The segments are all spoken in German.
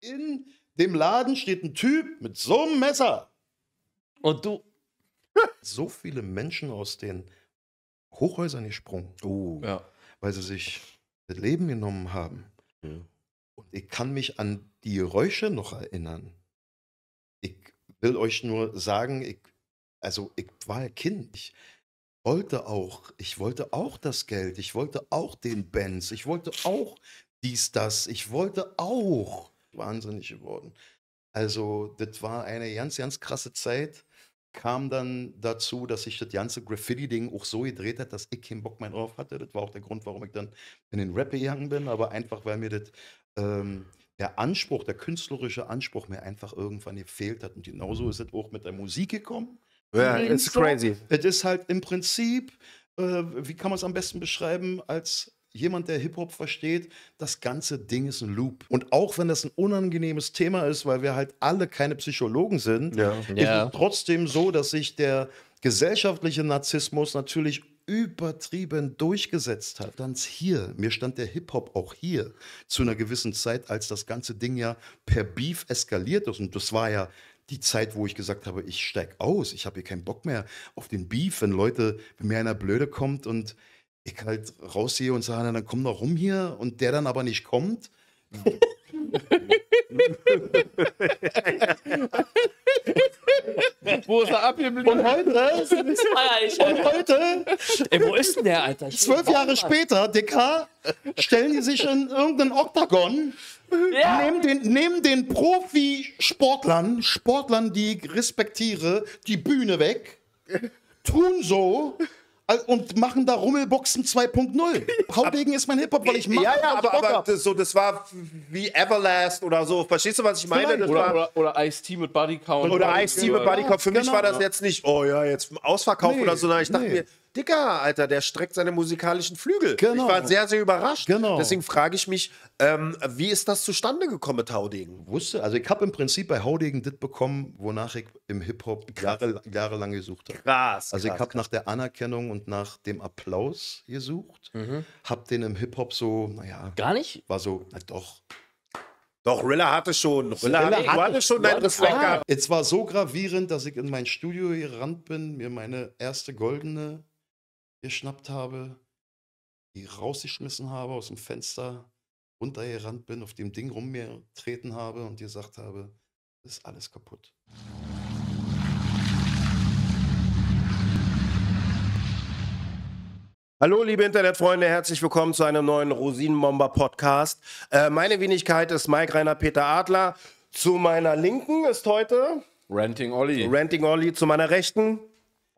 in dem Laden steht ein Typ mit so einem Messer. Und du. so viele Menschen aus den Hochhäusern gesprungen. Oh. Ja. Weil sie sich das Leben genommen haben. Ja. Und ich kann mich an die Geräusche noch erinnern. Ich will euch nur sagen, ich, also ich war ja Kind. Ich wollte auch, ich wollte auch das Geld. Ich wollte auch den Benz. Ich wollte auch dies, das. Ich wollte auch wahnsinnig geworden. Also, das war eine ganz, ganz krasse Zeit. Kam dann dazu, dass ich das ganze Graffiti-Ding auch so gedreht hat, dass ich keinen Bock mehr drauf hatte. Das war auch der Grund, warum ich dann in den Rap gegangen bin, aber einfach, weil mir das. Ähm, der Anspruch, der künstlerische Anspruch mir einfach irgendwann gefehlt hat. Und genauso ist es auch mit der Musik gekommen. Ja, yeah, it's crazy. Es ist halt im Prinzip, äh, wie kann man es am besten beschreiben, als jemand, der Hip-Hop versteht, das ganze Ding ist ein Loop. Und auch wenn das ein unangenehmes Thema ist, weil wir halt alle keine Psychologen sind, ja. ist ja. es trotzdem so, dass sich der gesellschaftliche Narzissmus natürlich übertrieben durchgesetzt hat. Ganz hier, mir stand der Hip-Hop auch hier zu einer gewissen Zeit, als das ganze Ding ja per Beef eskaliert ist. Und das war ja die Zeit, wo ich gesagt habe, ich steig aus, ich habe hier keinen Bock mehr auf den Beef, wenn Leute, wenn mir einer blöde kommt und ich halt raussehe und sage, dann komm doch rum hier und der dann aber nicht kommt. wo ist er abgeblieben? Und heute? und heute? Ey, wo ist denn der, Alter? Ich zwölf Jahre später, DK, stellen die sich in irgendeinen Oktagon ja. Neben den, neben den Profisportlern, Sportlern, die ich respektiere, die Bühne weg, tun so, und machen da Rummelboxen 2.0. Haudegen ist mein Hip-Hop, weil ich mache. Ja, ja, aber, aber das, so, das war wie Everlast oder so. Verstehst du, was ich meine? Oder, oder, oder Ice-T mit Bodycount. Oder Ice-T mit Bodycount. Für genau. mich war das jetzt nicht, oh ja, jetzt Ausverkauf nee, oder so. Nein, ich dachte nee. mir, Dicker, Alter, der streckt seine musikalischen Flügel. Genau. Ich war sehr, sehr überrascht. Genau. Deswegen frage ich mich, ähm, wie ist das zustande gekommen mit Haudegen? Wusste, also ich habe im Prinzip bei Haudegen das bekommen, wonach ich im Hip-Hop jahrelang gesucht habe. Krass. Also ich habe nach der Anerkennung und nach dem Applaus gesucht, mhm. habe den im Hip-Hop so, naja. Gar nicht? War so, na doch. Doch, Rilla hatte schon. Rilla, Rilla hatte, hatte schon deinen Respekt ah. Es war so gravierend, dass ich in mein Studio gerannt bin, mir meine erste goldene geschnappt habe, die rausgeschmissen habe aus dem Fenster, runtergerannt bin, auf dem Ding rumgetreten habe und gesagt habe, ist alles kaputt. Hallo, liebe Internetfreunde, herzlich willkommen zu einem neuen Rosinenbomber-Podcast. Äh, meine Wenigkeit ist Mike Rainer Peter Adler. Zu meiner Linken ist heute Ranting Olli. Ranting Olli zu meiner Rechten.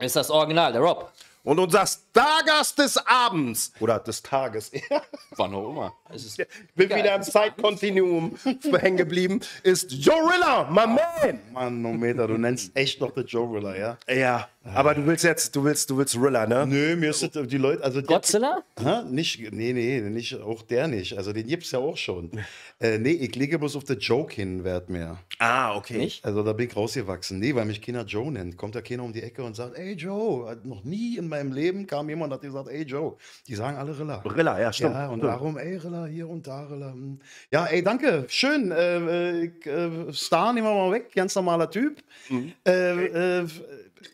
Ist das Original, der Rob und unser Stargast des Abends oder des Tages, wann auch immer, ich bin wieder im Zeitkontinuum hängen geblieben, ist Jorilla, my man. Mann, Manometer, oh du nennst echt noch den Jorilla, ja? Ja. Aber du willst jetzt, du willst, du willst Rilla, ne? Nö, mir ist das, die Leute, also Godzilla? Ha, nicht, nee, nee, nicht, auch der nicht. Also den gibt's ja auch schon. äh, nee, ich lege bloß auf den Joke hin, wert mehr. Ah, okay. Nicht? Also da bin ich rausgewachsen. Nee, weil mich keiner Joe nennt. Kommt da keiner um die Ecke und sagt, ey Joe, also noch nie in meinem Leben kam jemand und hat gesagt, ey Joe. Die sagen alle Rilla. Rilla, ja, stimmt. Ja, und stimmt. darum, ey Rilla, hier und da Rilla. Hm. Ja, ey, danke, schön. Äh, äh, äh, Star nehmen wir mal weg, ganz normaler Typ. Mhm. Okay. Äh, äh,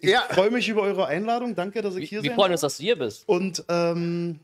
ich ja. freue mich über eure Einladung. Danke, dass ich wir, hier bin. Wir freuen uns, dass du hier bist. Und ähm,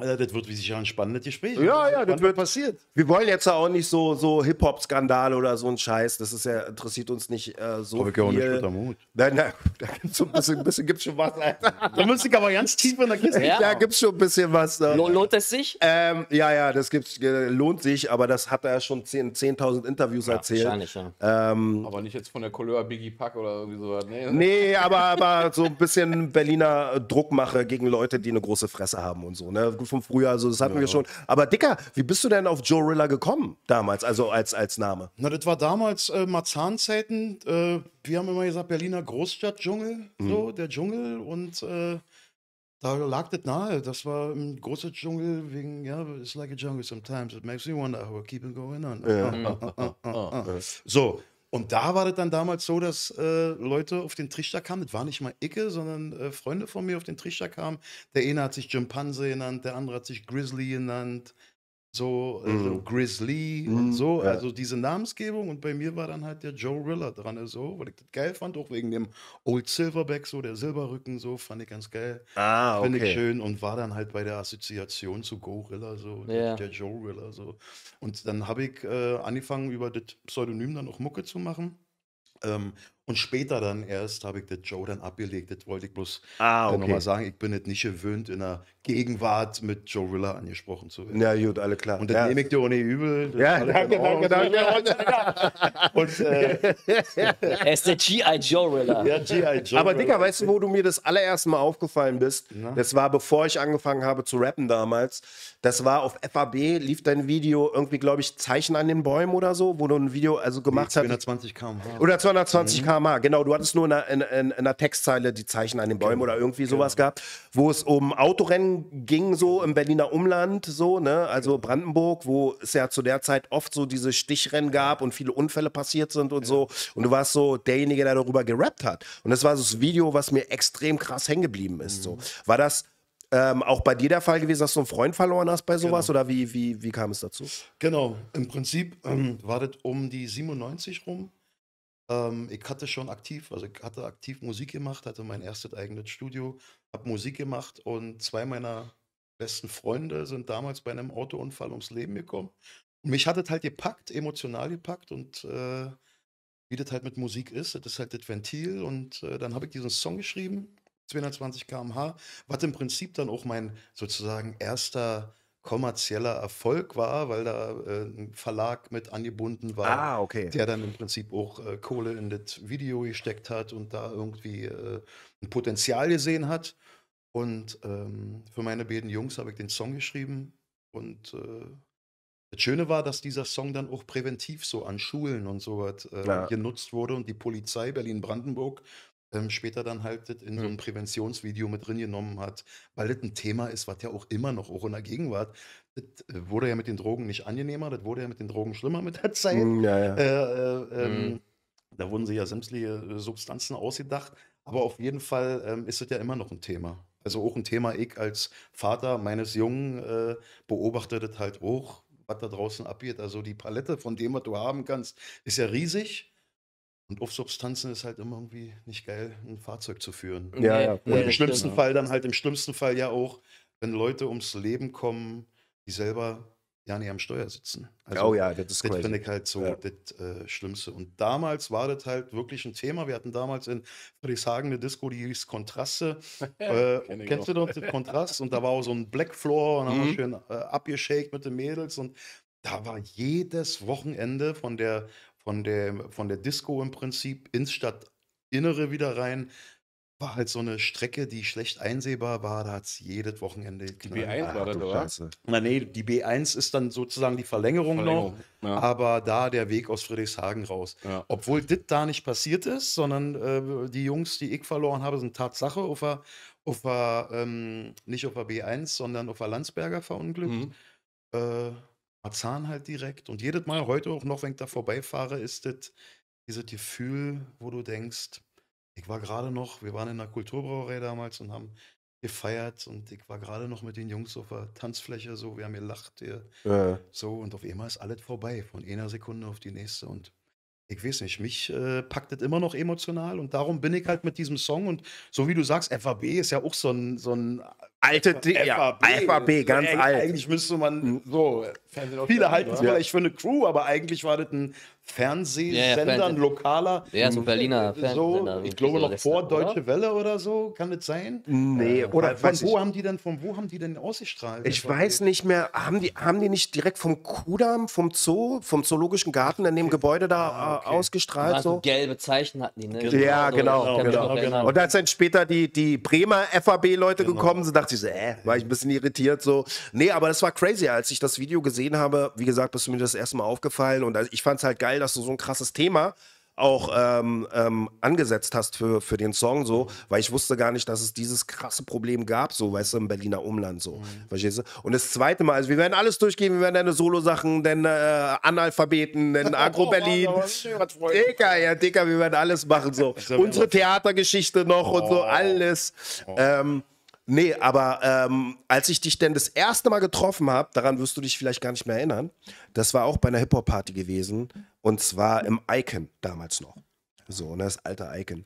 äh, das wird wie sicher ein spannendes Gespräch. Ja, ja, das wird passiert. Wir wollen jetzt auch nicht so, so Hip-Hop-Skandale oder so ein Scheiß. Das ist ja, interessiert uns nicht äh, so. Aber viel. ich auch nicht mit der Mut. Nein, nein, da gibt's so ein bisschen, ein bisschen gibt's schon was. da müsste ich aber ganz tief in der Kiste. Ja. Da gibt's schon ein bisschen was. Äh, lohnt es sich? Ähm, ja, ja, das gibt's, äh, lohnt sich, aber das hat er schon 10.000 10 Interviews ja, erzählt. Wahrscheinlich, ja. Ähm, aber nicht jetzt von der Couleur Biggie Pack oder irgendwie sowas. Nee, nee aber, aber so ein bisschen Berliner Druckmache gegen Leute, die eine große Fresse haben und so. Ne? vom Frühjahr, also das hatten ja. wir schon. Aber Dicker, wie bist du denn auf Joe Rilla gekommen damals, also als, als Name? Na, das war damals äh, Marzahn-Zeiten. Äh, wir haben immer gesagt, Berliner Großstadtdschungel, mhm. so, der Dschungel und äh, da lag das nahe. Das war ein großer Dschungel wegen, ja, it's like a jungle sometimes. It makes me wonder how we're keeping going on. Ja. so, und da war das dann damals so, dass äh, Leute auf den Trichter kamen. Das war nicht mal Icke, sondern äh, Freunde von mir auf den Trichter kamen. Der eine hat sich Jimpanse genannt, der andere hat sich Grizzly genannt, so, also mm. Grizzly mm, und mhm. so, ja. also diese Namensgebung. Und bei mir war dann halt der Joe Riller dran, so, weil ich das geil fand, auch wegen dem Old Silverback, so der Silberrücken, so, fand ich ganz geil. Ah, okay. Finde ich schön und war dann halt bei der Assoziation zu Gorilla, so, yeah. der Joe Riller, so. Und dann habe ich äh, angefangen, über das Pseudonym dann auch Mucke zu machen. Ähm, und später dann erst habe ich das Joe dann abgelegt. Das wollte ich bloß ah, okay. nochmal sagen. Ich bin jetzt nicht gewöhnt, in der Gegenwart mit Joe Rilla angesprochen zu werden. Ja, gut, alle klar. Und das ja. nehme ich dir ohne übel. Das ja, danke, danke, danke, danke. Und, äh, er ist der G.I. Joe Rilla. Ja, G.I. Joe. Aber Dicker, weißt du, wo du mir das allererste Mal aufgefallen bist? Na? Das war, bevor ich angefangen habe zu rappen damals. Das war auf FAB, lief dein Video irgendwie, glaube ich, Zeichen an den Bäumen oder so, wo du ein Video also gemacht hast. 220 km/h. Oder 220 km/h km/h. Genau, du hattest nur in einer, in, in einer Textzeile die Zeichen an den Bäumen genau. oder irgendwie genau. sowas genau. gehabt, wo es um Autorennen ging, so im Berliner Umland, so, ne? Also genau. Brandenburg, wo es ja zu der Zeit oft so diese Stichrennen gab und viele Unfälle passiert sind und ja. so. Und du warst so derjenige, der darüber gerappt hat. Und das war so das Video, was mir extrem krass hängen geblieben ist. Mhm. So. War das. Ähm, auch bei dir der Fall gewesen, dass du einen Freund verloren hast bei sowas genau. oder wie, wie, wie kam es dazu? Genau, im Prinzip ähm, war das um die 97 rum, ähm, ich hatte schon aktiv, also ich hatte aktiv Musik gemacht, hatte mein erstes eigenes Studio, habe Musik gemacht und zwei meiner besten Freunde sind damals bei einem Autounfall ums Leben gekommen. Und mich hat es halt gepackt, emotional gepackt und äh, wie das halt mit Musik ist, das ist halt das Ventil und äh, dann habe ich diesen Song geschrieben, 220 km/h, was im Prinzip dann auch mein sozusagen erster kommerzieller Erfolg war, weil da äh, ein Verlag mit angebunden war, ah, okay. der dann im Prinzip auch äh, Kohle in das Video gesteckt hat und da irgendwie äh, ein Potenzial gesehen hat. Und ähm, für meine beiden Jungs habe ich den Song geschrieben. Und äh, das Schöne war, dass dieser Song dann auch präventiv so an Schulen und so was äh, ja. genutzt wurde und die Polizei Berlin-Brandenburg ähm, später dann halt in so mhm. ein Präventionsvideo mit drin genommen hat, weil das ein Thema ist, was ja auch immer noch, auch in der Gegenwart, das äh, wurde ja mit den Drogen nicht angenehmer, das wurde ja mit den Drogen schlimmer mit der Zeit. Mhm, ja, ja. Äh, äh, ähm, mhm. Da wurden sich ja sämtliche äh, Substanzen ausgedacht, aber auf jeden Fall ähm, ist das ja immer noch ein Thema. Also auch ein Thema, ich als Vater meines Jungen äh, beobachte das halt auch, was da draußen abgeht. Also die Palette von dem, was du haben kannst, ist ja riesig. Und auf Substanzen ist halt immer irgendwie nicht geil, ein Fahrzeug zu führen. Ja, ja. Und im schlimmsten Fall dann halt, im schlimmsten Fall ja auch, wenn Leute ums Leben kommen, die selber ja nicht am Steuer sitzen. Also, oh ja, das ist Das finde ich halt so ja. das äh, Schlimmste. Und damals war das halt wirklich ein Thema. Wir hatten damals in Friedrichshagen eine Disco, die hieß Kontraste. äh, Kenn kennst du doch den Kontrast? Und da war auch so ein Black Floor und mhm. haben wir mhm. schön äh, abgeshakt mit den Mädels und da war jedes Wochenende von der von der, von der Disco im Prinzip ins Stadtinnere wieder rein. War halt so eine Strecke, die schlecht einsehbar war. Da hat es jedes Wochenende Die B1 Ach, war das, oder? Na, nee, die B1 ist dann sozusagen die Verlängerung, Verlängerung noch. Ja. Aber da der Weg aus Friedrichshagen raus. Ja. Obwohl das da nicht passiert ist, sondern äh, die Jungs, die ich verloren habe, sind Tatsache auf der, auf der ähm, nicht auf der B1, sondern auf der Landsberger verunglückt. Mhm. Äh, Marzahn halt direkt. Und jedes Mal heute auch noch, wenn ich da vorbeifahre, ist das dieses Gefühl, wo du denkst, ich war gerade noch, wir waren in der Kulturbrauerei damals und haben gefeiert und ich war gerade noch mit den Jungs auf der Tanzfläche so, wir haben gelacht, ja. so und auf einmal ist alles vorbei, von einer Sekunde auf die nächste und ich weiß nicht, mich äh, packt das immer noch emotional und darum bin ich halt mit diesem Song und so wie du sagst, FAB ist ja auch so ein, so ein alte FAB, ja, FAB, ganz eigentlich alt. Eigentlich müsste man mhm. so, viele halten es ja. vielleicht für eine Crew, aber eigentlich war das ein Fernsehsendern ja, ja, lokaler. Ja, so Berliner äh, Fernsehsender. So, ich glaube noch vor Deutsche Welle oder so, kann das sein? Nee, äh, oder von wo ich, haben die denn von wo haben die denn ausgestrahlt? Ich weiß geht? nicht mehr, haben die haben die nicht direkt vom Kudamm, vom Zoo, vom zoologischen Garten in dem Gebäude da ah, äh, okay. ausgestrahlt so? Gelbe Zeichen hatten die, ne? Genau, ja, genau genau, genau, genau, genau. Und da sind später die die Bremer FAB Leute genau. gekommen, so dachte ich so, äh, war ich ein bisschen irritiert so. Nee, aber das war crazy, als ich das Video gesehen habe, wie gesagt, bist du mir das erste Mal aufgefallen und ich fand es halt geil geil, dass du so ein krasses Thema auch ähm, ähm, angesetzt hast für, für den Song so, weil ich wusste gar nicht, dass es dieses krasse Problem gab, so, weißt du, im Berliner Umland so. Mhm. Verstehst du? Und das zweite Mal, also wir werden alles durchgehen, wir werden deine Solo-Sachen, deine äh, Analphabeten, deine Agro-Berlin. oh, Dicker, ja, Dicker, wir werden alles machen so. Unsere Theatergeschichte noch oh. und so, oh. alles. Oh. Ähm, Nee, aber ähm, als ich dich denn das erste Mal getroffen habe, daran wirst du dich vielleicht gar nicht mehr erinnern, das war auch bei einer Hip-Hop-Party gewesen und zwar im Icon damals noch. So, und ne, das alte Icon.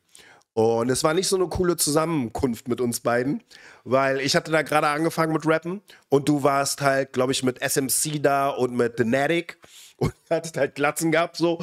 Und es war nicht so eine coole Zusammenkunft mit uns beiden, weil ich hatte da gerade angefangen mit Rappen und du warst halt, glaube ich, mit SMC da und mit The Denatic und hat halt Glatzen gehabt, so,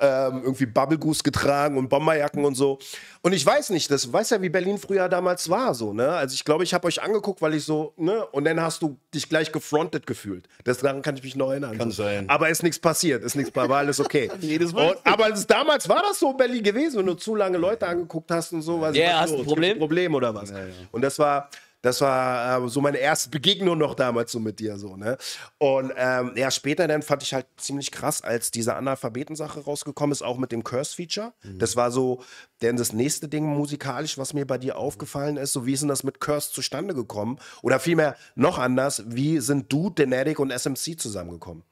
ähm, irgendwie Bubblegoose getragen und Bomberjacken und so. Und ich weiß nicht, das weiß ja, wie Berlin früher damals war, so, ne? Also ich glaube, ich habe euch angeguckt, weil ich so, ne? Und dann hast du dich gleich gefrontet gefühlt. Das, daran kann ich mich noch erinnern. Kann sein. Aber ist nichts passiert, ist nichts war alles okay. Jedes Mal. Und, aber das, damals war das so in Berlin gewesen, wenn du zu lange Leute angeguckt hast und so, was Ja, yeah, hast du ein Problem? Problem oder was? Ja, ja. Und das war, das war äh, so meine erste Begegnung noch damals so mit dir. So, ne? Und ähm, ja, später dann fand ich halt ziemlich krass, als diese Analphabetensache rausgekommen ist, auch mit dem Curse-Feature. Mhm. Das war so, denn das nächste Ding musikalisch, was mir bei dir mhm. aufgefallen ist, so wie ist denn das mit Curse zustande gekommen? Oder vielmehr noch anders, wie sind du, Denetic und SMC zusammengekommen?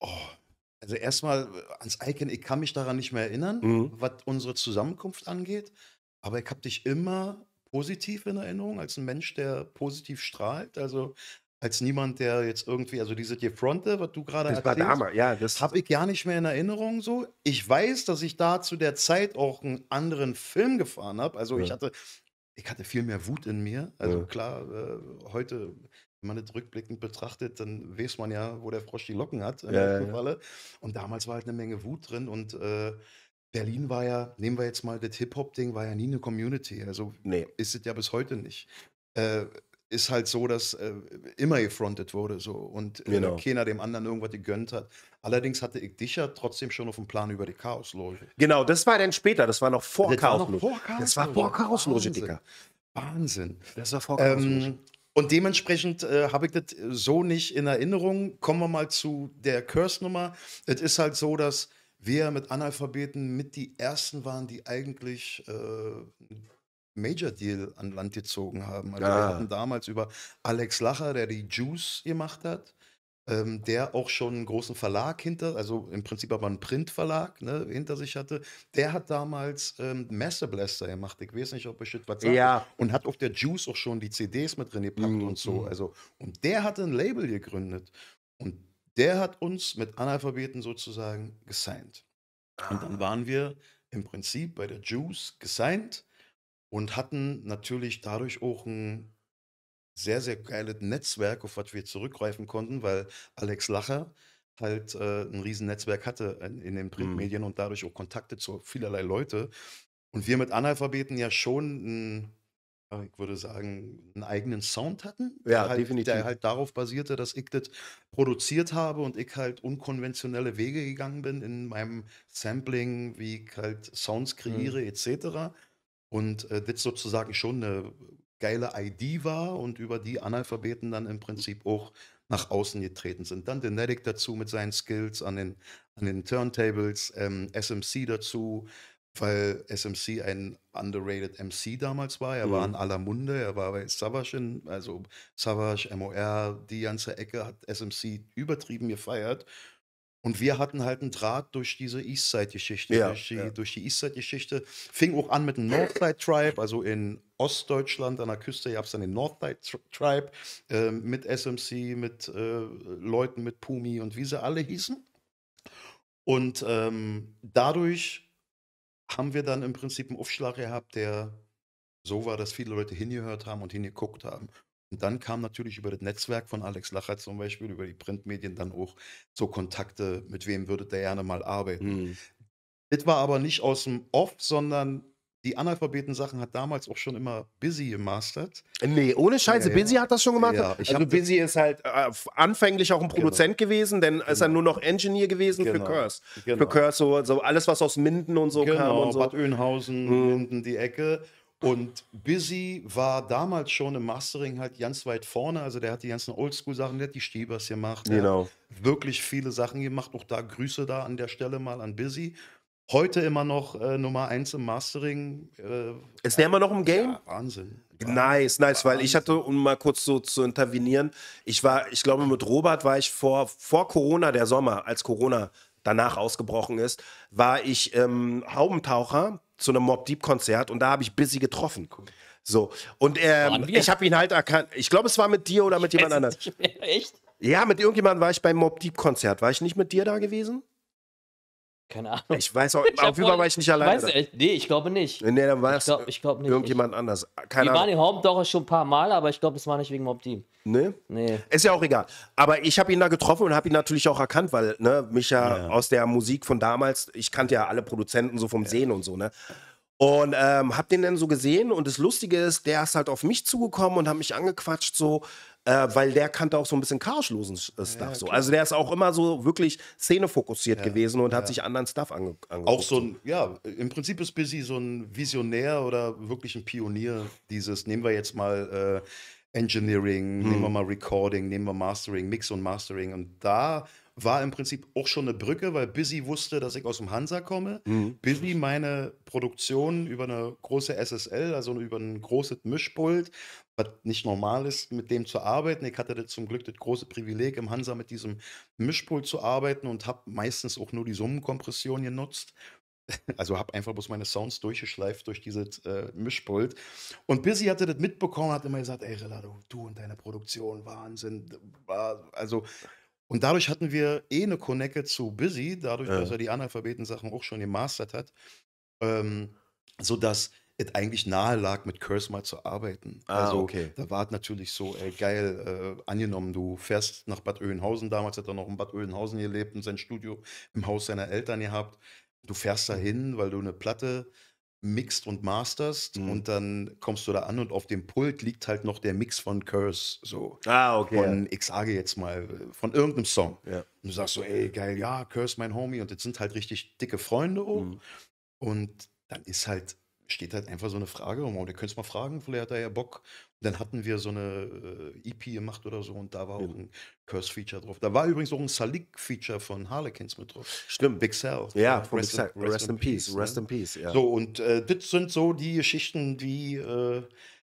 Oh, also erstmal äh, ans Icon, ich kann mich daran nicht mehr erinnern, mhm. was unsere Zusammenkunft angeht, aber ich habe dich immer positiv in Erinnerung, als ein Mensch, der positiv strahlt. Also als niemand, der jetzt irgendwie, also diese Defronte, was du gerade erzählst, war ja, habe ich gar nicht mehr in Erinnerung so. Ich weiß, dass ich da zu der Zeit auch einen anderen Film gefahren habe. Also ja. ich hatte, ich hatte viel mehr Wut in mir. Also ja. klar, äh, heute, wenn man das rückblickend betrachtet, dann weiß man ja, wo der Frosch die Locken hat. Ja, Und damals war halt eine Menge Wut drin und äh, Berlin war ja, nehmen wir jetzt mal das Hip-Hop-Ding, war ja nie eine Community. Also nee. ist es ja bis heute nicht. Äh, ist halt so, dass äh, immer gefrontet wurde so und äh, genau. keiner dem anderen irgendwas gegönnt hat. Allerdings hatte ich dich ja trotzdem schon auf dem Plan über die Chaosloge. Genau, das war dann später, das war noch vor das Chaosloge. Das war vor Chaosloge, Dicker. Wahnsinn. Das war vor Chaosloge. Ähm, und dementsprechend äh, habe ich das so nicht in Erinnerung. Kommen wir mal zu der Curse-Nummer. Es ist halt so, dass wir mit Analphabeten mit die ersten waren, die eigentlich äh, Major Deal an Land gezogen haben. Also ah. wir hatten damals über Alex Lacher, der die Juice gemacht hat, ähm, der auch schon einen großen Verlag hinter, also im Prinzip aber einen Printverlag ne, hinter sich hatte. Der hat damals ähm, Master Blaster gemacht. Ich weiß nicht, ob ich was sage. Ja. Und hat auf der Juice auch schon die CDs mit drin gepackt mm, und so. Mhm. Also, und der hatte ein Label gegründet. Und der hat uns mit Analphabeten sozusagen gesigned. Und dann ah. waren wir im Prinzip bei der Juice gesigned und hatten natürlich dadurch auch ein sehr, sehr geiles Netzwerk, auf was wir zurückgreifen konnten, weil Alex Lacher halt äh, ein riesen Netzwerk hatte in, in den Printmedien mhm. und dadurch auch Kontakte zu vielerlei Leute. Und wir mit Analphabeten ja schon ein ich würde sagen, einen eigenen Sound hatten. Ja, halt, definitiv. Der halt darauf basierte, dass ich das produziert habe und ich halt unkonventionelle Wege gegangen bin in meinem Sampling, wie ich halt Sounds mhm. kreiere, mhm. etc. Und äh, das sozusagen schon eine geile ID war und über die Analphabeten dann im mhm. Prinzip auch nach außen getreten sind. Dann Denetic dazu mit seinen Skills an den, an den Turntables, ähm, SMC dazu, weil SMC ein underrated MC damals war. Er mhm. war in aller Munde, er war bei Savage, also Savage, MOR, die ganze Ecke hat SMC übertrieben gefeiert. Und wir hatten halt einen Draht durch diese Eastside-Geschichte, ja, durch die, ja. Durch die Eastside-Geschichte. Fing auch an mit dem Northside-Tribe, also in Ostdeutschland an der Küste gab es dann den Northside-Tribe äh, mit SMC, mit äh, Leuten mit Pumi und wie sie alle hießen. Und ähm, dadurch haben wir dann im Prinzip einen Aufschlag gehabt, der so war, dass viele Leute hingehört haben und hingeguckt haben. Und dann kam natürlich über das Netzwerk von Alex Lacher zum Beispiel, über die Printmedien dann auch so Kontakte, mit wem würde der gerne mal arbeiten. Mhm. Das war aber nicht aus dem Off, sondern die Analphabeten-Sachen hat damals auch schon immer Busy gemastert. Nee, ohne Scheiße, ja, äh, ja. Busy hat das schon gemacht. Ja, also Busy ist halt äh, anfänglich auch ein genau. Produzent genau. gewesen, denn genau. ist er genau. nur noch Engineer gewesen genau. für Curse. Für genau. Curse, so, so, alles, was aus Minden und so kam. Und so. Bad Oeynhausen, mhm. Minden, die Ecke. Und Busy war damals schon im Mastering halt ganz weit vorne. Also der hat die ganzen Oldschool-Sachen, der hat die Stiebers gemacht. Genau. wirklich viele Sachen gemacht. Auch da Grüße da an der Stelle mal an Busy heute immer noch äh, Nummer 1 im Mastering. Äh, ist der immer noch im äh, Game? Ja, Wahnsinn. Nice, nice, weil ich hatte, um mal kurz so zu intervenieren, ich war, ich glaube, mit Robert war ich vor, vor Corona, der Sommer, als Corona danach ausgebrochen ist, war ich ähm, Haubentaucher zu einem Mob Deep Konzert und da habe ich Busy getroffen. Cool. So, und ähm, ich habe ihn halt erkannt. Ich glaube, es war mit dir oder mit ich jemand anderem. Echt? Ja, mit irgendjemandem war ich beim Mob Deep Konzert. War ich nicht mit dir da gewesen? Keine Ahnung. Ich weiß auch, ich auf jeden Fall war ich nicht alleine. Weißt du, nee, ich glaube nicht. Nee, dann war ich glaub, ich glaub nicht, irgendjemand ich. anders. Keine Wir Ahnung. waren in Hauptdocher schon ein paar Mal, aber ich glaube, es war nicht wegen Mob Team. Nee? Nee. Ist ja auch egal. Aber ich habe ihn da getroffen und habe ihn natürlich auch erkannt, weil ne, mich ja, ja, aus der Musik von damals, ich kannte ja alle Produzenten so vom ja. Sehen und so, ne? Und ähm, hab den dann so gesehen und das Lustige ist, der ist halt auf mich zugekommen und hat mich angequatscht so, äh, weil der kannte auch so ein bisschen karschlosen äh, Stuff. Ja, so. Also der ist auch immer so wirklich szenefokussiert ja, gewesen und hat sich anderen Stuff ange angeguckt. Auch so ein, ja, im Prinzip ist Busy so ein Visionär oder wirklich ein Pionier dieses, nehmen wir jetzt mal äh, Engineering, hm. nehmen wir mal Recording, nehmen wir Mastering, Mix und Mastering und da war im Prinzip auch schon eine Brücke, weil Busy wusste, dass ich aus dem Hansa komme. Mhm. Busy meine Produktion über eine große SSL, also über ein großes Mischpult, was nicht normal ist, mit dem zu arbeiten. Ich hatte zum Glück das große Privileg, im Hansa mit diesem Mischpult zu arbeiten und habe meistens auch nur die Summenkompression genutzt. Also habe einfach bloß meine Sounds durchgeschleift durch dieses äh, Mischpult. Und Busy hatte das mitbekommen, hat immer gesagt, ey Relado, du und deine Produktion, Wahnsinn. Also, und dadurch hatten wir eh eine Connecte zu Busy, dadurch, ja. dass er die Analphabeten-Sachen auch schon gemastert hat. Ähm, sodass dass es eigentlich nahe lag, mit Curse mal zu arbeiten. Ah, also okay. da war es natürlich so, ey, geil, äh, angenommen, du fährst nach Bad Oeynhausen, damals hat er noch in Bad Oeynhausen gelebt und sein Studio im Haus seiner Eltern gehabt. Du fährst da mhm. hin, weil du eine Platte mixt und masterst mhm. und dann kommst du da an und auf dem Pult liegt halt noch der Mix von Curse, so. Ah, okay. Von, ich sage jetzt mal, von irgendeinem Song. Ja. Und du sagst so, ey, geil, ja, Curse, mein Homie und jetzt sind halt richtig dicke Freunde oben. Oh. Mhm. Und dann ist halt steht halt einfach so eine Frage um. Und ihr könnt es mal fragen, vielleicht hat er ja Bock. Und dann hatten wir so eine äh, EP gemacht oder so und da war ja. auch ein Curse-Feature drauf. Da war übrigens auch ein Salik-Feature von Harlequins mit drauf. Stimmt. Big Cell. Ja, von Rest, Big Cell. Rest, Rest in, in Peace. peace ne? Rest in Peace, ja. So, und äh, das sind so die Geschichten, die. Äh,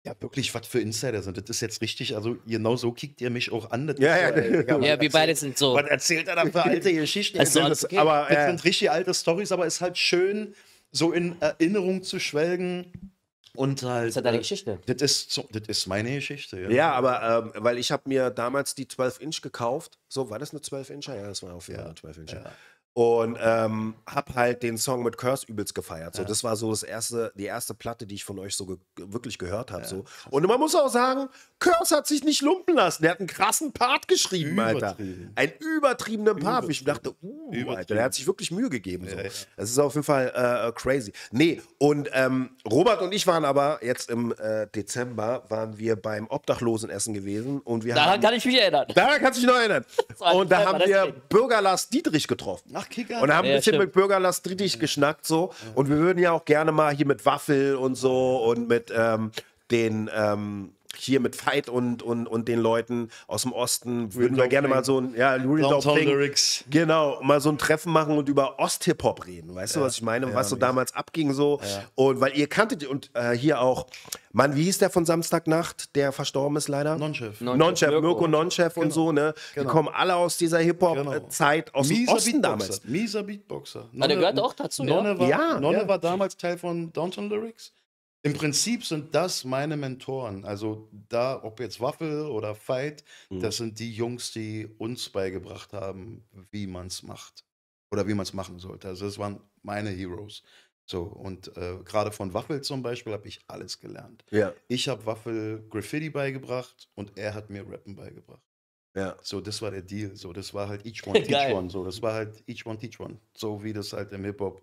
ja, wirklich, was für Insider sind. Das ist jetzt richtig. Also, genau so kickt ihr mich auch an. Das ja, ja, ja, ja wir beide sind so. Was erzählt er da für alte Geschichten? Also, das, okay. aber, das äh, sind richtig alte Stories, aber es ist halt schön, so in Erinnerung zu schwelgen. Und halt, das ist ja deine äh, Geschichte. Das ist, so, das ist meine Geschichte. Ja, ja aber ähm, weil ich habe mir damals die 12-Inch gekauft. So, war das eine 12-Incher? Ja, das war auf jeden Fall ja, eine 12-Incher. Ja. Und ähm, hab halt den Song mit Curse übelst gefeiert. So, ja. das war so das erste, die erste Platte, die ich von euch so ge wirklich gehört habe. Ja. So. Und man muss auch sagen, Curse hat sich nicht lumpen lassen. Der hat einen krassen Part geschrieben, Alter. Ein übertriebenen Part. Ich dachte, uh, Alter, der hat sich wirklich Mühe gegeben. So. Ja, das ist auf jeden Fall äh, äh, crazy. Nee, und ähm, Robert und ich waren aber jetzt im äh, Dezember, waren wir beim Obdachlosenessen gewesen. Und wir Daran haben, kann ich mich erinnern. Daran kannst du mich noch erinnern. und da haben wir Bürger Lars Dietrich getroffen. Ach, Kicker. Und haben ein bisschen mit Bürgerlast richtig geschnackt so. Und wir würden ja auch gerne mal hier mit Waffel und so und mit ähm, den ähm, hier mit Veit und, und, und den Leuten aus dem Osten würden Real wir gerne mal so ein, ja, Real Genau, mal so ein Treffen machen und über Ost-Hip-Hop reden. Weißt ja. du, was ich meine? Ja, was so damals abging so. Ja. Und weil ihr kanntet, und äh, hier auch, Mann, wie hieß der von Samstagnacht, der verstorben ist leider? Nonchef. Nonchef, Mirko, Mirko Nonchef genau. und so, ne? Genau. Die kommen genau. alle aus dieser Hip-Hop-Zeit, genau. aus Mieser dem Osten damals. Mieser Beatboxer. Ah, Nonne, der gehört auch dazu, Nonne ja? War, Nonne war damals Teil von Downtown Lyrics. Im Prinzip sind das meine Mentoren. Also da, ob jetzt Waffel oder Fight, mhm. das sind die Jungs, die uns beigebracht haben, wie man es macht oder wie man es machen sollte. Also das waren meine Heroes. So, und äh, gerade von Waffel zum Beispiel habe ich alles gelernt. Ja. Ich habe Waffel Graffiti beigebracht und er hat mir Rappen beigebracht. Ja. So, das war der Deal. So, das war halt each one, Geil. one. So, das war halt each one, teach one. So wie das halt im Hip-Hop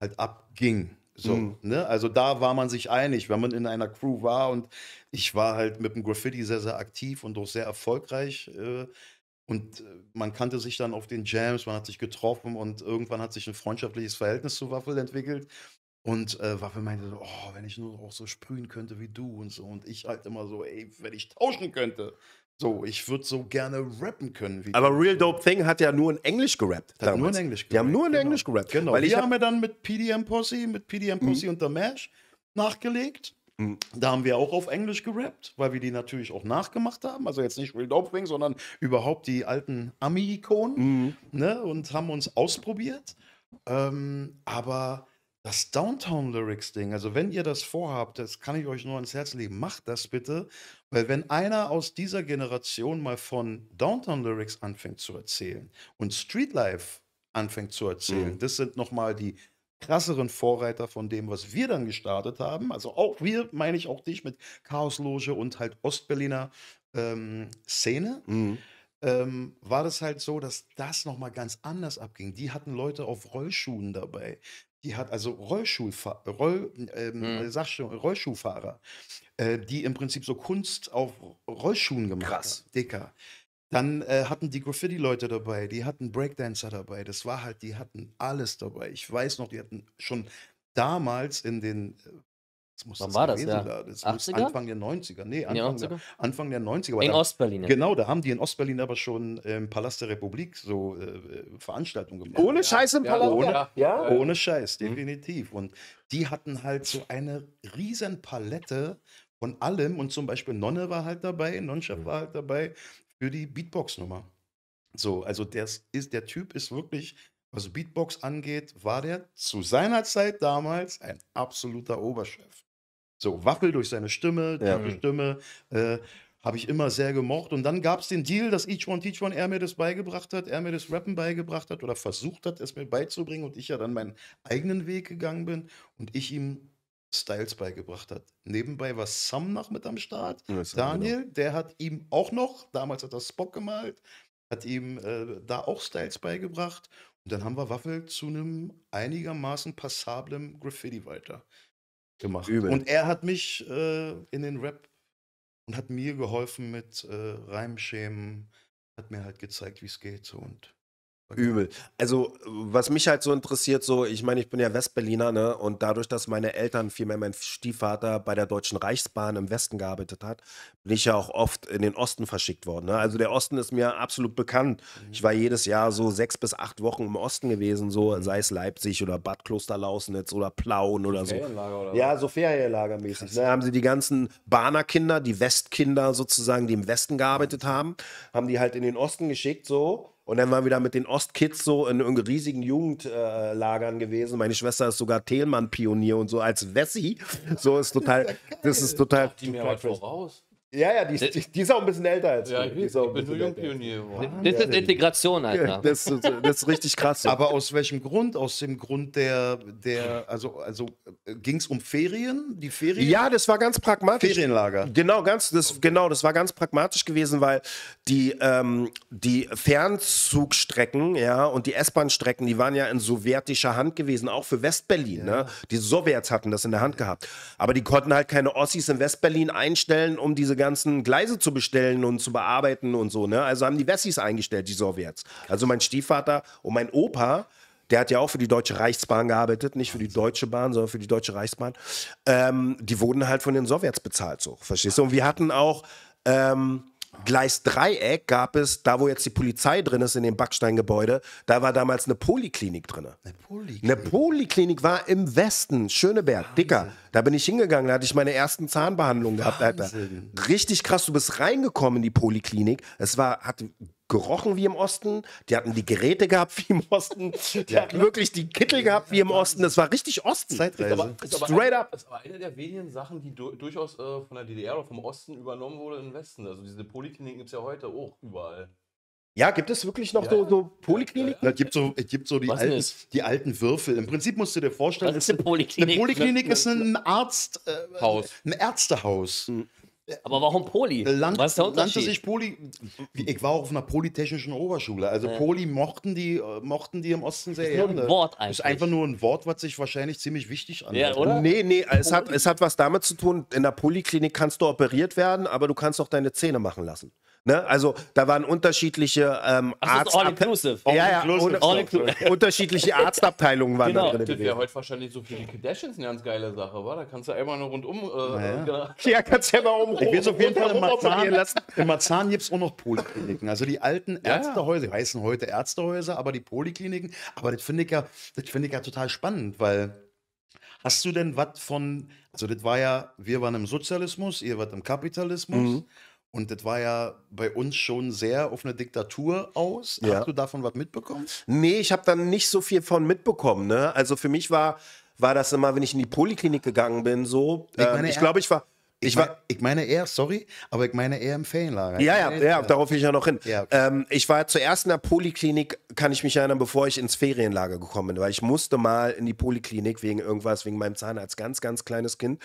halt abging. So, mhm. ne? Also da war man sich einig, wenn man in einer Crew war und ich war halt mit dem Graffiti sehr, sehr aktiv und auch sehr erfolgreich. Äh, und äh, man kannte sich dann auf den Jams, man hat sich getroffen und irgendwann hat sich ein freundschaftliches Verhältnis zu Waffel entwickelt. Und äh, Waffel meinte so, oh, wenn ich nur auch so sprühen könnte wie du und so. Und ich halt immer so, ey, wenn ich tauschen könnte. So, ich würde so gerne rappen können. Aber Real Dope Thing hat ja nur in Englisch gerappt. Hat damals. nur in Englisch gerappt. Die haben nur in genau. Englisch gerappt. Genau. Weil ich haben ja dann mit PDM Posse, mit PDM Posse mhm. und The Mash nachgelegt. Mhm. Da haben wir auch auf Englisch gerappt, weil wir die natürlich auch nachgemacht haben. Also jetzt nicht Real Dope Thing, sondern überhaupt die alten Ami-Ikonen. Mhm. Ne? Und haben uns ausprobiert. Ähm, aber das Downtown Lyrics Ding, also wenn ihr das vorhabt, das kann ich euch nur ans Herz legen, macht das bitte, weil wenn einer aus dieser Generation mal von Downtown Lyrics anfängt zu erzählen und Streetlife anfängt zu erzählen, mhm. das sind nochmal die krasseren Vorreiter von dem, was wir dann gestartet haben. Also auch wir, meine ich auch dich mit Chaosloge und halt Ostberliner ähm, Szene. Mhm. Ähm, war das halt so, dass das nochmal ganz anders abging. Die hatten Leute auf Rollschuhen dabei die hat also Rollschuhfa Roll, ähm, hm. Rollschuhfahrer, äh, die im Prinzip so Kunst auf Rollschuhen gemacht Krass. hat. Dicker. Dann äh, hatten die Graffiti-Leute dabei, die hatten Breakdancer dabei. Das war halt, die hatten alles dabei. Ich weiß noch, die hatten schon damals in den äh, das muss Wann das war das? Ja? Da. Das 80er? Anfang der 90er. Nee, Anfang, nee, der, Anfang der 90er. In Ostberlin. Genau, da haben die in Ostberlin aber schon im ähm, Palast der Republik so äh, äh, Veranstaltungen gemacht. Ohne ja, Scheiß im Palast. Ohne, ja. ohne Scheiß, mhm. definitiv. Und die hatten halt so eine riesen Palette von allem. Und zum Beispiel Nonne war halt dabei, Nonchef mhm. war halt dabei für die Beatbox-Nummer. So, also der, ist, der Typ ist wirklich was Beatbox angeht, war der zu seiner Zeit damals ein absoluter Oberchef. So, Waffel durch seine Stimme, ja. Mhm. Stimme, äh, habe ich immer sehr gemocht. Und dann gab es den Deal, dass Each One Teach One er mir das beigebracht hat, er mir das Rappen beigebracht hat oder versucht hat, es mir beizubringen und ich ja dann meinen eigenen Weg gegangen bin und ich ihm Styles beigebracht hat. Nebenbei war Sam noch mit am Start. Ja, Daniel, genau. der hat ihm auch noch, damals hat er Spock gemalt, hat ihm äh, da auch Styles beigebracht. Und dann haben wir Waffel zu einem einigermaßen passablen Graffiti weiter gemacht. Übel. Und er hat mich äh, in den Rap und hat mir geholfen mit äh, Reimschemen, hat mir halt gezeigt, wie es geht. Und Übel. Also, was mich halt so interessiert, so, ich meine, ich bin ja Westberliner, ne? Und dadurch, dass meine Eltern, vielmehr mein Stiefvater bei der Deutschen Reichsbahn im Westen gearbeitet hat, bin ich ja auch oft in den Osten verschickt worden. Ne? Also der Osten ist mir absolut bekannt. Ich war jedes Jahr so sechs bis acht Wochen im Osten gewesen, so, mhm. sei es Leipzig oder Bad Klosterlausnitz oder Plauen oder so. Ferienlager oder Ja, so Ferienlagermäßig. Da ne? haben sie die ganzen Bahnerkinder, die Westkinder sozusagen, die im Westen gearbeitet haben, haben die halt in den Osten geschickt, so und dann waren wir da mit den Ostkids so in, irgendeinen riesigen Jugendlagern äh, gewesen. Meine Schwester ist sogar Thelmann-Pionier und so als Wessi. So ist total, das ist total. Die mir halt voraus. Ja, ja, die, äh, die, die, ist auch ein bisschen älter als ja, ich. Die ist auch ein bisschen Jungpionier. Das ist Integration, Alter. Das, das, das, ist richtig krass. Aber aus welchem Grund? Aus dem Grund der, der also, also äh, ging es um Ferien? Die Ferien? Ja, das war ganz pragmatisch. Ferienlager. Genau, ganz, das, genau, das war ganz pragmatisch gewesen, weil die, ähm, die Fernzugstrecken ja, und die S-Bahn-Strecken, die waren ja in sowjetischer Hand gewesen, auch für Westberlin. Ne? Ja. Ne? Die Sowjets hatten das in der Hand gehabt. Aber die konnten halt keine Ossis in Westberlin einstellen, um diese ganzen Gleise zu bestellen und zu bearbeiten und so. Ne? Also haben die Wessis eingestellt, die Sowjets. Also mein Stiefvater und mein Opa, der hat ja auch für die Deutsche Reichsbahn gearbeitet, nicht für die Deutsche Bahn, sondern für die Deutsche Reichsbahn. Ähm, die wurden halt von den Sowjets bezahlt, so. Verstehst du? Und wir hatten auch. Ähm, Gleisdreieck gab es, da wo jetzt die Polizei drin ist, in dem Backsteingebäude, da war damals eine Poliklinik drin. Eine Poliklinik? Eine Poliklinik war im Westen, Schöneberg, ah, dicker. Da bin ich hingegangen, da hatte ich meine ersten Zahnbehandlungen gehabt, Alter. Richtig krass, du bist reingekommen in die Poliklinik. Es war, hat gerochen wie im Osten, die hatten die Geräte gehabt wie im Osten, die ja, hatten wirklich die Kittel gehabt wie im Osten. Das war richtig Osten. Zeitreise. Aber, Straight aber, up. Das war eine der wenigen Sachen, die du, durchaus äh, von der DDR oder vom Osten übernommen wurde im Westen. Also diese Polikliniken gibt es ja heute auch überall. Ja, gibt es wirklich noch ja, so, so Polikliniken? Ja, ja. Es gibt so, es gibt so die, alten, die alten Würfel. Im Prinzip musst du dir vorstellen, ist eine Poliklinik. Eine Poliklinik ist ein Arzt, äh, Haus. ein Ärztehaus. Hm. Aber warum Poli? Äh, land, Was ist der Unterschied? sich Poli. Ich war auch auf einer polytechnischen Oberschule. Also ja. Poli mochten die, äh, mochten die im Osten sehr gerne. Ist nur ein Wort eigentlich. Ist einfach nur ein Wort, was sich wahrscheinlich ziemlich wichtig anhört. Ja, oder? Nee, nee, es hat, es hat was damit zu tun, in der Poliklinik kannst du operiert werden, aber du kannst auch deine Zähne machen lassen. Ne? Also da waren unterschiedliche ähm, Arzt all inclusive. All ja, inclusive. ja, all inclusive. unterschiedliche Arztabteilungen waren genau. da drin. Das wäre heute wahrscheinlich so für die Kardashians eine ganz geile Sache, war. Da kannst du einmal nur rundum. Äh, ja. ja, genau. kannst du ja mal um. Ich will es auf jeden Fall in Marzahn lassen. In Marzahn gibt es auch noch Polikliniken. Also die alten Ärztehäuser, die heißen heute Ärztehäuser, aber die Polikliniken. Aber das finde ich, ja, find ich ja total spannend, weil. Hast du denn was von, also das war ja, wir waren im Sozialismus, ihr wart im Kapitalismus. Mhm. Und das war ja bei uns schon sehr auf eine Diktatur aus. Ja. Hast du davon was mitbekommen? Nee, ich habe dann nicht so viel von mitbekommen. Ne? Also für mich war, war das immer, wenn ich in die Poliklinik gegangen bin, so. Ich, ähm, ich glaube, ich war. Ich, ich, mein, war, ich meine eher, sorry, aber ich meine eher im Ferienlager. Ja, ja, ja, darauf will ich ja noch hin. Ja, okay. ähm, ich war zuerst in der Poliklinik, kann ich mich erinnern, bevor ich ins Ferienlager gekommen bin, weil ich musste mal in die Poliklinik wegen irgendwas, wegen meinem Zahn als ganz, ganz kleines Kind.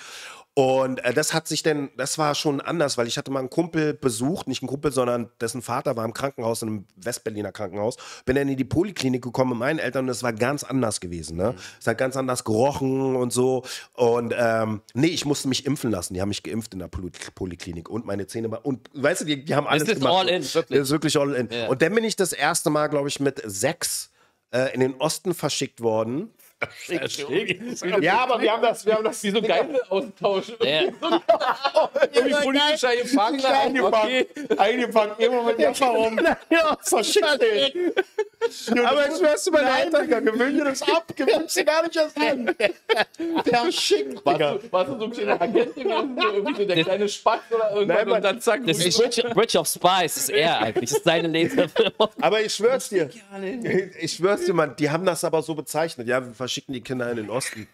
Und äh, das hat sich denn, das war schon anders, weil ich hatte mal einen Kumpel besucht, nicht einen Kumpel, sondern dessen Vater war im Krankenhaus, in einem Westberliner Krankenhaus. Bin dann in die Poliklinik gekommen mit meinen Eltern und es war ganz anders gewesen. Ne? Mhm. Es hat ganz anders gerochen und so. Und ähm, nee, ich musste mich impfen lassen. Die haben mich geimpft in der Pol Poliklinik und meine Zähne. Und weißt du, die, die haben alles das ist gemacht. all in, wirklich. Das ist wirklich all in. Ja. Und dann bin ich das erste Mal, glaube ich, mit sechs äh, in den Osten verschickt worden ja, aber wir haben das, wir haben das. Wie so geil austauschen. Ja. Irgendwie politischer eingepackt. Eingepackt. Eingepackt. Immer mit Erfahrung. Verschickt, ey. Aber ich schwör's über den Alltag. Gewöhn dir das ab. gewöhnst du gar nicht erst an. Verschickt, Digga. Warst du so ein kleiner Agent irgendwie der kleine Spatz oder irgendwas? Nein, und dann zack. Das ist Rich, of Spice, ist er eigentlich. Das ist seine Leser. Aber ich schwör's dir. Ich schwör's dir, Mann. Die haben das aber so bezeichnet. Ja, schicken die Kinder in den Osten.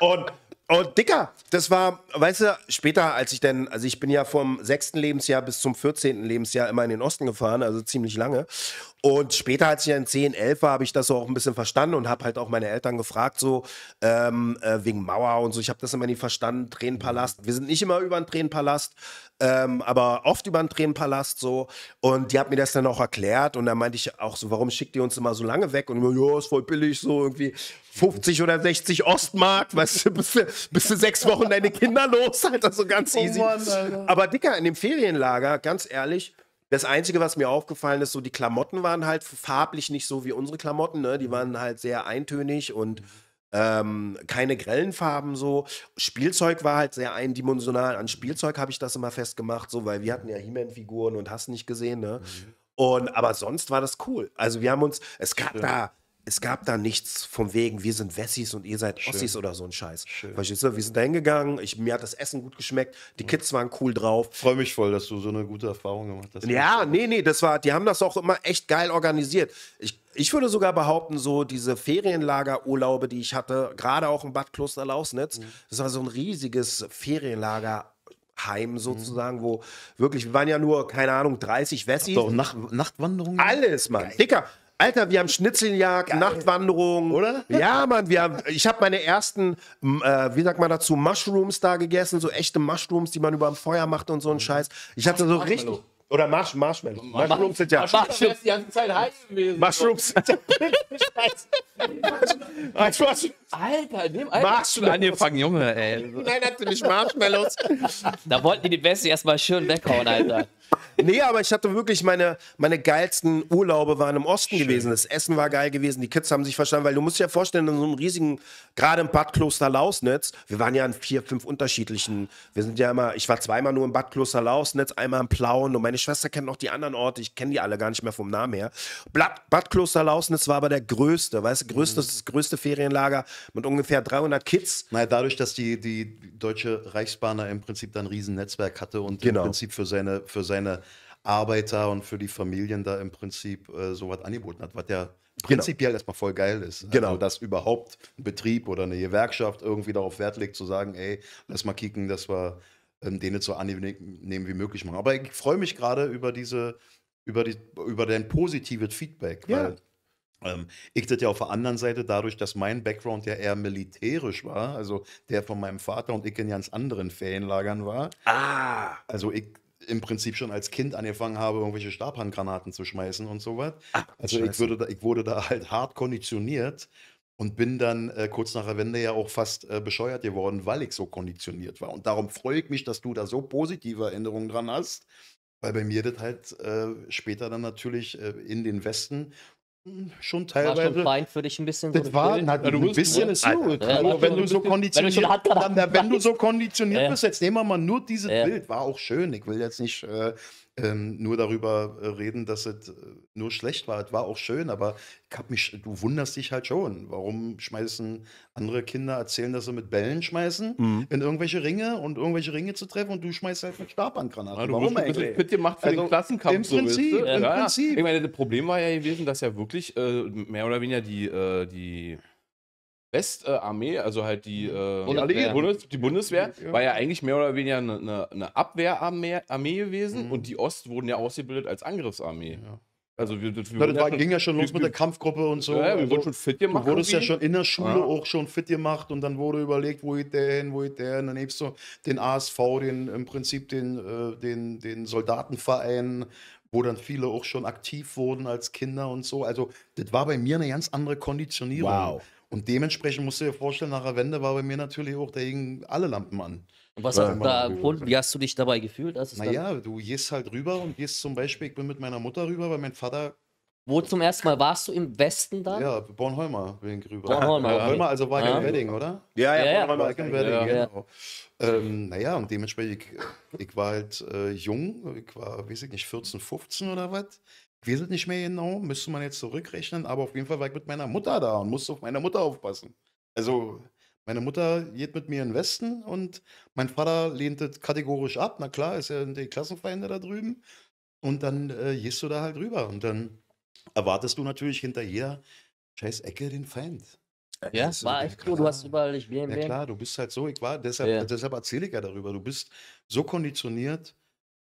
Und, und Dicker, das war, weißt du, später, als ich dann, also ich bin ja vom sechsten Lebensjahr bis zum 14. Lebensjahr immer in den Osten gefahren, also ziemlich lange. Und später, als ich dann 10, 11 war, habe ich das auch ein bisschen verstanden und habe halt auch meine Eltern gefragt, so ähm, äh, wegen Mauer und so. Ich habe das immer nicht verstanden, Tränenpalast. Wir sind nicht immer über den Tränenpalast ähm, aber oft über den Tränenpalast so. Und die hat mir das dann auch erklärt. Und dann meinte ich auch so, warum schickt ihr uns immer so lange weg? Und ja, ist voll billig, so irgendwie 50 oder 60 Ostmark, weißt du, bist du, bist du sechs Wochen deine Kinder los, also oh Alter, so ganz easy. Oh Mann, aber Dicker, in dem Ferienlager, ganz ehrlich, das Einzige, was mir aufgefallen ist, so die Klamotten waren halt farblich nicht so wie unsere Klamotten, ne? Die waren halt sehr eintönig und mhm. Ähm, keine grellen Farben so. Spielzeug war halt sehr eindimensional. An Spielzeug habe ich das immer festgemacht, so, weil wir hatten ja He-Man-Figuren und hast nicht gesehen, ne? Mhm. Und, aber sonst war das cool. Also wir haben uns, es gab da es gab da nichts vom Wegen, wir sind Wessis und ihr seid Schön. Ossis oder so ein Scheiß. Verstehst du? Wir sind da hingegangen, ich, mir hat das Essen gut geschmeckt, die Kids waren cool drauf. Freue mich voll, dass du so eine gute Erfahrung gemacht hast. Ja, nee, nee, das war, die haben das auch immer echt geil organisiert. Ich, ich würde sogar behaupten, so diese Ferienlagerurlaube, die ich hatte, gerade auch im Bad Klosterlausnitz, mhm. das war so ein riesiges Ferienlager. Heim mhm. sozusagen, mhm. wo wirklich, wir waren ja nur, keine Ahnung, 30 Wessis. Doch, Nacht, Nachtwanderungen? Alles, Mann. Geil. Dicker, Alter, wir haben Schnitzeljagd, Geil. Nachtwanderung. Oder? Ja, Mann, wir haben, ich habe meine ersten, äh, wie sagt man dazu, Mushrooms da gegessen, so echte Mushrooms, die man über dem Feuer macht und so einen Scheiß. Ich hatte so richtig. Oder Marsh, Marshmallow. Mushrooms sind ja. Mushrooms die ganze Zeit heiß gewesen. Mushrooms sind ja. Scheiße. Alter, in dem Alter hast du angefangen, Junge, ey. Nein, natürlich Marshmallows. Da wollten die die Beste erstmal schön weghauen, Alter. Nee, aber ich hatte wirklich meine, meine geilsten Urlaube waren im Osten Schön. gewesen. Das Essen war geil gewesen, die Kids haben sich verstanden, weil du musst dir ja vorstellen, in so einem riesigen, gerade im Bad Kloster Lausnitz, wir waren ja in vier, fünf unterschiedlichen, wir sind ja immer, ich war zweimal nur im Bad Kloster Lausnitz, einmal im Plauen und meine Schwester kennt noch die anderen Orte, ich kenne die alle gar nicht mehr vom Namen her. Bad, Bad Kloster Lausnitz war aber der größte, weißt du, größte, mhm. das größte Ferienlager mit ungefähr 300 Kids. Naja, dadurch, dass die, die Deutsche Reichsbahner im Prinzip dann ein Riesennetzwerk hatte und genau. im Prinzip für seine, für seine seine Arbeiter und für die Familien da im Prinzip äh, so was angeboten hat, was ja genau. prinzipiell genau. erstmal voll geil ist. Also genau. Also, dass überhaupt ein Betrieb oder eine Gewerkschaft irgendwie darauf Wert legt, zu sagen, ey, lass mal kicken, dass wir ähm, denen so annehmen wie möglich machen. Aber ich freue mich gerade über diese, über die, über dein positives Feedback, ja. weil ähm, ich das ja auf der anderen Seite dadurch, dass mein Background ja eher militärisch war, also der von meinem Vater und ich in ganz anderen Ferienlagern war. Ah! Also ich im Prinzip schon als Kind angefangen habe, irgendwelche Stabhandgranaten zu schmeißen und so was. also ich, da, ich, wurde da halt hart konditioniert und bin dann äh, kurz nach der Wende ja auch fast äh, bescheuert geworden, weil ich so konditioniert war. Und darum freue ich mich, dass du da so positive Erinnerungen dran hast, weil bei mir das halt äh, später dann natürlich äh, in den Westen Schon teilweise. War schon dich ein bisschen. Das so war ein, halt ja, ein bisschen ist gut. Ja, also, wenn, du so konditioniert, wenn du so konditioniert bist, jetzt nehmen wir mal nur dieses Bild, war auch schön. Ich will jetzt nicht äh, ähm, nur darüber äh, reden, dass es äh, nur schlecht war. Es war auch schön, aber ich hab mich, du wunderst dich halt schon. Warum schmeißen andere Kinder, erzählen, dass sie mit Bällen schmeißen mhm. in irgendwelche Ringe und irgendwelche Ringe zu treffen und du schmeißt halt mit Stabhandgranaten. Ja, ah, Warum eigentlich? Mit dir macht für also, den Klassenkampf. Im Prinzip, so, im ja, Prinzip. Ja. Ich meine, das Problem war ja gewesen, dass ja wirklich äh, mehr oder weniger die, äh, die Westarmee, äh, also halt die, mhm. äh, die, Bundes, die, Bundeswehr, war ja eigentlich mehr oder weniger eine, eine, Abwehrarmee Armee gewesen mhm. und die Ost wurden ja ausgebildet als Angriffsarmee. Ja. Also wir, wir Na, das war, ja ging ja schon los mit der Kampfgruppe und so. Ja, wir also, wurden schon fit gemacht. Du wurdest irgendwie. ja schon in der Schule ah. auch schon fit gemacht und dann wurde überlegt, wo geht der hin, wo geht der hin. Dann hebst du den ASV, den im Prinzip den, äh, den, den Soldatenverein, wo dann viele auch schon aktiv wurden als Kinder und so. Also das war bei mir eine ganz andere Konditionierung. Wow. Und dementsprechend musst du dir vorstellen, nach der Wende war bei mir natürlich auch, da hingen alle Lampen an. Und was hast du da, und wie hast du dich dabei gefühlt? Naja, du gehst halt rüber und gehst zum Beispiel, ich bin mit meiner Mutter rüber, weil mein Vater wo zum ersten Mal warst du im Westen dann? Ja, Bornholmer bin ich rüber. Bornholmer, ja. Bornholmer also war ja. in ah. Wedding, oder? Ja, ja, ja Bornholmer war in Wedding, ja. genau. Ähm, naja, und dementsprechend, ich, ich war halt äh, jung, ich war, weiß ich nicht, 14, 15 oder was. Ich weiß es nicht mehr genau, müsste man jetzt zurückrechnen, aber auf jeden Fall war ich mit meiner Mutter da und musste auf meine Mutter aufpassen. Also, meine Mutter geht mit mir in den Westen und mein Vater lehnt es kategorisch ab. Na klar, ist ja die Klassenfeinde da drüben. Und dann äh, gehst du da halt rüber und dann erwartest du natürlich hinter jeder scheiß Ecke den Feind. Ja, das war echt cool. Du hast überall nicht Ja wählen. klar, du bist halt so, ich war, deshalb, ja. deshalb erzähle ich ja darüber. Du bist so konditioniert,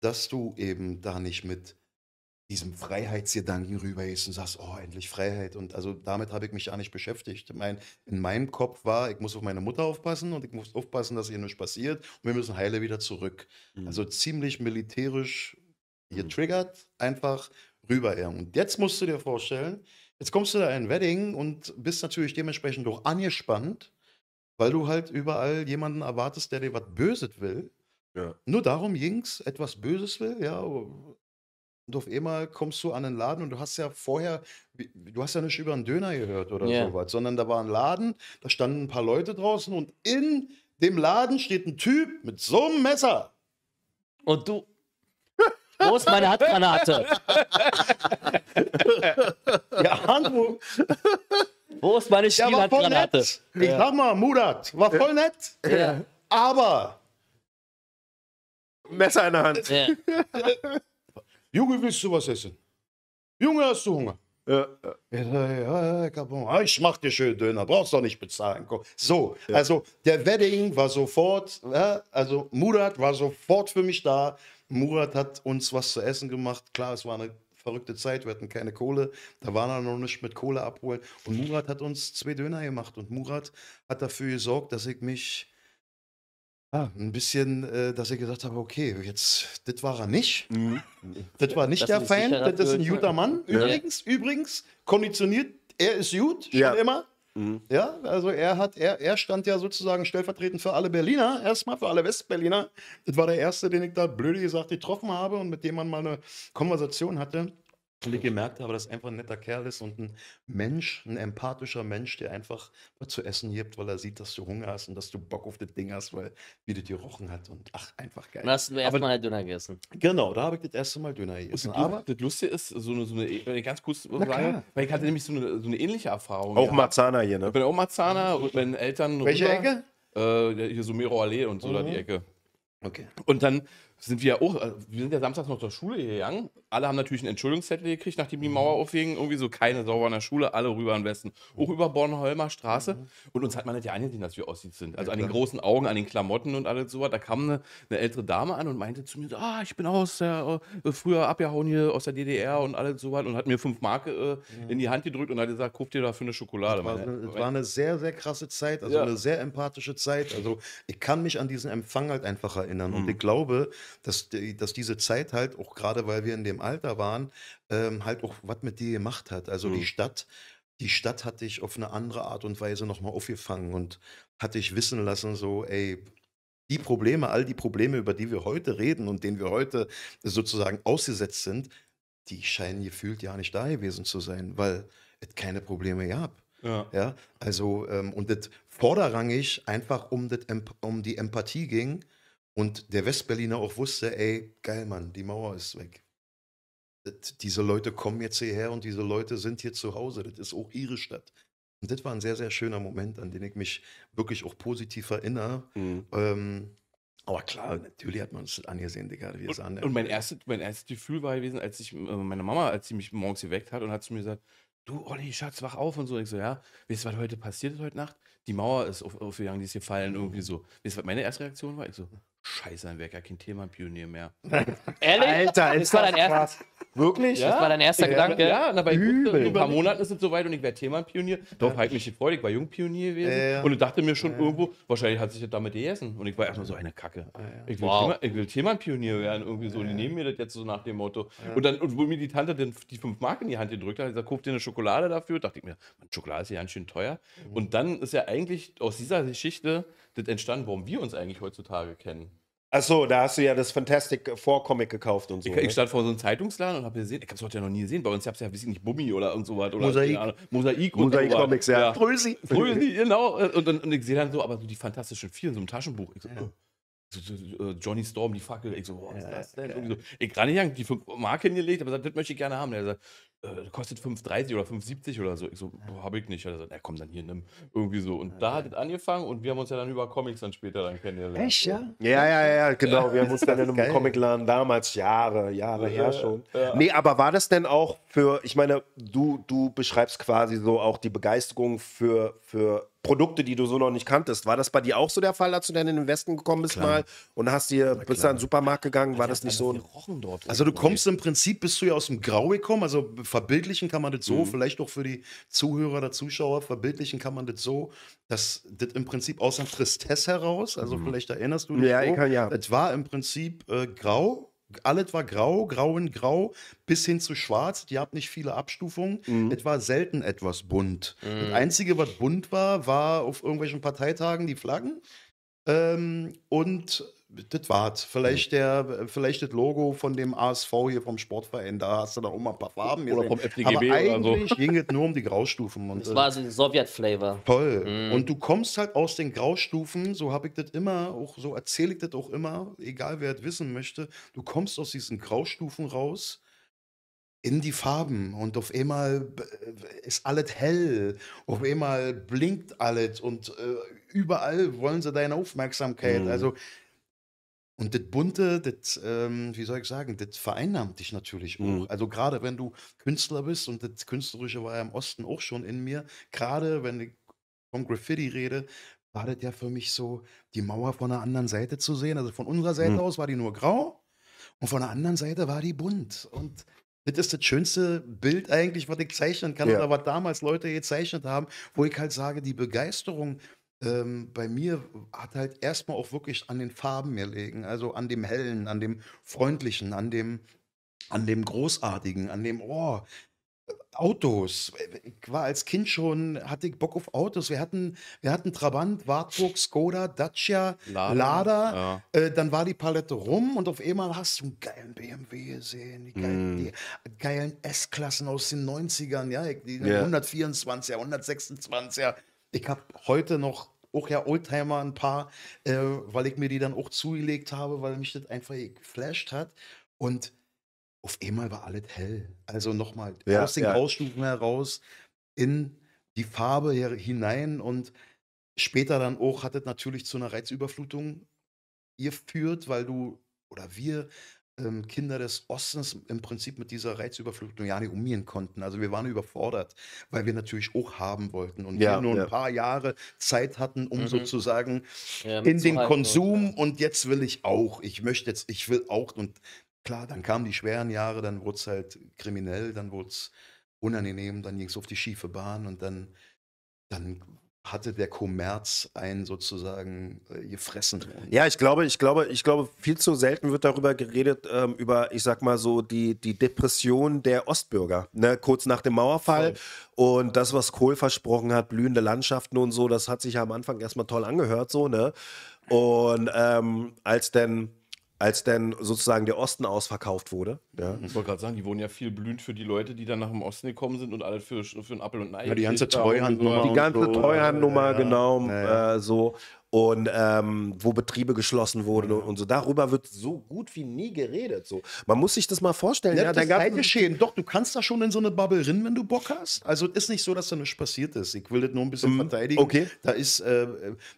dass du eben da nicht mit diesem Freiheitsgedanken rüber ist und sagst, oh, endlich Freiheit. Und also damit habe ich mich ja nicht beschäftigt. Mein, in meinem Kopf war, ich muss auf meine Mutter aufpassen und ich muss aufpassen, dass ihr nichts passiert und wir müssen heile wieder zurück. Mhm. Also ziemlich militärisch mhm. getriggert, mhm. einfach rüber. Und jetzt musst du dir vorstellen, jetzt kommst du da in ein Wedding und bist natürlich dementsprechend doch angespannt, weil du halt überall jemanden erwartest, der dir was Böses will. Ja. Nur darum ging es, etwas Böses will, ja, und auf einmal kommst du an den Laden und du hast ja vorher, du hast ja nicht über einen Döner gehört oder yeah. sowas, sondern da war ein Laden, da standen ein paar Leute draußen und in dem Laden steht ein Typ mit so einem Messer. Und du. Wo ist meine Handgranate? ja, Handbuch. Wo ist meine Stielhandgranate? Ja, ich ja. sag mal, Murat, war voll nett. Ja. Aber. Messer in der Hand. Ja. Junge, willst du was essen? Junge, hast du Hunger? Ja, ja, ja, ah, ich mach dir schön Döner, brauchst doch nicht bezahlen. So, ja. also der Wedding war sofort, also Murat war sofort für mich da. Murat hat uns was zu essen gemacht. Klar, es war eine verrückte Zeit, wir hatten keine Kohle, da waren wir noch nicht mit Kohle abholen. Und Murat hat uns zwei Döner gemacht und Murat hat dafür gesorgt, dass ich mich ja, ah, ein bisschen, äh, dass ich gesagt habe, okay, jetzt, das war er nicht. Mhm. Das war nicht Das der Fan, das ist ein guter Mann. Ja. Übrigens, übrigens, konditioniert, er ist gut, schon Ja. immer. Mhm. Ja, also er hat, er, er stand ja sozusagen stellvertretend für alle Berliner, erstmal für alle Westberliner. Das war der erste, den ich da blöde gesagt getroffen habe und mit dem man mal eine Konversation hatte gemerkt habe, dass er einfach ein netter Kerl ist und ein Mensch, ein empathischer Mensch, der einfach was zu essen gibt, weil er sieht, dass du Hunger hast und dass du Bock auf das Ding hast, weil wie das rochen hat und ach, einfach geil. Dann hast du erstmal halt Döner gegessen. Genau, da habe ich das erste Mal Döner gegessen. Und aber das Lustige ist, so eine, so eine ganz kurz weil ich hatte nämlich so eine, so eine ähnliche Erfahrung. Auch ja. Marzana hier, ne? Ich bin auch Marzana und meine Eltern. Welche rüber, Ecke? Äh, hier so Miro Allee und so mhm. da die mhm. Ecke. Okay. Und dann sind wir ja auch, also wir sind ja samstags noch zur Schule gegangen. Alle haben natürlich einen Entschuldungszettel gekriegt, nachdem die Mauer aufging. Irgendwie so keine sauber in der Schule, alle rüber in Westen. Auch über Bornholmer Straße. Mhm. Und uns hat man nicht ja angesehen, dass wir aussieht sind. Also an den großen Augen, an den Klamotten und alles sowas. Da kam eine, eine, ältere Dame an und meinte zu mir, ah, ich bin aus der, äh, früher abgehauen hier aus der DDR und alles sowas. Und hat mir fünf Mark äh, in die Hand gedrückt und hat gesagt, guck dir da für eine Schokolade. Es war, eine, war eine sehr, sehr krasse Zeit, also ja. eine sehr empathische Zeit. Also ich kann mich an diesen Empfang halt einfach erinnern. Mhm. Und ich glaube, dass, dass diese Zeit halt auch gerade, weil wir in dem Alter waren, ähm, halt auch was mit dir gemacht hat. Also mhm. die Stadt, die Stadt hat dich auf eine andere Art und Weise nochmal aufgefangen und hat dich wissen lassen, so, ey, die Probleme, all die Probleme, über die wir heute reden und denen wir heute sozusagen ausgesetzt sind, die scheinen gefühlt ja nicht da gewesen zu sein, weil es keine Probleme gab. Ja. ja also, ähm, und das vorderrangig einfach um, das, um die Empathie ging, und der Westberliner auch wusste, ey, geil, Mann, die Mauer ist weg. diese Leute kommen jetzt hierher und diese Leute sind hier zu Hause. Das ist auch ihre Stadt. Und das war ein sehr, sehr schöner Moment, an den ich mich wirklich auch positiv erinnere. Mhm. Ähm, aber klar, natürlich hat man es angesehen, Digga. Wie und, an, und mein, erstes, mein erstes Gefühl war gewesen, als ich äh, meine Mama, als sie mich morgens geweckt hat und hat zu mir gesagt, du Olli, Schatz, wach auf und so. Und ich so, ja, weißt du, was heute passiert ist heute Nacht? Die Mauer ist auf, aufgegangen, die ist gefallen, irgendwie so. Weißt du, was meine erste Reaktion war? Ich so, Scheiße, ein Werker, kein Thema, Pionier mehr. Ehrlich? Alter, ist das, war dein erster, wirklich? Ja? Das war dein erster ja. Gedanke. Ja, aber in ein paar Monaten ist es soweit und ich wäre Thema Pionier. Darauf Doch, halt mich gefreut, ich war Jungpionier gewesen. Ja, ja. Und ich dachte mir schon irgendwo, wahrscheinlich hat sich das damit gegessen. Und ich war erstmal so eine Kacke. Ah, ich, will wow. Thema, ich Thema Pionier werden, irgendwie so. Die nehmen mir das jetzt so nach dem Motto. Und dann, und wo mir die Tante den, die fünf Mark in die Hand gedrückt hat, ich gesagt, kauf dir eine Schokolade dafür, dachte ich mir, Schokolade ist ja ganz schön teuer. Mhm. Und dann ist ja eigentlich aus dieser Geschichte das entstanden, warum wir uns eigentlich heutzutage kennen. Achso, da hast du ja das Fantastic Four Comic gekauft und so. Ich, ich ne? stand vor so einem Zeitungsladen und habe gesehen, ich habe es heute ja noch nie gesehen, bei uns gab es ja, weiß ich nicht, Bummi oder so was. Oder Mosaik. Ahnung, Mosaik, Mosaik so Comics, ja. ja. Frösi. Frösi, genau. Und, und, und ich sehe dann so, aber so die fantastischen Vier in so einem Taschenbuch. Ich so, ja. Oh. Äh, Johnny Storm, die Fackel. Ich so, was ist das denn? Ja, so, ich sagen, die 5 Mark hingelegt, aber gesagt, das möchte ich gerne haben. Er sagt, äh, kostet 5,30 oder 5,70 oder so. Ich so, boah, hab ich nicht. Er sagt, er komm, dann hier, nimm. Irgendwie so. Und okay. da hat es angefangen und wir haben uns ja dann über Comics dann später dann kennengelernt. Echt, ja? Ja, ja, ja, genau. Wir haben uns dann in einem Comicladen damals Jahre, Jahre ja, her schon. Ja. Nee, aber war das denn auch für, ich meine, du, du beschreibst quasi so auch die Begeisterung für, für Produkte, die du so noch nicht kanntest. War das bei dir auch so der Fall, als du dann in den Westen gekommen bist klar. mal und hast dir bist klar. da in den Supermarkt gegangen? War das nicht so? also du kommst im Prinzip, bist du ja aus dem Grau gekommen. Also verbildlichen kann man das so, mhm. vielleicht auch für die Zuhörer oder Zuschauer, verbildlichen kann man das so, dass das im Prinzip aus einer Tristesse heraus, also mhm. vielleicht erinnerst du dich. Ja, so, ich kann, ja. Es war im Prinzip äh, grau alles war grau, grau und grau, bis hin zu schwarz. Die habt nicht viele Abstufungen. Mhm. Es war selten etwas bunt. Mhm. Das Einzige, was bunt war, war auf irgendwelchen Parteitagen die Flaggen. Ähm, und das war's. Vielleicht, der, vielleicht das Logo von dem ASV hier vom Sportverein, da hast du da auch mal ein paar Farben. Oder gesehen. vom FDGB Aber eigentlich so. ging es nur um die Graustufen. Und, das äh, war so ein Sowjet-Flavor. Toll. Mm. Und du kommst halt aus den Graustufen, so habe ich das immer, auch so erzähle ich das auch immer, egal wer das wissen möchte, du kommst aus diesen Graustufen raus in die Farben und auf einmal äh, ist alles hell, auf einmal blinkt alles und äh, überall wollen sie deine Aufmerksamkeit. Mhm. Also und das Bunte, das, ähm, wie soll ich sagen, das vereinnahmt dich natürlich mhm. auch. Mhm. Also gerade wenn du Künstler bist und das Künstlerische war ja im Osten auch schon in mir, gerade wenn ich vom Graffiti rede, war das ja für mich so, die Mauer von der anderen Seite zu sehen. Also von unserer Seite mhm. aus war die nur grau und von der anderen Seite war die bunt. Und das ist das schönste Bild eigentlich, was ich zeichnen kann ja. oder was damals Leute gezeichnet haben, wo ich halt sage, die Begeisterung, ähm, bei mir hat halt erstmal auch wirklich an den Farben mir legen, also an dem Hellen, an dem Freundlichen, an dem, an dem Großartigen, an dem, oh, Autos. Ich war als Kind schon, hatte ich Bock auf Autos. Wir hatten, wir hatten Trabant, Wartburg, Skoda, Dacia, Lada. Lada. Ja. Äh, dann war die Palette rum und auf einmal hast du einen geilen BMW gesehen, die geilen, mm. geilen S-Klassen aus den 90ern, ja, die yeah. 124er, 126er. Ich habe heute noch auch ja Oldtimer ein paar, äh, weil ich mir die dann auch zugelegt habe, weil mich das einfach geflasht hat. Und auf einmal war alles hell. Also nochmal ja, aus den ja. Ausstufen heraus in die Farbe hinein und später dann auch hat es natürlich zu einer Reizüberflutung geführt, weil du oder wir ähm, Kinder des Ostens im Prinzip mit dieser Reizüberflutung ja nicht umgehen konnten. Also wir waren überfordert, weil wir natürlich auch haben wollten und ja, wir nur ja. ein paar Jahre Zeit hatten, um mhm. sozusagen ja, in den Konsum oder? und jetzt will ich auch, ich möchte jetzt, ich will auch und klar, dann kamen die schweren Jahre, dann wurde es halt kriminell, dann wurde es unangenehm, dann ging es auf die schiefe Bahn und dann, dann hatte der Kommerz einen sozusagen äh, gefressen. Ja, ich glaube, ich glaube, ich glaube, viel zu selten wird darüber geredet, ähm, über, ich sag mal so, die, die Depression der Ostbürger, ne? kurz nach dem Mauerfall. Voll. Und das, was Kohl versprochen hat, blühende Landschaften und so, das hat sich ja am Anfang erstmal toll angehört, so, ne? Und ähm, als dann als dann sozusagen der Osten ausverkauft wurde. Ja. Ich wollte gerade sagen, die wurden ja viel blühend für die Leute, die dann nach dem Osten gekommen sind und alle für, für einen Appel und ein Ei. Ja, die ganze Treuhandnummer. Die ganze so. Treuhandnummer, ja, genau, ja. Äh, so. Und ähm, wo Betriebe geschlossen wurden ja. Mhm. und so. Darüber wird so gut wie nie geredet. So. Man muss sich das mal vorstellen. Ja, ja, das geschehen. Doch, du kannst da schon in so eine Bubble rein, wenn du Bock hast. Also es ist nicht so, dass da nichts passiert ist. Ich will das nur ein bisschen mhm. verteidigen. Okay. Da ist, äh,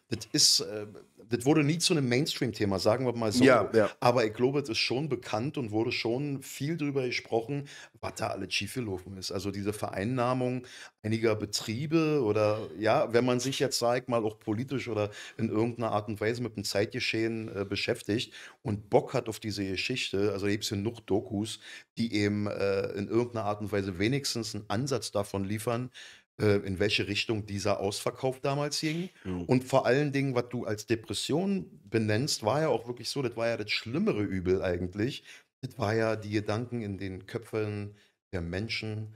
das ist... Äh, das wurde nie zu einem Mainstream-Thema, sagen wir mal so. Ja, ja. Aber ich glaube, es ist schon bekannt und wurde schon viel darüber gesprochen, was da alles schiefgelaufen ist. Also diese Vereinnahmung einiger Betriebe oder ja, wenn man sich jetzt, sag ich mal, auch politisch oder in irgendeiner Art und Weise mit dem Zeitgeschehen äh, beschäftigt und Bock hat auf diese Geschichte, also gibt es genug Dokus, die eben äh, in irgendeiner Art und Weise wenigstens einen Ansatz davon liefern, äh, in welche Richtung dieser Ausverkauf damals ging. Mhm. Und vor allen Dingen, was du als Depression benennst, war ja auch wirklich so, das war ja das schlimmere Übel eigentlich. Das war ja die Gedanken in den Köpfen der Menschen,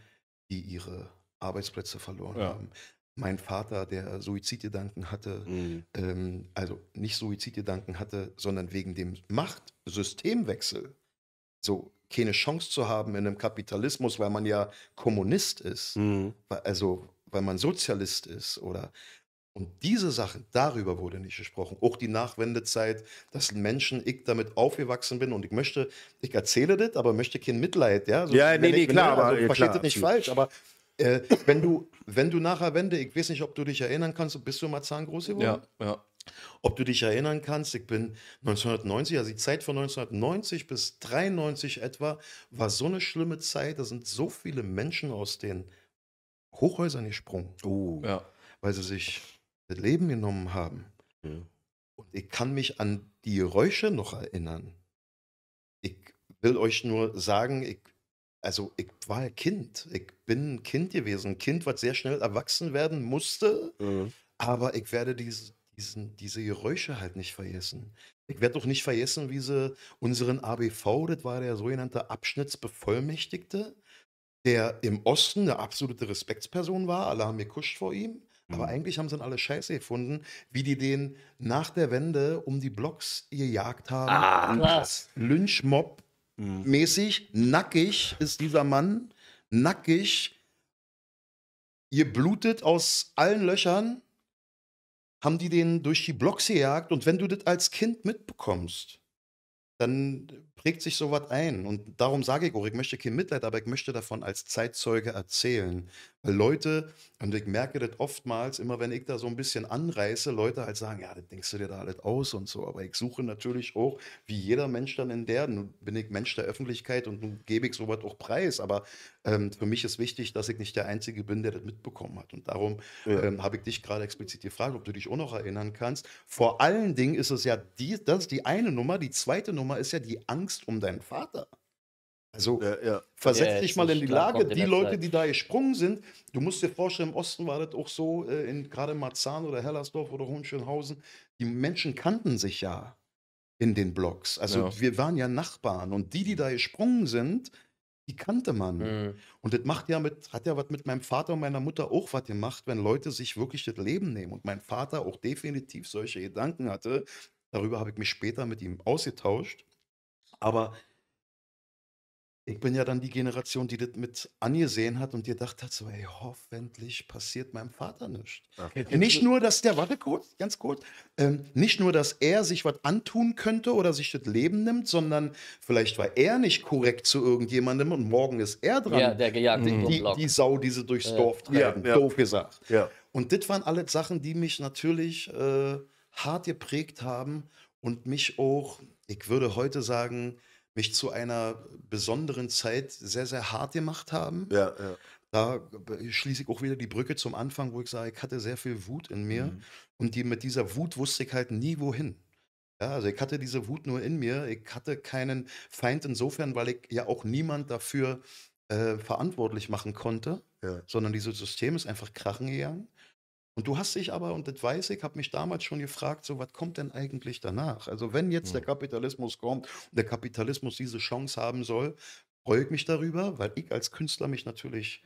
die ihre Arbeitsplätze verloren ja. haben. Mein Vater, der Suizidgedanken hatte, mhm. ähm, also nicht Suizidgedanken hatte, sondern wegen dem Machtsystemwechsel. So, keine Chance zu haben in einem Kapitalismus, weil man ja Kommunist ist, mhm. also weil man Sozialist ist oder und diese Sachen, darüber wurde nicht gesprochen. Auch die Nachwendezeit, dass Menschen, ich damit aufgewachsen bin und ich möchte, ich erzähle das, aber möchte kein Mitleid. Ja, so, ja nee, nee, ich, klar, ne? also, aber. Also, versteht klar. das nicht falsch, aber äh, wenn, du, wenn du nachher wende, ich weiß nicht, ob du dich erinnern kannst, bist du mal zahngroß geworden? Ja, ja. Ob du dich erinnern kannst, ich bin 1990, also die Zeit von 1990 bis 93 etwa, war so eine schlimme Zeit. Da sind so viele Menschen aus den Hochhäusern gesprungen, Oh. Ja. weil sie sich das Leben genommen haben. Ja. Und ich kann mich an die Geräusche noch erinnern. Ich will euch nur sagen, ich, also ich war ein Kind. Ich bin ein Kind gewesen. Ein Kind, was sehr schnell erwachsen werden musste. Mhm. Aber ich werde dieses, diesen, diese Geräusche halt nicht vergessen. Ich werde doch nicht vergessen, wie sie unseren ABV, das war der sogenannte Abschnittsbevollmächtigte, der im Osten eine absolute Respektsperson war. Alle haben gekuscht vor ihm. Mhm. Aber eigentlich haben sie dann alle Scheiße gefunden, wie die den nach der Wende um die Blocks gejagt haben. Ah, Lynchmob mhm. mäßig, nackig ist dieser Mann, nackig, ihr blutet aus allen Löchern haben die den durch die Blocks gejagt und wenn du das als Kind mitbekommst, dann prägt sich sowas ein. Und darum sage ich auch, ich möchte kein Mitleid, aber ich möchte davon als Zeitzeuge erzählen. Weil Leute, und ich merke das oftmals, immer wenn ich da so ein bisschen anreiße, Leute halt sagen, ja, das denkst du dir da alles aus und so. Aber ich suche natürlich auch, wie jeder Mensch dann in der, nun bin ich Mensch der Öffentlichkeit und nun gebe ich sowas auch preis. Aber ähm, für mich ist wichtig, dass ich nicht der Einzige bin, der das mitbekommen hat. Und darum ja. ähm, habe ich dich gerade explizit gefragt, ob du dich auch noch erinnern kannst. Vor allen Dingen ist es ja die, das ist die eine Nummer, die zweite Nummer ist ja die Angst, Angst um deinen Vater. Also ja, ja. versetz ja, dich mal in die Lage, die Leute, Zeit. die da gesprungen sind, du musst dir vorstellen, im Osten war das auch so, äh, in, gerade in Marzahn oder Hellersdorf oder Hohenschönhausen, die Menschen kannten sich ja in den Blocks. Also wir waren ja Nachbarn und die, die da gesprungen sind, die kannte man. Mhm. Und das macht ja mit, hat ja was mit meinem Vater und meiner Mutter auch was gemacht, wenn Leute sich wirklich das Leben nehmen. Und mein Vater auch definitiv solche Gedanken hatte. Darüber habe ich mich später mit ihm ausgetauscht. Aber ich bin ja dann die Generation, die das mit angesehen hat und gedacht hat, so, ey, hoffentlich passiert meinem Vater nichts. Okay. Äh, nicht nur, dass der, warte kurz, ganz kurz, ähm, nicht nur, dass er sich was antun könnte oder sich das Leben nimmt, sondern vielleicht war er nicht korrekt zu irgendjemandem und morgen ist er dran. Ja, der gejagt mhm. die, die Sau, die sie durchs ja. Dorf treiben, ja, ja. doof gesagt. Ja. Und das waren alle Sachen, die mich natürlich äh, hart geprägt haben und mich auch ich würde heute sagen, mich zu einer besonderen Zeit sehr, sehr hart gemacht haben. Ja, ja. Da schließe ich auch wieder die Brücke zum Anfang, wo ich sage, ich hatte sehr viel Wut in mir mhm. und die, mit dieser Wut wusste ich halt nie wohin. Ja, also ich hatte diese Wut nur in mir. Ich hatte keinen Feind insofern, weil ich ja auch niemand dafür äh, verantwortlich machen konnte, ja. sondern dieses System ist einfach krachen gegangen. Und du hast dich aber, und das weiß ich, habe mich damals schon gefragt, so was kommt denn eigentlich danach? Also wenn jetzt der hm. Kapitalismus kommt und der Kapitalismus diese Chance haben soll, freue ich mich darüber, weil ich als Künstler mich natürlich,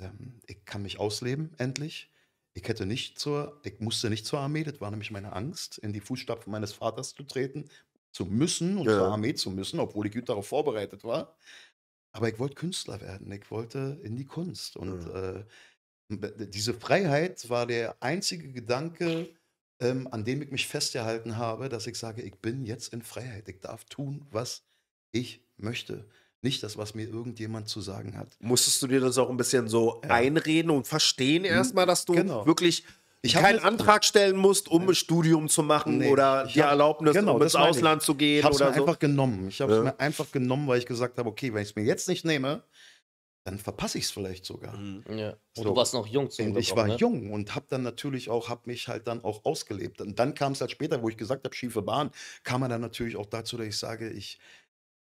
ähm, ich kann mich ausleben, endlich. Ich hätte nicht zur, ich musste nicht zur Armee, das war nämlich meine Angst, in die Fußstapfen meines Vaters zu treten, zu müssen und ja. zur Armee zu müssen, obwohl ich gut darauf vorbereitet war. Aber ich wollte Künstler werden, ich wollte in die Kunst und ja. Hm. äh, diese Freiheit war der einzige Gedanke, ähm, an dem ich mich festgehalten habe, dass ich sage, ich bin jetzt in Freiheit. Ich darf tun, was ich möchte. Nicht das, was mir irgendjemand zu sagen hat. Musstest du dir das auch ein bisschen so ja. einreden und verstehen mhm. erstmal, dass du genau. wirklich ich keinen Antrag stellen musst, um ein Studium zu machen nee, oder die hab, Erlaubnis, genau, um ins Ausland ich. zu gehen. Ich habe es mir so. einfach genommen. Ich habe es ja. mir einfach genommen, weil ich gesagt habe, okay, wenn ich es mir jetzt nicht nehme, dann verpasse ich es vielleicht sogar. Mhm. Ja. So. du warst noch jung. Zum ich auch, war ne? jung und habe dann natürlich auch, habe mich halt dann auch ausgelebt. Und dann kam es halt später, wo ich gesagt habe, schiefe Bahn, kam man dann natürlich auch dazu, dass ich sage, ich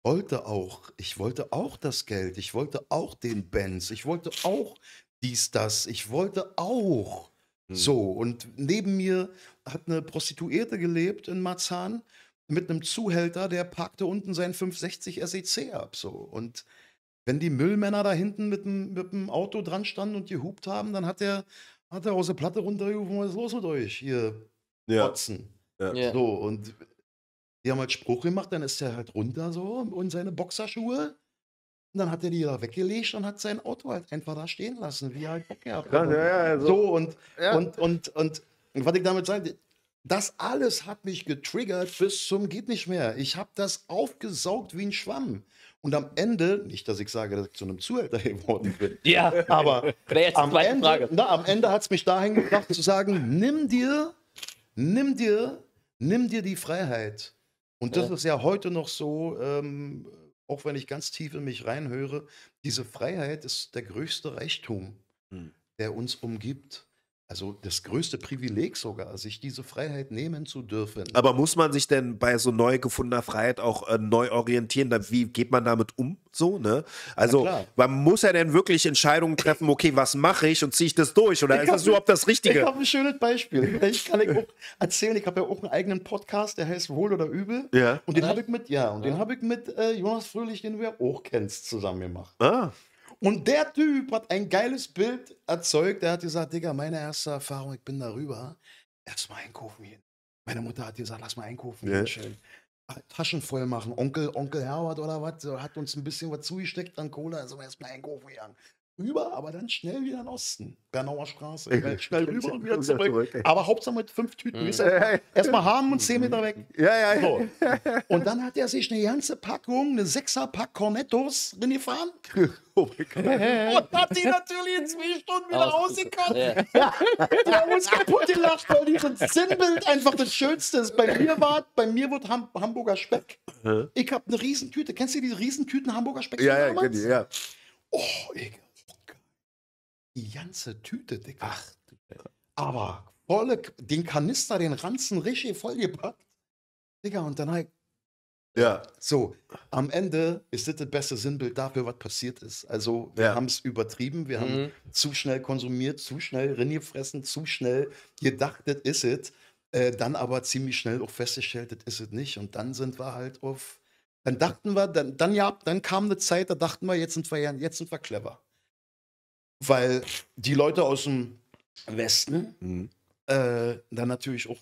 wollte auch, ich wollte auch das Geld, ich wollte auch den Benz, ich wollte auch dies, das, ich wollte auch. Mhm. So, und neben mir hat eine Prostituierte gelebt in Marzahn mit einem Zuhälter, der parkte unten seinen 560 SEC e ab. So, und wenn die Müllmänner da hinten mit dem, mit dem Auto dran standen und gehupt haben, dann hat der, hat der aus der Platte runtergerufen, was ist los mit euch? hier? ja. Kotzen. Ja. ja. So, und die haben halt Spruch gemacht, dann ist er halt runter so und seine Boxerschuhe. Und dann hat er die da weggelegt und hat sein Auto halt einfach da stehen lassen, wie er halt Bock gehabt hat. Ja, ja, so. so, und, ja. und, und, und, und was ich damit sage, das alles hat mich getriggert bis zum geht nicht mehr. Ich habe das aufgesaugt wie ein Schwamm. Und am Ende, nicht, dass ich sage, dass ich zu einem Zuhälter geworden bin. Ja, aber am Ende, na, am, Ende, hat es mich dahin gebracht zu sagen, nimm dir, nimm dir, nimm dir die Freiheit. Und das ja. ist ja heute noch so, ähm, auch wenn ich ganz tief in mich reinhöre, diese Freiheit ist der größte Reichtum, hm. der uns umgibt also das größte Privileg sogar, sich diese Freiheit nehmen zu dürfen. Aber muss man sich denn bei so neu gefundener Freiheit auch äh, neu orientieren? Wie geht man damit um? So, ne? Also man muss ja dann wirklich Entscheidungen treffen, okay, was mache ich und ziehe ich das durch? Oder ich ist das ne- überhaupt das Richtige? Ich habe ein schönes Beispiel. Ich kann euch auch erzählen, ich habe ja auch einen eigenen Podcast, der heißt Wohl oder Übel. Ja. Und den habe ich mit, ja, und den habe ich mit äh, Jonas Fröhlich, den du ja auch kennst, zusammen gemacht. Ah. Und der Typ hat ein geiles Bild erzeugt. Er hat gesagt, Digga, meine erste Erfahrung, ich bin darüber. Erstmal einkaufen gehen. Meine Mutter hat gesagt, lass mal einkaufen yeah. gehen. Taschen voll machen. Onkel, Onkel Herbert oder was, hat uns ein bisschen was zugesteckt an Cola, also erstmal einkaufen gegangen rüber, aber dann schnell wieder in Osten. Bernauer Straße. Schnell rüber und wieder zurück. aber Hauptsache mit fünf Tüten. Mhm. Erstmal haben und zehn Meter weg. Ja, ja, so. Und dann hat er sich eine ganze Packung, eine sechser Sechserpack Cornettos reingefahren. Oh mein Gott. Und hat die natürlich in zwei Stunden wieder ausgekotzt. Ja. Wir haben uns kaputt gelacht, weil dieses Sinnbild einfach das Schönste ist. Bei mir war, bei mir wird Ham Hamburger Speck. Ich habe eine Riesentüte. Kennst du die Riesentüten Hamburger Speck? Ja, ja, ja. Oh, egal die ganze Tüte, Digga. Ach, aber volle, den Kanister, den Ranzen richtig vollgepackt. Digga, und dann halt. Ja. So, am Ende ist das das beste Sinnbild dafür, was passiert ist. Also, wir ja. haben es übertrieben, wir mhm. haben zu schnell konsumiert, zu schnell reingefressen, zu schnell gedacht, das ist es. Äh, dann aber ziemlich schnell auch festgestellt, das ist es nicht. Und dann sind wir halt auf. Dann dachten wir, dann, dann ja, dann kam eine Zeit, da dachten wir, jetzt sind wir jetzt sind wir clever weil die Leute aus dem Westen mhm. äh, dann natürlich auch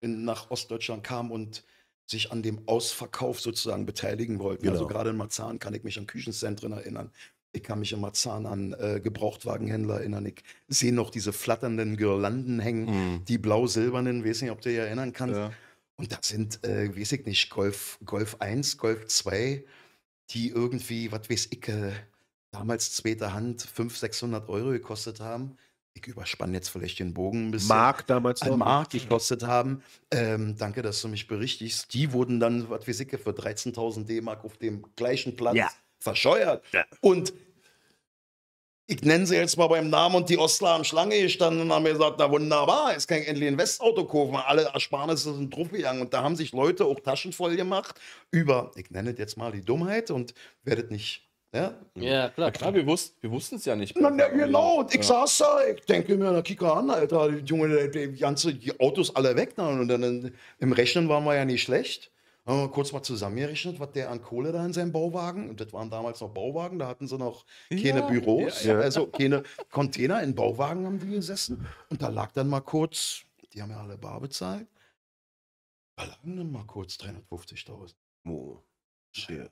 in, nach Ostdeutschland kamen und sich an dem Ausverkauf sozusagen beteiligen wollten. Also genau. Also gerade in Marzahn kann ich mich an Küchenzentren erinnern. Ich kann mich in Marzahn an äh, Gebrauchtwagenhändler erinnern. Ich sehe noch diese flatternden Girlanden hängen, mhm. die blau-silbernen, weiß nicht, ob du dich erinnern kannst. Ja. Und das sind, äh, weiß ich nicht, Golf, Golf 1, Golf 2, die irgendwie, was weiß ich, äh, damals zweite Hand 500, 600 Euro gekostet haben. Ich überspanne jetzt vielleicht den Bogen ein bisschen. Mark damals noch. Mark gekostet haben. Ähm, danke, dass du mich berichtigst. Die wurden dann, was wir sicke, für 13.000 D-Mark auf dem gleichen Platz ja. verscheuert. Ja. Und ich nenne sie jetzt mal beim Namen und die Ostler haben Schlange gestanden und haben mir gesagt, na wunderbar, jetzt kann ich endlich ein Westauto kaufen. Alle Ersparnisse sind gegangen. und da haben sich Leute auch Taschen voll gemacht über, ich nenne es jetzt mal die Dummheit und werdet nicht ja, ja klar. klar, wir, wussten, wir wussten es ja nicht. Na, na, genau, und ich ja. saß da, ich denke mir, na, kick an, Alter, die Junge, die, ganze, die Autos alle weg. Na, und dann, im Rechnen waren wir ja nicht schlecht. Haben wir kurz mal zusammengerechnet, was der an Kohle da in seinem Bauwagen, und das waren damals noch Bauwagen, da hatten sie noch keine ja, Büros, also keine Container, in Bauwagen haben die gesessen. Und da lag dann mal kurz, die haben ja alle Bar bezahlt, da lagen dann mal kurz 350.000. Oh, shit.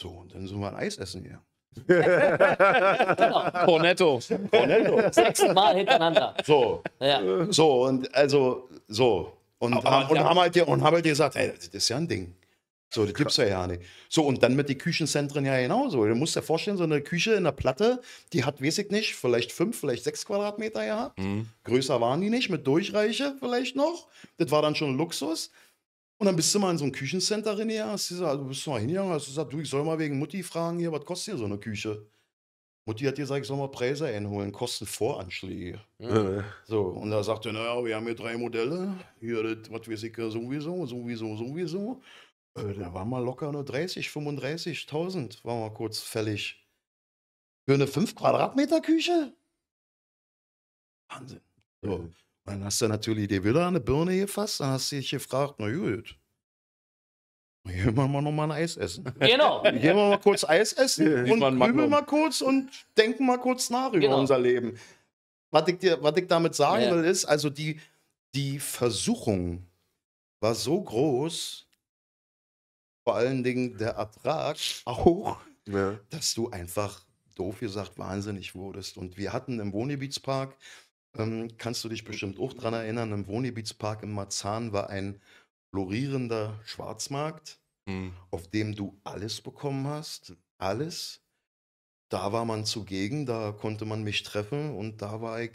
So, und dann sind wir ein Eis essen hier. genau. Cornetto. Cornetto. Mal hintereinander. So. Ja. So, und also, so. Und, aber, haben, und, ja. haben halt, und haben halt gesagt, ey, das ist ja ein Ding. So, das gibt's ja ja nicht. So, und dann mit den Küchenzentren ja genauso. Du musst dir vorstellen, so eine Küche in der Platte, die hat, weiß ich nicht, vielleicht fünf, vielleicht sechs Quadratmeter gehabt. Mhm. Größer waren die nicht, mit Durchreiche vielleicht noch. Das war dann schon Luxus. Und dann bist du mal in so ein Küchencenter drin, ja, hast gesagt, also bist du mal hingegangen, hast gesagt, du, ich soll mal wegen Mutti fragen hier, was kostet hier so eine Küche? Mutti hat dir gesagt, ich soll mal Preise einholen, Kosten vor So, und da sagt er, naja, wir haben hier drei Modelle, hier, das, was weiß ich, sowieso, sowieso, sowieso. Äh, da waren wir locker nur 30, 35.000, waren wir kurz fällig. Für eine 5 Quadratmeter Küche? Wahnsinn. So. Dann hast du natürlich die wieder eine Birne gefasst, dann hast du dich gefragt, na gut, Gehen wir mal nochmal ein Eis essen. Genau. Gehen wir mal kurz Eis essen und grübeln mal kurz und denken mal kurz nach über genau. unser Leben. Was ich, dir, was ich damit sagen ja. will, ist, also die, die Versuchung war so groß, vor allen Dingen der Ertrag auch, ja. dass du einfach doof gesagt wahnsinnig wurdest. Und wir hatten im Wohngebietspark ähm, kannst du dich bestimmt auch daran erinnern, im Wohngebietspark in Marzahn war ein florierender Schwarzmarkt, mhm. auf dem du alles bekommen hast, alles. Da war man zugegen, da konnte man mich treffen und da war ich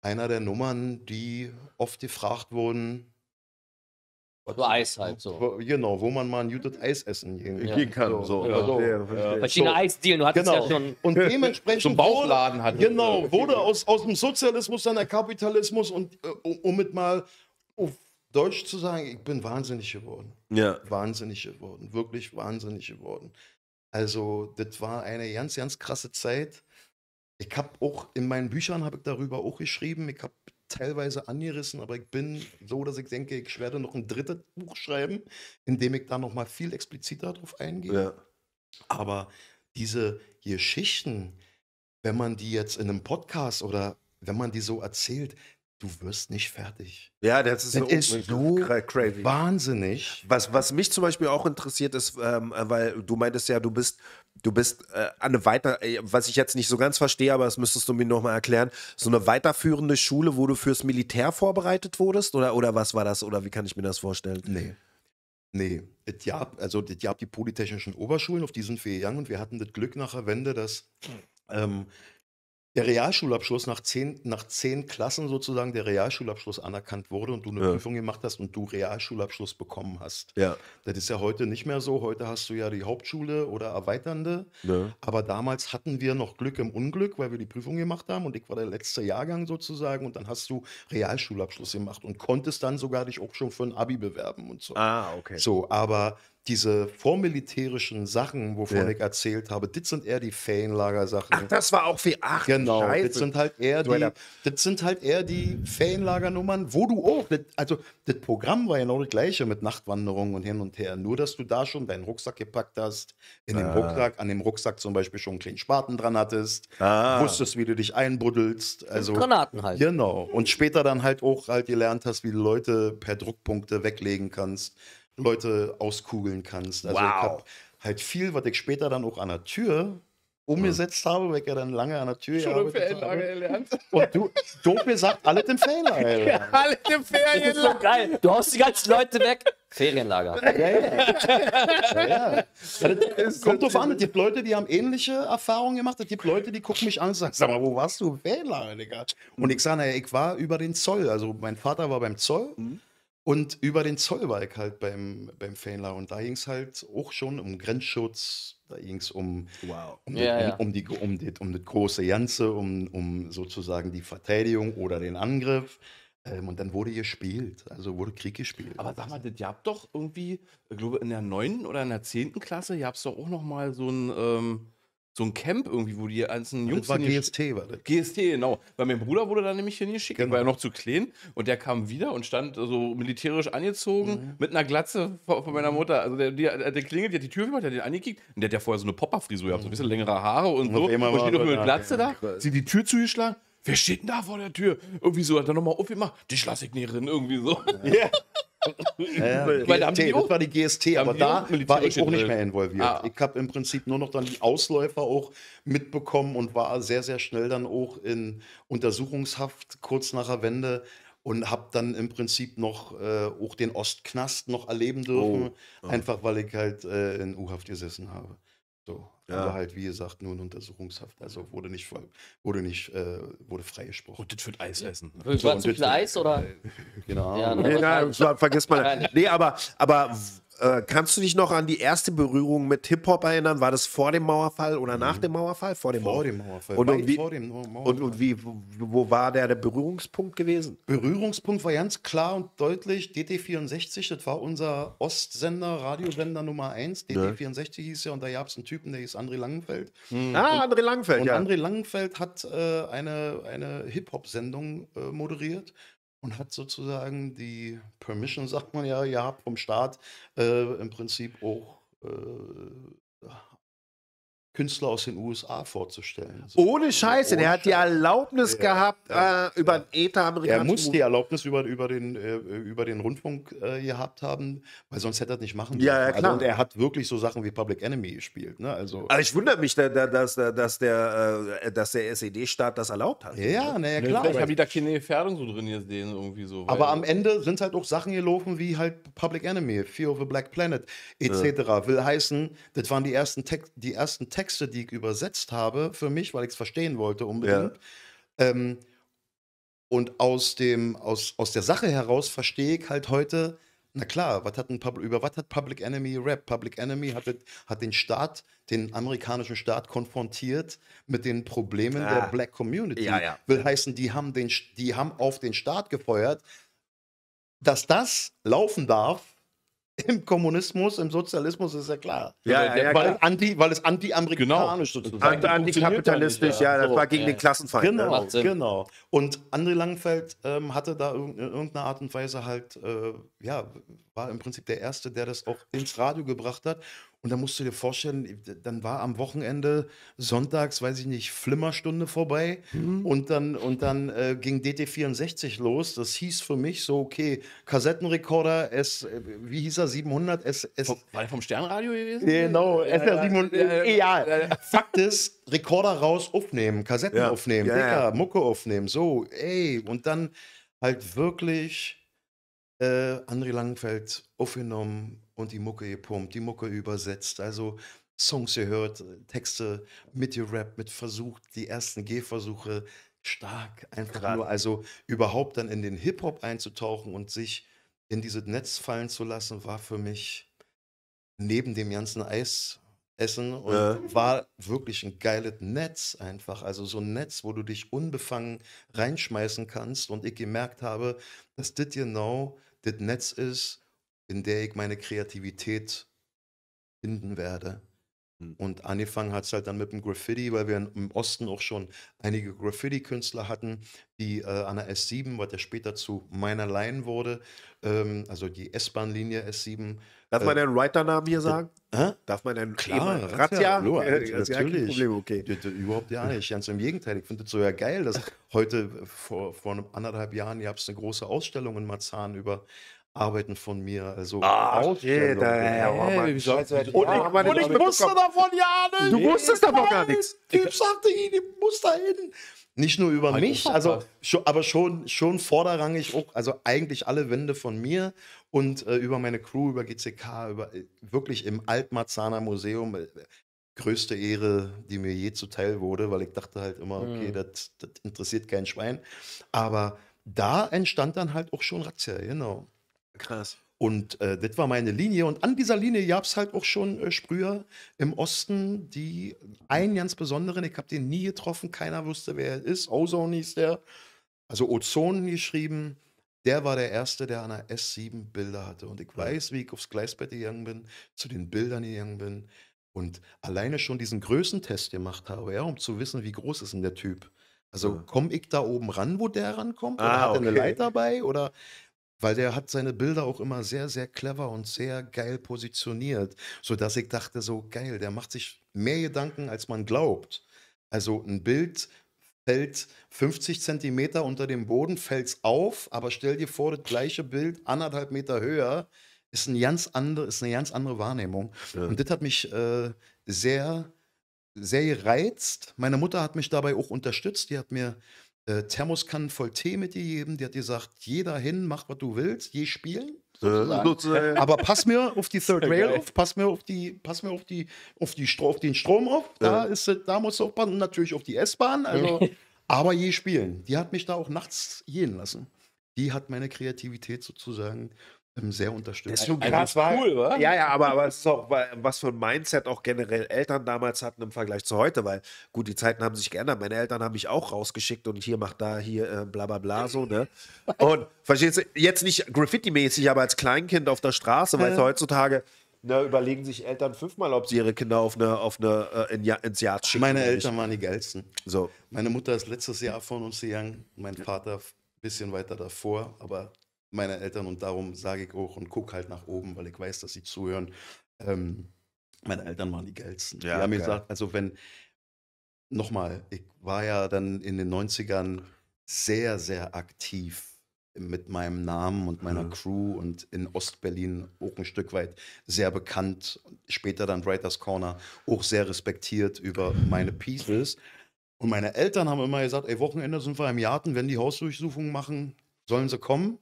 einer der Nummern, die oft gefragt wurden, so Eis halt ne? so. Genau, wo man mal ein Judith Eis essen gehen ja. kann. So. Ja. So. Ja. Ne? Verschiedene so. Eisdielen, du hattest genau. ja schon. Und dementsprechend. Zum Bauchladen hat. Genau, wurde aus, aus dem Sozialismus dann der Kapitalismus und äh, um mit mal auf Deutsch zu sagen, ich bin wahnsinnig geworden. Ja. Wahnsinnig geworden, wirklich wahnsinnig geworden. Also, das war eine ganz, ganz krasse Zeit. Ich habe auch in meinen Büchern habe ich darüber auch geschrieben. Ich habe teilweise angerissen, aber ich bin so, dass ich denke, ich werde noch ein drittes Buch schreiben, in dem ich da noch mal viel expliziter drauf eingehe. Ja. Aber diese Geschichten, wenn man die jetzt in einem Podcast oder wenn man die so erzählt, du wirst nicht fertig. Ja, das ist, das ist so crazy. wahnsinnig. Was, was mich zum Beispiel auch interessiert ist, ähm, äh, weil du meintest ja, du bist, du bist äh, eine weiter, äh, was ich jetzt nicht so ganz verstehe, aber das müsstest du mir nochmal erklären, so eine weiterführende Schule, wo du fürs Militär vorbereitet wurdest oder, oder was war das oder wie kann ich mir das vorstellen? Nee. Nee, es gab, also es gab die polytechnischen Oberschulen, auf die sind wir gegangen und wir hatten das Glück nach der Wende, dass ähm, der Realschulabschluss nach zehn, nach zehn Klassen sozusagen der Realschulabschluss anerkannt wurde und du eine ja. Prüfung gemacht hast und du Realschulabschluss bekommen hast. Ja. Das ist ja heute nicht mehr so. Heute hast du ja die Hauptschule oder Erweiternde. Ja. Aber damals hatten wir noch Glück im Unglück, weil wir die Prüfung gemacht haben und ich war der letzte Jahrgang sozusagen und dann hast du Realschulabschluss gemacht und konntest dann sogar dich auch schon für ein Abi bewerben und so. Ah, okay. So, aber diese vormilitärischen Sachen, wovon ja. ich erzählt habe, das sind eher die ferienlager sachen Ach, das war auch wie acht. Genau, Scheiße. das sind halt eher die, das sind halt eher die Fanlager-Nummern, wo du auch, das, also das Programm war ja noch das gleiche mit Nachtwanderungen und hin und her. Nur, dass du da schon deinen Rucksack gepackt hast, in ah. dem Rucksack, an dem Rucksack zum Beispiel schon einen kleinen Spaten dran hattest, ah. wusstest, wie du dich einbuddelst. Also, Granaten halt. Genau. Und später dann halt auch halt gelernt hast, wie du Leute per Druckpunkte weglegen kannst. Leute auskugeln kannst. Also wow. ich habe halt viel, was ich später dann auch an der Tür umgesetzt habe, weil ich ja dann lange an der Tür Schulung gearbeitet für habe. Gelernt. Und du, doof gesagt, alle im Fehler. Ja, alle im Ferienlager. Das ist so geil. Du haust die ganzen Leute weg. Ferienlager. Ja, ja. ja, ja. Also, kommt drauf an, es gibt Leute, die haben ähnliche Erfahrungen gemacht, es gibt Leute, die gucken mich an und sagen, sag mal, wo warst du? Ferienlager, Digga. Und ich sage, naja, ich war über den Zoll. Also mein Vater war beim Zoll. Mhm. Und über den Zollwalk halt beim, beim Fähnler. Und da ging es halt auch schon um Grenzschutz, da ging es um, wow. um, ja, die, ja. um, die, um, die, um große Janze, um, um sozusagen die Verteidigung oder den Angriff. Ähm, und dann wurde gespielt, also wurde Krieg gespielt. Aber sag mal, das gab doch irgendwie, ich glaube, in der 9. oder in der 10. Klasse gab es doch auch noch mal so ein, ähm, so ein Camp irgendwie, wo die einzelnen Jungs. Das war GST, war das. GST, genau. Weil mein Bruder wurde da nämlich hingeschickt, genau. war ja noch zu klein. Und der kam wieder und stand so militärisch angezogen, mhm. mit einer Glatze von meiner Mutter. Also der, der, äh, der klingelt, der hat die Tür gemacht, der hat den angekickt. Und der hat ja vorher so eine Popperfrisur gehabt, so ein bisschen mhm. längere Haare und, und so. Und steht noch mit Glatze da, sie die Tür zugeschlagen. Wer steht denn da vor der Tür? Irgendwie so, hat er nochmal aufgemacht. Dich lasse ich nicht rein, irgendwie so. Ja. ja, GST, die das war die GST, aber da war ich auch nicht mehr involviert. Ah. Ich habe im Prinzip nur noch dann die Ausläufer auch mitbekommen und war sehr, sehr schnell dann auch in Untersuchungshaft kurz nach der Wende und habe dann im Prinzip noch äh, auch den Ostknast noch erleben dürfen, oh. Oh. einfach weil ich halt äh, in U-Haft gesessen habe. So, ja. Aber halt, wie gesagt, nur in Untersuchungshaft. Also wurde nicht, wurde nicht, äh, wurde freigesprochen. Und das wird Eis essen. War so, zu viel Eis, oder? Genau. Ja, ne? nee, na, vergiss mal. nee, aber, aber äh, kannst du dich noch an die erste Berührung mit Hip-Hop erinnern? War das vor dem Mauerfall oder mhm. nach dem Mauerfall? Vor dem, vor Mauerfall. dem Mauerfall. Und, und wie, vor dem Mauerfall. Und, und wie, wo, wo war der, der Berührungspunkt gewesen? Berührungspunkt war ganz klar und deutlich DT64. Das war unser Ostsender, Radiosender Nummer 1. DT64 ja. hieß ja und da gab es einen Typen, der hieß André Langenfeld. Mhm. Ah, und, André Langenfeld, und ja. André Langenfeld hat äh, eine, eine Hip-Hop-Sendung äh, moderiert und hat sozusagen die Permission, sagt man ja, ja, vom Staat äh, im Prinzip auch äh, Künstler aus den USA vorzustellen. So also ohne Scheiße, ohne der hat die Erlaubnis ja, gehabt ja, äh, über ja. den Ether amerikanischen. Er muss die Erlaubnis über, über, den, äh, über den Rundfunk äh, gehabt haben, weil sonst hätte er das nicht machen können. Ja, ja also, klar. Also, und er hat wirklich so Sachen wie Public Enemy gespielt. Ne? Also, Aber ich wundere mich, da, da, dass, äh, dass, der, äh, dass der SED-Staat das erlaubt hat. Ja, naja, ne, klar. Vielleicht habe die da keine Gefährdung so drin gesehen, irgendwie so. Aber am Ende sind halt auch Sachen gelaufen wie halt Public Enemy, Fear of a Black Planet etc. Will heißen, das waren die ersten Texte Texte, die ich übersetzt habe, für mich, weil ich es verstehen wollte unbedingt. Ja. Ähm, und aus, dem, aus, aus der Sache heraus verstehe ich halt heute, na klar, was hat ein über was hat Public Enemy Rap? Public Enemy hat, hat den Staat, den amerikanischen Staat konfrontiert mit den Problemen ah. der Black Community. Ja, ja. Will heißen, die haben, den, die haben auf den Staat gefeuert. Dass das laufen darf, im Kommunismus, im Sozialismus ist ja klar. Ja, also ja, ja weil, weil es anti-amerikanisch genau. sozusagen Antikapitalistisch, ja, das so. war gegen ja. den Klassenfeind. Genau, ne? genau. Und André Langfeld ähm, hatte da irg irgendeine Art und Weise halt, äh, ja, war im Prinzip der Erste, der das auch ins Radio gebracht hat. Und da musst du dir vorstellen, dann war am Wochenende, sonntags, weiß ich nicht, Flimmerstunde vorbei. Mhm. Und dann, und dann äh, ging DT64 los. Das hieß für mich so, okay, Kassettenrekorder, S, äh, wie hieß er, 700? S, S war der vom Sternradio gewesen? Genau, SR 700. Ja, e ja, ja, Fakt ist, Rekorder raus, aufnehmen, Kassetten aufnehmen, Dicker, Mucke aufnehmen, so, ey. Und dann halt wirklich äh, André Langenfeld aufgenommen und die Mucke gepumpt, die Mucke übersetzt. Also Songs gehört, äh, Texte mitgerappt, mit versucht, die ersten Gehversuche stark, einfach Gerade. nur, also überhaupt dann in den Hip-Hop einzutauchen und sich in dieses Netz fallen zu lassen, war für mich neben dem ganzen Eis essen und ja. war wirklich ein geiles Netz einfach. Also so ein Netz, wo du dich unbefangen reinschmeißen kannst. Und ich gemerkt habe, dass das genau das Netz ist, in der ich meine Kreativität finden werde. Hm. Und angefangen hat es halt dann mit dem Graffiti, weil wir im Osten auch schon einige Graffiti-Künstler hatten, die äh, an der S7, was ja später zu meiner Line wurde, ähm, also die S-Bahn-Linie S7. Darf äh, man den Writer-Namen hier sagen? Äh? Darf man den Klar, Thema? Razzia? Lo, äh, natürlich. Ja Problem, okay. Überhaupt ja nicht. Ganz im Gegenteil. Ich finde es so ja geil, dass heute vor, vor anderthalb Jahren, gab es eine große Ausstellung in Marzahn über Arbeiten von mir. Also Ach, Ausstellung. hey, und, ich, ah, wusste davon ja nicht. Du wusstest davon gar nichts. Typ sagte, ich muss da hin. Nicht nur über Alter, mich, also schon, aber schon, schon vorderrangig auch, also eigentlich alle Wände von mir und äh, über meine Crew, über GCK, über äh, wirklich im Altmarzahner Museum. Äh, größte Ehre, die mir je zuteil wurde, weil ich dachte halt immer, okay, mhm. das, das interessiert kein Schwein. Aber da entstand dann halt auch schon Razzia, genau. Krass. Und äh, das war meine Linie. Und an dieser Linie gab es halt auch schon äh, Sprüher im Osten, die einen ganz besonderen, ich habe den nie getroffen, keiner wusste, wer er ist. Ozone hieß der, also Ozon geschrieben. Der war der Erste, der an der S7 Bilder hatte. Und ich weiß, wie ich aufs Gleisbett gegangen bin, zu den Bildern gegangen bin und alleine schon diesen Größentest gemacht habe, ja, um zu wissen, wie groß ist denn der Typ. Also komme ich da oben ran, wo der rankommt? Ah, Oder ah, hat er okay. eine Leiter dabei? Oder weil der hat seine Bilder auch immer sehr, sehr clever und sehr geil positioniert, sodass ich dachte, so geil, der macht sich mehr Gedanken, als man glaubt. Also ein Bild fällt 50 Zentimeter unter dem Boden, fällt es auf, aber stell dir vor, das gleiche Bild anderthalb Meter höher ist, ein ganz andere, ist eine ganz andere Wahrnehmung. Ja. Und das hat mich äh, sehr, sehr gereizt. Meine Mutter hat mich dabei auch unterstützt. Die hat mir äh, Thermoskannen voll Tee mit dir geben. Der hat dir gesagt, jeder hin, mach was du willst, je spielen. Äh, sozusagen. Aber pass mir auf die Third Rail auf, pass mir auf die, pass mir auf die, auf die Stro auf den Strom auf. Da ist, da musst du aufpassen und natürlich auf die S-Bahn. Also, aber je spielen. Die hat mich da auch nachts gehen lassen. Die hat meine Kreativität sozusagen sehr unterstützt. Das ist schon also krass, also cool, wa? Ja, ja, aber, aber es ist auch, was für ein Mindset auch generell Eltern damals hatten im Vergleich zu heute, weil gut, die Zeiten haben sich geändert. Meine Eltern haben mich auch rausgeschickt und hier macht da, hier äh, bla bla bla so, ne? Und verstehst du, jetzt nicht Graffiti-mäßig, aber als Kleinkind auf der Straße, weil heutzutage ne, überlegen sich Eltern fünfmal, ob sie ihre Kinder auf eine, auf eine äh, in, ins Jahr schicken. Meine Eltern waren die geilsten. So. Meine Mutter ist letztes Jahr von uns gegangen, mein Vater ein bisschen weiter davor, aber meiner Eltern und darum sage ich auch und gucke halt nach oben, weil ich weiß, dass sie zuhören. Ähm, meine Eltern waren die geilsten. Ja, die haben mir gesagt, also wenn, nochmal, ich war ja dann in den 90ern sehr, sehr aktiv mit meinem Namen und meiner mhm. Crew und in Ostberlin auch ein Stück weit sehr bekannt. Später dann Writers Corner auch sehr respektiert über meine Pieces. Und meine Eltern haben immer gesagt: Ey, Wochenende sind wir im Garten, wenn die Hausdurchsuchungen machen, sollen sie kommen.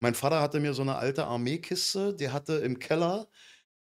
Mein Vater hatte mir so eine alte Armeekiste, die hatte im Keller,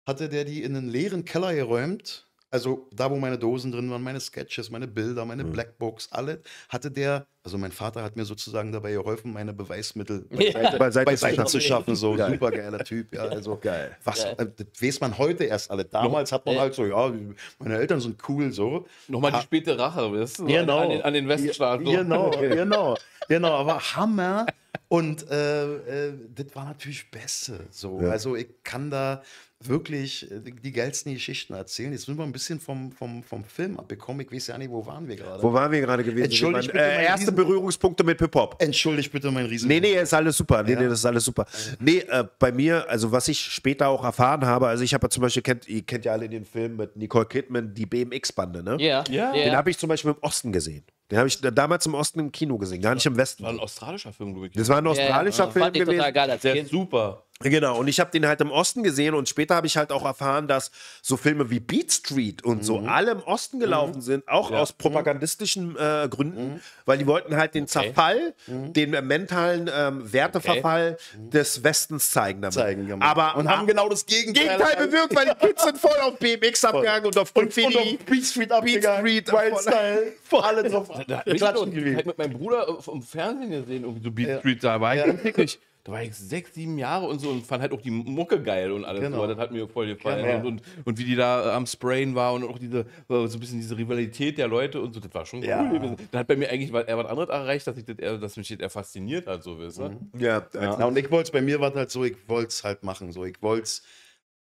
hatte der die in einen leeren Keller geräumt. Also da, wo meine Dosen drin waren, meine Sketches, meine Bilder, meine mhm. Blackbooks, alles, hatte der, also mein Vater hat mir sozusagen dabei geholfen, meine Beweismittel beiseite, beiseite, beiseite zu schaffen. So geil. super geiler Typ. Ja, also geil. Was, geil. Äh, das weiß man heute erst alle. Damals hat man äh. halt so, ja, meine Eltern sind cool so. Nochmal die späte Rache, weißt du? Genau. An, den, an den Weststaaten. Genau, genau, genau. Aber Hammer. Und äh, äh, das war natürlich Beste. So. Ja. Also ich kann da wirklich äh, die geilsten Geschichten erzählen. Jetzt sind wir ein bisschen vom, vom, vom Film abgekommen. Ich weiß ja nicht, wo waren wir gerade. Wo waren wir gerade gewesen? Entschuldigt bitte äh, erste Riesen Berührungspunkte mit Hip-Hop. Entschuldigt bitte mein Riesen. Nee, nee, ist alles super. Nee, ja. nee, das ist alles super. Äh. Nee, äh, bei mir, also was ich später auch erfahren habe, also ich habe ja zum Beispiel, kennt, ihr kennt ja alle den Film mit Nicole Kidman, die BMX-Bande, ne? Ja. Yeah. yeah. Den habe ich zum Beispiel im Osten gesehen. Den habe ich damals im Osten im Kino gesehen, gar nicht im Westen. Das war ein australischer Film, glaube ich. Das war ein australischer ja, ja. Film fand gewesen. Total geil als Der kind. super. Genau, und ich habe den halt im Osten gesehen und später habe ich halt auch erfahren, dass so Filme wie Beat Street und mhm. so alle im Osten gelaufen mhm. sind, auch ja. aus propagandistischen äh, Gründen, mhm. weil die wollten halt den okay. Zerfall, mhm. den äh, mentalen ähm, Werteverfall okay. Mhm. des Westens zeigen damit. Zeigen, ja, Aber und haben genau das Gegenteil, Gegenteil bewirkt, weil die Kids sind voll auf BMX abgegangen und auf Graffiti. Und, und, auf Beat Street abgegangen, Beat Street Wild Style, vor allem drauf da, da ja, ich halt mit meinem Bruder äh, vom Fernsehen gesehen, irgendwie so Beat ja. Street, da war ich ja. Da war ich sechs, sieben Jahre und so und fand halt auch die Mucke geil und alles. Genau. So. Das hat mir voll gefallen. Genau, und, und, und, wie die da äh, am Sprayen war und auch diese, äh, so ein bisschen diese Rivalität der Leute und so, das war schon cool. Ja. Da hat bei mir eigentlich eher was anderes erreicht, dass, ich das eher, dass mich das eher fasziniert hat, so wissen. Mhm. Ja, ja. Na, und ich wollte es, bei mir war es halt so, ich wollte es halt machen. So, ich wollte es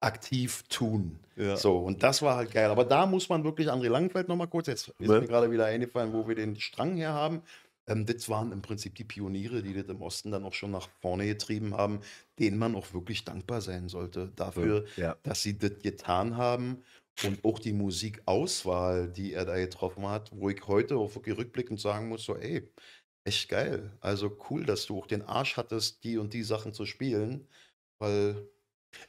aktiv tun. Ja. So, und das war halt geil. Aber da muss man wirklich André Langenfeld nochmal kurz, jetzt ist ne? mir gerade wieder eingefallen, wo wir den Strang her haben. Ähm, das waren im Prinzip die Pioniere, die das im Osten dann auch schon nach vorne getrieben haben, denen man auch wirklich dankbar sein sollte dafür, ja. dass sie das getan haben und auch die Musikauswahl, die er da getroffen hat, wo ich heute auch wirklich rückblickend sagen muss, so ey, echt geil. Also cool, dass du auch den Arsch hattest, die und die Sachen zu spielen, weil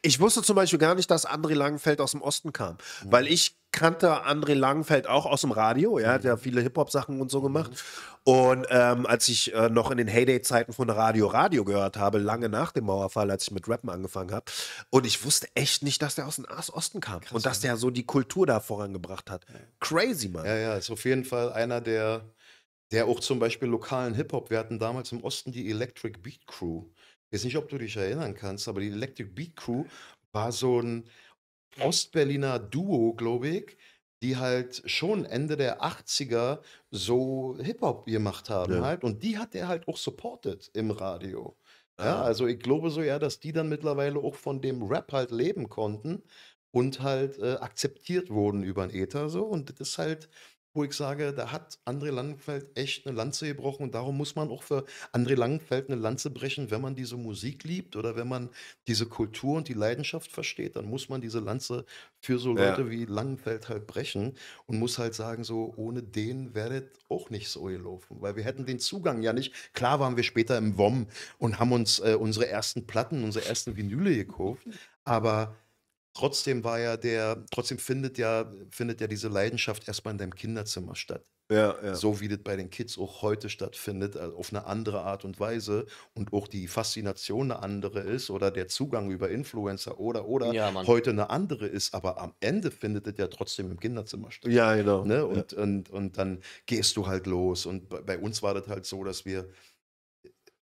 ich wusste zum Beispiel gar nicht, dass André Langenfeld aus dem Osten kam, mhm. weil ich kannte André Langenfeld auch aus dem Radio. Mhm. Er hat ja viele Hip-Hop-Sachen und so mhm. gemacht. Und ähm, als ich äh, noch in den Heyday-Zeiten von Radio Radio gehört habe, lange nach dem Mauerfall, als ich mit Rappen angefangen habe, und ich wusste echt nicht, dass der aus dem Osten kam Krass, und dass der so die Kultur da vorangebracht hat. Ja. Crazy, Mann. Ja, ja, ist auf jeden Fall einer der, der auch zum Beispiel lokalen Hip-Hop, wir hatten damals im Osten die Electric Beat Crew weiß nicht, ob du dich erinnern kannst, aber die Electric Beat Crew war so ein Ostberliner Duo, glaube ich, die halt schon Ende der 80er so Hip-Hop gemacht haben ja. halt. Und die hat er halt auch supported im Radio. Ah. also ich glaube so ja, dass die dann mittlerweile auch von dem Rap halt leben konnten und halt äh, akzeptiert wurden über den Ether so. Und das ist halt, wo ich sage, da hat André Langenfeld echt eine Lanze gebrochen und darum muss man auch für André Langenfeld eine Lanze brechen, wenn man diese Musik liebt oder wenn man diese Kultur und die Leidenschaft versteht, dann muss man diese Lanze für so Leute ja. wie Langenfeld halt brechen und muss halt sagen, so ohne den wäre auch nicht so gelaufen, weil wir hätten den Zugang ja nicht. Klar waren wir später im WOM und haben uns äh, unsere ersten Platten, unsere ersten Vinyle gekauft, aber trotzdem war ja der, trotzdem findet ja, findet ja diese Leidenschaft erstmal in deinem Kinderzimmer statt. Ja, ja. So wie das bei den Kids auch heute stattfindet, also auf eine andere Art und Weise und auch die Faszination eine andere ist oder der Zugang über Influencer oder oder ja, heute eine andere ist, aber am Ende findet das ja trotzdem im Kinderzimmer statt. Ja, genau. Ne? Und, und, und dann gehst du halt los. Und bei, bei uns war das halt so, dass wir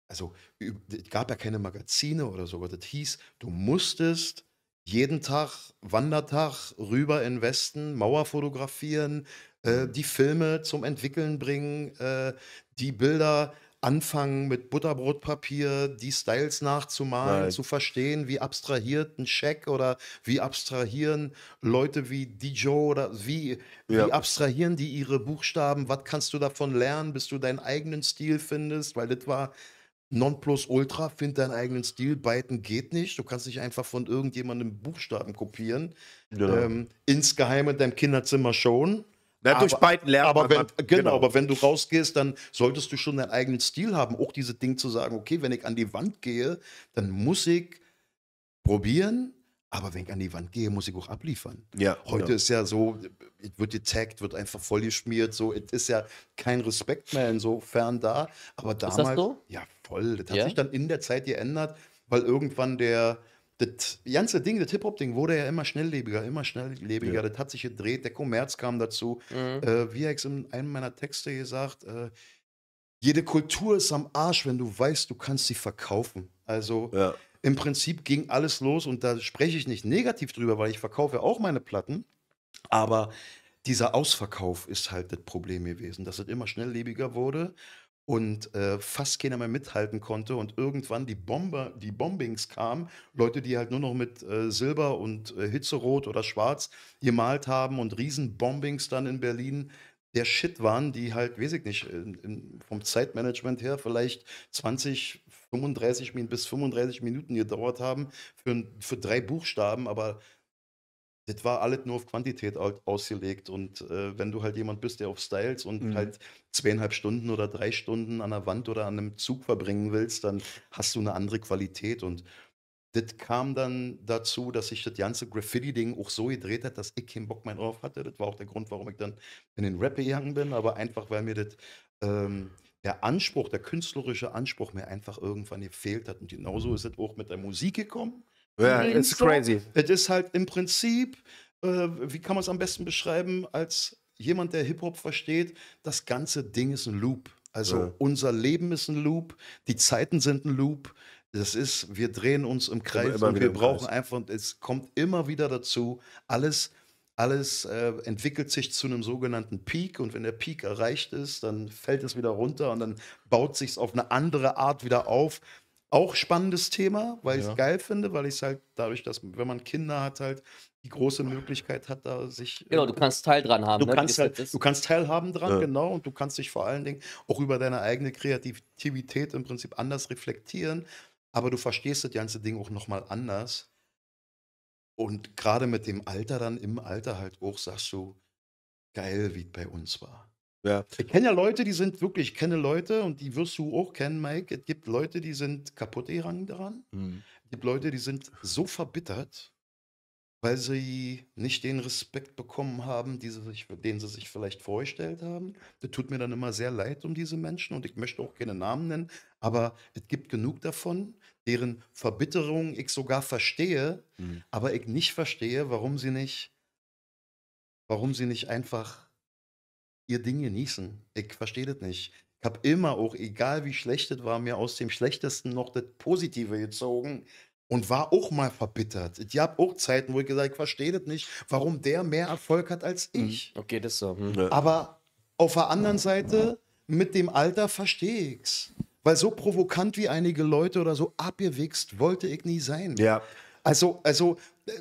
also es gab ja keine Magazine oder so, aber das hieß, du musstest jeden Tag Wandertag rüber in Westen, Mauer fotografieren, äh, mhm. die Filme zum Entwickeln bringen, äh, die Bilder anfangen mit Butterbrotpapier, die Styles nachzumalen, Nein. zu verstehen, wie abstrahiert ein Scheck oder wie abstrahieren Leute wie DJ oder wie, ja. wie abstrahieren die ihre Buchstaben, was kannst du davon lernen, bis du deinen eigenen Stil findest, weil das war Nonplusultra, find deinen eigenen Stil. Biden geht nicht. Du kannst nicht einfach von irgendjemandem Buchstaben kopieren. Genau. Ähm, insgeheim in deinem Kinderzimmer schon. Ja, durch Biden lernen. aber wenn, genau, genau, aber wenn du rausgehst, dann solltest du schon deinen eigenen Stil haben. Auch diese Ding zu sagen, okay, wenn ich an die Wand gehe, dann muss ich probieren, aber wenn ich an die Wand gehe, muss ich auch abliefern. Ja, Heute ja. ist ja so, es wird getaggt, wird einfach voll geschmiert. So, es ist ja kein Respekt mehr insofern da. Aber damals. Ist das so? Ja, voll. Das ja? hat sich dann in der Zeit geändert, weil irgendwann der. Das ganze Ding, das Hip-Hop-Ding wurde ja immer schnelllebiger, immer schnelllebiger. Das hat sich gedreht, der Kommerz kam dazu. Mhm. Äh, wie ich es in einem meiner Texte gesagt, äh, jede Kultur ist am Arsch, wenn du weißt, du kannst sie verkaufen. Also ja im Prinzip ging alles los und da spreche ich nicht negativ drüber, weil ich verkaufe auch meine Platten, aber dieser Ausverkauf ist halt das Problem gewesen, dass es immer schnelllebiger wurde und äh, fast keiner mehr mithalten konnte und irgendwann die Bomber, die Bombings kamen, Leute, die halt nur noch mit äh, Silber und äh, Hitzerot oder Schwarz gemalt haben und Riesenbombings dann in Berlin der Shit waren, die halt, weiß ich nicht, in, in, vom Zeitmanagement her vielleicht 20, 35 bis 35 Minuten gedauert haben für, für drei Buchstaben, aber das war alles nur auf Quantität ausgelegt. Und äh, wenn du halt jemand bist, der auf Styles und mhm. halt zweieinhalb Stunden oder drei Stunden an der Wand oder an einem Zug verbringen willst, dann hast du eine andere Qualität. Und das kam dann dazu, dass sich das ganze Graffiti-Ding auch so gedreht hat, dass ich keinen Bock mehr drauf hatte. Das war auch der Grund, warum ich dann in den Rap gegangen bin, aber einfach, weil mir das. Ähm, der Anspruch, der künstlerische Anspruch mir einfach irgendwann gefehlt hat. Und genauso ist es auch mit der Musik gekommen. Ja, yeah, it's so, crazy. Es ist halt im Prinzip, äh, wie kann man es am besten beschreiben, als jemand, der Hip-Hop versteht, das ganze Ding ist ein Loop. Also ja. unser Leben ist ein Loop, die Zeiten sind ein Loop. Das ist, wir drehen uns im Kreis und wir brauchen Kreis. einfach, es kommt immer wieder dazu, alles alles äh, entwickelt sich zu einem sogenannten Peak und wenn der Peak erreicht ist, dann fällt es wieder runter und dann baut sich es auf eine andere Art wieder auf. Auch spannendes Thema, weil ja. ich es geil finde, weil ich es halt dadurch, dass wenn man Kinder hat, halt die große Möglichkeit hat, da sich. Äh, genau, du kannst teil dran haben. Du, ne? kannst, halt, du kannst teilhaben dran, ja. genau. Und du kannst dich vor allen Dingen auch über deine eigene Kreativität im Prinzip anders reflektieren. Aber du verstehst das ganze Ding auch nochmal anders. Und gerade mit dem Alter dann im Alter halt auch sagst du, geil, wie es bei uns war. Ja. Ich kenne ja Leute, die sind wirklich, ich kenne Leute und die wirst du auch kennen, Mike. Es gibt Leute, die sind kaputt gerangen daran. Mhm. Es gibt Leute, die sind so verbittert, weil sie nicht den Respekt bekommen haben, sich, den sie sich vielleicht vorgestellt haben. Das tut mir dann immer sehr leid um diese Menschen und ich möchte auch keine Namen nennen, aber es gibt genug davon, deren Verbitterung ich sogar verstehe, mhm. aber ich nicht verstehe, warum sie nicht, warum sie nicht einfach ihr Ding genießen. Ich verstehe das nicht. Ich habe immer auch, egal wie schlecht es war, mir aus dem Schlechtesten noch das Positive gezogen und war auch mal verbittert. Ich habe auch Zeiten, wo ich gesagt habe, ich verstehe das nicht, warum der mehr Erfolg hat als mhm. ich. Okay, das so. Mhm. Aber auf der anderen Seite, mit dem Alter verstehe ich's. Weil so provokant wie einige Leute oder so abgewichst wollte ich nie sein. Ja. Also, also äh,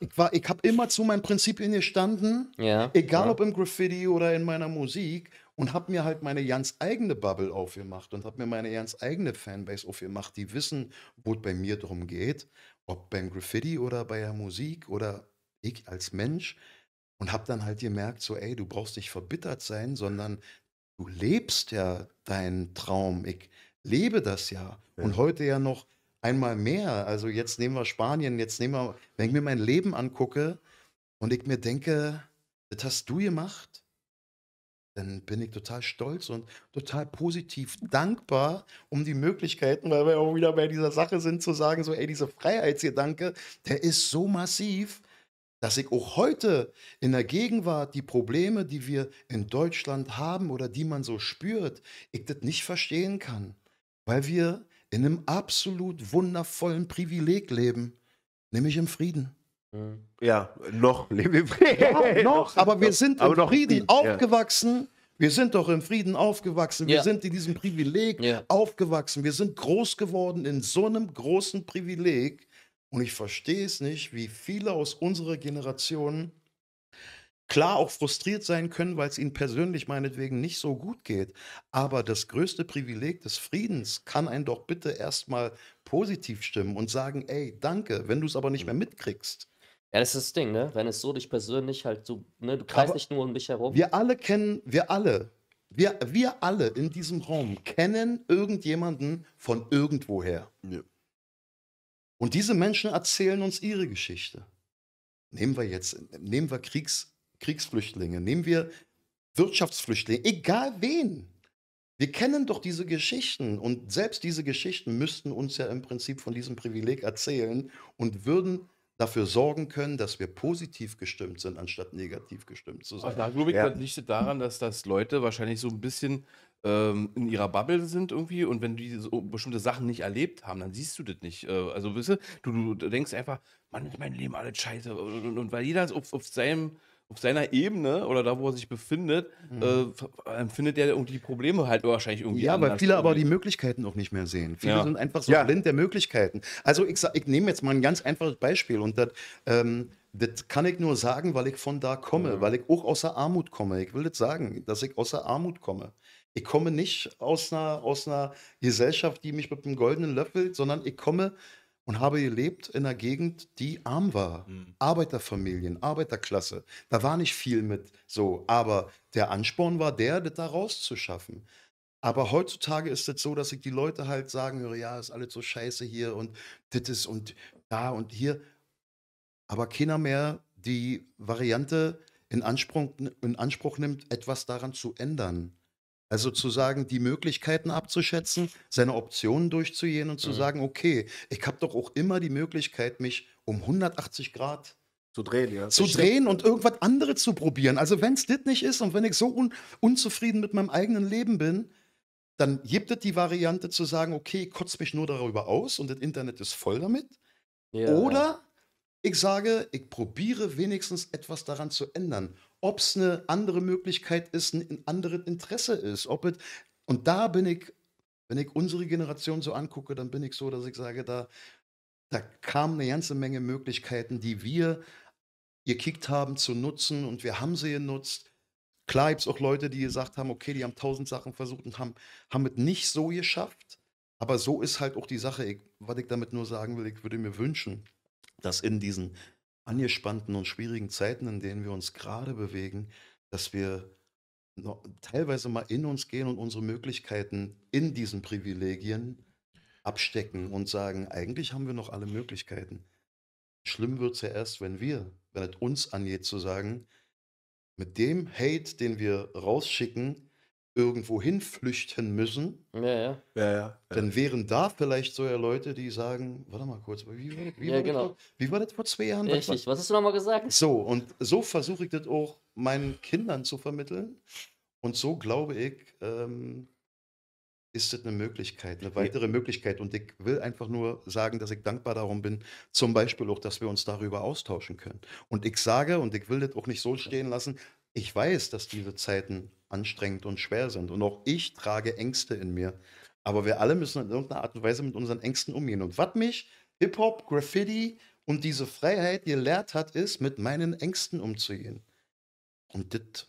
ich, ich habe immer zu meinen Prinzipien gestanden, ja. egal ja. ob im Graffiti oder in meiner Musik und habe mir halt meine ganz eigene Bubble aufgemacht und habe mir meine ganz eigene Fanbase aufgemacht, die wissen, wo es bei mir darum geht, ob beim Graffiti oder bei der Musik oder ich als Mensch und habe dann halt gemerkt, so ey, du brauchst nicht verbittert sein, sondern du lebst ja deinen Traum. Ich lebe das ja. ja. Und heute ja noch einmal mehr. Also jetzt nehmen wir Spanien, jetzt nehmen wir, wenn ich mir mein Leben angucke und ich mir denke, das hast du gemacht, dann bin ich total stolz und total positiv dankbar um die Möglichkeiten, weil wir auch wieder bei dieser Sache sind, zu sagen, so, ey, dieser Freiheitsgedanke, der ist so massiv, dass ich auch heute in der Gegenwart die Probleme, die wir in Deutschland haben oder die man so spürt, ich das nicht verstehen kann weil wir in einem absolut wundervollen Privileg leben, nämlich im Frieden. Hm. Ja, noch leben wir im Frieden. Ja, noch, aber wir sind aber im noch Frieden, Frieden. aufgewachsen. Wir sind doch im Frieden aufgewachsen. Wir ja. sind in diesem Privileg aufgewachsen. Wir sind groß geworden in so einem großen Privileg. Und ich verstehe es nicht, wie viele aus unserer Generation klar auch frustriert sein können, weil es ihnen persönlich meinetwegen nicht so gut geht. Aber das größte Privileg des Friedens kann einen doch bitte erstmal positiv stimmen und sagen, ey, danke, wenn du es aber nicht mhm. mehr mitkriegst. Ja, das ist das Ding, ne? Wenn es so dich persönlich halt so, ne, du kreist aber nicht nur um dich herum. Wir alle kennen, wir alle, wir, wir alle in diesem Raum kennen irgendjemanden von irgendwoher. Ja. Und diese Menschen erzählen uns ihre Geschichte. Nehmen wir jetzt, nehmen wir Kriegs, Kriegsflüchtlinge, nehmen wir Wirtschaftsflüchtlinge, egal wen. Wir kennen doch diese Geschichten und selbst diese Geschichten müssten uns ja im Prinzip von diesem Privileg erzählen und würden dafür sorgen können, dass wir positiv gestimmt sind, anstatt negativ gestimmt zu sein. Ach, da glaube ja. daran, dass das Leute wahrscheinlich so ein bisschen ähm, in ihrer Bubble sind irgendwie und wenn die so bestimmte Sachen nicht erlebt haben, dann siehst du das nicht. Äh, also, weißt du, du, du denkst einfach, Mann, ist mein Leben alles scheiße und, und, und weil jeder auf, auf seinem auf seiner Ebene oder da, wo er sich befindet, mhm. äh, äh empfindet er irgendwie die Probleme halt wahrscheinlich irgendwie. Ja, weil viele aber die Möglichkeiten auch nicht mehr sehen. Viele ja. sind einfach so ja. blind der Möglichkeiten. Also ich, ich nehme jetzt mal ein ganz einfaches Beispiel und das. Ähm, das kann ich nur sagen, weil ich von da komme, mhm. weil ich auch aus der Armut komme. Ich will jetzt sagen, dass ich aus der Armut komme. Ich komme nicht aus einer, aus einer Gesellschaft, die mich mit einem goldenen Löffel, sondern ich komme und habe gelebt in einer Gegend, die arm war. Mhm. Arbeiterfamilien, Arbeiterklasse. Da war nicht viel mit so, aber der Ansporn war der, das da rauszuschaffen. Aber heutzutage ist es das so, dass ich die Leute halt sagen höre, oh ja, ist alles so scheiße hier und das ist und da und hier. Aber keiner mehr die Variante in Anspruch, in Anspruch nimmt, etwas daran zu ändern. Also zu sagen, die Möglichkeiten abzuschätzen, seine Optionen durchzugehen und zu mhm. sagen, okay, ich habe doch auch immer die Möglichkeit, mich um 180 Grad zu drehen, ja. Zu drehen und irgendwas anderes zu probieren. Also wenn es das nicht ist und wenn ich so un unzufrieden mit meinem eigenen Leben bin, dann gibt es die Variante zu sagen, okay, ich kotze mich nur darüber aus und das Internet ist voll damit. Ja. Oder ich sage, ich probiere wenigstens etwas daran zu ändern ob es eine andere Möglichkeit ist, ein anderes Interesse ist. Ob it, und da bin ich, wenn ich unsere Generation so angucke, dann bin ich so, dass ich sage, da, da kamen eine ganze Menge Möglichkeiten, die wir gekickt haben zu nutzen und wir haben sie genutzt. Klar gibt es auch Leute, die gesagt haben, okay, die haben tausend Sachen versucht und haben, haben es nicht so geschafft. Aber so ist halt auch die Sache. Ich, was ich damit nur sagen will, ich würde mir wünschen, dass in diesen angespannten und schwierigen Zeiten, in denen wir uns gerade bewegen, dass wir no- teilweise mal in uns gehen und unsere Möglichkeiten in diesen Privilegien abstecken und sagen, eigentlich haben wir noch alle Möglichkeiten. Schlimm wird es ja erst, wenn wir, wenn es uns angeht, zu sagen, mit dem Hate, den wir rausschicken, irgendwo hinflüchten müssen, ja, ja. Ja, ja, dann wären da vielleicht so ja Leute, die sagen, warte mal kurz, wie war das, wie ja, war genau. das, wie war das vor zwei Jahren? Richtig, was hast du nochmal gesagt? So, und so versuche ich das auch meinen Kindern zu vermitteln. Und so glaube ich, ähm, ist das eine Möglichkeit, eine weitere Möglichkeit. Und ich will einfach nur sagen, dass ich dankbar darum bin, zum Beispiel auch, dass wir uns darüber austauschen können. Und ich sage, und ich will das auch nicht so stehen lassen, ich weiß, dass diese Zeiten anstrengend und schwer sind. Und auch ich trage Ängste in mir. Aber wir alle müssen in irgendeiner Art und Weise mit unseren Ängsten umgehen. Und was mich Hip-Hop, Graffiti und diese Freiheit gelehrt hat, ist, mit meinen Ängsten umzugehen. Und das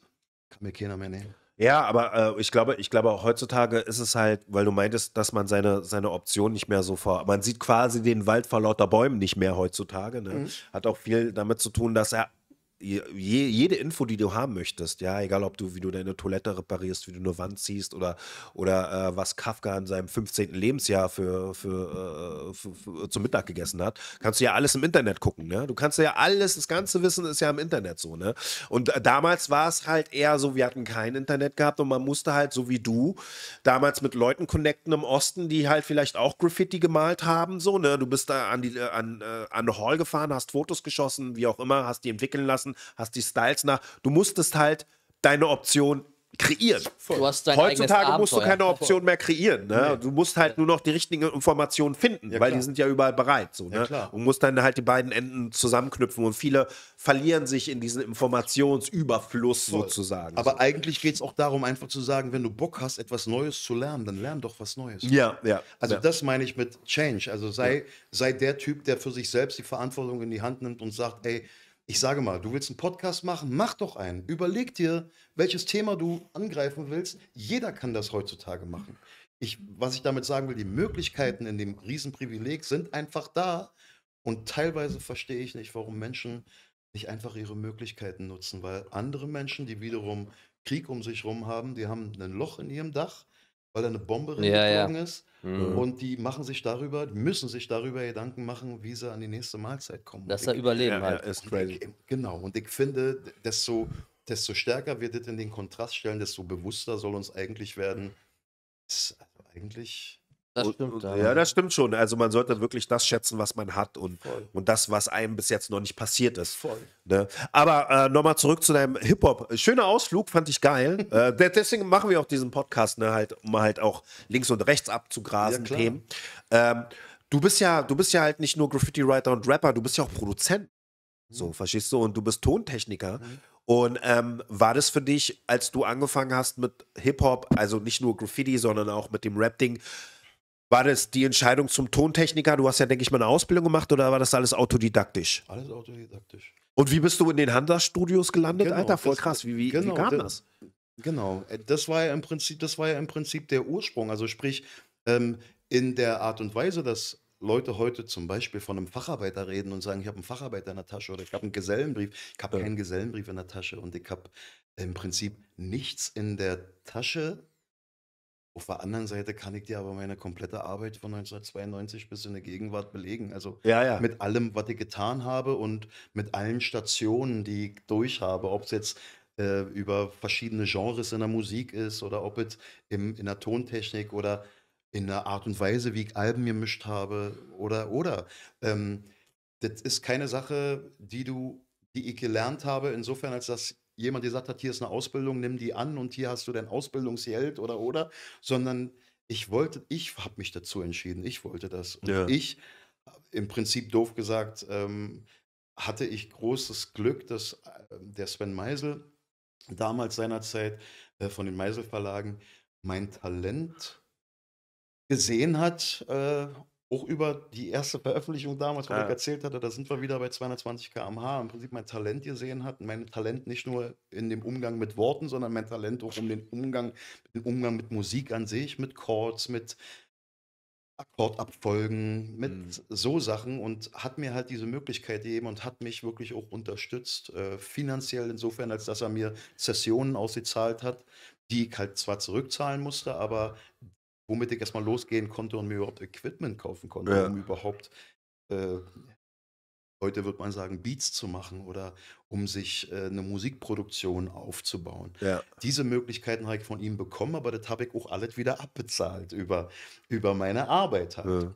kann mir keiner mehr nehmen. Ja, aber äh, ich glaube, ich glaube auch heutzutage ist es halt, weil du meintest, dass man seine, seine Option nicht mehr so vor. Man sieht quasi den Wald vor lauter Bäumen nicht mehr heutzutage. Ne? Mhm. Hat auch viel damit zu tun, dass er je, jede Info, die du haben möchtest, ja, egal ob du, wie du deine Toilette reparierst, wie du eine Wand ziehst oder, oder äh, was Kafka in seinem 15. Lebensjahr für, für, äh, für, für, äh, zum Mittag gegessen hat, kannst du ja alles im Internet gucken, ne? Du kannst ja alles, das ganze Wissen ist ja im Internet so, ne? Und äh, damals war es halt eher so, wir hatten kein Internet gehabt und man musste halt, so wie du, damals mit Leuten connecten im Osten, die halt vielleicht auch Graffiti gemalt haben, so, ne? Du bist da an die, äh, an, äh, an Hall gefahren, hast Fotos geschossen, wie auch immer, hast die entwickeln lassen lassen, hast die Styles nach. Du musstest halt deine Option kreieren. Heutzutage musst du keine Option mehr kreieren. Ne? Nee. Du musst halt ja. nur noch die richtigen Informationen finden, ja, weil die sind ja überall bereit. So, ne? ja, und musst dann halt die beiden Enden zusammenknüpfen. Und viele verlieren sich in diesen Informationsüberfluss Voll. sozusagen. Aber so. eigentlich geht es auch darum, einfach zu sagen, wenn du Bock hast, etwas Neues zu lernen, dann lern doch was Neues. Ja, ja. Also das meine ich mit Change. Also sei, sei der Typ, der für sich selbst die Verantwortung in die Hand nimmt und sagt, ey, ich sage mal, du willst einen Podcast machen, mach doch einen. Überleg dir, welches Thema du angreifen willst. Jeder kann das heutzutage machen. Ich, was ich damit sagen will, die Möglichkeiten in dem Riesenprivileg sind einfach da. Und teilweise verstehe ich nicht, warum Menschen nicht einfach ihre Möglichkeiten nutzen, weil andere Menschen, die wiederum Krieg um sich herum haben, die haben ein Loch in ihrem Dach weil da eine Bombe reingeflogen ja, ja. ist. Mhm. Und die machen sich darüber, müssen sich darüber Gedanken machen, wie sie an die nächste Mahlzeit kommen. Dass er überleben ja, halt. Ist crazy. Ich, genau. Und ich finde, desto, desto stärker wir das in den Kontrast stellen, desto bewusster soll uns eigentlich werden. Das, also eigentlich das stimmt. Und, ja, das stimmt schon. Also man sollte wirklich das schätzen, was man hat und, und das, was einem bis jetzt noch nicht passiert ist. Voll. Ne? Aber äh, nochmal zurück zu deinem Hip-Hop. Schöner Ausflug, fand ich geil. äh, deswegen machen wir auch diesen Podcast, ne? halt, um halt auch links und rechts abzugrasen, ja, Themen. Ähm, du bist ja, du bist ja halt nicht nur Graffiti-Writer und Rapper, du bist ja auch Produzent. Mhm. So, verstehst du? Und du bist Tontechniker. Mhm. Und ähm, war das für dich, als du angefangen hast mit Hip-Hop, also nicht nur Graffiti, sondern auch mit dem Rap-Ding, war das die Entscheidung zum Tontechniker? Du hast ja, denke ich mal, eine Ausbildung gemacht oder war das alles autodidaktisch? Alles autodidaktisch. Und wie bist du in den Hansa-Studios gelandet, genau, Alter? Voll krass. Wie, wie, genau, wie kam das? das? Genau, äh, das war ja im Prinzip, das war ja im Prinzip der Ursprung. Also sprich, ähm, in der Art und Weise, dass Leute heute zum Beispiel von einem Facharbeiter reden und sagen, ich habe einen Facharbeiter in der Tasche oder ich habe einen Gesellenbrief. Ich habe ja. keinen Gesellenbrief in der Tasche und ich habe im Prinzip nichts in der Tasche, auf der anderen Seite kann ich dir aber meine komplette Arbeit von 1992 bis in die Gegenwart belegen. Also ja, ja. mit allem, was ich getan habe und mit allen Stationen, die ich durch habe, ob es jetzt äh, über verschiedene Genres in der Musik ist oder ob es in der Tontechnik oder in der Art und Weise, wie ich Alben gemischt habe oder oder. Ähm, das ist keine Sache, die du, die ich gelernt habe, insofern, als dass jemand gesagt hat, hier ist eine Ausbildung, nimm die an und hier hast du dein Ausbildungsgeld oder oder, sondern ich wollte, ich habe mich dazu entschieden, ich wollte das. Und ja. ich, äh, im Prinzip doof gesagt, ähm, hatte ich großes Glück, dass äh, der Sven Meisel damals seinerzeit äh, von den Meisel Verlagen mein Talent gesehen hat äh, auch über die erste Veröffentlichung damals, wo ja. ich erzählt hatte, da sind wir wieder bei 220 km/h. Im Prinzip mein Talent gesehen hat. Mein Talent nicht nur in dem Umgang mit Worten, sondern mein Talent auch um den Umgang, den Umgang mit Musik an sich, mit Chords, mit Akkordabfolgen, mit mhm. so Sachen und hat mir halt diese Möglichkeit gegeben und hat mich wirklich auch unterstützt, äh, finanziell insofern, als dass er mir Sessionen ausgezahlt hat, die ich halt zwar zurückzahlen musste, aber womit ich erstmal losgehen konnte und mir überhaupt Equipment kaufen konnte, ja. um überhaupt, äh, heute würde man sagen, Beats zu machen oder um sich äh, eine Musikproduktion aufzubauen. Ja. Diese Möglichkeiten habe ich von ihm bekommen, aber das habe ich auch alles wieder abbezahlt über, über meine Arbeit halt. Ja.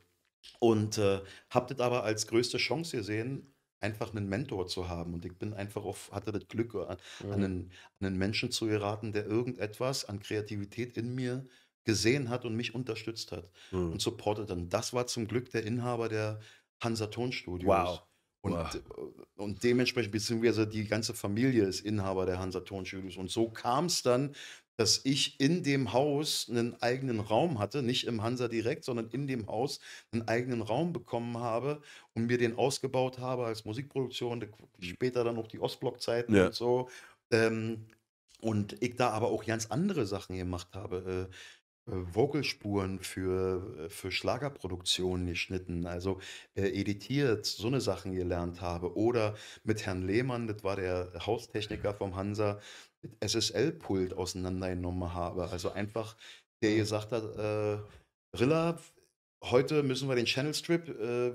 Und äh, habe das aber als größte Chance gesehen, einfach einen Mentor zu haben. Und ich bin einfach auf, hatte das Glück, an, mhm. an, einen, an einen Menschen zu geraten, der irgendetwas an Kreativität in mir gesehen hat und mich unterstützt hat mhm. und supportet Und das war zum Glück der Inhaber der Hansa Tonstudios. Wow. Und, wow. Äh, und dementsprechend, beziehungsweise die ganze Familie ist Inhaber der Hansa Tonstudios. Und so kam es dann, dass ich in dem Haus einen eigenen Raum hatte, nicht im Hansa direkt, sondern in dem Haus einen eigenen Raum bekommen habe und mir den ausgebaut habe als Musikproduktion, hm. später dann noch die Ostblock-Zeiten ja. und so. Ähm, und ich da aber auch ganz andere Sachen gemacht habe. Äh, äh, Vocalspuren für, äh, für Schlagerproduktionen geschnitten, also äh, editiert, so eine Sachen gelernt habe. Oder mit Herrn Lehmann, das war der Haustechniker vom Hansa, SSL-Pult auseinandergenommen habe. Also einfach, der mhm. gesagt hat, äh, Rilla, heute müssen wir den Channel Strip, äh,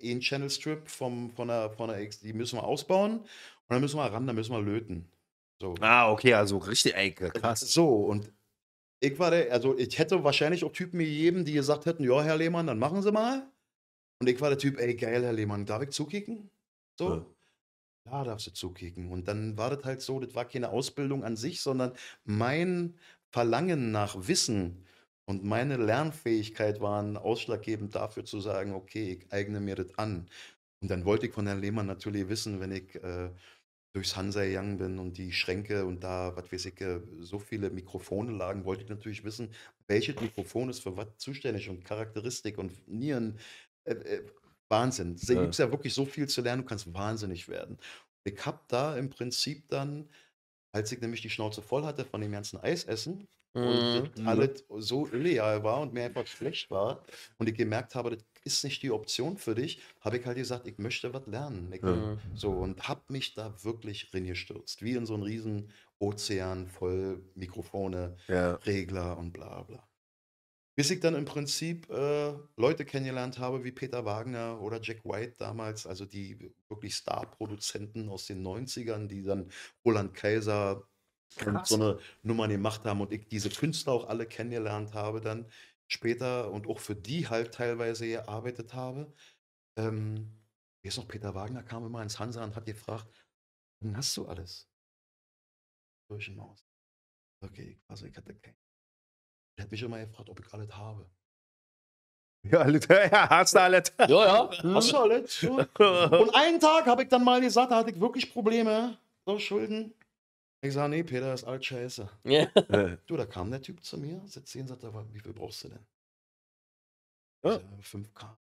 den Channel Strip vom, von der, von der X, die müssen wir ausbauen und dann müssen wir ran, dann müssen wir löten. So. Ah, okay, also richtig, ey, krass. So, und ich war der, also ich hätte wahrscheinlich auch Typen gegeben, die gesagt hätten, ja, Herr Lehmann, dann machen Sie mal. Und ich war der Typ, ey, geil, Herr Lehmann, darf ich zukicken? So. Ja. Da darfst du zukicken. Und dann war das halt so, das war keine Ausbildung an sich, sondern mein Verlangen nach Wissen und meine Lernfähigkeit waren ausschlaggebend dafür zu sagen, okay, ich eigne mir das an. Und dann wollte ich von Herrn Lehmann natürlich wissen, wenn ich äh, durchs Hansa gegangen bin und die Schränke und da, was weiß ich, äh, so viele Mikrofone lagen, wollte ich natürlich wissen, welches Mikrofon ist für was zuständig und Charakteristik und Nieren. Äh, äh, Wahnsinn. Da gibt es ja wirklich so viel zu lernen, du kannst wahnsinnig werden. Ich habe da im Prinzip dann, als ich nämlich die Schnauze voll hatte von dem ganzen Eisessen, mhm. und das mhm. alles so illegal war und mir einfach schlecht war und ich gemerkt habe, das ist nicht die Option für dich, habe ich halt gesagt, ich möchte was lernen. Ja. So und habe mich da wirklich reingestürzt, wie in so einen riesen Ozean voll Mikrofone, ja. Regler und bla bla. Bis ich dann im Prinzip äh, Leute kennengelernt habe wie Peter Wagner oder Jack White damals, also die wirklich Star-Produzenten aus den 90ern, die dann Roland Kaiser Krass. und so eine Nummer gemacht haben und ich diese Künstler auch alle kennengelernt habe dann später und auch für die halt teilweise gearbeitet habe. Ähm, ist noch, Peter Wagner kam immer ins Hansa und hat gefragt, dann hast du alles. Durch den Maus. Okay, also ich hatte kein. Er hat mich immer gefragt, ob ich alles habe. Ja, ja, hast du alles? Ja, ja. Hast du alles? Hm. Und einen Tag habe ich dann mal gesagt, da hatte ich wirklich Probleme, so Schulden. Ich sage, nee, Peter, ist alt scheiße. Ja. du, da kam der Typ zu mir, sitzt hier und sagt, aber wie viel brauchst du denn? Ja. Ich, äh, 5K.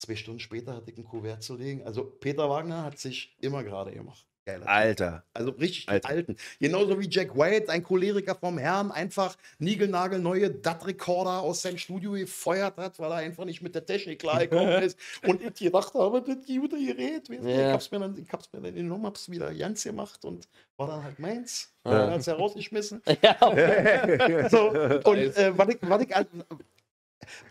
Zwei Stunden später hatte ich ein Kuvert zu legen. Also Peter Wagner hat sich immer gerade gemacht. Geiler Alter. Also richtig Alter. alten. Genauso wie Jack White, ein Choleriker vom Herrn, einfach niegelnagelneue DAT-Recorder aus seinem Studio gefeuert hat, weil er einfach nicht mit der Technik klargekommen ist. Und ich gedacht habe, das gute Gerät. Ja. Ich hab's mir dann, ich hab's mir dann in den Nomaps wieder ganz gemacht und war dann halt meins. Ja. Dann hat's ja rausgeschmissen. Ja. so, und äh, was ich, was ich,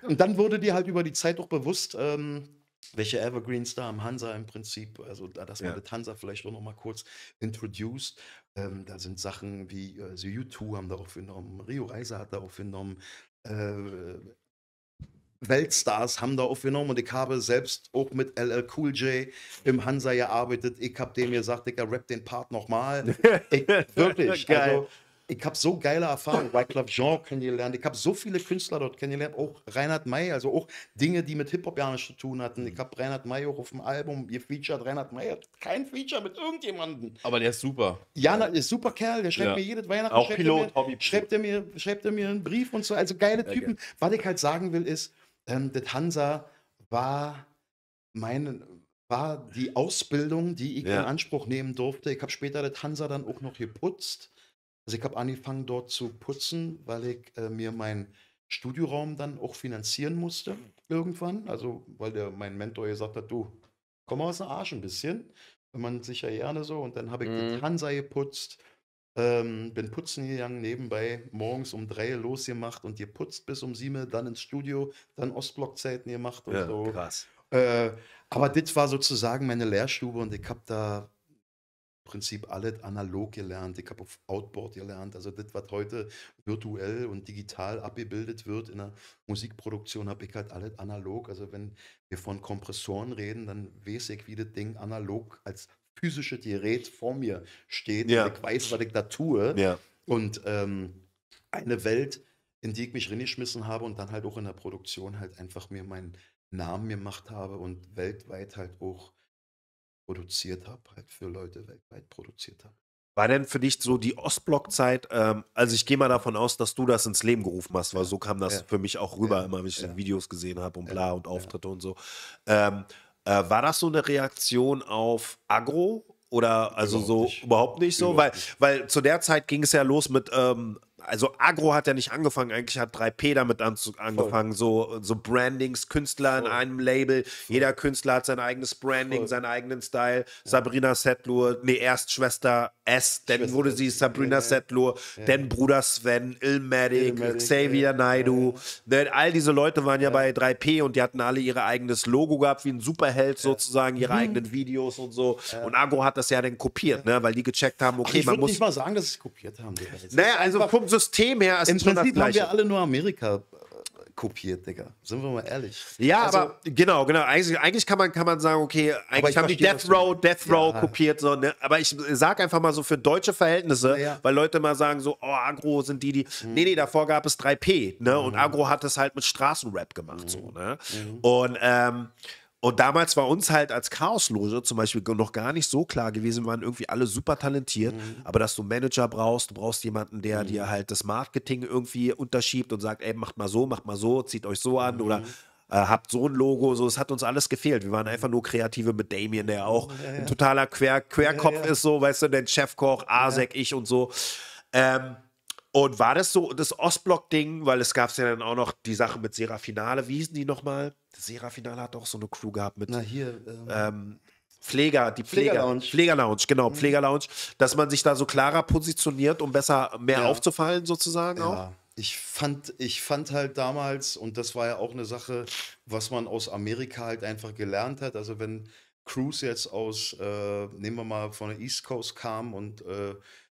und dann wurde dir halt über die Zeit auch bewusst, ähm, welche Evergreens da am Hansa im Prinzip, also da, dass man ja. das Hansa vielleicht auch nochmal kurz introduced. Ähm, da sind Sachen wie äh, also U2 haben darauf genommen, Rio Reiser hat darauf genommen, äh, Weltstars haben da aufgenommen und ich habe selbst auch mit LL Cool J im Hansa gearbeitet. Ich habe dem gesagt, ich rap den Part nochmal. Ich, wirklich. also, ich habe so geile Erfahrungen, Club Jean kennengelernt, ich habe so viele Künstler dort kennengelernt, auch Reinhard May, also auch Dinge, die mit Hip-Hop ja nichts zu tun hatten. Ich mhm. habe Reinhard May auch auf dem Album gefeatured. Reinhard May hat kein Feature mit irgendjemandem. Aber der ist super. Ja, der ist super Kerl, der schreibt ja. mir jedes Weihnachten. Auch Pilot, Hobby. Schreibt er, mir, schreibt er mir einen Brief und so, also geile Typen. Geil. Was ich halt sagen will, ist, ähm, das Hansa war meine, war die Ausbildung, die ich ja. in Anspruch nehmen durfte. Ich habe später das Hansa dann auch noch geputzt. Also ich habe angefangen dort zu putzen, weil ich äh, mir meinen Studioraum dann auch finanzieren musste irgendwann. Also weil der, mein Mentor gesagt hat, du, komm mal aus dem Arsch ein bisschen. Wenn man sich ja gerne so. Und dann habe ich mhm. den Hansa geputzt, ähm, bin putzen gegangen, nebenbei morgens um drei losgemacht und geputzt bis um sieben, dann ins Studio, dann Ostblockzeiten gemacht und ja, so. Krass. Äh, aber das war sozusagen meine Lehrstube und ich habe da Prinzip alles analog gelernt. Ich habe auf Outboard gelernt. Also das, was heute virtuell und digital abgebildet wird in der Musikproduktion, habe ich halt alles analog. Also wenn wir von Kompressoren reden, dann weiß ich, wie das Ding analog als physisches Gerät vor mir steht. Ja. Ich weiß, was ich da tue. Ja. Und ähm, eine Welt, in die ich mich reingeschmissen habe und dann halt auch in der Produktion halt einfach mir meinen Namen gemacht habe und weltweit halt auch produziert habe, halt für Leute weltweit produziert habe. War denn für dich so die Ostblock-Zeit? Ähm, also ich gehe mal davon aus, dass du das ins Leben gerufen hast, weil so kam das ja. für mich auch rüber, ja. immer wenn ich ja. Videos gesehen habe und bla und Auftritte und so. Ähm, äh, war das so eine Reaktion auf Agro oder also überhaupt so nicht. überhaupt nicht so, überhaupt weil, nicht. weil zu der Zeit ging es ja los mit ähm, also Agro hat ja nicht angefangen, eigentlich hat 3P damit angefangen, so, so Brandings, Künstler Voll. in einem Label, jeder Künstler hat sein eigenes Branding, seinen eigenen Style, ja. Sabrina Settlur, nee, Erstschwester S, dann wurde sie Sabrina ja, Setlur, ja. dann Bruder Sven, Ilmatic, Ilmatic Xavier Naidu, all diese Leute waren ja, bei 3P und die hatten alle ihr eigenes Logo gehabt, wie ein Superheld sozusagen, ihre mhm. eigenen Videos und so und Agro hat das ja dann kopiert, ne, weil die gecheckt haben, okay, Ach, man muss... Ich würde nicht mal sagen, dass sie es kopiert haben. Naja, also, Punkt System her ist Im schon Prinzip das Gleiche. haben wir alle nur Amerika äh, kopiert, Digga. Sind wir mal ehrlich. Ja, also, aber genau, genau. Eigentlich, eigentlich, kann, man, kann man sagen, okay, eigentlich haben die Death Row, Death Row ja. kopiert. So, ne? Aber ich sag einfach mal so für deutsche Verhältnisse, ja. weil Leute mal sagen so, oh, Agro sind die, die. Mhm. Nee, nee, davor gab es 3P, ne? Mhm. Und Agro hat das halt mit Straßenrap gemacht, mhm. so, ne? Mhm. Und ähm, und damals war uns halt als Chaosloge zum Beispiel noch gar nicht so klar gewesen, wir waren irgendwie alle super talentiert, mhm. aber dass du einen Manager brauchst, du brauchst jemanden, der mhm. dir halt das Marketing irgendwie unterschiebt und sagt, ey, macht mal so, macht mal so, zieht euch so an mhm. oder äh, habt so ein Logo, so, es hat uns alles gefehlt. Wir waren einfach nur Kreative mit Damien, der auch ja, ja. ein totaler Quer Querkopf ja, ist, so, weißt du, den Chefkoch, Asek, ich und so. Ähm, und war das so das Ostblock-Ding, weil es gab ja dann auch noch die Sache mit Serafinale, wie hießen die nochmal? Das hat auch so eine Crew gehabt mit. Na, hier. Ähm, ähm, Pfleger, die Pfleger, Pflegerlounge. Pflegerlounge, genau, mhm. Pfleger-Lounge. dass man sich da so klarer positioniert, um besser mehr ja. aufzufallen, sozusagen ja. auch. Ich fand, ich fand halt damals, und das war ja auch eine Sache, was man aus Amerika halt einfach gelernt hat. Also, wenn Crews jetzt aus, äh, nehmen wir mal, von der East Coast kamen und äh,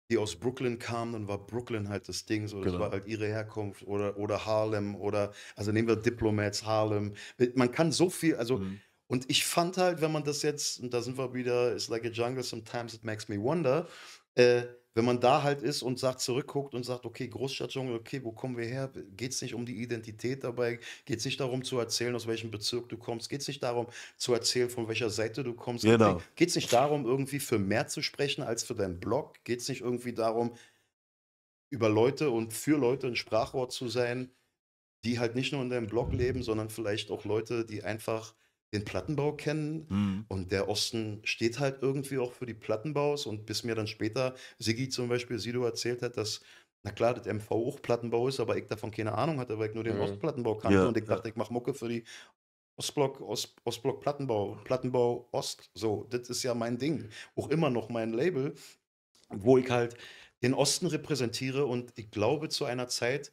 die aus Brooklyn kamen, dann war Brooklyn halt das Ding, so das genau. war halt ihre Herkunft oder, oder Harlem oder, also nehmen wir Diplomats, Harlem. Äh, man kann so viel, also, mhm. und ich fand halt, wenn man das jetzt, und da sind wir wieder, it's like a jungle, sometimes it makes me wonder, äh, wenn man da halt ist und sagt, zurückguckt und sagt, okay, Großstadtdschungel, okay, wo kommen wir her? Geht es nicht um die Identität dabei? Geht es nicht darum zu erzählen, aus welchem Bezirk du kommst? Geht es nicht darum zu erzählen, von welcher Seite du kommst? Genau. Geht es nicht darum, irgendwie für mehr zu sprechen als für deinen Blog? Geht es nicht irgendwie darum, über Leute und für Leute ein Sprachwort zu sein, die halt nicht nur in deinem Blog leben, sondern vielleicht auch Leute, die einfach den Plattenbau kennen mhm. und der Osten steht halt irgendwie auch für die Plattenbaus und bis mir dann später Sigi zum Beispiel Sido erzählt hat, dass na klar, das MV auch Plattenbau ist, aber ich davon keine Ahnung hatte, weil ich nur den mhm. Ostplattenbau kannte ja, und ich dachte, ja. ich mache Mucke für die Ostblock, Ost, Ostblock Plattenbau, Plattenbau Ost, so, das ist ja mein Ding, auch immer noch mein Label, wo ich halt den Osten repräsentiere und ich glaube zu einer Zeit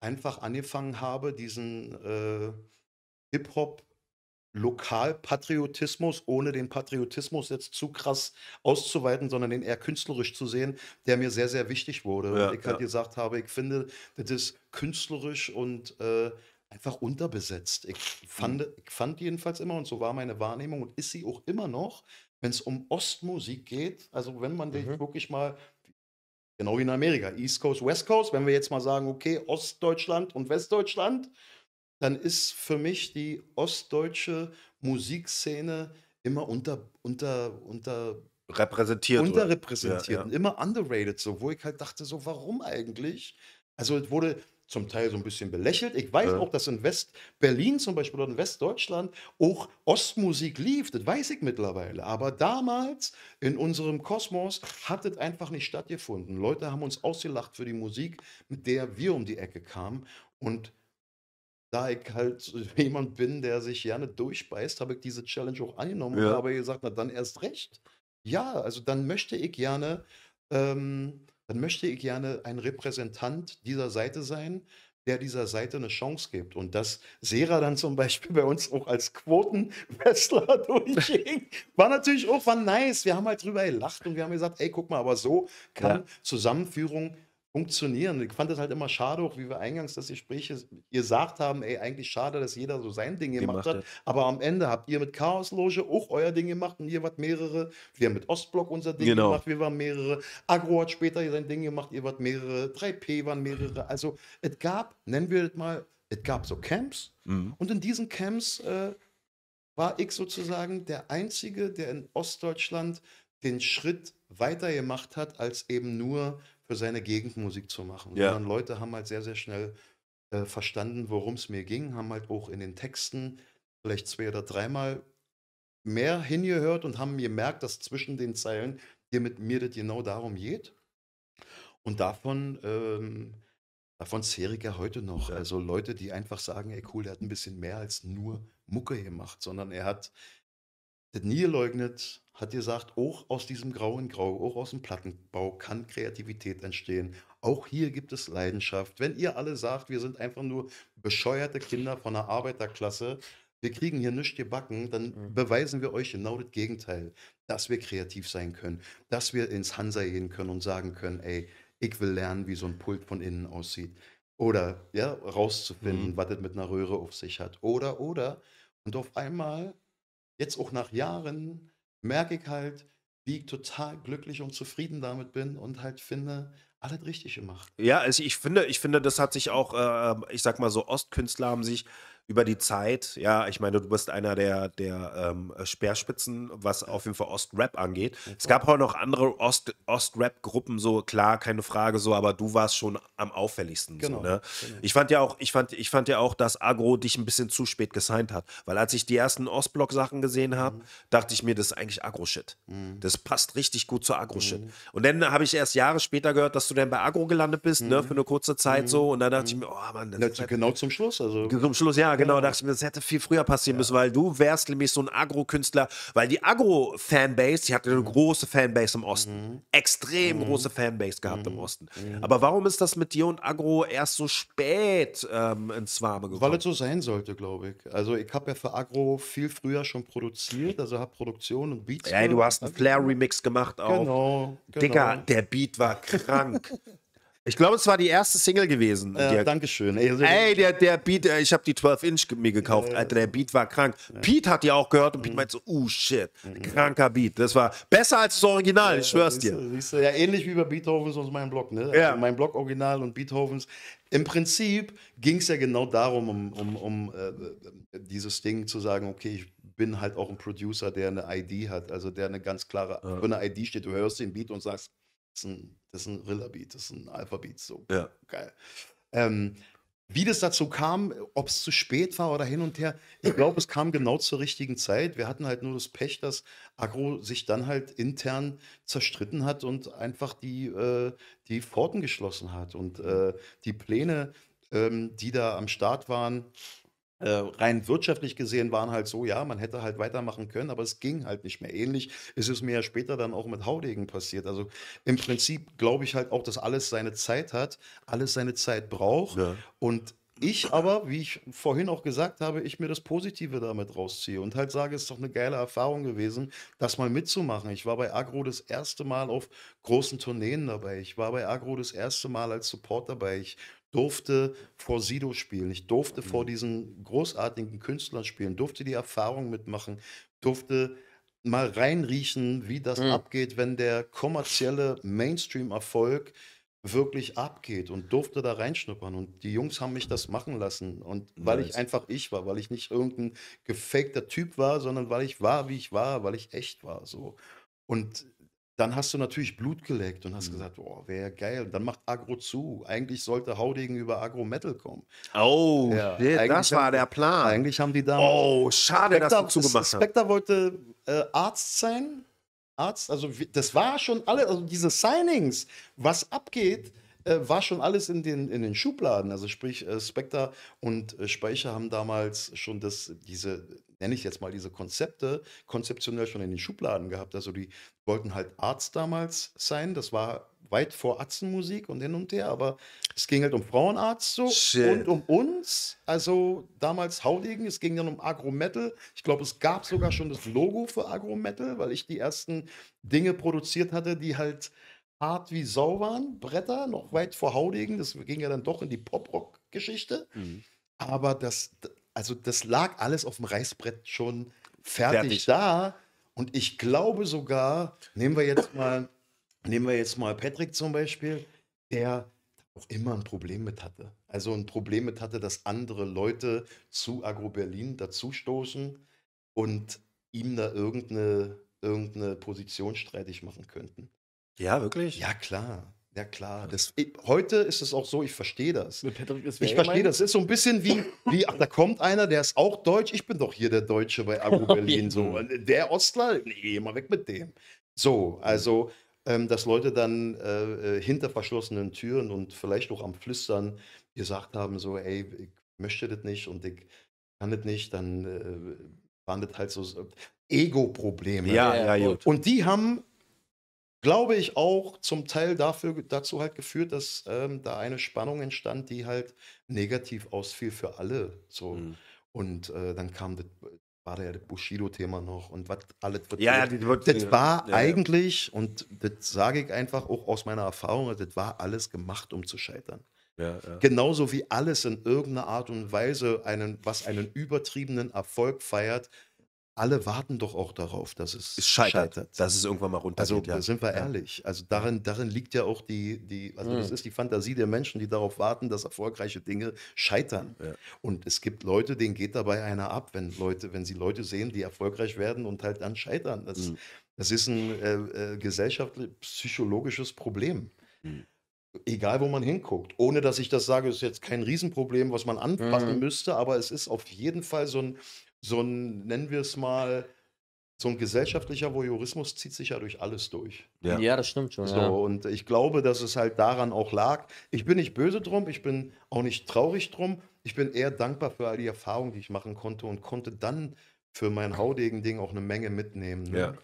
einfach angefangen habe, diesen äh, Hip-Hop Lokalpatriotismus, ohne den Patriotismus jetzt zu krass auszuweiten, sondern den eher künstlerisch zu sehen, der mir sehr, sehr wichtig wurde. Ja, ich halt ja. gesagt habe, ich finde, das ist künstlerisch und äh, einfach unterbesetzt. Ich fand, mhm. ich fand jedenfalls immer, und so war meine Wahrnehmung und ist sie auch immer noch, wenn es um Ostmusik geht, also wenn man mhm. wirklich mal Genau wie in Amerika. East Coast, West Coast. Wenn wir jetzt mal sagen, okay, Ostdeutschland und Westdeutschland, dann ist für mich die ostdeutsche Musikszene immer unter, unter, unter repräsentiert. Unterrepräsentiert ja, ja. und immer underrated, so, wo ich halt dachte, so, warum eigentlich? Also es wurde zum Teil so ein bisschen belächelt. Ich weiß ja. auch, dass in West-Berlin zum Beispiel oder in Westdeutschland auch Ostmusik lief, das weiß ich mittlerweile. Aber damals in unserem Kosmos hat es einfach nicht stattgefunden. Leute haben uns ausgelacht für die Musik, mit der wir um die Ecke kamen und da ich halt jemand bin, der sich gerne durchbeißt, habe ich diese Challenge auch angenommen ja. und habe gesagt, na dann erst recht. Ja, also dann möchte ich gerne, ähm, dann möchte ich gerne ein Repräsentant dieser Seite sein, der dieser Seite eine Chance gibt. Und dass Sera dann zum Beispiel bei uns auch als Quotenwrestler durchging, war natürlich auch war nice. Wir haben halt drüber gelacht und wir haben gesagt, ey, guck mal, aber so kann ja. Zusammenführung funktionieren. Ich fand es halt immer schade, auch wie wir eingangs das Gespräch gesagt haben, ey, eigentlich schade, dass jeder so sein Ding gemacht, hat. Das. Aber am Ende habt ihr mit Chaosloge auch euer Ding gemacht und ihr wart mehrere. Wir haben mit Ostblock unser Ding genau. gemacht, wir waren mehrere. Agro hat später sein Ding gemacht, ihr wart mehrere. 3P waren mehrere. Also es gab, nennen wir das mal, es gab so Camps. Mhm. Und in diesen Camps äh, war ich sozusagen der Einzige, der in Ostdeutschland den Schritt weiter gemacht hat, als eben nur für seine Gegend Musik zu machen. Ja. Sondern Leute haben halt sehr, sehr schnell äh, verstanden, worum es mir ging, haben halt auch in den Texten vielleicht zwei oder dreimal mehr hingehört und haben gemerkt, dass zwischen den Zeilen dir mit mir das genau darum geht. Und davon, ähm, davon zehre ich ja heute noch. Ja. Also Leute, die einfach sagen, ey cool, der hat ein bisschen mehr als nur Mucke gemacht, sondern er hat das nie geleugnet, hat gesagt, auch aus diesem grauen Grau, auch aus dem Plattenbau kann Kreativität entstehen. Auch hier gibt es Leidenschaft. Wenn ihr alle sagt, wir sind einfach nur bescheuerte Kinder von der Arbeiterklasse, wir kriegen hier nichts gebacken, dann mhm. beweisen wir euch genau das Gegenteil, dass wir kreativ sein können, dass wir ins Hansa gehen können und sagen können, ey, ich will lernen, wie so ein Pult von innen aussieht. Oder ja, rauszufinden, mhm. was das mit einer Röhre auf sich hat. Oder, oder. Und auf einmal jetzt auch nach Jahren, merke ich halt, wie ich total glücklich und zufrieden damit bin und halt finde, alles richtig gemacht. Ja, also ich finde, ich finde, das hat sich auch, äh, ähm, ich sag mal so, Ostkünstler haben sich über die Zeit, ja, ich meine, du bist einer der, der ähm, Speerspitzen, was auf jeden Fall Ost-Rap angeht. Es gab auch noch andere Ost-Rap-Gruppen, -Ost so klar, keine Frage, so, aber du warst schon am auffälligsten. Genau, so, ne? genau. Ich fand ja auch, ich fand, ich fand ja auch, dass Agro dich ein bisschen zu spät gesigned hat. Weil als ich die ersten Ostblock-Sachen gesehen habe, mhm. dachte ich mir, das ist eigentlich Agro-Shit. Mhm. Das passt richtig gut zu Agro-Shit. Mhm. Und dann habe ich erst Jahre später gehört, dass du dann bei Agro gelandet bist, ne, für mhm. eine kurze Zeit mhm. so. Und dann dachte ich mhm. mir, oh Mann, das Na, ist halt genau zum Schluss. Also. Zum Schluss, ja, ja, genau, dachte ich mir, das hätte viel früher passieren ja. müssen, weil du wärst nämlich so ein Agro-Künstler, weil die Agro-Fanbase, die hatte eine mhm. große Fanbase im Osten. Mhm. Extrem mhm. große Fanbase gehabt mhm. im Osten. Mhm. Aber warum ist das mit dir und Agro erst so spät ähm, ins Warme gekommen? Weil es so sein sollte, glaube ich. Also ich habe ja für Agro viel früher schon produziert, also habe Produktion und Beats. Ja, du hast einen Flair-Remix gemacht auch. Genau, genau. Digga, der Beat war krank. Ich glaube, es war die erste Single gewesen. Ja, äh, Dankeschön. Ey, ey, der, der Beat, äh, ich habe die 12-Inch mir gekauft, äh, Alter, der Beat war krank. Ja. Pete hat die auch gehört und Pete mhm. meinte so, uh, shit, kranker Beat. Das war besser als das Original, ja, ich schwör's dir. siehst du, ja, ähnlich wie bei Beethovens und meinem Blog, ne? Also ja. mein Blog-Original und Beethovens. Im Prinzip ging es ja genau darum, um, um, um äh, äh, dieses Ding zu sagen, okay, ich bin halt auch ein Producer, der eine ID hat, also der eine ganz klare, ja. eine ID steht, du hörst den Beat und sagst, das ist ein, das ist ein Rilla-Beat, das ist ein Alpha-Beat, so ja. geil. Ähm, wie das dazu kam, ob es zu spät war oder hin und her, ich glaube, es kam genau zur richtigen Zeit. Wir hatten halt nur das Pech, dass Agro sich dann halt intern zerstritten hat und einfach die, äh, die Pforten geschlossen hat und mhm. äh, die Pläne, ähm, die da am Start waren, äh, rein wirtschaftlich gesehen waren halt so, ja, man hätte halt weitermachen können, aber es ging halt nicht mehr. Ähnlich ist es mir ja später dann auch mit Haudegen passiert. Also im Prinzip glaube ich halt auch, dass alles seine Zeit hat, alles seine Zeit braucht ja. und ich aber, wie ich vorhin auch gesagt habe, ich mir das Positive damit rausziehe und halt sage, es ist doch eine geile Erfahrung gewesen, das mal mitzumachen. Ich war bei Agro das erste Mal auf großen Tourneen dabei. Ich war bei Agro das erste Mal als Support dabei. Ich durfte vor Sido spielen, ich durfte mhm. vor diesen großartigen Künstlern spielen, durfte die Erfahrung mitmachen, durfte mal reinriechen, wie das mhm. abgeht, wenn der kommerzielle Mainstream-Erfolg wirklich abgeht und durfte da reinschnuppern. Und die Jungs haben mich das machen lassen. Und weil nice. ich einfach ich war, weil ich nicht irgendein gefakter Typ war, sondern weil ich war, wie ich war, weil ich echt war. So. Und dann hast du natürlich Blut geleckt und hast Mhm. gesagt: „Oh, wäre geil.“ dann macht Agro zu. Eigentlich sollte Haudegen über Agro-Metal kommen. Oh, Ja, shit, das war der Plan. eigentlich haben die damals Oh, schade, dass du zugemacht hast. Spector wollte äh, Arzt sein. Arzt, also das war schon alles, also diese Signings, was abgeht, äh, war schon alles in den, in den Schubladen. Also sprich, äh, Spector und äh, Speicher haben damals schon das, diese, nenne ich jetzt mal diese Konzepte, konzeptionell schon in den Schubladen gehabt. Also die wollten halt Arzt damals sein. Das war weit vor Atzenmusik und hin und her, aber es ging halt um Frauenarzt so Shit. und um uns. Also damals Haudegen, es ging dann um Agro-Metal. Ich glaube, es gab sogar schon das Logo für Agro-Metal, weil ich die ersten Dinge produziert hatte, die halt hart wie Sau waren. Bretter, noch weit vor Haudegen. Das ging ja dann doch in die Pop-Rock-Geschichte. Mhm. Aber das, also das lag alles auf dem Reißbrett schon fertig, fertig. da. Und ich glaube sogar, nehmen wir jetzt mal, nehmen wir jetzt mal Patrick zum Beispiel, der auch immer ein Problem mit hatte. Also ein Problem mit hatte, dass andere Leute zu Agro Berlin dazustoßen und ihm da irgendeine, irgendeine Position streitig machen könnten. Ja, wirklich? Ja, klar. Ja klar, das, ich, heute ist es auch so, ich verstehe das. Patrick ist ich verstehe das. Es ist so ein bisschen wie, wie, ach, da kommt einer, der ist auch deutsch. Ich bin doch hier der Deutsche bei Agro Berlin. so. Äh, der Ostler, nee, mal weg mit dem. So, also, ähm, dass Leute dann äh, äh, hinter verschlossenen Türen und vielleicht auch am Flüstern gesagt haben, so, ey, ich möchte das nicht und ich kann das nicht, dann äh, waren das halt so Ego-Probleme. Ja, ja, gut. Und die haben glaube ich, auch zum Teil dafür, dazu halt geführt, dass ähm, da eine Spannung entstand, die halt negativ ausfiel für alle. So. Mhm. Und äh, dann kam das, war da ja das Bushido-Thema noch und was alles. Was ja, das, ja, das war ja, eigentlich, und das sage ich einfach auch aus meiner Erfahrung, das war alles gemacht, um zu scheitern. Ja, ja. Genauso wie alles in irgendeiner Art und Weise, einen, was einen übertriebenen Erfolg feiert, alle warten doch auch darauf, dass es, es scheitert, scheitert, Dass es irgendwann mal runtergeht. Also ja. sind wir ehrlich. Also darin, darin liegt ja auch die, die also mhm. das ist die Fantasie der Menschen, die darauf warten, dass erfolgreiche Dinge scheitern. Ja. Und es gibt Leute, denen geht dabei einer ab, wenn Leute, wenn sie Leute sehen, die erfolgreich werden und halt dann scheitern. Das, mhm. das ist ein äh, äh, gesellschaftlich psychologisches Problem. Mhm egal wo man hinguckt, ohne dass ich das sage, ist jetzt kein Riesenproblem, was man anpassen mhm. müsste, aber es ist auf jeden Fall so ein, so ein, nennen wir es mal, so ein gesellschaftlicher Voyeurismus zieht sich ja durch alles durch. Ja, ja das stimmt schon. So, ja. Und ich glaube, dass es halt daran auch lag. Ich bin nicht böse drum, ich bin auch nicht traurig drum. Ich bin eher dankbar für all die Erfahrungen, die ich machen konnte und konnte dann für mein Haudegen-Ding auch eine Menge mitnehmen. Ne? Ja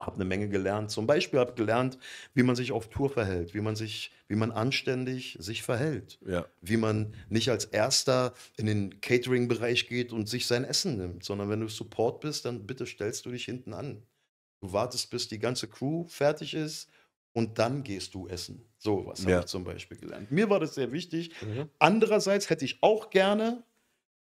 habe eine Menge gelernt. Zum Beispiel habe ich gelernt, wie man sich auf Tour verhält, wie man sich, wie man anständig sich verhält, ja. wie man nicht als Erster in den Catering-Bereich geht und sich sein Essen nimmt, sondern wenn du Support bist, dann bitte stellst du dich hinten an. Du wartest, bis die ganze Crew fertig ist und dann gehst du essen. So was ja. habe ich zum Beispiel gelernt. Mir war das sehr wichtig. Mhm. Andererseits hätte ich auch gerne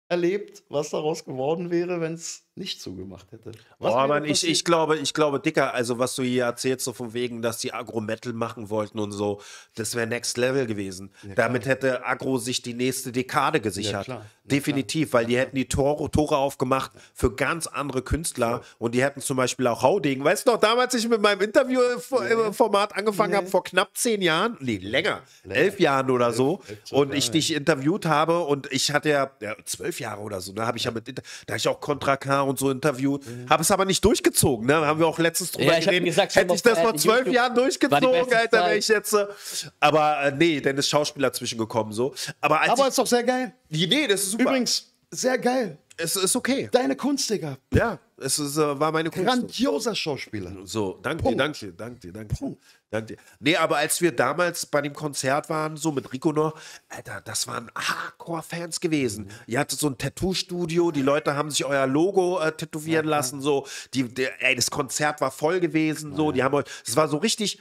erlebt, was daraus geworden wäre, wenn es nicht so gemacht hätte. Was Boah, aber ich, ich glaube, ich glaube, Dicker, also was du hier erzählst, so von wegen, dass die Agro-Metal machen wollten und so, das wäre Next Level gewesen. Ja, Damit hätte Agro sich die nächste Dekade gesichert. Ja, Definitiv, weil die hätten die Tore, Tore aufgemacht für ganz andere Künstler und die hätten zum Beispiel auch Hauding. Weißt du noch, damals ich mit meinem Interviewformat äh, äh, angefangen habe, vor knapp zehn Jahren, nee, länger, länger. elf Jahren oder so, elf, elf, und ich dich interviewt habe und ich hatte ja, ja zwölf Jahre oder so, ne, habe ich ja mit, da habe ich auch Contra K und so interviewt. Mhm. Habe es aber nicht durchgezogen, ne? Haben wir auch letztens drüber ja, geredet. Gesagt, Hätte ich das vor zwölf Jahren durchgezogen, Alter, wäre ich jetzt. Äh, aber äh, nee, dann ist Schauspieler zwischengekommen so. Aber, aber ist doch sehr geil. Nee, das ist super. Übrigens, sehr geil es ist okay. Deine Kunst, Digga. Ja, es ist, äh, war meine Kunst. Grandioser Schauspieler. So, danke dir, danke dir, danke dir, danke Dank dir. Nee, aber als wir damals bei dem Konzert waren, so mit Rico noch, Alter, das waren Hardcore-Fans gewesen. Mhm. Ihr hattet so ein Tattoo-Studio, die Leute haben sich euer Logo äh, tätowieren ja, lassen, so. Die, die, ey, das Konzert war voll gewesen, so. Die haben euch, es war so richtig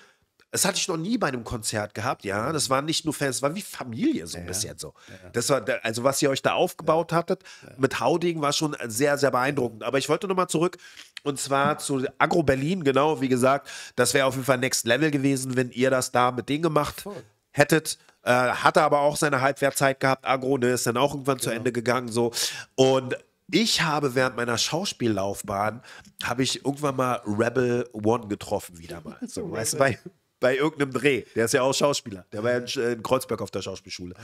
das hatte ich noch nie bei einem Konzert gehabt, ja. Das waren nicht nur Fans, das war wie Familie so ein ja, bisschen so. Ja. Das war, also was ihr euch da aufgebaut ja, hattet mit Hauding war schon sehr, sehr beeindruckend. Aber ich wollte nochmal zurück und zwar zu Agro Berlin, genau, wie gesagt, das wäre auf jeden Fall Next Level gewesen, wenn ihr das da mit denen gemacht Voll. hättet. Äh, hatte aber auch seine Halbwertzeit gehabt, Agro, ne, ist dann auch irgendwann genau. zu Ende gegangen so. Und ich habe während meiner Schauspiellaufbahn habe ich irgendwann mal Rebel One getroffen wieder mal. So, weißt du, bei, bei irgendeinem Dreh. Der ist ja auch Schauspieler. Der war ja in, Kreuzberg auf der Schauspielschule.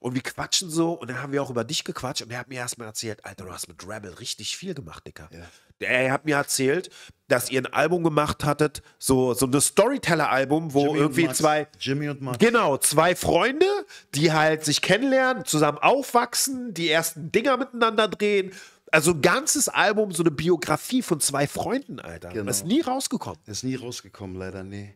Und wir quatschen so und dann haben wir auch über dich gequatscht und er hat mir erstmal erzählt, Alter, du hast mit Rebel richtig viel gemacht, Dicker. Ja. Er hat mir erzählt, dass ihr ein Album gemacht hattet, so, so ein Storyteller-Album, wo Jimmy irgendwie zwei. Jimmy und Max. Genau, zwei Freunde, die halt sich kennenlernen, zusammen aufwachsen, die ersten Dinger miteinander drehen. Also ein ganzes Album, so eine Biografie von zwei Freunden, Alter. Genau. Das ist nie rausgekommen. Das ist nie rausgekommen, leider, nee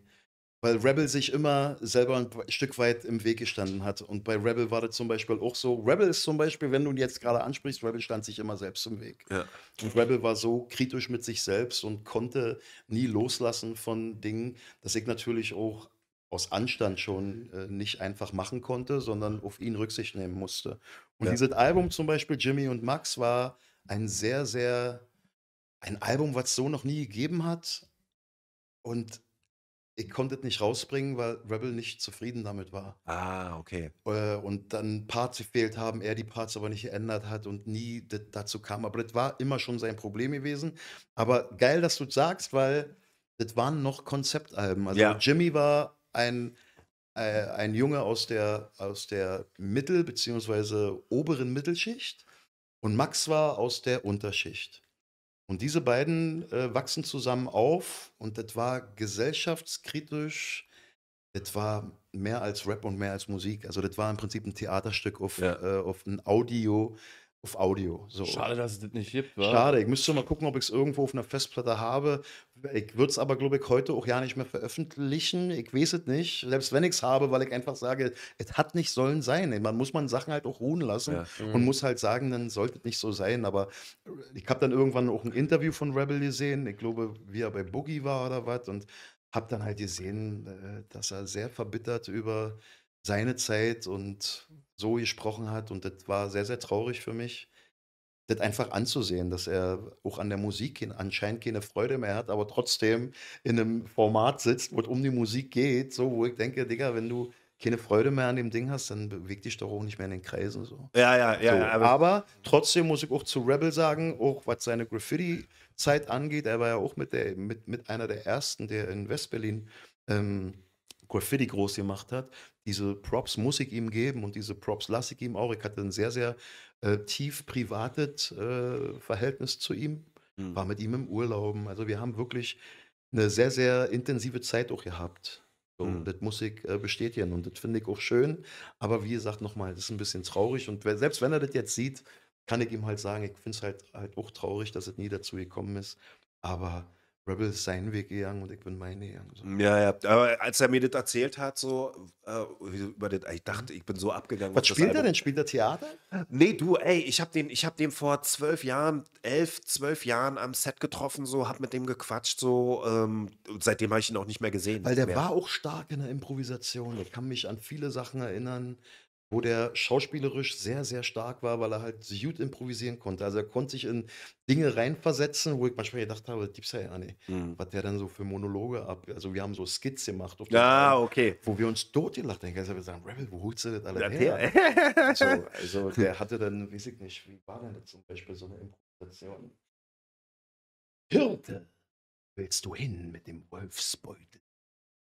weil Rebel sich immer selber ein Stück weit im Weg gestanden hat. Und bei Rebel war das zum Beispiel auch so. Rebel ist zum Beispiel, wenn du ihn jetzt gerade ansprichst, Rebel stand sich immer selbst im Weg. Ja. Und Rebel war so kritisch mit sich selbst und konnte nie loslassen von Dingen, dass ich natürlich auch aus Anstand schon äh, nicht einfach machen konnte, sondern auf ihn Rücksicht nehmen musste. Und ja. dieses Album zum Beispiel, Jimmy und Max, war ein sehr, sehr, ein Album, was es so noch nie gegeben hat. Und ich konnte es nicht rausbringen, weil Rebel nicht zufrieden damit war. Ah, okay. Äh, und dann Parts gefehlt haben, er die Parts aber nicht geändert hat und nie dazu kam. Aber das war immer schon sein Problem gewesen. Aber geil, dass du sagst, weil das waren noch Konzeptalben. Also ja. Jimmy war ein, äh, ein Junge aus der, aus der Mittel- bzw. oberen Mittelschicht und Max war aus der Unterschicht. Und diese beiden äh, wachsen zusammen auf und das war gesellschaftskritisch, das war mehr als Rap und mehr als Musik. Also das war im Prinzip ein Theaterstück auf, ja. äh, auf ein Audio, auf Audio. So. Schade, dass es das nicht gibt. Wa? Schade, ich müsste mal gucken, ob ich es irgendwo auf einer Festplatte habe. Ich würde es aber, glaube ich, heute auch ja nicht mehr veröffentlichen. Ich weiß es nicht. Selbst wenn ich es habe, weil ich einfach sage, es hat nicht sollen sein. Man muss man Sachen halt auch ruhen lassen ja. und mhm. muss halt sagen, dann sollte es nicht so sein. Aber ich habe dann irgendwann auch ein Interview von Rebel gesehen. Ich glaube, wie er bei Boogie war oder was. Und habe dann halt gesehen, äh, dass er sehr verbittert über seine Zeit und so gesprochen hat. Und das war sehr, sehr traurig für mich, das einfach anzusehen, dass er auch an der Musik anscheinend keine Freude mehr hat, aber trotzdem in einem Format sitzt, wo es um die Musik geht, so, wo ich denke, Digga, wenn du keine Freude mehr an dem Ding hast, dann beweg dich doch auch nicht mehr in den Kreisen. So. Ja, ja, ja. So. aber, aber, trotzdem muss ich auch zu Rebel sagen, auch was seine Graffiti-Zeit angeht, er war ja auch mit, der, mit, mit einer der ersten, der in West-Berlin ähm, Graffiti groß gemacht hat diese Props muss ich ihm geben und diese Props lasse ich ihm auch. Ich hatte ein sehr, sehr äh, tief privates äh, Verhältnis zu ihm, mhm. war mit ihm im Urlauben. Also wir haben wirklich eine sehr, sehr intensive Zeit auch gehabt. So, mhm. Das muss ich äh, bestätigen und das finde ich auch schön. Aber wie gesagt, nochmal, das ist ein bisschen traurig und selbst wenn er das jetzt sieht, kann ich ihm halt sagen, ich finde es halt, halt auch traurig, dass es nie dazu gekommen ist. Aber Rebel ist seinen Weg gegangen und ich bin meine gegangen. So. Ja, ja. Aber als er mir das erzählt hat, so äh, über das, ich dachte, ich bin so abgegangen. Was spielt er denn? Spielt er Theater? Nee, du, ey, ich habe den, hab den vor zwölf Jahren, elf, zwölf Jahren am Set getroffen, so, hab mit dem gequatscht, so. Ähm, seitdem habe ich ihn auch nicht mehr gesehen. Weil der mehr. war auch stark in der Improvisation. Ich kann mich an viele Sachen erinnern, wo der schauspielerisch sehr, sehr stark war, weil er halt so gut improvisieren konnte. Also er konnte sich in Dinge reinversetzen, wo ich manchmal gedacht habe, gibt's ja ja nicht. Mhm. Was der dann so für Monologe ab. Also wir haben so Skizze gemacht. Auf ja, Fall, okay. Wo wir uns totgelacht haben. Also wir sagen, Rebel, wo holst du das alle das her? her. so, also der hatte dann, weiß ich nicht, wie war denn das zum Beispiel so eine Improvisation? Hirte, willst du hin mit dem Wolfsbeutel?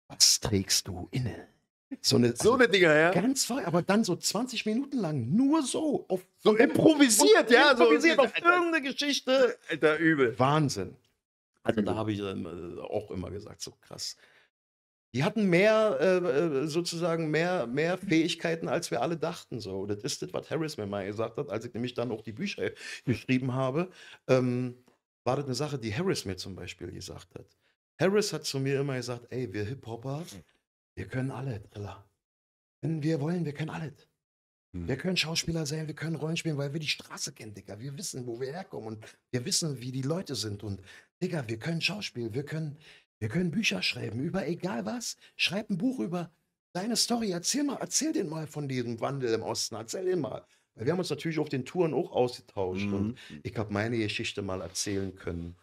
Was trägst du inne? So eine, so also eine Dinger, ja. Ganz voll, aber dann so 20 Minuten lang, nur so. Auf, so improvisiert, ja. Improvisiert so, auf Alter, irgendeine Geschichte. Alter, übel. Wahnsinn. Also da habe ich dann auch immer gesagt, so krass. Die hatten mehr, äh, äh, sozusagen mehr, mehr Fähigkeiten, als wir alle dachten. So, das ist das, was Harris mir mal gesagt hat, als ich nämlich dann auch die Bücher geschrieben habe. Ähm, war das eine Sache, die Harris mir zum Beispiel gesagt hat. Harris hat zu mir immer gesagt, ey, wir Hip-Hopper, wir können alle, Triller. Wenn wir wollen, wir können alles. Hm. Wir können Schauspieler sein, wir können Rollen spielen, weil wir die Straße kennen, Digga. Wir wissen, wo wir herkommen und wir wissen, wie die Leute sind. Und, Digga, wir können Schauspiel, wir können, wir können Bücher schreiben, über egal was. Schreib ein Buch über deine Story. Erzähl mal, erzähl den mal von diesem Wandel im Osten. Erzähl den mal. Weil wir haben uns natürlich auf den Touren auch ausgetauscht mhm. und ich habe meine Geschichte mal erzählen können.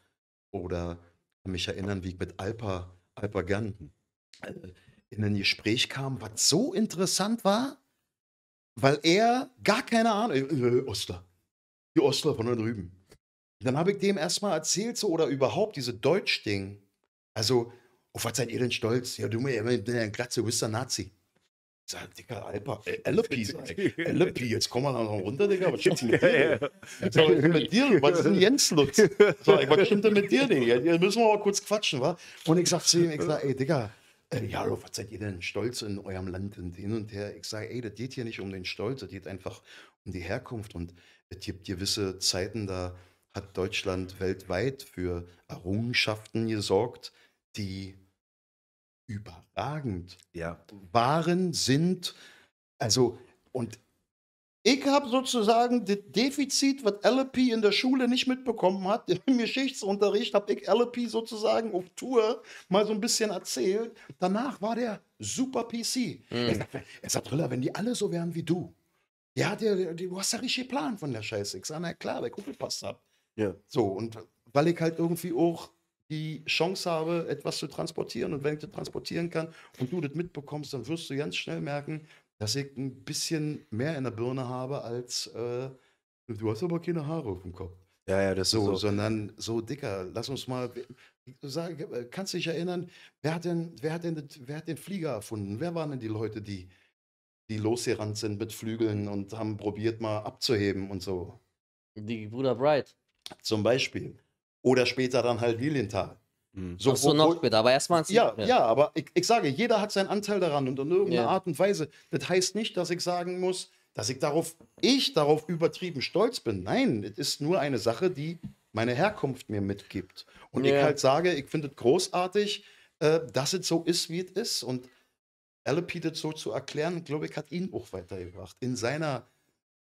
Oder kann mich erinnern, wie ich mit Alpa, Alpa Gun, äh, in ein Gespräch kam, was so interessant war, weil er gar keine Ahnung, äh, äh Ostler, die Ostler von da drüben. Dann habe ich dem erstmal erzählt, so oder überhaupt diese Deutsch-Ding. Also, auf was seid ihr denn stolz? Ja, du mit der Glatze, du bist ein Nazi. Ich sag, Dicker, Alper, äh, LP, LP, jetzt komm mal noch runter, Digga, was stimmt mit dir? Was ist mit dir? Was ist denn Jens Lutz? Was stimmt denn mit dir, Digga? Hier müssen wir mal kurz quatschen, wa? Und ich sag zu ihm, ich sag, ey, Digga, äh, ja, was seid ihr denn stolz in eurem Land und hin und her? Ich sage, ey, das geht hier nicht um den Stolz, das geht einfach um die Herkunft. Und es gibt gewisse Zeiten, da hat Deutschland weltweit für Errungenschaften gesorgt, die überragend ja. waren, sind. Also, und ich habe sozusagen das Defizit, was LP in der Schule nicht mitbekommen hat, im Geschichtsunterricht habe ich LP sozusagen auf Tour mal so ein bisschen erzählt. Danach war der super PC. Mhm. Er, sagt, Rilla, wenn die alle so wären wie du, ja, der, der, du hast ja richtig Plan von der Scheiße. Ich sage, na klar, weil ich aufgepasst habe. Ja. So, und weil ich halt irgendwie auch die Chance habe, etwas zu transportieren und wenn ich das transportieren kann und du das mitbekommst, dann wirst du ganz schnell merken, dass ich ein bisschen mehr in der Birne habe als äh, du hast aber keine Haare auf dem Kopf. Ja, ja, das so, so. Sondern so, Dicker, lass uns mal. Äh, sag, äh, kannst du dich erinnern, wer hat, denn, wer, hat denn, wer hat den Flieger erfunden? Wer waren denn die Leute, die, die losgerannt sind mit Flügeln und haben probiert, mal abzuheben und so? Die Bruder Bright. Zum Beispiel. Oder später dann halt Lilienthal. Mhm. So, so wo, noch später, aber erstmal. Ja, ja, ja, aber ich, ich, sage, jeder hat seinen Anteil daran und in irgendeiner ja. Art und Weise. Das heißt nicht, dass ich sagen muss, dass ich darauf, ich darauf übertrieben stolz bin. Nein, es ist nur eine Sache, die meine Herkunft mir mitgibt. Und ja. ich halt sage, ich finde es großartig, äh, dass es so ist, wie es ist. Und Alipy das so zu erklären, glaube ich, hat ihn auch weitergebracht. In seiner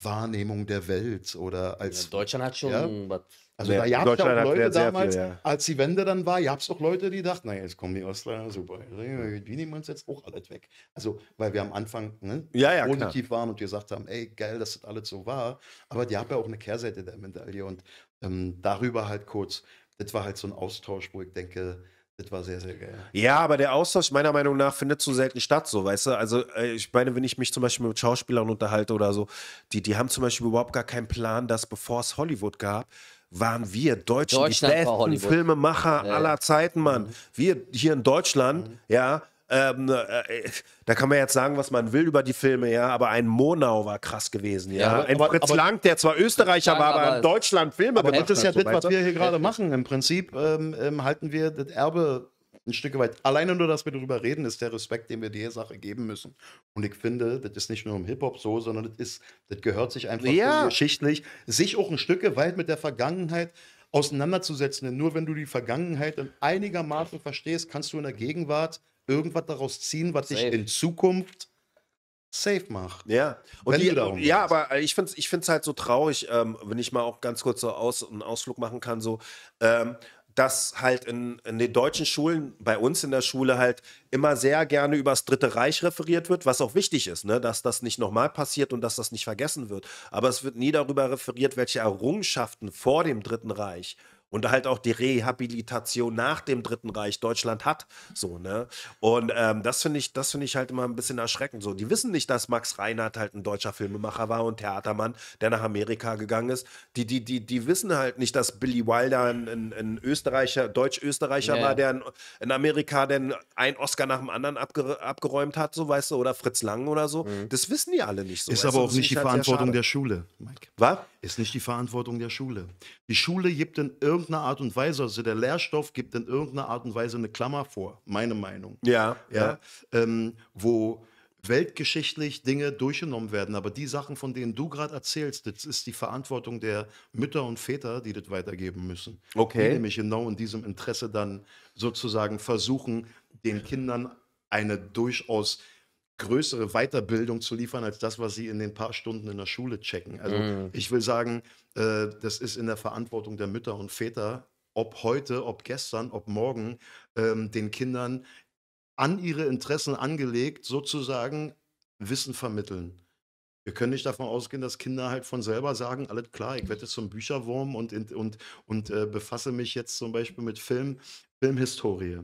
Wahrnehmung der Welt oder als. Ja, Deutschland hat schon. Ja, also nee, da gab es auch Leute damals, viel, ja. als die Wende dann war, gab es auch Leute, die dachten, naja, jetzt kommen die Ausländer, super, die nehmen uns jetzt auch alles weg. Also, weil wir am Anfang ne, ja, positiv klar. waren und gesagt haben, ey, geil, dass das alles so war. Aber die haben ja auch eine Kehrseite der Medaille und ähm, darüber halt kurz, das war halt so ein Austausch, wo ich denke, das war sehr, sehr geil. Ja, aber der Austausch meiner Meinung nach findet zu selten statt, so, weißt du? Also, äh, ich meine, wenn ich mich zum Beispiel mit Schauspielern unterhalte oder so, die, die haben zum Beispiel überhaupt gar keinen Plan, dass bevor es Hollywood gab, waren wir Deutschen die besten Filmemacher ja. aller Zeiten, Mann. Mhm. Wir hier in Deutschland, mhm. ja, ähm, äh, äh, da kann man jetzt sagen, was man will über die Filme, ja, aber ein Monau war krass gewesen, ja. ja aber, ein Fritz aber, Lang, der zwar Österreicher war, aber in Deutschland Filme aber gemacht hat. Das ist ja das, was wir hier gerade äh, machen. Im Prinzip ähm, ähm, halten wir das Erbe ein Stück weit. Alleine nur, dass wir darüber reden, ist der Respekt, den wir der Sache geben müssen. Und ich finde, das ist nicht nur im Hip-Hop so, sondern das ist, das gehört sich einfach ja. geschichtlich, sich auch ein Stück weit mit der Vergangenheit auseinanderzusetzen. Denn nur wenn du die Vergangenheit in einigermaßen verstehst, kannst du in der Gegenwart irgendwas daraus ziehen, was safe. dich in Zukunft safe macht. Ja, und die, ja, aber äh, ich finde es ich halt so traurig, ähm, wenn ich mal auch ganz kurz so aus, einen Ausflug machen kann, so, ähm, dass halt in, in, den deutschen Schulen, bei uns in der Schule halt immer sehr gerne über das Dritte Reich referiert wird, was auch wichtig ist, ne? dass das nicht nochmal passiert und dass das nicht vergessen wird. Aber es wird nie darüber referiert, welche Errungenschaften vor dem Dritten Reich und halt auch die Rehabilitation nach dem Dritten Reich Deutschland hat. So, ne? Und ähm, das finde ich, das finde ich halt immer ein bisschen erschreckend. So, die wissen nicht, dass Max Reinhardt halt ein deutscher Filmemacher war und Theatermann, der nach Amerika gegangen ist. Die, die, die, die wissen halt nicht, dass Billy Wilder ein, ein, ein Österreicher, Deutsch-Österreicher yeah. war, der in, in Amerika denn ein Oscar nach dem anderen abger abgeräumt hat, so weißt du, oder Fritz Lang oder so. Mhm. Das wissen die alle nicht so. Ist aber auch nicht die halt Verantwortung der Schule, Mike. Was? Ist nicht die Verantwortung der Schule. Die Schule gibt in irgendeiner Art und Weise, also der Lehrstoff gibt in irgendeiner Art und Weise eine Klammer vor, meine Meinung. Ja. ja, ja. Ähm, wo weltgeschichtlich Dinge durchgenommen werden. Aber die Sachen, von denen du gerade erzählst, das ist die Verantwortung der Mütter und Väter, die das weitergeben müssen. Okay. Die nämlich genau in diesem Interesse dann sozusagen versuchen, den Kindern eine durchaus größere Weiterbildung zu liefern als das, was sie in den paar Stunden in der Schule checken. Also mm. ich will sagen, äh, das ist in der Verantwortung der Mütter und Väter, ob heute, ob gestern, ob morgen, ähm, den Kindern an ihre Interessen angelegt sozusagen Wissen vermitteln. Wir können nicht davon ausgehen, dass Kinder halt von selber sagen, alles klar, ich werde zum Bücherwurm und, und, und äh, befasse mich jetzt zum Beispiel mit Film, Filmhistorie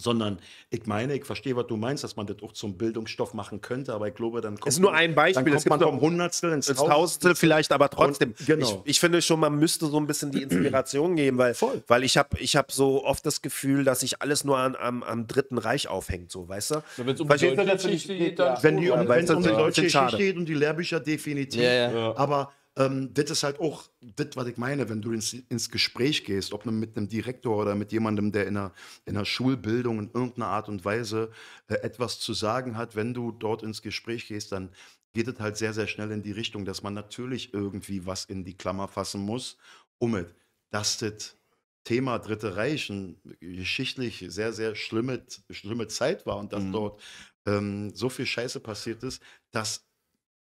sondern ich meine, ich verstehe, was du meinst, dass man das auch zum Bildungsstoff machen könnte, aber ich glaube, dann kommt es ist nur ein Beispiel, dann kommt man vom Hundertstel ins, ins Tausendstel vielleicht, aber trotzdem. Und, genau. Ich, ich, finde schon, man müsste so ein bisschen die Inspiration geben, weil, Voll. weil ich habe ich hab so oft das Gefühl, dass sich alles nur an, am, am Dritten Reich aufhängt, so, weißt du? Wenn es um die deutsche Geschichte geht, dann wenn die um, ja, um die deutsche Geschichte geht und die Lehrbücher definitiv, ja, ja. aber ähm, das ist halt auch das, was ich meine, wenn du ins, ins Gespräch gehst, ob mit einem Direktor oder mit jemandem, der in einer, in einer Schulbildung in irgendeiner Art und Weise äh, etwas zu sagen hat, wenn du dort ins Gespräch gehst, dann geht es halt sehr, sehr schnell in die Richtung, dass man natürlich irgendwie was in die Klammer fassen muss, um es, dass das Thema Dritte Reich eine geschichtlich sehr, sehr schlimme, schlimme Zeit war und dass mhm. dort ähm, so viel Scheiße passiert ist, dass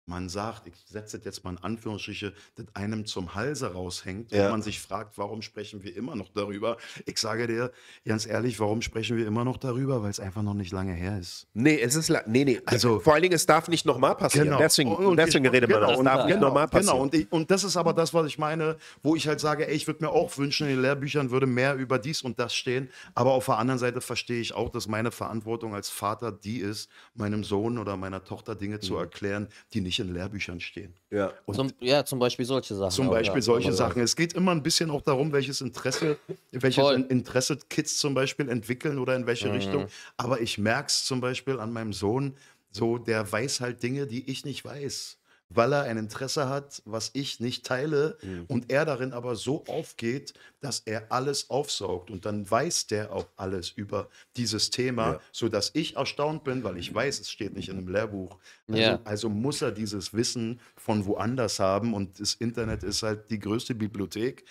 man sagt, ich setze jetzt mal in Anführungsstriche, das einem zum Halse raushängt ja. und man sich fragt, warum sprechen wir immer noch darüber? Ich sage dir ganz ehrlich, warum sprechen wir immer noch darüber? Weil es einfach noch nicht lange her ist. Nee, es ist, nee, nee. Also, vor allen Dingen, es darf nicht nochmal passieren. Genau. Deswegen, und deswegen ich, redet genau, man, es darf genau, nicht nochmal genau. passieren. Genau, und, ich, und das ist aber das, was ich meine, wo ich halt sage, ey, ich würde mir auch wünschen, in den Lehrbüchern würde mehr über dies und das stehen, aber auf der anderen Seite verstehe ich auch, dass meine Verantwortung als Vater die ist, meinem Sohn oder meiner Tochter Dinge mhm. zu erklären, die nicht nicht in Lehrbüchern stehen. Ja, zum, ja zum, Beispiel solche Sachen. Zum Beispiel ja. solche Aber Sachen. Es geht immer ein bisschen auch darum, welches Interesse, welches Voll. Interesse Kids zum Beispiel entwickeln oder in welche mhm. Richtung. Aber ich merke es zum Beispiel an meinem Sohn, so der weiß halt Dinge, die ich nicht weiß weil er ein Interesse hat, was ich nicht teile mhm. und er darin aber so aufgeht, dass er alles aufsaugt und dann weiß der auch alles über dieses Thema, ja. sodass ich erstaunt bin, weil ich weiß, es steht nicht in einem Lehrbuch. Also, ja. also muss er dieses Wissen von woanders haben und das Internet ist halt die größte Bibliothek.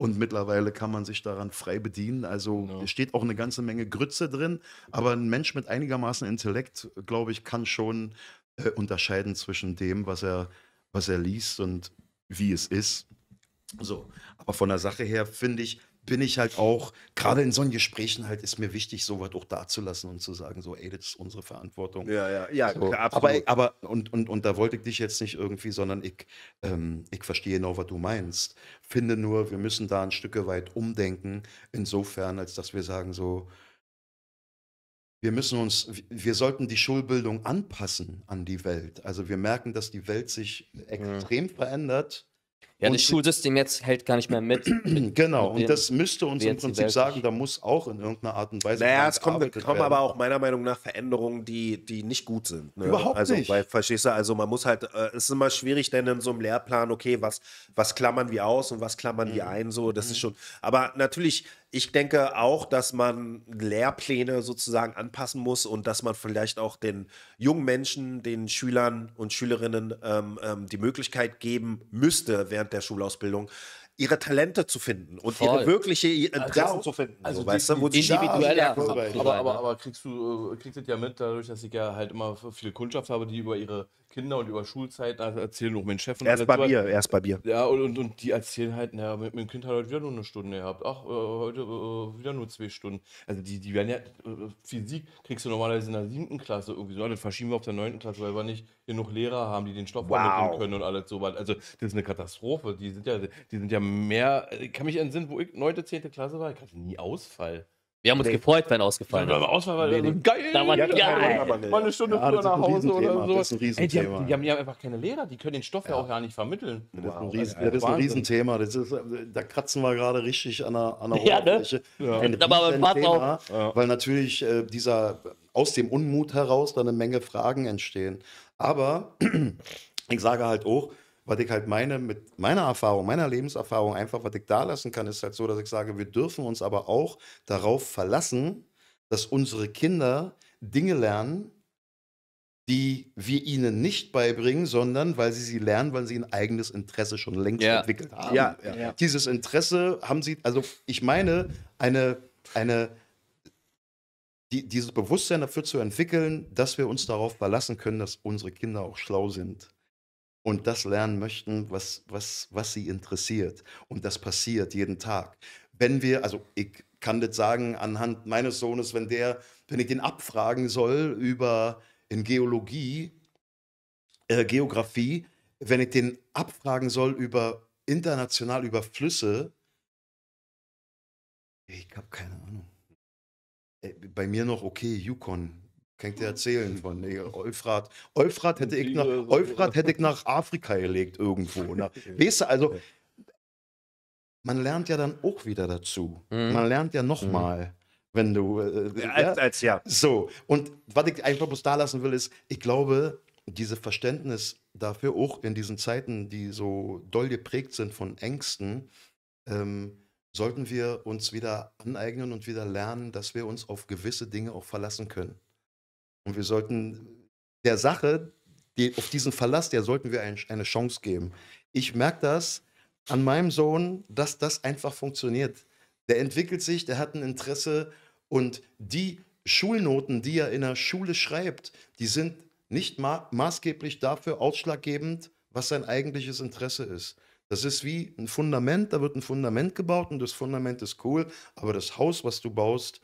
Und mittlerweile kann man sich daran frei bedienen. Also genau. es steht auch eine ganze Menge Grütze drin. Aber ein Mensch mit einigermaßen Intellekt, glaube ich, kann schon äh, unterscheiden zwischen dem, was er, was er liest und wie es ist. So, aber von der Sache her finde ich, bin ich halt auch, gerade in so solchen Gesprächen halt, ist mir wichtig, sowas auch dazulassen und zu sagen, so, ey, das ist unsere Verantwortung. Ja, ja, ja, so, klar, absolut. Aber, aber und, und, und da wollte ich dich jetzt nicht irgendwie, sondern ich, ähm, ich verstehe genau, was du meinst. Finde nur, wir müssen da ein Stück weit umdenken, insofern, als dass wir sagen, so, wir müssen uns, wir sollten die Schulbildung anpassen an die Welt. Also wir merken, dass die Welt sich extrem ja. verändert. Ja, das Schulsystem jetzt hält gar nicht mehr mit. genau, mit und das müsste uns im Prinzip sagen, da muss auch in irgendeiner Art und Weise. Naja, es kommen, kommen aber auch meiner Meinung nach Veränderungen, die, die nicht gut sind. Ne? Überhaupt also, nicht. Weil, verstehst du, also man muss halt, äh, es ist immer schwierig, denn in so einem Lehrplan, okay, was, was klammern wir aus und was klammern mhm. wir ein, so, das mhm. ist schon. Aber natürlich ich denke auch, dass man Lehrpläne sozusagen anpassen muss und dass man vielleicht auch den jungen Menschen, den Schülern und Schülerinnen ähm, ähm, die Möglichkeit geben müsste, während der Schulausbildung ihre Talente zu finden und Voll. ihre wirkliche also Interessen also, zu finden. Also weißt du, wo die individuelle ja, aber, aber, ne? aber kriegst du äh, kriegst das ja mit, dadurch, dass ich ja halt immer viel Kundschaft habe, die über ihre Kinder und über Schulzeiten erzählen auch mein Chef. Und erst bei mir, erst bei mir. Ja, und, und, die erzählen halt, naja, mit meinem Kind hat heute wieder nur eine Stunde gehabt. Ach, äh, heute äh, wieder nur zwei Stunden. Also die, die werden ja, Physik äh, kriegst du normalerweise in der siebten Klasse irgendwie so. Das verschieben wir auf der neunten Klasse, weil wir nicht genug Lehrer haben, die den Stoff wow. können und alles so was. Also das ist eine Katastrophe. Die sind ja, die sind ja mehr, ich kann mich entsinnen, wo ich neunte, zehnte Klasse war, ich hatte nie Ausfall. Wir haben uns nee. gefreut, wenn ausgefallen ist. Ja, war nee, nee. geil. Da war ja, geil. Mal eine Stunde ja, früher nach Hause oder so. Das ist ein Riesenthema. Ey, die, haben, die, haben, die haben einfach keine Lehrer, die können den Stoff ja, ja auch gar nicht vermitteln. Das, ist, ein Riesen, das ist ein Riesenthema. Das ist, äh, da kratzen wir gerade richtig an der, an der ja, Ne? Ja. Ein ja. Thema, auch. Weil natürlich äh, dieser aus dem Unmut heraus dann eine Menge Fragen entstehen. Aber ich sage halt auch, was ich halt meine, mit meiner Erfahrung, meiner Lebenserfahrung einfach, was ich da lassen kann, ist halt so, dass ich sage, wir dürfen uns aber auch darauf verlassen, dass unsere Kinder Dinge lernen, die wir ihnen nicht beibringen, sondern weil sie sie lernen, weil sie ein eigenes Interesse schon längst ja. entwickelt haben. Ja. Ja. Ja. Dieses Interesse haben sie, also ich meine, eine, eine, die, dieses Bewusstsein dafür zu entwickeln, dass wir uns darauf verlassen können, dass unsere Kinder auch schlau sind und das lernen möchten, was, was, was sie interessiert. Und das passiert jeden Tag. Wenn wir, also ich kann das sagen anhand meines Sohnes, wenn der, wenn ich den abfragen soll über in Geologie, äh, Geografie, wenn ich den abfragen soll über international über Flüsse, ich habe keine Ahnung. Äh, bei mir noch okay, Yukon, kann ich hm. erzählen von Euphrat. Euphrat hätte, ich nach, Euphrat hätte ich nach Afrika gelegt irgendwo. Na, ne? weißt du, also man lernt ja dann auch wieder dazu. Mhm. Man lernt ja nochmal. Hm. Mhm wenn du. Äh, äh ja, als, als, ja. So. Und was ich einfach bloß da lassen will, ist, ich glaube, dieses Verständnis dafür, auch in diesen Zeiten, die so doll geprägt sind von Ängsten, ähm, sollten wir uns wieder aneignen und wieder lernen, dass wir uns auf gewisse Dinge auch verlassen können. Und wir sollten der Sache, die, auf diesen Verlass, der sollten wir ein, eine Chance geben. Ich merke das an meinem Sohn, dass das einfach funktioniert. Der entwickelt sich, der hat ein Interesse und die Schulnoten, die er in der Schule schreibt, die sind nicht ma maßgeblich dafür ausschlaggebend, was sein eigentliches Interesse ist. Das ist wie ein Fundament, da wird ein Fundament gebaut und das Fundament ist cool, aber das Haus, was du baust,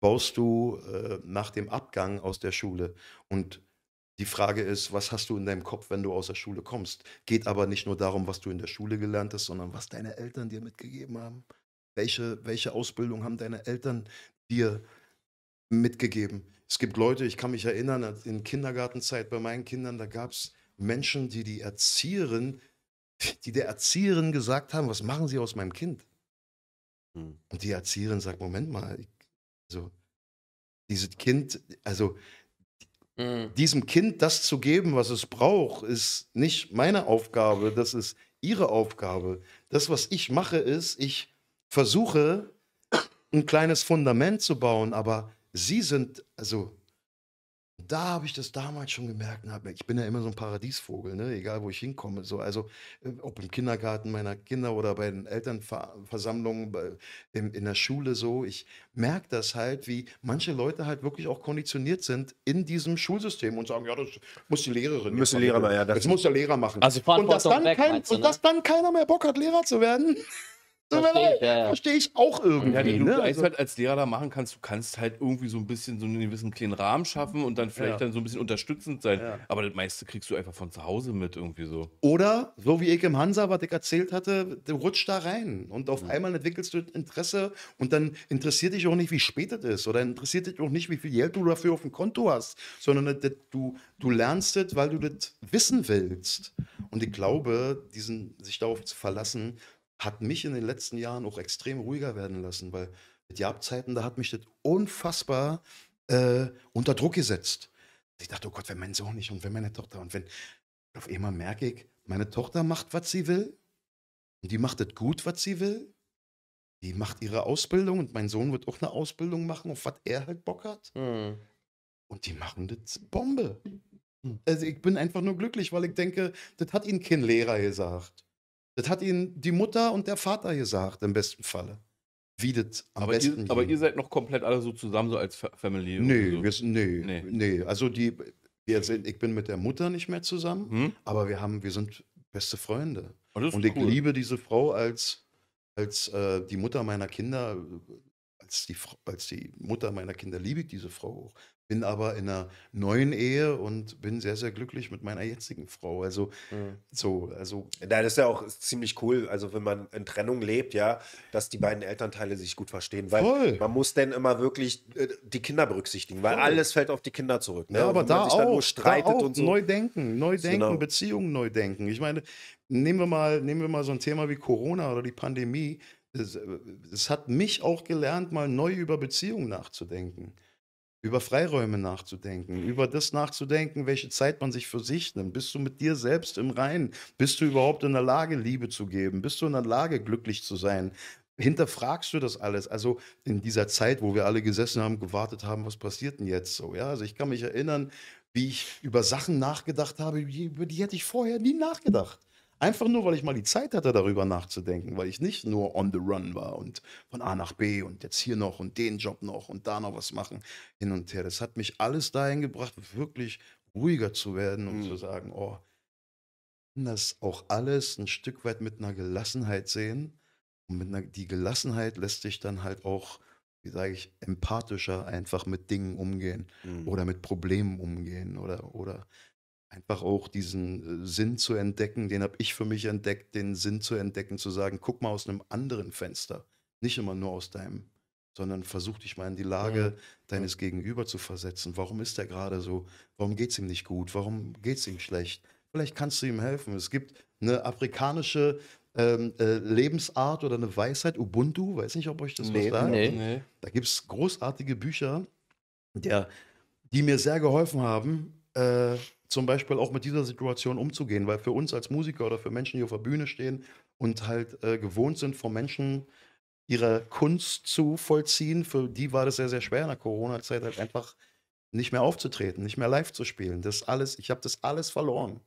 baust du äh, nach dem Abgang aus der Schule? Und die Frage ist, was hast du in deinem Kopf, wenn du aus der Schule kommst? Geht aber nicht nur darum, was du in der Schule gelernt hast, sondern was deine Eltern dir mitgegeben haben. Welche, welche Ausbildung haben deine Eltern dir mitgegeben? Es gibt Leute, ich kann mich erinnern, in Kindergartenzeit bei meinen Kindern, da gab es Menschen, die die Erzieherin, die der Erzieherin gesagt haben, was machen Sie aus meinem Kind? Hm. Und die Erzieherin sagt, Moment mal, ich so, also, dieses Kind, also mhm. diesem Kind das zu geben, was es braucht, ist nicht meine Aufgabe, das ist ihre Aufgabe. Das, was ich mache, ist, ich versuche, ein kleines Fundament zu bauen, aber sie sind, also da habe ich das damals schon gemerkt. Und hab, ich bin ja immer so ein Paradiesvogel, ne? egal wo ich hinkomme. So, also äh, ob im Kindergarten meiner Kinder oder bei den Elternversammlungen bei, in, in der Schule so. Ich merke das halt, wie manche Leute halt wirklich auch konditioniert sind in diesem Schulsystem und sagen, ja, das muss die Lehrerin. machen. Lehrer, ja. Das, das muss der Lehrer machen. Also und dass, dann weg, kein, und ne? dass dann keiner mehr Bock hat, Lehrer zu werden. Tut mir leid, verstehe ich auch irgendwie. Ja, die ne? du also, halt als Lehrer da machen kannst, du kannst halt irgendwie so ein bisschen so einen gewissen kleinen Rahmen schaffen und dann vielleicht ja. dann so ein bisschen unterstützend sein. Ja. Aber das meiste kriegst du einfach von zu Hause mit irgendwie so. Oder, so wie ich im Hansa, was ich erzählt hatte, du rutscht da rein und auf mhm. einmal entwickelst du Interesse und dann interessiert dich auch nicht, wie spät es ist oder interessiert dich auch nicht, wie viel Geld du dafür auf dem Konto hast, sondern du, du lernst es, weil du das wissen willst. Und ich glaube, diesen, sich darauf zu verlassen, hat mich in den letzten Jahren auch extrem ruhiger werden lassen, weil mit Abzeiten, da hat mich das unfassbar äh, unter Druck gesetzt. Also ich dachte, oh Gott, wenn mein Sohn nicht und wenn meine Tochter und wenn. Auf einmal merke ich, meine Tochter macht, was sie will. Und die macht das gut, was sie will. Die macht ihre Ausbildung und mein Sohn wird auch eine Ausbildung machen, auf was er halt Bock hat. Mhm. Und die machen das Bombe. Also ich bin einfach nur glücklich, weil ich denke, das hat ihnen kein Lehrer gesagt. Das hat ihnen die Mutter und der Vater gesagt, im besten Falle. Wie das am aber besten ihr, aber ihr seid noch komplett alle so zusammen, so als Familie? Nee, so. wir, nee, nee, nee. Also die, wir sind, ich bin mit der Mutter nicht mehr zusammen, hm? aber wir, haben, wir sind beste Freunde. Oh, und ich cool. liebe diese Frau als, als äh, die Mutter meiner Kinder als die, als die Mutter meiner Kinder liebe ich diese Frau auch. Bin aber in einer neuen Ehe und bin sehr, sehr glücklich mit meiner jetzigen Frau. Also, mhm. so, also. Ja, das ist ja auch ziemlich cool, also wenn man in Trennung lebt, ja, dass die beiden Elternteile sich gut verstehen. Weil Voll. man muss denn immer wirklich äh, die Kinder berücksichtigen, weil Voll. alles fällt auf die Kinder zurück. Ne? Ja, aber da auch, da auch, und so. Neu denken, neu denken, genau. Beziehungen neu denken. Ich meine, nehmen wir mal, nehmen wir mal so ein Thema wie Corona oder die Pandemie. Äh, es, hat mich auch gelernt, mal neu über Beziehungen nachzudenken, über Freiräume nachzudenken, über das nachzudenken, welche Zeit man sich für sich nimmt. Bist du mit dir selbst im Reinen? Bist du überhaupt in der Lage, Liebe zu geben? Bist du in der Lage, glücklich zu sein? hinterfragst du das alles? Also in dieser Zeit, wo wir alle gesessen haben, gewartet haben, was passiert denn jetzt so? Ja, also ich kann mich erinnern, wie ich über Sachen nachgedacht habe, über die hätte ich vorher nie nachgedacht. Einfach nur, weil ich mal die Zeit hatte, darüber nachzudenken, weil ich nicht nur on the run war und von A nach B und jetzt hier noch und den Job noch und da noch was machen, hin und her. Das hat mich alles dahin gebracht, wirklich ruhiger zu werden und mhm. zu sagen, oh, das auch alles ein Stück weit mit einer Gelassenheit sehen. Und mit einer, die Gelassenheit lässt sich dann halt auch, wie sage ich, empathischer einfach mit Dingen umgehen mhm. oder mit Problemen umgehen oder, oder Einfach auch diesen äh, Sinn zu entdecken, den habe ich für mich entdeckt, den Sinn zu entdecken, zu sagen, guck mal aus einem anderen Fenster, nicht immer nur aus deinem, sondern versuch dich mal in die Lage mhm. deines Gegenüber zu versetzen. Warum ist er gerade so? Warum geht es ihm nicht gut? Warum geht es ihm schlecht? Vielleicht kannst du ihm helfen. Es gibt eine afrikanische ähm, äh, Lebensart oder eine Weisheit, Ubuntu, weiß nicht, ob euch das nee, was sagt. Nee, nee. Da gibt es großartige Bücher, der, die mir sehr geholfen haben, äh, zum Beispiel auch mit dieser Situation umzugehen, weil für uns als Musiker oder für Menschen, die auf der Bühne stehen und halt äh, gewohnt sind, von Menschen ihre Kunst zu vollziehen, für die war das sehr, sehr schwer in der Corona-Zeit halt einfach nicht mehr aufzutreten, nicht mehr live zu spielen. Das alles, ich habe das alles verloren.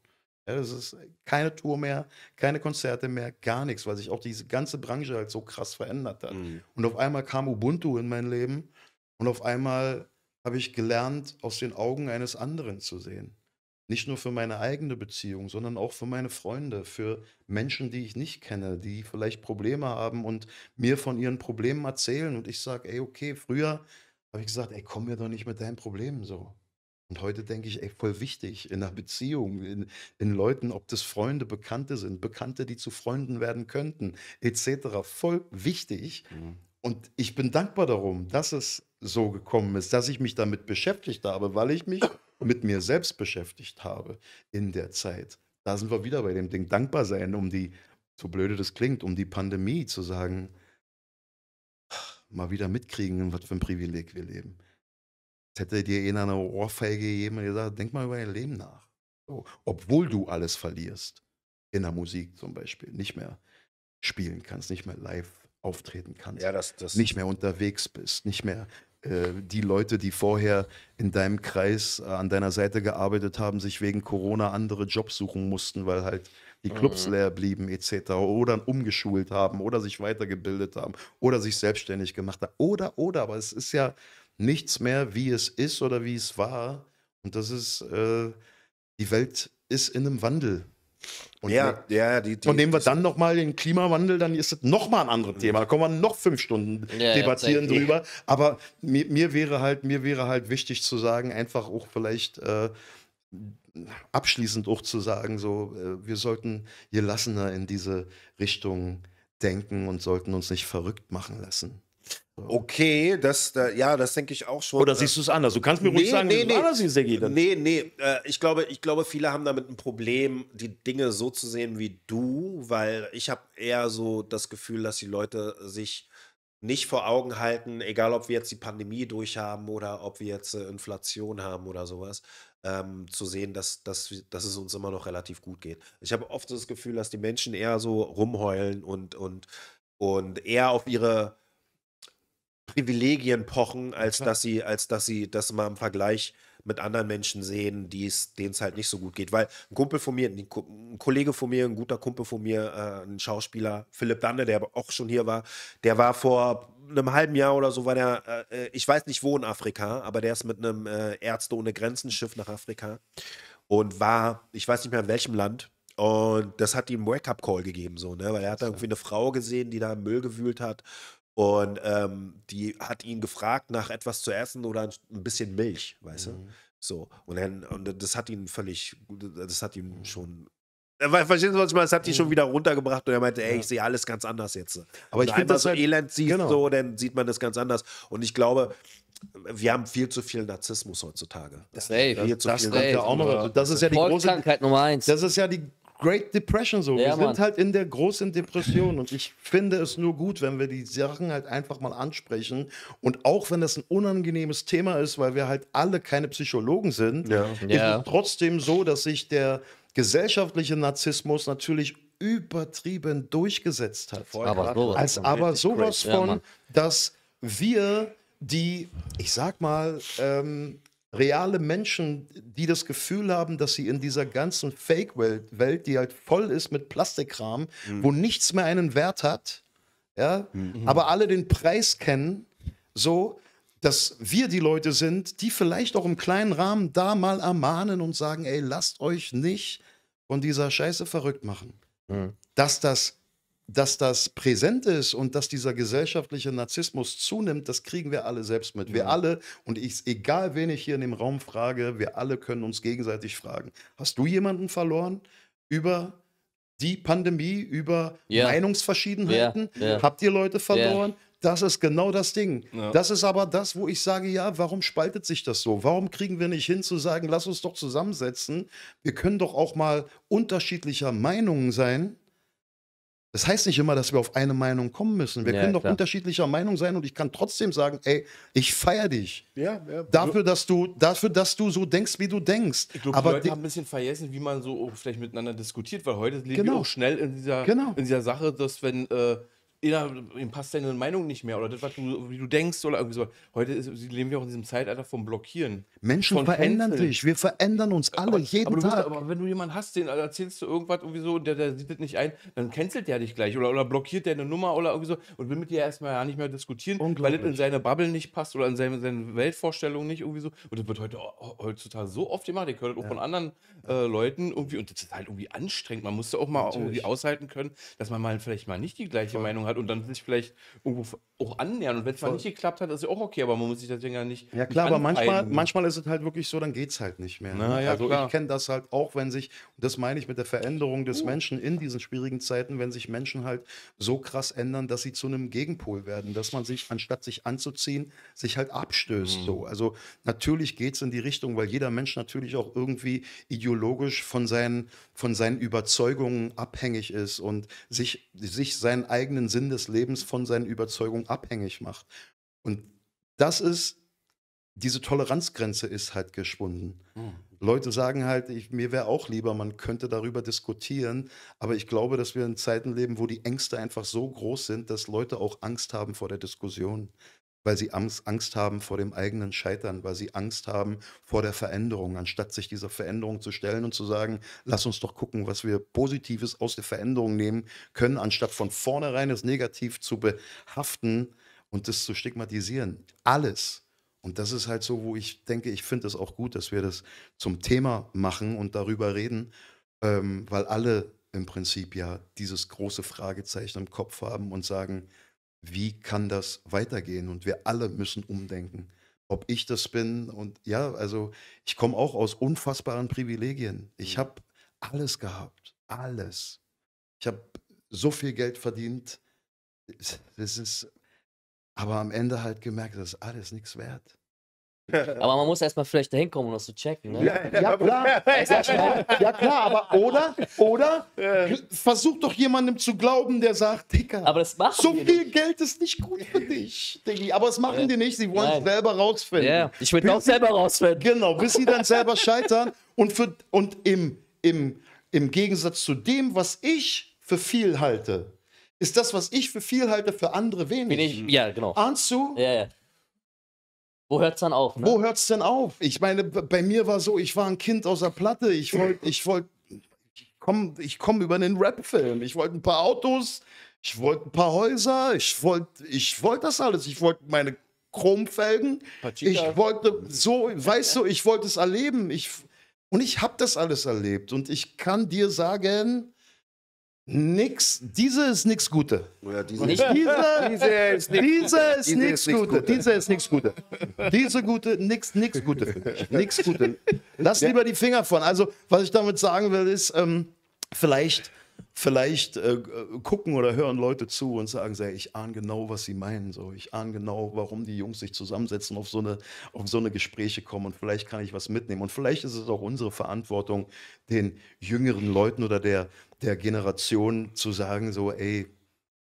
Ja, das ist keine Tour mehr, keine Konzerte mehr, gar nichts, weil sich auch diese ganze Branche halt so krass verändert hat. Mhm. Und auf einmal kam Ubuntu in mein Leben und auf einmal habe ich gelernt, aus den Augen eines anderen zu sehen. Nicht nur für meine eigene Beziehung, sondern auch für meine Freunde, für Menschen, die ich nicht kenne, die vielleicht Probleme haben und mir von ihren Problemen erzählen. Und ich sage, ey, okay, früher habe ich gesagt, ey, komm mir doch nicht mit deinen Problemen so. Und heute denke ich, ey, voll wichtig in einer Beziehung, in, in Leuten, ob das Freunde, Bekannte sind, Bekannte, die zu Freunden werden könnten, etc. Voll wichtig. Mhm. Und ich bin dankbar darum, dass es so gekommen ist, dass ich mich damit beschäftigt habe, weil ich mich mit mir selbst beschäftigt habe in der Zeit. Da sind wir wieder bei dem Ding. Dankbar sein, um die, so blöde das klingt, um die Pandemie zu sagen, mal wieder mitkriegen, was für ein Privileg wir leben. Jetzt hätte dir einer eine Ohrfeige gegeben und gesagt, denk mal über dein Leben nach. So. Obwohl du alles verlierst, in der Musik zum Beispiel, nicht mehr spielen kannst, nicht mehr live auftreten kannst, ja, das, das nicht mehr unterwegs bist, nicht mehr äh, die Leute, die vorher in deinem Kreis äh, an deiner Seite gearbeitet haben, sich wegen Corona andere Jobs suchen mussten, weil halt die mhm. Clubs leer blieben etc. oder umgeschult haben oder sich weitergebildet haben oder sich selbstständig gemacht haben oder oder, aber es ist ja nichts mehr, wie es ist oder wie es war und das ist äh, die Welt ist in einem Wandel und ja, wir, ja, die, die, und nehmen wir dann nochmal den Klimawandel, dann ist das nochmal ein anderes mhm. Thema. Da kommen wir noch fünf Stunden ja, debattieren ja, drüber. Aber mir, mir, wäre halt, mir wäre halt wichtig zu sagen, einfach auch vielleicht äh, abschließend auch zu sagen, so, äh, wir sollten gelassener in diese Richtung denken und sollten uns nicht verrückt machen lassen. Okay, das, da, ja, das denke ich auch schon. Oder äh, siehst du es anders? Du kannst mir nee, ruhig sagen, nee, wie nee. anders siehst, Sergi. Dann. Nee, nee, äh, ich glaube, ich glaube, viele haben damit ein Problem, die Dinge so zu sehen wie du, weil ich habe eher so das Gefühl, dass die Leute sich nicht vor Augen halten, egal ob wir jetzt die Pandemie durchhaben oder ob wir jetzt äh, Inflation haben oder sowas, ähm, zu sehen, dass, dass, dass es uns immer noch relativ gut geht. Ich habe oft das Gefühl, dass die Menschen eher so rumheulen und, und, und eher auf ihre Privilegien pochen, als dass sie, als dass sie das mal im Vergleich mit anderen Menschen sehen, denen es halt nicht so gut geht. Weil ein Kumpel von mir, ein Kollege von mir, ein guter Kumpel von mir, äh, ein Schauspieler, Philipp Lande, der auch schon hier war, der war vor einem halben Jahr oder so, war der, äh, äh, ich weiß nicht wo in Afrika, aber der ist mit einem äh, Ärzte ohne Grenzen Schiff nach Afrika und war, ich weiß nicht mehr in welchem Land, und das hat ihm einen Wake-up-Call gegeben, so, ne? Weil er hat da irgendwie eine Frau gesehen, die da im Müll gewühlt hat. Und ähm, die hat ihn gefragt nach etwas zu essen oder ein bisschen Milch, weißt mhm. du? So. Und, dann, und das hat ihn völlig, das hat ihn schon äh, Verstehen Sie, was ich Das hat die schon mhm. wieder runtergebracht und er meinte, ey, ich sehe alles ganz anders jetzt. Aber ich finde, so halt, Elend sieht, genau. so, dann sieht man das ganz anders. Und ich glaube, wir haben viel zu viel Narzissmus heutzutage. Das, ey, viel das, zu das, viel das ist ja die große Krankheit Nummer eins. Das ist ja die Great Depression so. Ja, wir sind Mann. halt in der großen Depression und ich finde es nur gut, wenn wir die Sachen halt einfach mal ansprechen und auch wenn das ein unangenehmes Thema ist, weil wir halt alle keine Psychologen sind, ja. ist ja. es trotzdem so, dass sich der gesellschaftliche Narzissmus natürlich übertrieben durchgesetzt hat. aber sowas, als aber sowas von, ja, dass wir die, ich sag mal, ähm, reale Menschen, die das Gefühl haben, dass sie in dieser ganzen Fake-Welt, die halt voll ist mit Plastikkram, mhm. wo nichts mehr einen Wert hat, ja, mhm. aber alle den Preis kennen, so, dass wir die Leute sind, die vielleicht auch im kleinen Rahmen da mal ermahnen und sagen, ey, lasst euch nicht von dieser Scheiße verrückt machen. Mhm. Dass das dass das präsent ist und dass dieser gesellschaftliche Narzissmus zunimmt, das kriegen wir alle selbst mit. Wir alle, und ich, egal wen ich hier in dem Raum frage, wir alle können uns gegenseitig fragen: Hast du jemanden verloren über die Pandemie, über yeah. Meinungsverschiedenheiten? Yeah. Yeah. Habt ihr Leute verloren? Das ist genau das Ding. Ja. Das ist aber das, wo ich sage, ja, warum spaltet sich das so? Warum kriegen wir nicht hin zu sagen, lass uns doch zusammensetzen? Wir können doch auch mal unterschiedlicher Meinungen sein das heißt nicht immer, dass wir auf eine Meinung kommen müssen. Wir ja, können doch klar. unterschiedlicher Meinung sein und ich kann trotzdem sagen, ey, ich feiere dich. Ja, ja. Dafür, dass du, dafür, dass du so denkst, wie du denkst. Ich glaube, die Leute haben ein bisschen vergessen, wie man so vielleicht miteinander diskutiert, weil heute leben genau. wir auch schnell in dieser, genau. in dieser Sache, dass wenn äh, in, passt deine Meinung nicht mehr oder das, was du, wie du denkst oder irgendwie so. Heute ist, leben wir auch in diesem Zeitalter vom Blockieren. Menschen von verändern Canceln. sich, wir verändern uns alle aber, jeden aber Tag. Bist, aber wenn du jemanden hast, den also erzählst du irgendwas irgendwie so, der, der sieht das nicht ein, dann cancelt der dich gleich oder, oder blockiert der eine Nummer oder irgendwie so und will mit dir erstmal gar nicht mehr diskutieren, weil das in seine Bubble nicht passt oder in seine, seine Weltvorstellung nicht irgendwie so. Und das wird heute heutzutage so oft gemacht, ich höre das auch ja. von anderen äh, Leuten irgendwie und das ist halt irgendwie anstrengend. Man muss ja auch mal Natürlich. irgendwie aushalten können, dass man mal vielleicht mal nicht die gleiche Voll. Meinung hat hat und dann sich vielleicht irgendwo auch annähern. Und wenn es mal nicht geklappt hat, ist ja auch okay, aber man muss sich das Ding ja nicht. Ja, klar, nicht aber manchmal, manchmal ist es halt wirklich so, dann geht es halt nicht mehr. Ne? Na, also klar. ich kenne das halt auch, wenn sich, das meine ich mit der Veränderung des uh. Menschen in diesen schwierigen Zeiten, wenn sich Menschen halt so krass ändern, dass sie zu einem Gegenpol werden, dass man sich, anstatt sich anzuziehen, sich halt abstößt. Mhm. So. Also natürlich geht es in die Richtung, weil jeder Mensch natürlich auch irgendwie ideologisch von seinen, von seinen Überzeugungen abhängig ist und sich, sich seinen eigenen Sinn Sinn des Lebens von seinen Überzeugungen abhängig macht. Und das ist, diese Toleranzgrenze ist halt geschwunden. Mhm. Leute sagen halt, ich, mir wäre auch lieber, man könnte darüber diskutieren, aber ich glaube, dass wir in Zeiten leben, wo die Ängste einfach so groß sind, dass Leute auch Angst haben vor der Diskussion weil sie Angst, Angst haben vor dem eigenen Scheitern, weil sie Angst haben vor der Veränderung, anstatt sich dieser Veränderung zu stellen und zu sagen, lass uns doch gucken, was wir Positives aus der Veränderung nehmen können, anstatt von vornherein es Negativ zu behaften und das zu stigmatisieren. Alles. Und das ist halt so, wo ich denke, ich finde es auch gut, dass wir das zum Thema machen und darüber reden, ähm, weil alle im Prinzip ja dieses große Fragezeichen im Kopf haben und sagen, wie kann das weitergehen? Und wir alle müssen umdenken, ob ich das bin. Und ja, also ich komme auch aus unfassbaren Privilegien. Ich mhm. habe alles gehabt, alles. Ich habe so viel Geld verdient. Das ist, aber am Ende halt gemerkt, das ist alles nichts wert aber man muss erstmal vielleicht dahin kommen, um das zu checken. Ne? Ja, ja, klar. ja, klar, aber oder, oder versuch doch jemandem zu glauben, der sagt, Dicker, aber das so viel nicht. Geld ist nicht gut für dich, Diggi. Aber das machen die nicht, sie wollen es selber rausfinden. Ja, ich will auch selber rausfinden. Genau, bis sie dann selber scheitern und, für, und im, im, im Gegensatz zu dem, was ich für viel halte, ist das, was ich für viel halte, für andere wenig. Ich, ja, genau. Ahnst du? Ja, ja. Wo hört es dann auf? Ne? Wo es denn auf? Ich meine, bei mir war so, ich war ein Kind aus der Platte. Ich wollte, ich wollte, ich komme ich komm über einen Rap-Film. Ich wollte ein paar Autos, ich wollte ein paar Häuser, ich wollte, ich wollte das alles. Ich wollte meine Chromfelgen. Pachita. Ich wollte so, weißt du, ich wollte es erleben. Ich, und ich habe das alles erlebt. Und ich kann dir sagen, Nix, diese ist nichts Gute. Ja, diese, diese, ist nichts Gute. Diese ist nichts Gute. Diese gute, nix, nix Gute. Nix Gute. Lass lieber die Finger von. Also, was ich damit sagen will, ist, ähm, vielleicht, vielleicht äh, gucken oder hören Leute zu und sagen, say, ich ahne genau, was sie meinen. So, ich ahne genau, warum die Jungs sich zusammensetzen, auf so, eine, auf so eine Gespräche kommen und vielleicht kann ich was mitnehmen. Und vielleicht ist es auch unsere Verantwortung, den jüngeren Leuten oder der der Generation zu sagen, so, ey,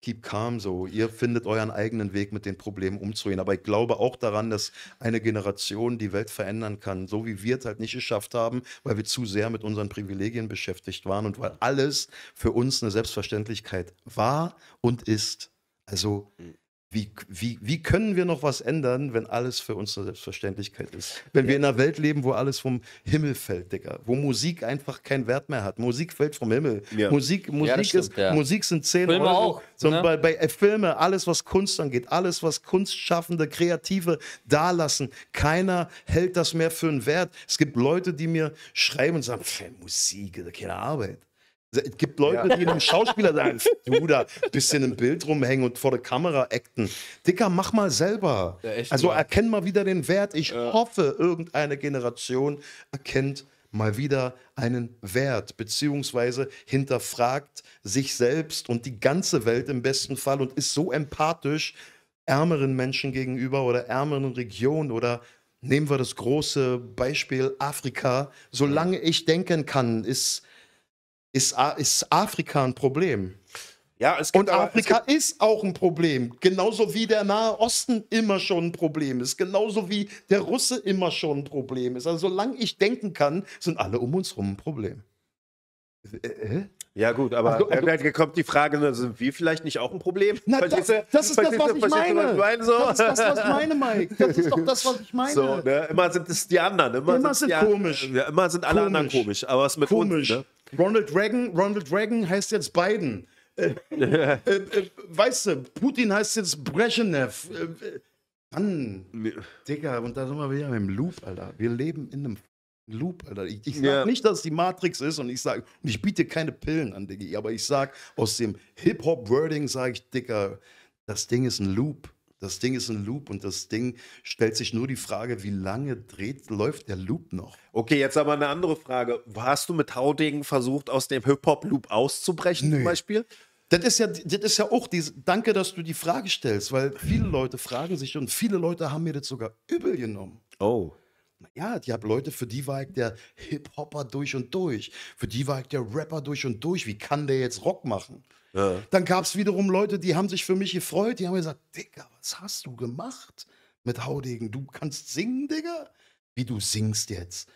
keep calm, so, ihr findet euren eigenen Weg, mit den Problemen umzugehen. Aber ich glaube auch daran, dass eine Generation die Welt verändern kann, so wie wir es halt nicht geschafft haben, weil wir zu sehr mit unseren Privilegien beschäftigt waren und weil alles für uns eine Selbstverständlichkeit war und ist. Also mhm wie, wie, wie können wir noch was ändern, wenn alles für uns eine Selbstverständlichkeit ist? Wenn ja. wir in einer Welt leben, wo alles vom Himmel fällt, Digga, wo Musik einfach keinen Wert mehr hat. Musik fällt vom Himmel. Ja. Musik, Musik, ja, stimmt, ist, Musik sind 10 Filme Euro. Auch, so, ne? bei, bei äh, Filme, alles was Kunst angeht, alles was Kunstschaffende, Kreative da lassen, keiner hält das mehr für einen Wert. Es gibt Leute, die mir schreiben und sagen, Musik, keine Arbeit. Es gibt Leute, ja. die einem Schauspieler sagen, du Bruder, bisschen im Bild rumhängen und vor der Kamera acten. Dicker, mach mal selber. Ja, also mal. erkenn mal wieder den Wert. Ich ja. hoffe, irgendeine Generation erkennt mal wieder einen Wert, beziehungsweise hinterfragt sich selbst und die ganze Welt im besten Fall und ist so empathisch ärmeren Menschen gegenüber oder ärmeren Regionen oder nehmen wir das große Beispiel Afrika. Solange ich denken kann, ist ist, ist Afrika ein Problem. Ja, es gibt und Afrika aber, ist auch ein Problem, genauso wie der Nahe Osten immer schon ein Problem ist, genauso wie der Russe immer schon ein Problem ist. Also solange ich denken kann, sind alle um uns herum ein Problem. Äh, äh? Ja, gut, aber also, also, da kommt die Frage, sind wir vielleicht nicht auch ein Problem? Na, das, das, ist das, was ich meine. meine so? Das ist das, was ich meine, Mike. Das ist doch das, was ich meine. So, ne? Immer sind es die anderen. Immer, immer sind, sind, die komisch. An, ja, immer sind alle komisch. anderen komisch. Aber was mit komisch. uns? Ne? Ronald Reagan, Ronald Reagan heißt jetzt Biden. Äh, äh, äh, weißt du, Putin heißt jetzt Brezhnev. Äh, äh, Mann, Digga, und da sind wir wieder im Loop, Alter. Wir leben in einem Loop, Alter. Ich, ich sag ja. nicht, dass es die Matrix ist und ich sage, ich biete keine Pillen an, Diggi, aber ich sag aus dem Hip-Hop-Wording sage ich, Digga, das Ding ist ein Loop. Das Ding ist ein Loop und das Ding stellt sich nur die Frage, wie lange dreht, läuft der Loop noch? Okay, jetzt aber eine andere Frage. Hast du mit Haudegen versucht, aus dem Hip-Hop-Loop auszubrechen nee. zum Beispiel? Das ist ja, das ist ja auch, diese, danke, dass du die Frage stellst, weil viele Leute fragen sich und viele Leute haben mir das sogar übel genommen. Oh. Ja, ich habe Leute, für die war ich der Hip-Hopper durch und durch. Für die war ich der Rapper durch und durch. Wie kann der jetzt Rock machen? Dann gab es wiederum Leute, die haben sich für mich gefreut, die haben gesagt, Digga, was hast du gemacht mit Haudegen? Du kannst singen, Digga? Wie du singst jetzt.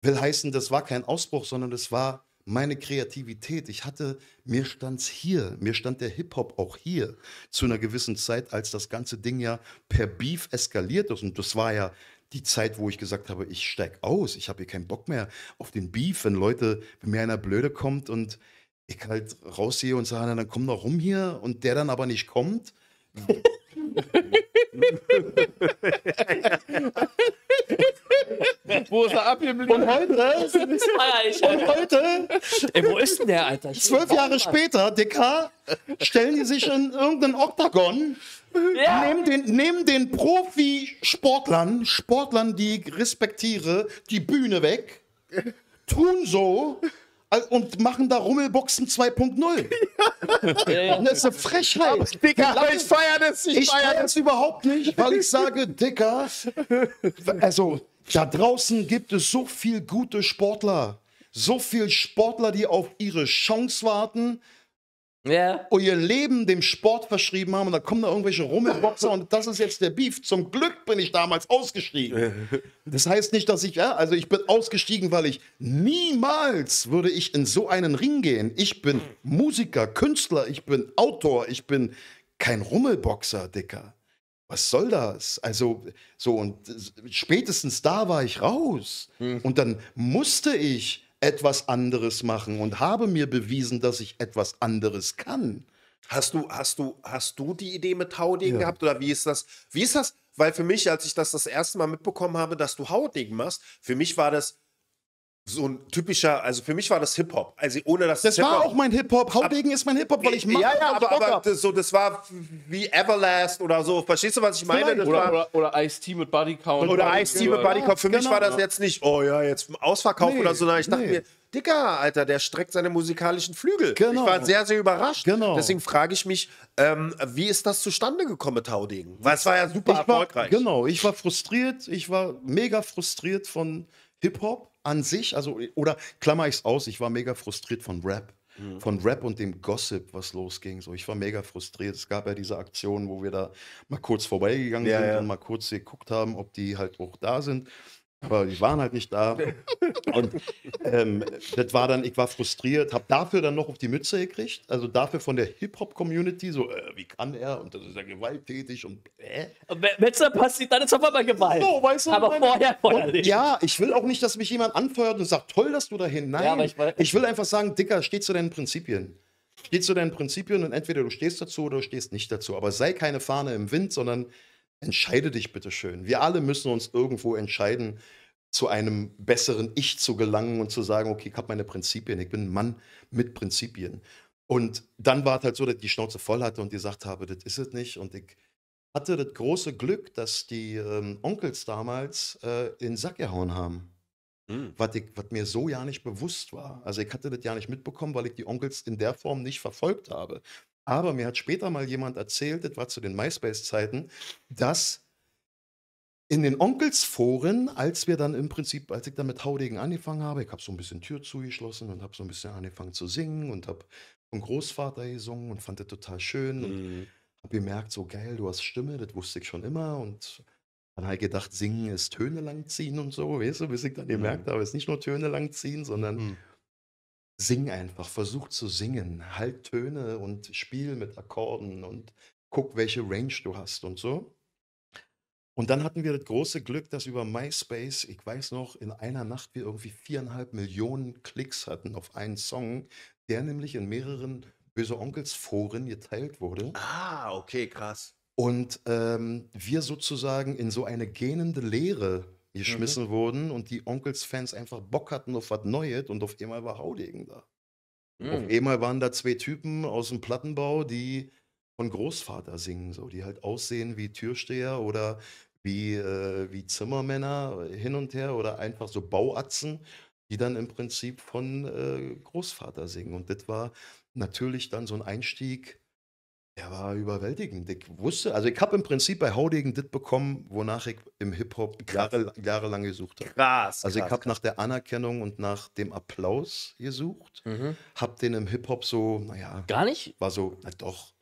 Will heißen, das war kein Ausbruch, sondern das war meine Kreativität. Ich hatte, mir stand's hier, mir stand der Hip-Hop auch hier zu einer gewissen Zeit, als das ganze Ding ja per Beef eskaliert ist. Und das war ja die Zeit, wo ich gesagt habe, ich steig aus, ich habe hier keinen Bock mehr auf den Beef, wenn Leute, wenn mir einer blöde kommt und ich halt raussehe und sage, dann komm doch rum hier und der dann aber nicht kommt. wo ist er abgeblieben? Und heute? und heute? Ey, wo ist denn der, Alter? Zwölf Jahre später, DK, stellen die sich in irgendeinen Oktagon ja. Neben den, neben den Profisportlern, Sportlern, die ich respektiere, die Bühne weg, tun so, und machen da Rummelboxen 2.0. Ja. Das ist eine Frechheit. Aber, Dicker, Lange, ich feier das, ich, ich feiere das überhaupt nicht, weil ich sage, Dicker, also da draußen gibt es so viel gute Sportler, so viel Sportler, die auf ihre Chance warten, yeah. und ihr Leben dem Sport verschrieben haben und da kommen da irgendwelche Rummelboxer und das ist jetzt der Beef. Zum Glück bin ich damals ausgestiegen. Das heißt nicht, dass ich, ja, also ich bin ausgestiegen, weil ich niemals würde ich in so einen Ring gehen. Ich bin Musiker, Künstler, ich bin Autor, ich bin kein Rummelboxer, Dicker. Was soll das? Also, so und spätestens da war ich raus. Hm. Und dann musste ich etwas anderes machen und habe mir bewiesen, dass ich etwas anderes kann. Hast du, hast du, hast du die Idee mit Haudegen ja. gehabt oder wie ist das? Wie ist das? Weil für mich, als ich das das erste Mal mitbekommen habe, dass du Haudegen machst, für mich war das, so ein typischer, also für mich war das Hip-Hop. Also ohne dass das. Das war auch mein Hip-Hop. Haudegen ist mein Hip-Hop, weil ich mache. Ja, ja, aber, aber das, so, das war wie Everlast oder so. Verstehst du, was ich meine? Oder, oder, oder Ice-T mit Bodycount. Oder Ice-T mit Bodycount. Für genau. mich war das jetzt nicht, oh ja, jetzt Ausverkauf nee, oder so. ich dachte nee. mir, Dicker, Alter, der streckt seine musikalischen Flügel. Genau. Ich war sehr, sehr überrascht. Genau. Deswegen frage ich mich, ähm, wie ist das zustande gekommen mit Haudegen? Weil es war ja super ich erfolgreich. War, genau, ich war frustriert, ich war mega frustriert von Hip-Hop an sich, also oder klammer ich es aus, ich war mega frustriert von Rap. Mhm. Von Rap und dem Gossip, was losging. So, ich war mega frustriert. Es gab ja diese Aktion, wo wir da mal kurz vorbeigegangen ja, sind ja. und mal kurz geguckt haben, ob die halt auch da sind aber die waren halt nicht da. Und ähm, das war dann, ich war frustriert, habe dafür dann noch auf die Mütze gekriegt, also dafür von der Hip-Hop-Community, so, äh, wie kann er? Und das ist ja gewalttätig und äh. Und Metzler passiert dann ist auf einmal Gewalt. So, weißt du, aber vorher, vorher nicht. Ja, ich will auch nicht, dass mich jemand anfeuert und sagt, toll, dass du dahin. Nein, ja, ich, ich, will einfach sagen, Dicker, steh zu deinen Prinzipien. Steh zu deinen Prinzipien und entweder du stehst dazu oder du stehst nicht dazu. Aber sei keine Fahne im Wind, sondern Entscheide dich bitte schön. Wir alle müssen uns irgendwo entscheiden, zu einem besseren Ich zu gelangen und zu sagen, okay, ich habe meine Prinzipien, ich bin ein Mann mit Prinzipien. Und dann war es halt so, dass ich die Schnauze voll hatte und gesagt habe, das ist es nicht. Und ich hatte das große Glück, dass die ähm, Onkels damals äh, in den Sack gehauen haben. Mhm. was mir so ja nicht bewusst war. Also ich hatte das ja nicht mitbekommen, weil ich die Onkels in der Form nicht verfolgt habe. Aber mir hat später mal jemand erzählt, das war zu den MySpace-Zeiten, dass in den Onkelsforen, als wir dann im Prinzip, als ich dann mit Haudegen angefangen habe, ich habe so ein bisschen Tür zugeschlossen und habe so ein bisschen angefangen zu singen und habe vom Großvater gesungen und fand das total schön mhm. und habe gemerkt, so geil, du hast Stimme, das wusste ich schon immer und dann habe ich gedacht, singen ist Töne langziehen und so, weißt du, bis ich dann gemerkt mhm. habe, es ist nicht nur Töne langziehen, sondern mhm. Sing einfach, versuch zu singen, halt Töne und spiel mit Akkorden und guck, welche Range du hast und so. Und dann hatten wir das große Glück, dass über MySpace, ich weiß noch, in einer Nacht wir irgendwie viereinhalb Millionen Klicks hatten auf einen Song, der nämlich in mehreren Böse Onkels Foren geteilt wurde. Ah, okay, krass. Und ähm, wir sozusagen in so eine gähnende Leere Mhm. geschmissen mhm. wurden und die Onkels-Fans einfach Bock hatten auf was Neues und auf einmal war Haudegen da. Mhm. Auf einmal waren da zwei Typen aus dem Plattenbau, die von Großvater singen, so, die halt aussehen wie Türsteher oder wie, äh, wie Zimmermänner äh, hin und her oder einfach so Bauatzen, die dann im Prinzip von äh, Großvater singen. Und das war natürlich dann so ein Einstieg der war überwältigend. Ich wusste, also ich habe im Prinzip bei Haudegen das bekommen, wonach ich im Hip-Hop jahre, jahrelang gesucht habe. Krass. krass. Also ich habe nach der Anerkennung und nach dem Applaus gesucht, mhm. habe den im Hip-Hop so, naja. Gar nicht? War so, na doch.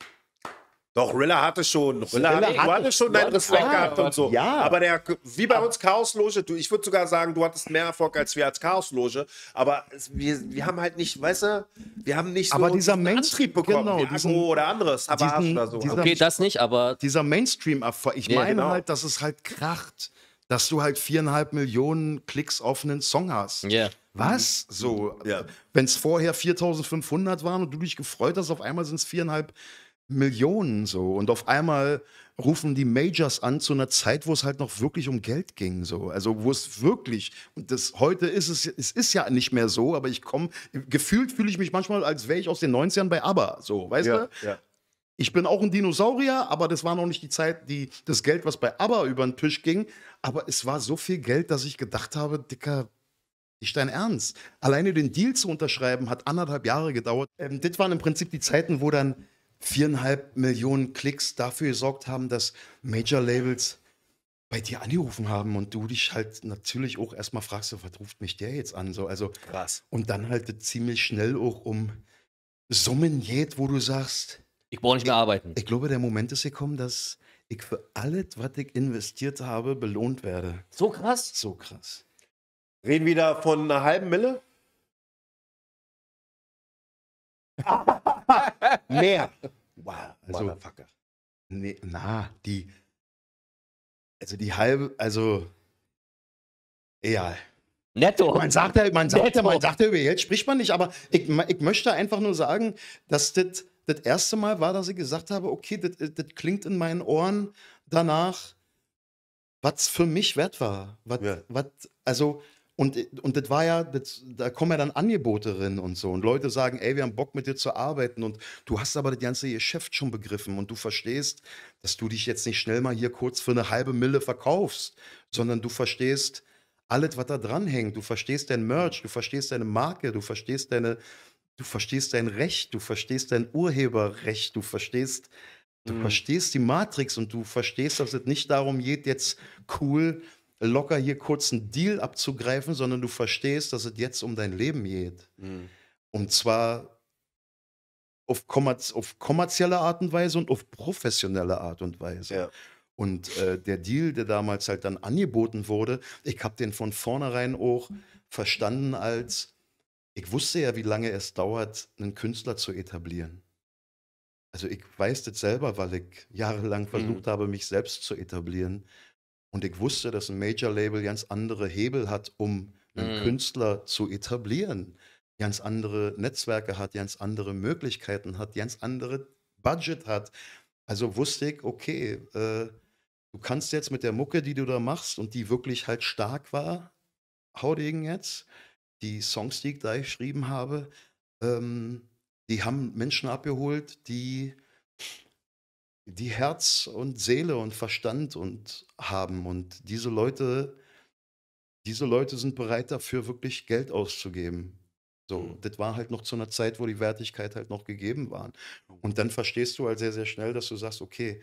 Doch, Rilla hatte schon. Rilla, Rilla hatte, hatte, hatte, schon deinen Respekt gehabt und so. Ja. Aber der, wie bei uns Chaosloge, du, ich würde sogar sagen, du hattest mehr Erfolg als wir als Chaosloge. Aber es, wir, wir haben halt nicht, weißt du, wir haben nicht so aber dieser Main Antrieb bekommen. Genau, diesen, oder anderes. Aber diesen, oder so. Dieser, okay, das nicht, aber. Dieser Mainstream-Erfolg. Ich yeah, meine genau. halt, dass es halt kracht, dass du halt viereinhalb Millionen Klicks auf einen Song hast. Ja. Yeah. Was? So, ja. wenn es vorher 4500 waren und du dich gefreut hast, auf einmal sind es viereinhalb Millionen. Millionen so. Und auf einmal rufen die Majors an zu einer Zeit, wo es halt noch wirklich um Geld ging so. Also wo es wirklich und das heute ist es es ist ja nicht mehr so, aber ich komme gefühlt fühle ich mich manchmal als wäre ich aus den 90ern bei ABBA so, weißt ja, du? Ja. Ich bin auch ein Dinosaurier, aber das war noch nicht die Zeit, die das Geld, was bei ABBA über den Tisch ging, aber es war so viel Geld, dass ich gedacht habe, dicker nicht dein Ernst. Alleine den Deal zu unterschreiben, hat anderthalb Jahre gedauert. Ähm, das waren im Prinzip die Zeiten, wo dann viereinhalb Millionen Klicks dafür gesorgt haben, dass Major-Labels bei dir angerufen haben und du dich halt natürlich auch erstmal fragst, so, was ruft mich der jetzt an? So, also, Krass. Und dann halt ziemlich schnell auch um Summen geht, wo du sagst, ich brauche nicht mehr ich, arbeiten. Ich glaube, der Moment ist gekommen, dass ich für alles, was ich investiert habe, belohnt werde. So krass? So krass. Reden wir da von einer halben Mille? Mehr. Wow. Also, Motherfucker. Nee, na, die. Also die halbe, also. Egal. Netto. Man sagt ja, man sagt ja, man sagt ja über Geld spricht man nicht, aber ich, ich möchte einfach nur sagen, dass das das erste Mal war, dass ich gesagt habe, okay, das, klingt in meinen Ohren danach, was für mich wert war. Wat, ja. also und, und das war ja, das, da kommen ja dann Angebote drin und so. Und Leute sagen, ey, wir haben Bock mit dir zu arbeiten und du hast aber das ganze Geschäft schon begriffen und du verstehst, dass du dich jetzt nicht schnell mal hier kurz für eine halbe Mille verkaufst, sondern du verstehst alles, was da dranhängt. Du verstehst dein Merch, du verstehst deine Marke, du verstehst deine, du verstehst dein Recht, du verstehst dein Urheberrecht, du verstehst, du mhm. verstehst die Matrix und du verstehst, dass es nicht darum geht, jetzt cool locker hier kurz einen Deal abzugreifen, sondern du verstehst, dass es jetzt um dein Leben geht. Mhm. Und zwar auf, kommerz auf kommerzielle Art und Weise und auf professionelle Art und Weise. Ja. Und äh, der Deal, der damals halt dann angeboten wurde, ich habe den von vornherein auch verstanden als, ich wusste ja, wie lange es dauert, einen Künstler zu etablieren. Also ich weiß das selber, weil ich jahrelang versucht mhm. habe, mich selbst zu etablieren. Und ich wusste, dass ein Major-Label ganz andere Hebel hat, um einen mhm. Künstler zu etablieren. Ganz andere Netzwerke hat, ganz andere Möglichkeiten hat, ganz andere Budget hat. Also wusste ich, okay, äh, du kannst jetzt mit der Mucke, die du da machst und die wirklich halt stark war, Haudegen jetzt, die Songs, die ich da geschrieben habe, ähm, die haben Menschen abgeholt, die die Herz und Seele und Verstand und haben. Und diese Leute, diese Leute sind bereit dafür, wirklich Geld auszugeben. So, mhm. das war halt noch zu einer Zeit, wo die Wertigkeit halt noch gegeben war. Und dann verstehst du halt sehr, sehr schnell, dass du sagst, okay,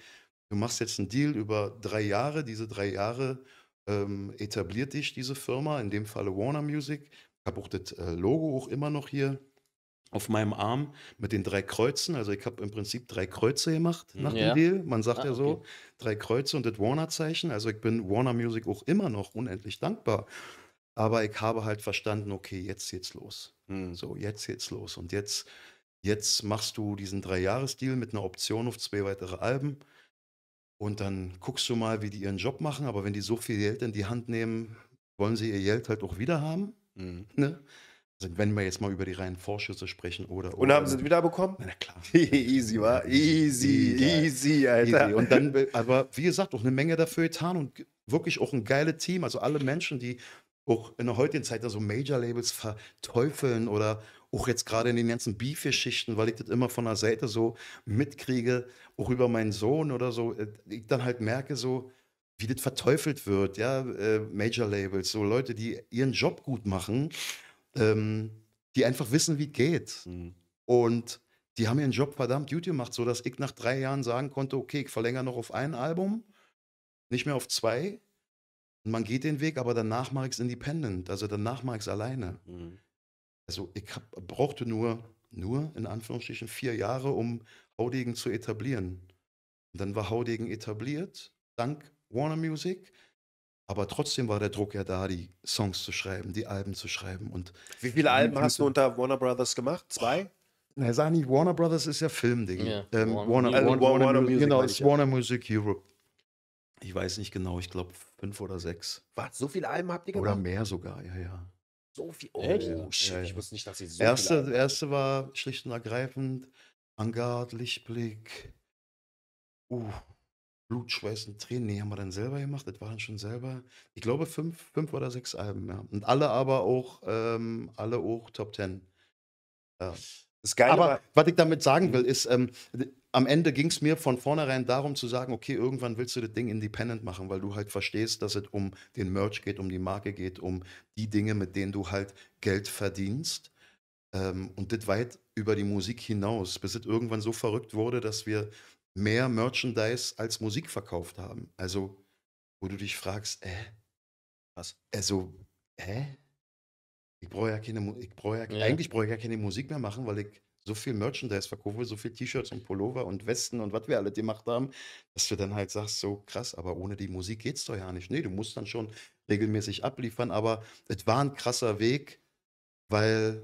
du machst jetzt einen Deal über drei Jahre, diese drei Jahre ähm, etabliert dich diese Firma, in dem Falle Warner Music. Ich habe auch das äh, Logo auch immer noch hier auf meinem Arm mit den drei Kreuzen. Also ich habe im Prinzip drei Kreuze gemacht hm, nach ja. dem Deal. Man sagt ah, ja so, okay. drei Kreuze und das Warner-Zeichen. Also ich bin Warner Music auch immer noch unendlich dankbar. Aber ich habe halt verstanden, okay, jetzt geht's los. Hm. So, jetzt geht's los. Und jetzt, jetzt machst du diesen Drei-Jahres-Deal mit einer Option auf zwei weitere Alben. Und dann guckst du mal, wie die ihren Job machen. Aber wenn die so viel Geld in die Hand nehmen, wollen sie ihr Geld halt auch wieder haben. Mhm. Ne? Also wenn wir jetzt mal über die reinen Vorschüsse sprechen oder. oder. Und haben sie es wieder bekommen? Na klar. easy, war Easy, ja. easy, Alter. Easy. Und dann, aber wie gesagt, auch eine Menge dafür getan und wirklich auch ein geiles Team. Also alle Menschen, die auch in der heutigen Zeit da so Major-Labels verteufeln oder auch jetzt gerade in den ganzen Beef-Geschichten, weil ich das immer von der Seite so mitkriege, auch über meinen Sohn oder so, äh, ich dann halt merke so, wie das verteufelt wird, ja, äh, Major-Labels, so Leute, die ihren Job gut machen, ähm, die einfach wissen, wie geht. Mhm. Und die haben ihren Job verdammt gut gemacht, sodass ich nach drei Jahren sagen konnte, okay, ich verlängere noch auf ein Album, nicht mehr auf zwei. Und man geht den Weg, aber danach mache ich es independent, also danach mache ich es alleine. Mhm. Also ich hab, brauchte nur, nur in Anführungsstrichen vier Jahre, um Haudegen zu etablieren. Und dann war Haudegen etabliert, dank Warner Music. Aber trotzdem war der Druck ja da, die Songs zu schreiben, die Alben zu schreiben. Und Wie viele Alben hast du unter Warner Brothers gemacht? Zwei? Na, sag nicht, Warner Brothers ist ja Filmding. Yeah. Ähm, Warner, Warner, also Warner, Warner, Warner, Music, genau, ist Warner Music Europe. Ich weiß nicht genau, ich glaube fünf oder sechs. Was? So viele Alben habt ihr gemacht? Oder mehr sogar, ja, ja. So viel? Oh, ja, ja, shit, ja, ich wusste nicht, dass sie so erste, viele Erste war schlicht und ergreifend Vanguard, Lichtblick, uh, Blut, Schweiß und Tränen. Nee, haben wir dann selber gemacht. Das waren schon selber, ich glaube, fünf, fünf oder sechs Alben, ja. Und alle aber auch, ähm, alle auch Top Ten. Ja. Das Geile aber war, was ich damit sagen will, mhm. ist, ähm, am Ende ging es mir von vornherein darum zu sagen, okay, irgendwann willst du das Ding independent machen, weil du halt verstehst, dass es um den Merch geht, um die Marke geht, um die Dinge, mit denen du halt Geld verdienst. Ähm, und das weit über die Musik hinaus, bis es irgendwann so verrückt wurde, dass wir mehr Merchandise als Musik verkauft haben. Also, wo du dich fragst, äh, was? Also, hä? Äh? Ich brauche ja keine, ich brauche ja, ja. eigentlich brauche ich ja keine Musik mehr machen, weil ich so viel Merchandise verkaufe, so viel T-Shirts und Pullover und Westen und was wir alle gemacht haben, dass du dann halt sagst, so krass, aber ohne die Musik geht's doch ja nicht. Nee, du musst dann schon regelmäßig abliefern, aber es war ein krasser Weg, weil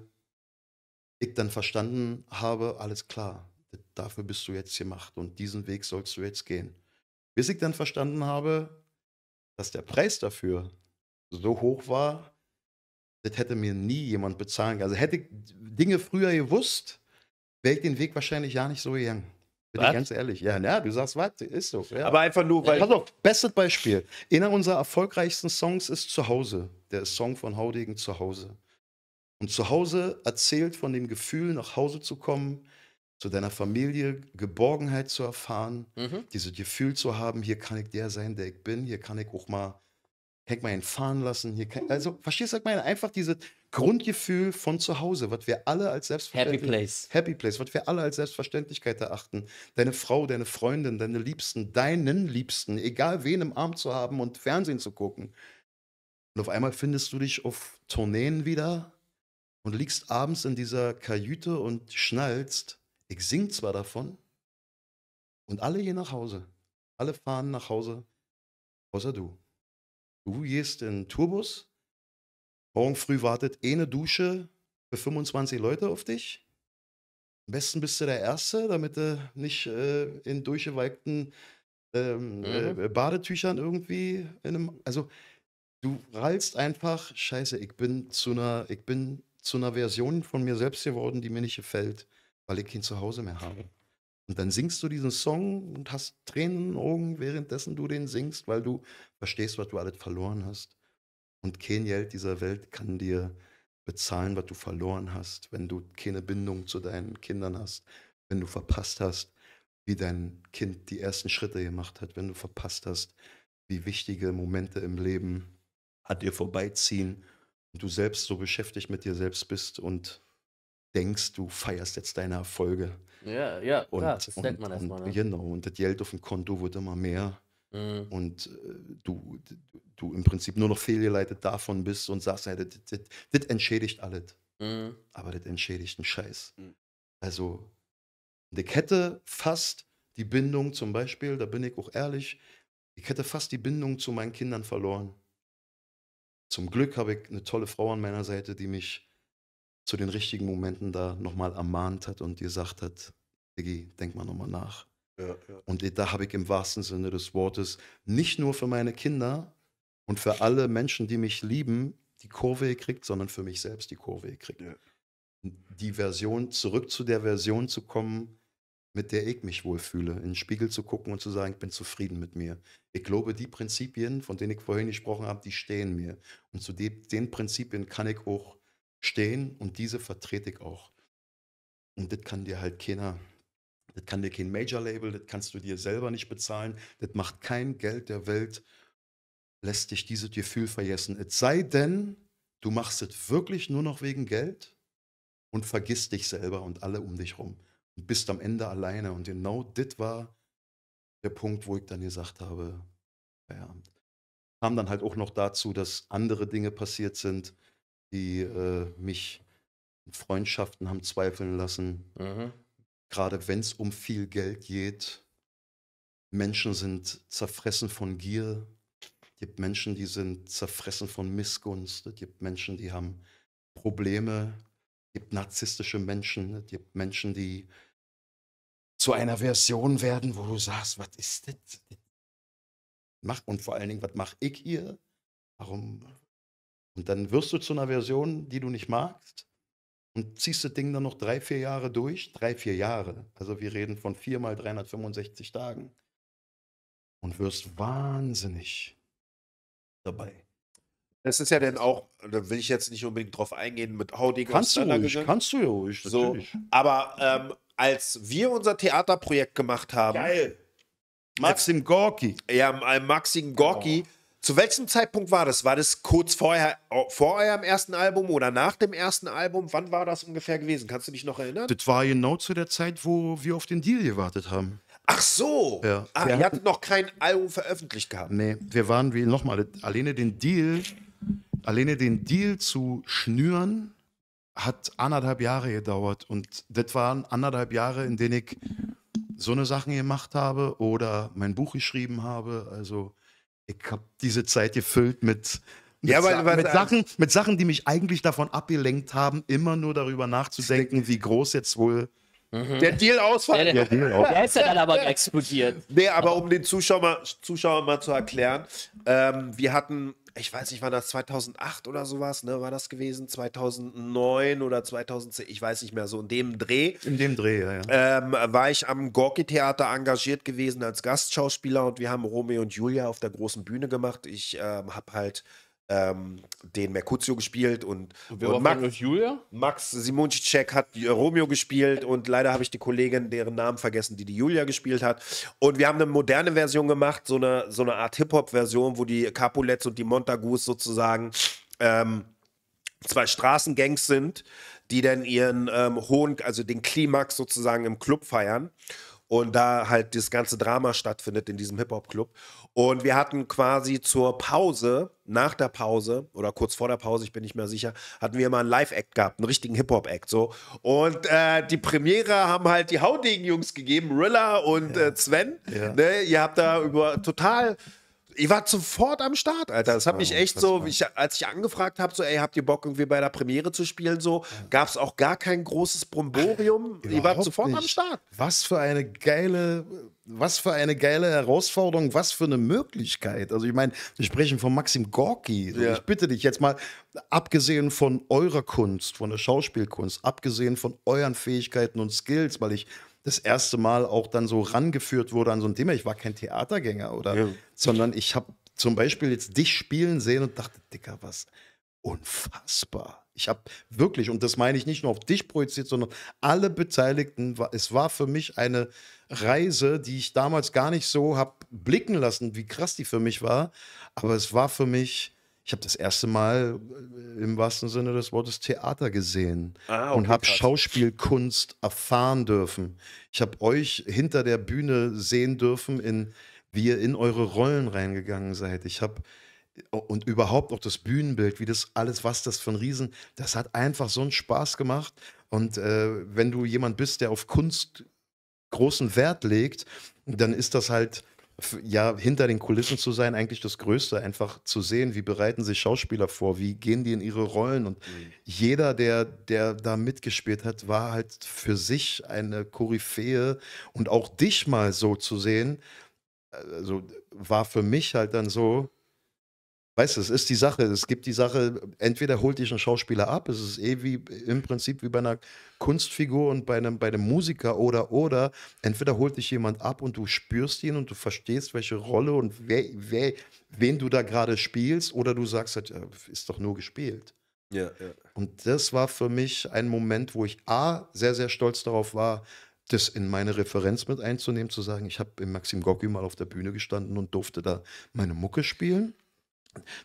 ich dann verstanden habe, alles klar, dafür bist du jetzt gemacht und diesen Weg sollst du jetzt gehen. Bis ich dann verstanden habe, dass der Preis dafür so hoch war, das hätte mir nie jemand bezahlen können. Also hätte ich Dinge früher gewusst, wäre ich den Weg wahrscheinlich ja nicht so gegangen. Bin ich ganz ehrlich. Ja, na, du sagst, was? Ist so. Ja. Aber einfach nur, weil. Pass auf, bestes Beispiel. Einer unserer erfolgreichsten Songs ist Zuhause. Der Song von Haudegen Zuhause. Und Zuhause erzählt von dem Gefühl, nach Hause zu kommen, zu deiner Familie Geborgenheit zu erfahren, mhm. dieses Gefühl zu haben, hier kann ich der sein, der ich bin, hier kann ich auch mal, kann mal fahren lassen, hier kann, also verstehst du, ich meine, einfach dieses Grundgefühl von zu Hause, was wir alle als Selbstverständlichkeit, Happy Place, Happy Place, was wir alle als Selbstverständlichkeit erachten, deine Frau, deine Freundin, deine Liebsten, deinen Liebsten, egal wen im Arm zu haben und Fernsehen zu gucken. Und auf einmal findest du dich auf Tourneen wieder und liegst abends in dieser Kajüte und schnallst, ich singe zwar davon und alle gehen nach Hause. Alle fahren nach Hause, außer du. Du gehst in den Tourbus, morgen früh wartet eh eine Dusche für 25 Leute auf dich. Am besten bist du der Erste, damit du nicht äh, in durchgeweigten ähm, mhm. äh, Badetüchern irgendwie in einem. Also du rallst einfach, scheiße, ich bin zu einer, ich bin zu einer Version von mir selbst geworden, die mir nicht gefällt weil ich kein Zuhause mehr habe. Und dann singst du diesen Song und hast Tränen in den Augen, währenddessen du den singst, weil du verstehst, was du alles verloren hast. Und kein Geld dieser Welt kann dir bezahlen, was du verloren hast, wenn du keine Bindung zu deinen Kindern hast, wenn du verpasst hast, wie dein Kind die ersten Schritte gemacht hat, wenn du verpasst hast, wie wichtige Momente im Leben an dir vorbeiziehen und du selbst so beschäftigt mit dir selbst bist und denkst, du feierst jetzt deine Erfolge. Ja, ja, und, klar, das und, nennt man erstmal. Ne? Genau, und das Geld auf dem Konto wird immer mehr. Mhm. Und äh, du, du im Prinzip nur noch fehlgeleitet davon bist und sagst, ja, das, das, das entschädigt alles. Mhm. Aber das entschädigt einen Scheiß. Mhm. Also, die Kette fast die Bindung zum Beispiel, da bin ich auch ehrlich, ich hätte fast die Bindung zu meinen Kindern verloren. Zum Glück habe ich eine tolle Frau an meiner Seite, die mich zu den richtigen Momenten da nochmal ermahnt hat und gesagt hat, Diggi, denk mal nochmal nach. Ja, ja. Und da habe ich im wahrsten Sinne des Wortes nicht nur für meine Kinder und für alle Menschen, die mich lieben, die Kurve gekriegt, sondern für mich selbst die Kurve gekriegt. Ja. Die Version, zurück zu der Version zu kommen, mit der ich mich wohlfühle, in den Spiegel zu gucken und zu sagen, ich bin zufrieden mit mir. Ich glaube, die Prinzipien, von denen ich vorhin gesprochen habe, die stehen mir. Und zu den Prinzipien kann ich auch stehen und diese vertrete ich auch. Und das kann dir halt keiner, das kann dir kein Major-Label, das kannst du dir selber nicht bezahlen, das macht kein Geld der Welt, lässt dich dieses Gefühl vergessen. Es sei denn, du machst es wirklich nur noch wegen Geld und vergisst dich selber und alle um dich rum und bist am Ende alleine. Und genau das war der Punkt, wo ich dann gesagt habe, Feierabend. Kam dann halt auch noch dazu, dass andere Dinge passiert sind, die äh, mich Freundschaften haben zweifeln lassen. Mhm. Gerade wenn es um viel Geld geht. Menschen sind zerfressen von Gier. Es gibt Menschen, die sind zerfressen von Missgunst. Es gibt Menschen, die haben Probleme. Es gibt narzisstische Menschen. Es gibt Menschen, die zu einer Version werden, wo du sagst, was ist das? Mach, und vor allen Dingen, was mache ich hier? Warum und dann wirst du zu einer Version, die du nicht magst und ziehst das Ding dann noch drei, vier Jahre durch. Drei, vier Jahre. Also wir reden von vier mal 365 Tagen. Und wirst wahnsinnig dabei. Das ist ja dann auch, da will ich jetzt nicht unbedingt drauf eingehen mit Hauding Kannst du ruhig, kannst du ja ruhig. So, aber ähm, als wir unser Theaterprojekt gemacht haben. Geil. Maxim Gorki. Ja, Maxim Gorki. Genau zu welchem Zeitpunkt war das? War das kurz vorher, oh, vor eurem ersten Album oder nach dem ersten Album? Wann war das ungefähr gewesen? Kannst du dich noch erinnern? Das war genau zu der Zeit, wo wir auf den Deal gewartet haben. Ach so! Ja. Ah, ihr habt noch kein Album veröffentlicht gehabt. Nee, wir waren wie nochmal, alleine den Deal, alleine den Deal zu schnüren, hat anderthalb Jahre gedauert. Und das waren anderthalb Jahre, in denen ich so eine Sachen gemacht habe oder mein Buch geschrieben habe. Also ich habe diese Zeit gefüllt mit, mit, ja, weil, weil, mit, Sachen, mit Sachen, die mich eigentlich davon abgelenkt haben, immer nur darüber nachzudenken, wie groß jetzt wohl Mhm. Der Deal ausfällt. Der, der, der, Deal der ist ja dann aber explodiert. Nee, aber um den Zuschauer, Zuschauer mal zu erklären, ähm, wir hatten ich weiß nicht, war das 2008 oder sowas, ne, war das gewesen? 2009 oder 2010, ich weiß nicht mehr, so in dem Dreh. In dem Dreh, ja. ja. Ähm, war ich am Gorki-Theater engagiert gewesen als Gastschauspieler und wir haben Romeo und Julia auf der großen Bühne gemacht. Ich ähm, habe halt ähm, den Mercutio gespielt und, und, und Max, Julia? Max Simoncicek hat Romeo gespielt und leider habe ich die Kollegin, deren Namen vergessen, die die Julia gespielt hat. Und wir haben eine moderne Version gemacht, so eine, so eine Art Hip-Hop-Version, wo die Capulets und die Montagus sozusagen ähm, zwei Straßengangs sind, die dann ihren ähm, hohen, also den Klimax sozusagen im Club feiern und da halt das ganze Drama stattfindet in diesem Hip-Hop-Club. Und wir hatten quasi zur Pause, nach der Pause oder kurz vor der Pause, ich bin nicht mehr sicher, hatten wir mal einen Live-Act gehabt, einen richtigen Hip-Hop-Act. So. Und äh, die Premiere haben halt die hautigen Jungs gegeben, Rilla und ja. äh, Sven. Ja. Ne, ihr habt da über total ich war sofort am Start, Alter. Das hat mich echt so, ich, als ich angefragt habe, so, ey, habt ihr Bock irgendwie bei der Premiere zu spielen, so, gab es auch gar kein großes Bromborium. ich war sofort nicht. am Start. Was für eine geile was für eine geile Herausforderung, was für eine Möglichkeit. Also ich meine, wir sprechen von Maxim Gorki. Also ja. Ich bitte dich jetzt mal, abgesehen von eurer Kunst, von der Schauspielkunst, abgesehen von euren Fähigkeiten und Skills, weil ich das erste Mal auch dann so rangeführt wurde an so ein Thema. Ich war kein Theatergänger, oder? Ja. Sondern ich habe zum Beispiel jetzt dich spielen sehen und dachte, Dicker, was unfassbar. Ich habe wirklich, und das meine ich nicht nur auf dich projiziert, sondern alle Beteiligten, es war für mich eine Reise, die ich damals gar nicht so habe blicken lassen, wie krass die für mich war. Aber es war für mich, ich habe das erste Mal äh, im wahrsten Sinne des Wortes Theater gesehen ah, okay, und habe Schauspielkunst erfahren dürfen. Ich habe euch hinter der Bühne sehen dürfen, in, wie ihr in eure Rollen reingegangen seid. Ich habe und überhaupt auch das Bühnenbild, wie das alles, was das von Riesen, das hat einfach so einen Spaß gemacht. Und äh, wenn du jemand bist, der auf Kunst großen Wert legt, dann ist das halt ja, hinter den Kulissen zu sein, eigentlich das Größte, einfach zu sehen, wie bereiten sich Schauspieler vor, wie gehen die in ihre Rollen. Und mhm. jeder, der, der da mitgespielt hat, war halt für sich eine Koryphäe. Und auch dich mal so zu sehen, äh, also war für mich halt dann so, Weißt du, es ist die Sache. Es gibt die Sache, entweder holt dich ein Schauspieler ab, es ist eh wie im Prinzip wie bei einer Kunstfigur und bei einem, bei einem Musiker oder oder entweder holt dich jemand ab und du spürst ihn und du verstehst, welche Rolle und wer, wer, wen du da gerade spielst, oder du sagst halt, äh, ist doch nur gespielt. Ja, ja. Und das war für mich ein Moment, wo ich A, sehr, sehr stolz darauf war, das in meine Referenz mit einzunehmen, zu sagen, ich habe im Maxim Gorki mal auf der Bühne gestanden und durfte da meine Mucke spielen.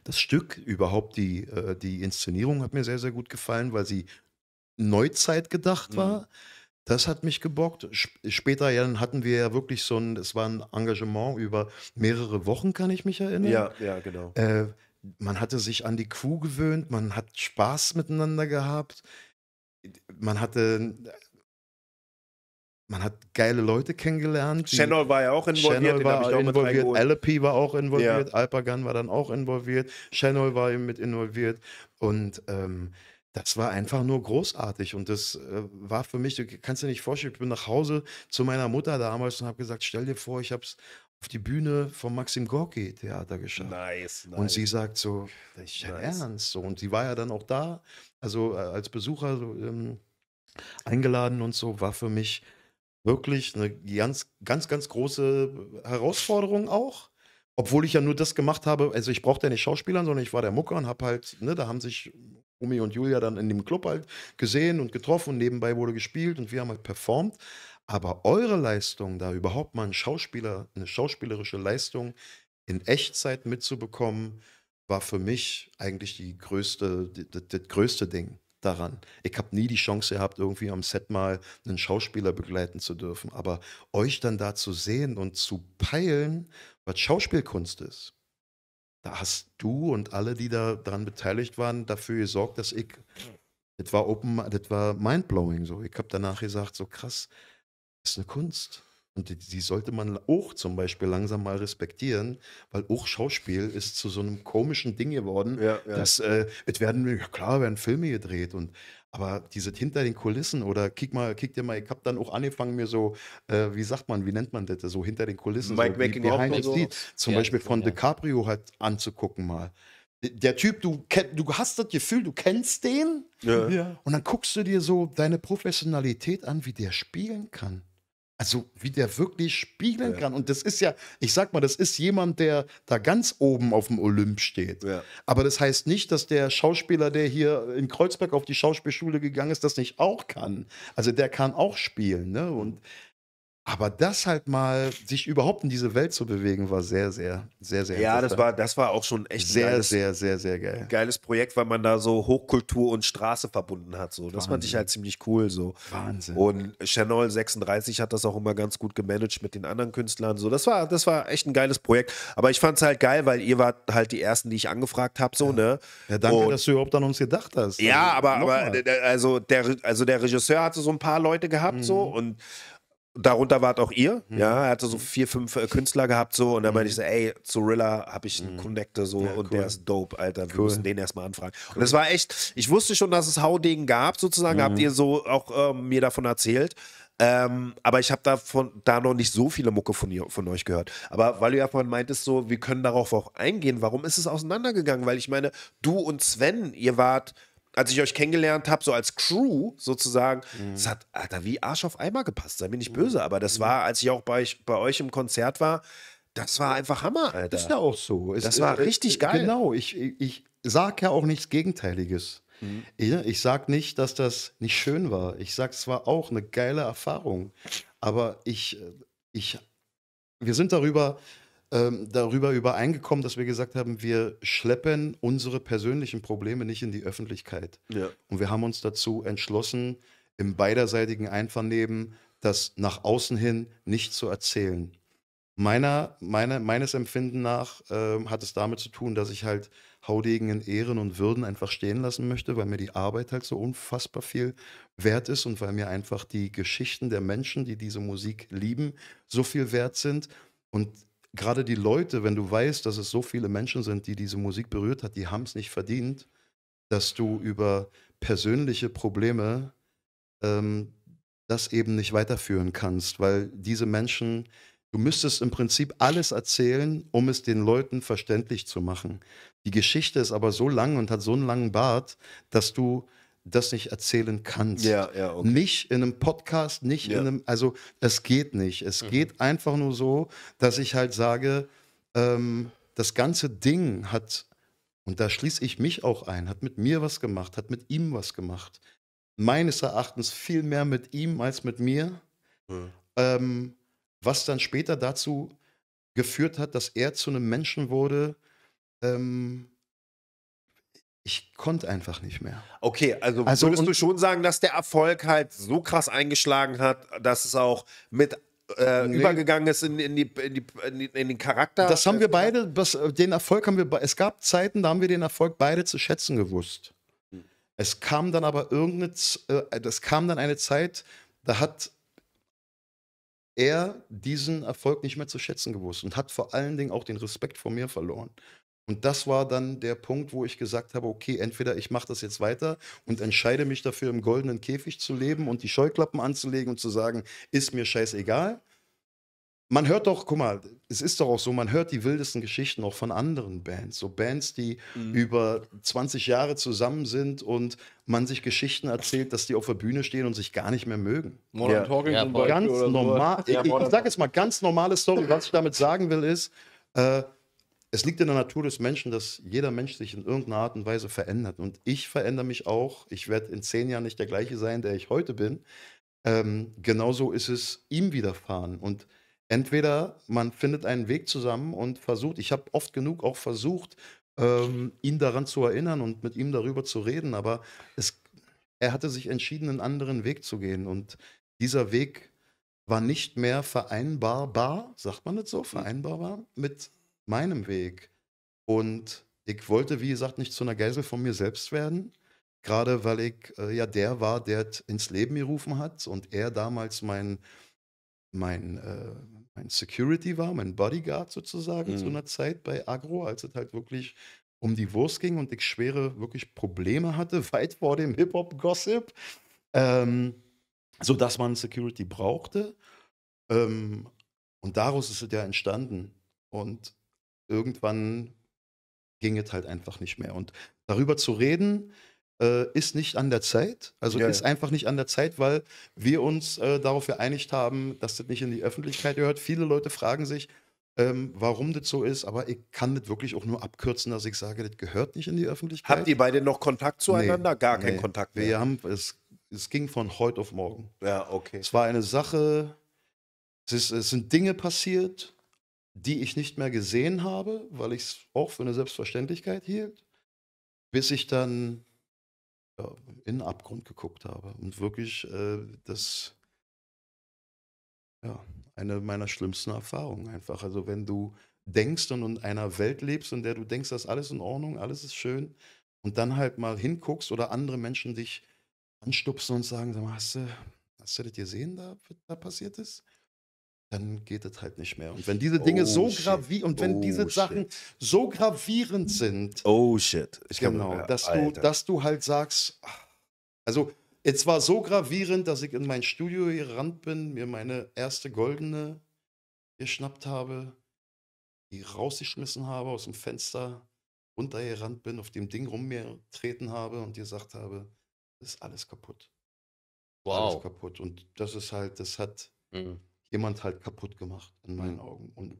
Das Stück, überhaupt die, äh, die Inszenierung hat mir sehr, sehr gut gefallen, weil sie Neuzeit gedacht war. Mhm. Das hat mich gebockt. Später ja, dann hatten wir ja wirklich so ein, es war ein Engagement über mehrere Wochen, kann ich mich erinnern. Ja, ja, genau. Äh, man hatte sich an die Crew gewöhnt, man hat Spaß miteinander gehabt. Man hatte man hat geile Leute kennengelernt. Channel war ja auch involviert. Channel war ich auch involviert. LP war auch involviert. Ja. Alpagan war dann auch involviert. Channel war eben mit involviert. Und ähm, das war einfach nur großartig. Und das äh, war für mich, du kannst dir nicht vorstellen, ich bin nach Hause zu meiner Mutter damals und habe gesagt, stell dir vor, ich habe es auf die Bühne vom Maxim Gorki Theater geschafft. Nice, nice. Und sie sagt so, ich nice. ernst. So. Und sie war ja dann auch da, also äh, als Besucher so, ähm, eingeladen und so, war für mich wirklich eine ganz, ganz, ganz große Herausforderung auch. Obwohl ich ja nur das gemacht habe, also ich brauchte ja nicht Schauspielern, sondern ich war der Mucker und habe halt, ne, da haben sich Umi und Julia dann in dem Club halt gesehen und getroffen und nebenbei wurde gespielt und wir haben halt performt. Aber eure Leistung, da überhaupt mal ein Schauspieler, eine schauspielerische Leistung in Echtzeit mitzubekommen, war für mich eigentlich die größte, das, das größte Ding daran. Ich habe nie die Chance gehabt, irgendwie am Set mal einen Schauspieler begleiten zu dürfen. Aber euch dann da zu sehen und zu peilen, was Schauspielkunst ist, da hast du und alle, die da daran beteiligt waren, dafür gesorgt, dass ich, das war open, das war mindblowing so. Ich habe danach gesagt, so krass, das ist eine Kunst. Und die, sollte man auch zum Beispiel langsam mal respektieren, weil auch Schauspiel ist zu so einem komischen Ding geworden, ja, ja. dass äh, es werden, ja klar, werden Filme gedreht und aber die sind hinter den Kulissen oder kick mal, kick dir mal, ich habe dann auch angefangen, mir so, äh, wie sagt man, wie nennt man das, so hinter den Kulissen, Mike so, Making behind the so. zum ja, Beispiel von DiCaprio halt anzugucken mal der Typ, du, du hast das Gefühl, du kennst den. Ja. Ja. Und dann guckst du dir so deine Professionalität an, wie der spielen kann. Also, wie der wirklich spielen ja. kann. Und das ist ja, ich sag mal, das ist jemand, der da ganz oben auf dem Olymp steht. Ja. Aber das heißt nicht, dass der Schauspieler, der hier in Kreuzberg auf die Schauspielschule gegangen ist, das nicht auch kann. Also, der kann auch spielen. Ne? Und aber das halt mal, sich überhaupt in diese Welt zu bewegen, war sehr, sehr, sehr, sehr Ja, das war, das war auch schon echt sehr, geiles, sehr, sehr, sehr geil. Geiles Projekt, weil man da so Hochkultur und Straße verbunden hat. So. Das fand ich halt ziemlich cool. So. Wahnsinn. Und Chanel 36 hat das auch immer ganz gut gemanagt mit den anderen Künstlern. So. Das war, das war echt ein geiles Projekt. Aber ich fand es halt geil, weil ihr wart halt die ersten, die ich angefragt habe. So, ja. Ne? ja, danke, und, dass du überhaupt an uns gedacht hast. Ja, also, aber, aber äh, äh, also, der, also der Regisseur hatte so ein paar Leute gehabt, mhm. so und darunter wart auch ihr, mhm. ja, er hatte so mhm. vier, fünf äh, Künstler gehabt so und dann meinte ich so, mhm. ey, Zorilla habe ich einen mhm. Connecte so ja, und cool. der ist dope, Alter, wir cool. müssen den erstmal anfragen. Cool. Und es war echt, ich wusste schon, dass es Haudegen gab sozusagen, habt mhm. ihr so auch ähm, mir davon erzählt. Ähm, aber ich habe davon da noch nicht so viele Mucke von, ihr, von euch gehört. Aber weil du ja vorhin meintest, so, wir können darauf auch eingehen, warum ist es auseinandergegangen? Weil ich meine, du und Sven, ihr wart als ich euch kennengelernt habe, so als Crew sozusagen, mhm. das hat, Alter, wie Arsch auf Eimer gepasst. Da bin ich böse. Aber das mhm. war, als ich auch bei, bei euch im Konzert war, das war einfach Hammer, Alter. Das ist ja auch so. Es, das war äh, richtig äh, geil. Genau, ich, ich sage ja auch nichts Gegenteiliges. Mhm. Ich, ich sage nicht, dass das nicht schön war. Ich sage, es war auch eine geile Erfahrung. Aber ich, äh, ich, wir sind darüber ähm, darüber übereingekommen, dass wir gesagt haben, wir schleppen unsere persönlichen Probleme nicht in die Öffentlichkeit. Ja. Und wir haben uns dazu entschlossen, im beiderseitigen Einvernehmen das nach außen hin nicht zu erzählen. Meiner, meine, meines Empfinden nach äh, hat es damit zu tun, dass ich halt Haudegen in Ehren und Würden einfach stehen lassen möchte, weil mir die Arbeit halt so unfassbar viel wert ist und weil mir einfach die Geschichten der Menschen, die diese Musik lieben, so viel wert sind. Und gerade die Leute, wenn du weißt, dass es so viele Menschen sind, die diese Musik berührt hat, die haben es nicht verdient, dass du über persönliche Probleme ähm, das eben nicht weiterführen kannst, weil diese Menschen, du müsstest im Prinzip alles erzählen, um es den Leuten verständlich zu machen. Die Geschichte ist aber so lang und hat so einen langen Bart, dass du das nicht erzählen kannst. Ja, ja, okay. Nicht in einem Podcast, nicht ja. in einem, also es geht nicht. Es mhm. geht einfach nur so, dass ich halt sage, ähm, das ganze Ding hat, und da schließe ich mich auch ein, hat mit mir was gemacht, hat mit ihm was gemacht. Meines Erachtens viel mehr mit ihm als mit mir. Mhm. Ähm, was dann später dazu geführt hat, dass er zu einem Menschen wurde, ähm, ich konnte einfach nicht mehr. Okay, also, also würdest du schon sagen, dass der Erfolg halt so krass eingeschlagen hat, dass es auch mit äh, nee. übergegangen ist in, in, die, in, die, in, den Charakter? Das haben wir äh, beide, das, äh, den Erfolg haben wir, es gab Zeiten, da haben wir den Erfolg beide zu schätzen gewusst. Hm. Es kam dann aber irgendeine, es äh, kam dann eine Zeit, da hat er diesen Erfolg nicht mehr zu schätzen gewusst und hat vor allen Dingen auch den Respekt vor mir verloren. Und das war dann der Punkt, wo ich gesagt habe, okay, entweder ich mache das jetzt weiter und entscheide mich dafür, im goldenen Käfig zu leben und die Scheuklappen anzulegen und zu sagen, ist mir scheißegal. Man hört doch, guck mal, es ist doch auch so, man hört die wildesten Geschichten auch von anderen Bands. So Bands, die mhm. über 20 Jahre zusammen sind und man sich Geschichten erzählt, dass die auf der Bühne stehen und sich gar nicht mehr mögen. Modern ja. Talking ja, zum Beispiel ganz normal. So. ich, ich sag jetzt mal, ganz normale Story. Was ich damit sagen will, ist, äh, es liegt in der Natur des Menschen, dass jeder Mensch sich in irgendeiner Art und Weise verändert. Und ich verändere mich auch. Ich werde in zehn Jahren nicht der gleiche sein, der ich heute bin. Ähm, genauso ist es ihm widerfahren. Und entweder man findet einen Weg zusammen und versucht, ich habe oft genug auch versucht, ähm, ihn daran zu erinnern und mit ihm darüber zu reden, aber es, er hatte sich entschieden, einen anderen Weg zu gehen. Und dieser Weg war nicht mehr vereinbarbar, sagt man das so, mhm. vereinbarbar mit meinem Weg. Und ich wollte, wie gesagt, nicht zu einer Geisel von mir selbst werden, gerade weil ich äh, ja der war, der ins Leben gerufen hat und er damals mein, mein, äh, mein Security war, mein Bodyguard sozusagen mhm. zu einer Zeit bei Agro, als es halt wirklich um die Wurst ging und ich schwere wirklich Probleme hatte, weit vor dem Hip-Hop-Gossip, ähm, sodass man Security brauchte. Ähm, und daraus ist es ja entstanden. Und irgendwann ging es halt einfach nicht mehr. Und darüber zu reden, äh, ist nicht an der Zeit. Also ja, ist ja. einfach nicht an der Zeit, weil wir uns äh, darauf geeinigt haben, dass das nicht in die Öffentlichkeit gehört. Viele Leute fragen sich, ähm, warum das so ist, aber ich kann das wirklich auch nur abkürzen, dass ich sage, das gehört nicht in die Öffentlichkeit. Habt ihr beide noch Kontakt zueinander? Nee, Gar nee. keinen Kontakt mehr. Wir haben, es, es ging von heute auf morgen. Ja, okay. Es war eine Sache, es, ist, es sind Dinge passiert, die ich nicht mehr gesehen habe, weil ich es auch für eine Selbstverständlichkeit hielt, bis ich dann ja, in den Abgrund geguckt habe und wirklich äh, das ja, eine meiner schlimmsten Erfahrungen einfach. Also wenn du denkst und in einer Welt lebst, in der du denkst, dass alles in Ordnung, alles ist schön und dann halt mal hinguckst oder andere Menschen dich anstupsen und sagen, sag mal, hast du, hast du das gesehen, da, was da passiert ist? dann geht es halt nicht mehr. Und wenn diese Dinge oh, so gravierend und wenn oh, diese shit. Sachen so gravierend sind, oh shit, ich genau, kann, dass du, dass du halt sagst, also es war so gravierend, dass ich in mein Studio gerannt bin, mir meine erste goldene geschnappt habe, die rausgeschmissen habe aus dem Fenster, runtergerannt bin, auf dem Ding rumgetreten habe und gesagt habe, das ist alles kaputt. Wow. Alles kaputt. Und das ist halt, das hat mhm jemand halt kaputt gemacht, in meinen mhm. Augen. Und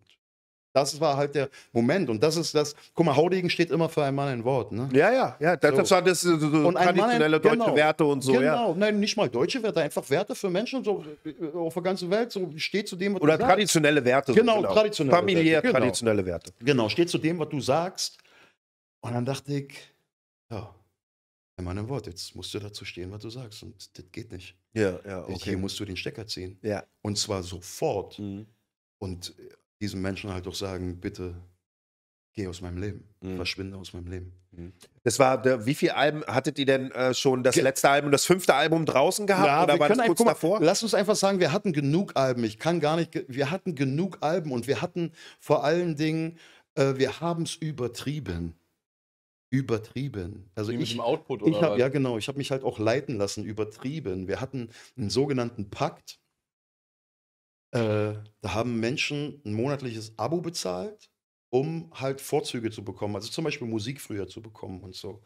das war halt der Moment. Und das ist das. Guck mal, Haudegen steht immer für einen Mann ein Wort, ne? Ja, ja, ja. Das, so. war das äh, so und traditionelle ein, deutsche genau, Werte und so. Genau, ja. nein, nicht mal deutsche Werte, einfach Werte für Menschen und so äh, auf der ganzen Welt. So steht zu dem, was Oder du traditionelle sagst. Werte. Genau, genau. traditionelle Familiär, Werte. Familiär genau. traditionelle Werte. Genau, steht zu dem, was du sagst. Und dann dachte ich, ja, ein Mann ein Wort, jetzt musst du dazu stehen, was du sagst. Und das geht nicht. Ja, ja, okay. Hier musst du den Stecker ziehen. Ja. Und zwar sofort. Mhm. Und äh, diesen Menschen halt auch sagen, bitte geh aus meinem Leben, mhm. verschwinde aus meinem Leben. Mhm. Das war, der, wie viele Alben hattet ihr denn äh, schon das Ge letzte Album, das fünfte Album draußen gehabt? Ja, oder war das kurz mal, davor? Lass uns einfach sagen, wir hatten genug Alben. Ich kann gar nicht, wir hatten genug Alben und wir hatten vor allen Dingen, äh, wir haben es übertrieben übertrieben. Also Wie mit ich, dem Output oder ich hab, Ja, genau. Ich habe mich halt auch leiten lassen, übertrieben. Wir hatten einen sogenannten Pakt. Äh, da haben Menschen ein monatliches Abo bezahlt, um halt Vorzüge zu bekommen. Also zum Beispiel Musik früher zu bekommen und so.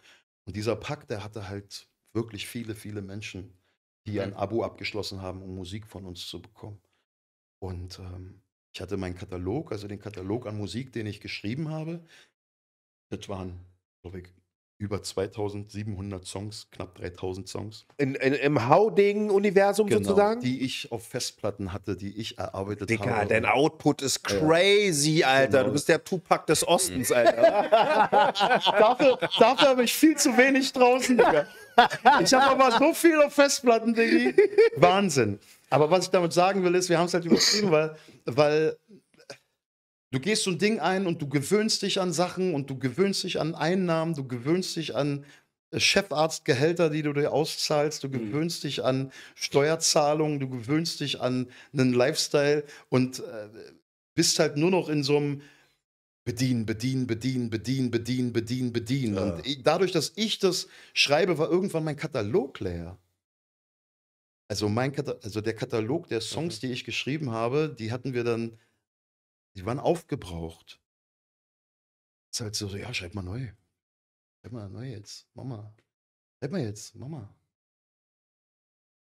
Und dieser Pakt, der hatte halt wirklich viele, viele Menschen, die ein Abo abgeschlossen haben, um Musik von uns zu bekommen. Und ähm, ich hatte meinen Katalog, also den Katalog an Musik, den ich geschrieben habe. Das waren glaube ich, über 2700 Songs, knapp 3000 Songs. In, in, Im Hauding-Universum genau, sozusagen? Die ich auf Festplatten hatte, die ich erarbeitet Digga, habe. Digga, dein Output ist crazy, ja. Alter. Genau. Du bist der Tupac des Ostens, Alter. dafür dafür habe ich viel zu wenig draußen, Digga. Ich habe aber so viel auf Festplatten, Diggi. Wahnsinn. Aber was ich damit sagen will, ist, wir haben es halt übertrieben, weil, weil Du gehst so ein Ding ein und du gewöhnst dich an Sachen und du gewöhnst dich an Einnahmen, du gewöhnst dich an äh, Chefarztgehälter, die du dir auszahlst, du mhm. gewöhnst dich an Steuerzahlungen, du gewöhnst dich an einen Lifestyle und äh, bist halt nur noch in so einem bedienen, bedienen, bedienen, bedienen, bedienen, bedienen, bedienen. Ja. Und ich, dadurch, dass ich das schreibe, war irgendwann mein Katalog leer. Also mein Katalog, also der Katalog der Songs, mhm. die ich geschrieben habe, die hatten wir dann die waren aufgebraucht. Es Ist halt so, ja, schreib mal neu. Schreib mal neu jetzt, Mama. Schreib mal jetzt, Mama.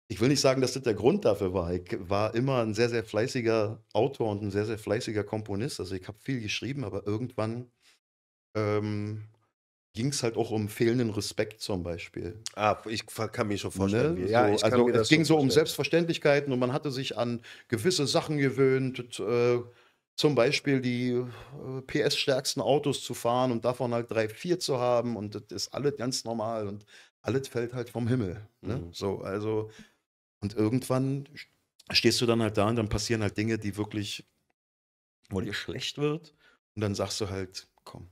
Ich will nicht sagen, dass das der Grund dafür war. Ich war immer ein sehr, sehr fleißiger Autor und ein sehr, sehr fleißiger Komponist. Also ich habe viel geschrieben, aber irgendwann ähm, ging es halt auch um fehlenden Respekt zum Beispiel. Ah, ich kann mir schon ne? vorstellen. Ne? ja, so, also es ging so um Selbstverständlichkeiten und man hatte sich an gewisse Sachen gewöhnt. Und, äh, zum Beispiel die äh, PS-stärksten Autos zu fahren und davon halt drei, vier zu haben und das ist alles ganz normal und alles fällt halt vom Himmel. Ne? Mhm. So, also, und irgendwann stehst du dann halt da und dann passieren halt Dinge, die wirklich, wo dir schlecht wird und dann sagst du halt, komm,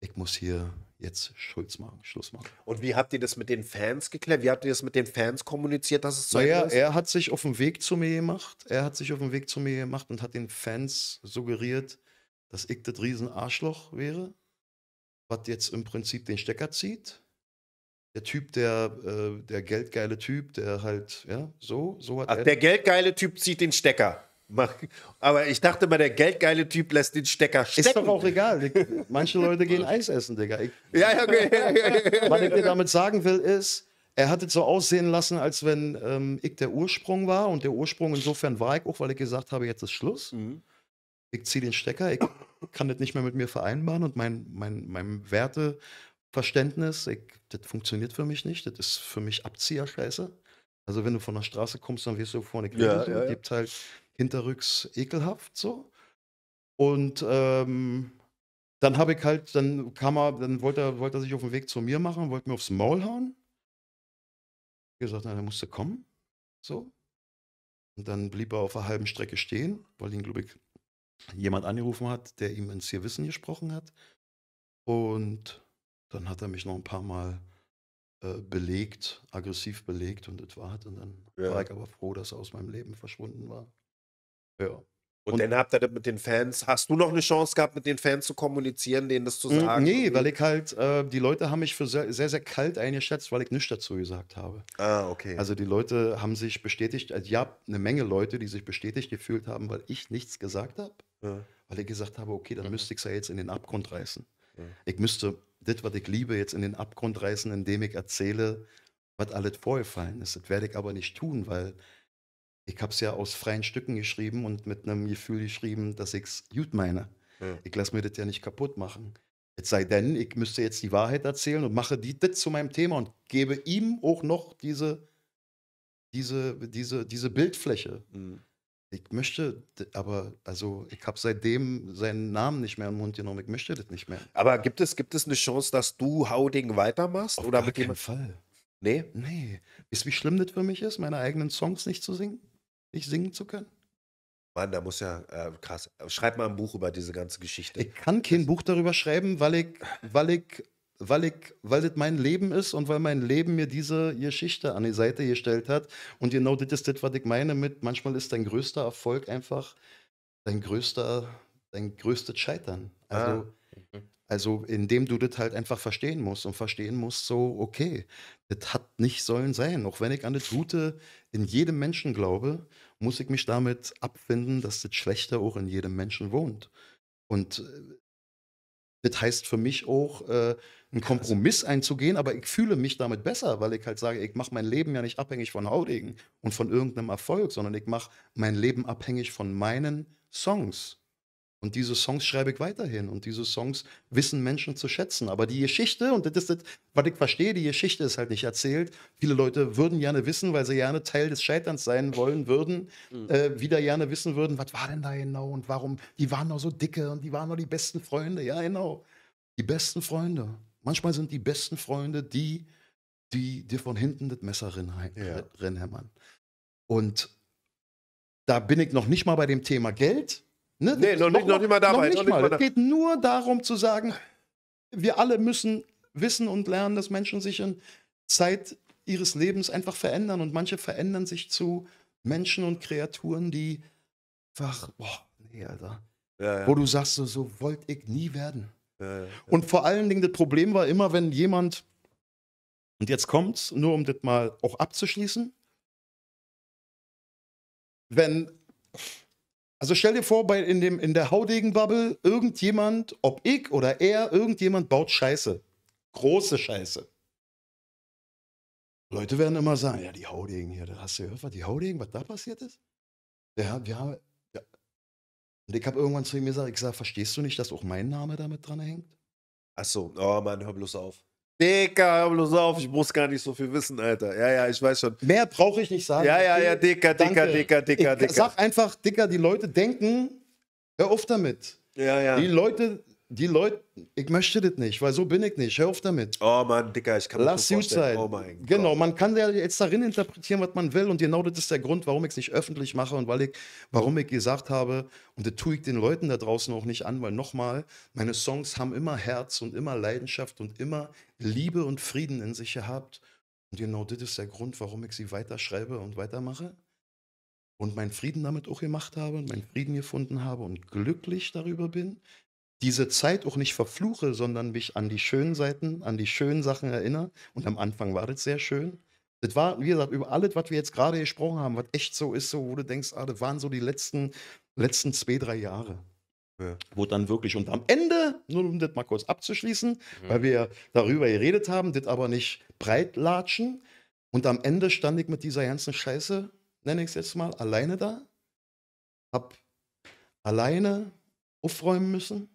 ich muss hier, jetzt Schulz machen, Schluss machen. Und wie habt ihr das mit den Fans geklärt? Wie habt ihr das mit den Fans kommuniziert, dass es so naja, ist? Er hat sich auf den Weg zu mir gemacht. Er hat sich auf den Weg zu mir gemacht und hat den Fans suggeriert, dass ich das Riesenarschloch wäre, was jetzt im Prinzip den Stecker zieht. Der Typ, der, äh, der geldgeile Typ, der halt, ja, so, so hat Ach, er. Der geldgeile Typ zieht den Stecker. Aber ich dachte mal, der geldgeile Typ lässt den Stecker stecken. Ist doch auch egal. Manche Leute gehen Eis essen, Digga. Ich, ja, ja, okay. Was ich dir damit sagen will, ist, er hat es so aussehen lassen, als wenn ähm, ich der Ursprung war. Und der Ursprung insofern war ich auch, weil ich gesagt habe, jetzt ist Schluss. Mhm. Ich ziehe den Stecker, ich kann das nicht mehr mit mir vereinbaren und mein, mein, mein Werteverständnis, ich, das funktioniert für mich nicht. Das ist für mich Abzieher-Scheiße. Also wenn du von der Straße kommst, dann wirst du vorne ja, ja, ja. gibt halt hinterrücks ekelhaft so. Und ähm, dann habe ich halt, dann kam er, dann wollte er, wollte er sich auf den Weg zu mir machen, wollte mir aufs Maul hauen. Ich gesagt, na, der musste kommen. So. Und dann blieb er auf einer halben Strecke stehen, weil ihn, glaube ich, jemand angerufen hat, der ihm ins Wissen gesprochen hat. Und dann hat er mich noch ein paar Mal äh, belegt, aggressiv belegt und das war es. Und dann ja. war ich aber froh, dass er aus meinem Leben verschwunden war. Ja. Und, und, dann habt ihr das mit den Fans. Hast du noch eine Chance gehabt, mit den Fans zu kommunizieren, denen das zu sagen? Nee, weil ich halt, äh, die Leute haben mich für sehr, sehr, sehr kalt eingeschätzt, weil ich nichts dazu gesagt habe. Ah, okay. Also die Leute haben sich bestätigt, also ja, eine Menge Leute, die sich bestätigt gefühlt haben, weil ich nichts gesagt habe. Ja. Weil ich gesagt habe, okay, dann ja. Mhm. müsste ich es ja jetzt in den Abgrund reißen. Ja. Ich müsste das, was ich liebe, jetzt in den Abgrund reißen, indem ich erzähle, was alles vorgefallen ist. Das werde ich aber nicht tun, weil ich habe es ja aus freien Stücken geschrieben und mit einem Gefühl geschrieben, dass ich es gut meine. Ja. Ich lasse mir das ja nicht kaputt machen. Es sei denn, ich müsste jetzt die Wahrheit erzählen und mache die das zu meinem Thema und gebe ihm auch noch diese, diese, diese, diese Bildfläche. Mhm. Ich möchte, aber also ich habe seitdem seinen Namen nicht mehr im Mund genommen. Ich möchte das nicht mehr. Aber gibt es, gibt es eine Chance, dass du Hauding weitermachst? Auf oder gar mit keinen Fall. Nee? Nee. Ist wie schlimm das für mich ist, meine eigenen Songs nicht zu singen? nicht singen zu können? Mann, da muss ja äh, krass. Schreib mal ein Buch über diese ganze Geschichte. Ich kann kein Buch darüber schreiben, weil ich, weil ich, weil ich, weil das mein Leben ist und weil mein Leben mir diese Geschichte an die Seite gestellt hat. Und genau das ist das, was ich meine mit, manchmal ist dein größter Erfolg einfach dein größter, dein größtes Scheitern. Ah, also, ah. also indem du das halt einfach verstehen musst und verstehen musst, so, okay, das hat nicht sollen sein. Auch wenn ich an das Gute in jedem Menschen glaube, muss ich mich damit abfinden, dass das Schlechte auch in jedem Menschen wohnt. Und äh, das heißt für mich auch, äh, einen also Kompromiss einzugehen, aber ich fühle mich damit besser, weil ich halt sage, ich mache mein Leben ja nicht abhängig von Haudegen und von irgendeinem Erfolg, sondern ich mache mein Leben abhängig von meinen Songs. Und diese Songs schreibe ich weiterhin. Und diese Songs wissen Menschen zu schätzen. Aber die Geschichte, und das ist das, was ich verstehe, die Geschichte ist halt nicht erzählt. Viele Leute würden gerne wissen, weil sie gerne Teil des Scheiterns sein wollen würden, mhm. äh, wieder gerne wissen würden, was war denn da genau und warum, die waren doch so dicke und die waren doch die besten Freunde. Ja, genau. Die besten Freunde. Manchmal sind die besten Freunde die, die dir von hinten das Messer reinhämmern. Ja. Und da bin ich noch nicht mal bei dem Thema Geld Ne? Nee, noch, nicht, noch, nicht mal dabei. Noch nicht mal. Es geht nur darum zu sagen, wir alle müssen wissen und lernen, dass Menschen sich in Zeit ihres Lebens einfach verändern. Und manche verändern sich zu Menschen und Kreaturen, die einfach, boah, nee, Alter. Ja, ja. Wo du sagst, so, so wollte ich nie werden. Ja, und vor allen Dingen, das Problem war immer, wenn jemand, und jetzt kommt's, nur um das mal auch abzuschließen, wenn also stell dir vor, bei, in, dem, in der Haudegen-Bubble, irgendjemand, ob ich oder er, irgendjemand baut Scheiße. Große Scheiße. Leute werden immer sagen, ja, die Haudegen hier, da hast du gehört, was die Haudegen, was da passiert ist? Ja, wir haben. Ja. Und ich habe irgendwann zu ihm gesagt, ich sage, verstehst du nicht, dass auch mein Name damit dran hängt? Ach so, oh Mann, hör bloß auf. Dicker, bloß auf, ich muss gar nicht so viel wissen, Alter. Ja, ja, ich weiß schon. Mehr brauche ich nicht sagen. Ja, ja, ja, Dicker, Dicker, Dicker, Dicker, Dicker. Sag einfach, Dicker, die Leute denken, hör auf damit. Ja, ja. Die Leute die Leute, ich möchte das nicht, weil so bin ich nicht. Hör auf damit. Oh Mann, Dicker, ich kann Lass das so sein. Oh mein genau, Gott. man kann ja jetzt darin interpretieren, was man will. Und genau das ist der Grund, warum ich es nicht öffentlich mache und weil ich, warum ich gesagt habe, und das tue ich den Leuten da draußen auch nicht an, weil nochmal, meine Songs haben immer Herz und immer Leidenschaft und immer Liebe und Frieden in sich gehabt. Und genau das ist der Grund, warum ich sie weiterschreibe und weitermache. Und meinen Frieden damit auch gemacht habe und meinen Frieden gefunden habe und glücklich darüber bin diese Zeit auch nicht verfluche, sondern mich an die schönen Seiten, an die schönen Sachen erinnere. Und am Anfang war das sehr schön. Das war, wie gesagt, über alles, was wir jetzt gerade gesprochen haben, was echt so ist, so, wo du denkst, ah, das waren so die letzten, letzten zwei, drei Jahre. Ja. Wo dann wirklich, und am Ende, nur um das mal kurz abzuschließen, mhm. weil wir darüber geredet haben, das aber nicht breitlatschen. Und am Ende stand ich mit dieser ganzen Scheiße, nenne ich es jetzt mal, alleine da. Hab alleine aufräumen müssen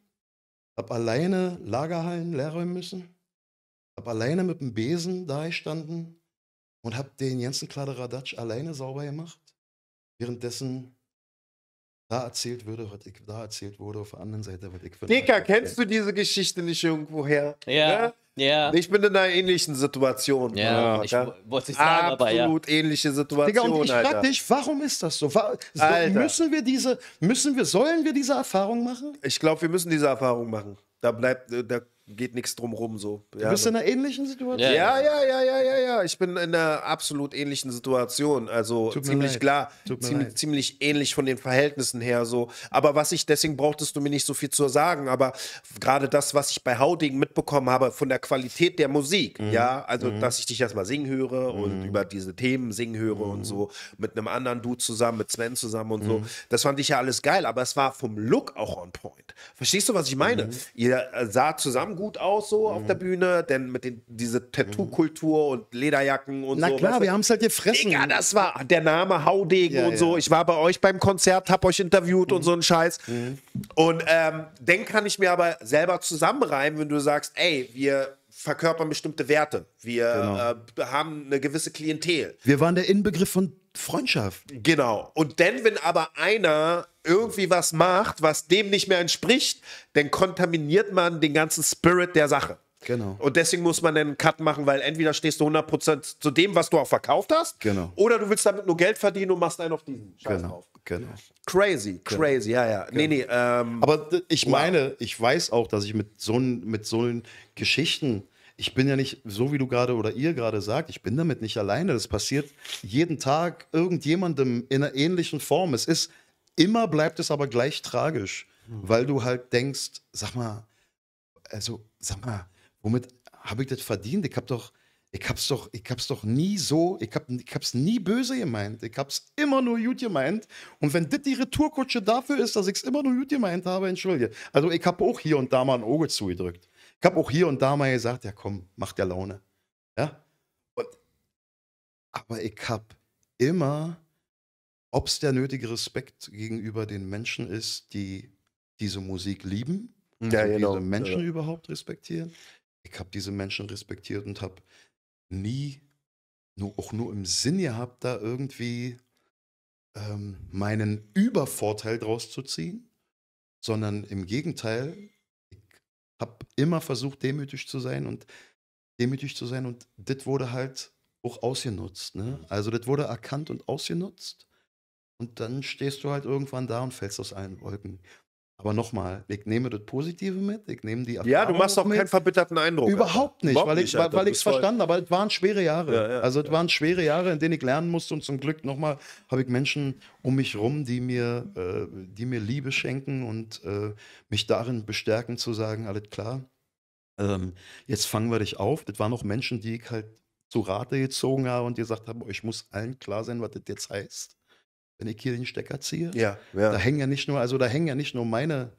habe alleine Lagerhallen leer räumen müssen, habe alleine mit dem Besen da gestanden und habe den Jensen Kladderadatsch alleine sauber gemacht, währenddessen da erzählt wurde, was ich da erzählt wurde, auf der anderen Seite, was ich für. Dicker, kennst du diese Geschichte nicht irgendwoher? Ja. ja? Ne? Ja. Ich bin in einer ähnlichen Situation. Ja, ich wollte sagen, Absolut aber ja. Absolut ähnliche Situation. Digga, und ich Alter. frag dich, warum ist das so? so müssen wir diese, müssen wir, sollen wir diese Erfahrung machen? Ich glaube, wir müssen diese Erfahrung machen. Da bleibt, äh, da geht nichts drumrum rum so. Du bist so. in einer ähnlichen Situation? Ja, ja, ja, ja, ja, ja. Ich bin in einer absolut ähnlichen Situation. Also ziemlich leid. klar, ziemlich, ziemlich, ähnlich von den Verhältnissen her so. Aber was ich, deswegen brauchtest du mir nicht so viel zu sagen, aber gerade das, was ich bei Hauding mitbekommen habe von der Qualität der Musik, mhm. ja, also mhm. dass ich dich erstmal singen höre mhm. und über diese Themen singen höre und mhm. so, mit einem anderen Dude zusammen, mit Sven zusammen und so, mhm. das fand ich ja alles geil, aber es war vom Look auch on point. Verstehst du, was ich meine? Mhm. Ihr äh, sah zusammen gut aus, so auf der mhm. Bühne, denn mit den, diese Tattoo-Kultur mhm. und Lederjacken und Na so. Na klar, wir haben es halt gefressen. Ja, das war der Name Haudegen ja, und so. Ich war bei euch beim Konzert, hab euch interviewt mhm. und so ein Scheiß. Mhm. Und ähm, den kann ich mir aber selber zusammenreimen, wenn du sagst, ey, wir verkörpern bestimmte Werte. Wir genau. äh, haben eine gewisse Klientel. Wir waren der Inbegriff von Freundschaft. Genau. Und denn, wenn aber einer irgendwie was macht, was dem nicht mehr entspricht, dann kontaminiert man den ganzen Spirit der Sache. Genau. Und deswegen muss man einen Cut machen, weil entweder stehst du 100% zu dem, was du auch verkauft hast, genau. oder du willst damit nur Geld verdienen und machst einen auf diesen Scheiß genau. Auf. Genau. Crazy, genau. crazy, genau. ja, ja. Genau. Nee, nee, ähm, Aber ich meine, ich weiß auch, dass ich mit so mit so Geschichten, ich bin ja nicht, so wie du gerade oder ihr gerade sagt, ich bin damit nicht alleine. Das passiert jeden Tag irgendjemandem in einer ähnlichen Form. Es ist Immer bleibt es aber gleich tragisch, mhm. weil du halt denkst, sag mal, also sag mal, womit habe ich das verdient? Ich habe doch, ich hab's doch, ich hab's doch nie so, ich, hab, ich hab's nie böse gemeint. Ich hab's immer nur gut gemeint. Und wenn das die Retourkutsche dafür ist, dass ich es immer nur gut gemeint habe, entschuldige. Also ich habe auch hier und da mal ein Auge zugedrückt. Ich habe auch hier und da mal gesagt, ja komm, mach der Laune. Ja? Und, aber ich habe immer ob es der nötige Respekt gegenüber den Menschen ist, die diese Musik lieben, ja, also genau. diese Menschen ja. überhaupt respektieren. Ich habe diese Menschen respektiert und habe nie, nur, auch nur im Sinn gehabt, da irgendwie ähm, meinen Übervorteil draus zu ziehen, sondern im Gegenteil, ich habe immer versucht, demütig zu sein und demütig zu sein und das wurde halt auch ausgenutzt. Ne? Also das wurde erkannt und ausgenutzt. Und dann stehst du halt irgendwann da und fällst aus allen Wolken. Aber nochmal, ich nehme das Positive mit, ich nehme die Erfahrung Ja, du machst auch mit. keinen verbitterten Eindruck. Überhaupt nicht, Überhaupt weil ich es weil, verstanden habe. Aber es waren schwere Jahre. Ja, ja, also es ja. waren schwere Jahre, in denen ich lernen musste. Und zum Glück nochmal habe ich Menschen um mich rum, die mir, äh, die mir Liebe schenken und äh, mich darin bestärken zu sagen, alles klar, ähm, jetzt fangen wir dich auf. Das waren auch Menschen, die ich halt zu Rate gezogen habe und gesagt habe, ich muss allen klar sein, was das jetzt heißt wenn ich hier den Stecker ziehe. Ja, ja. Da hängen ja nicht nur, also da hängen ja nicht nur meine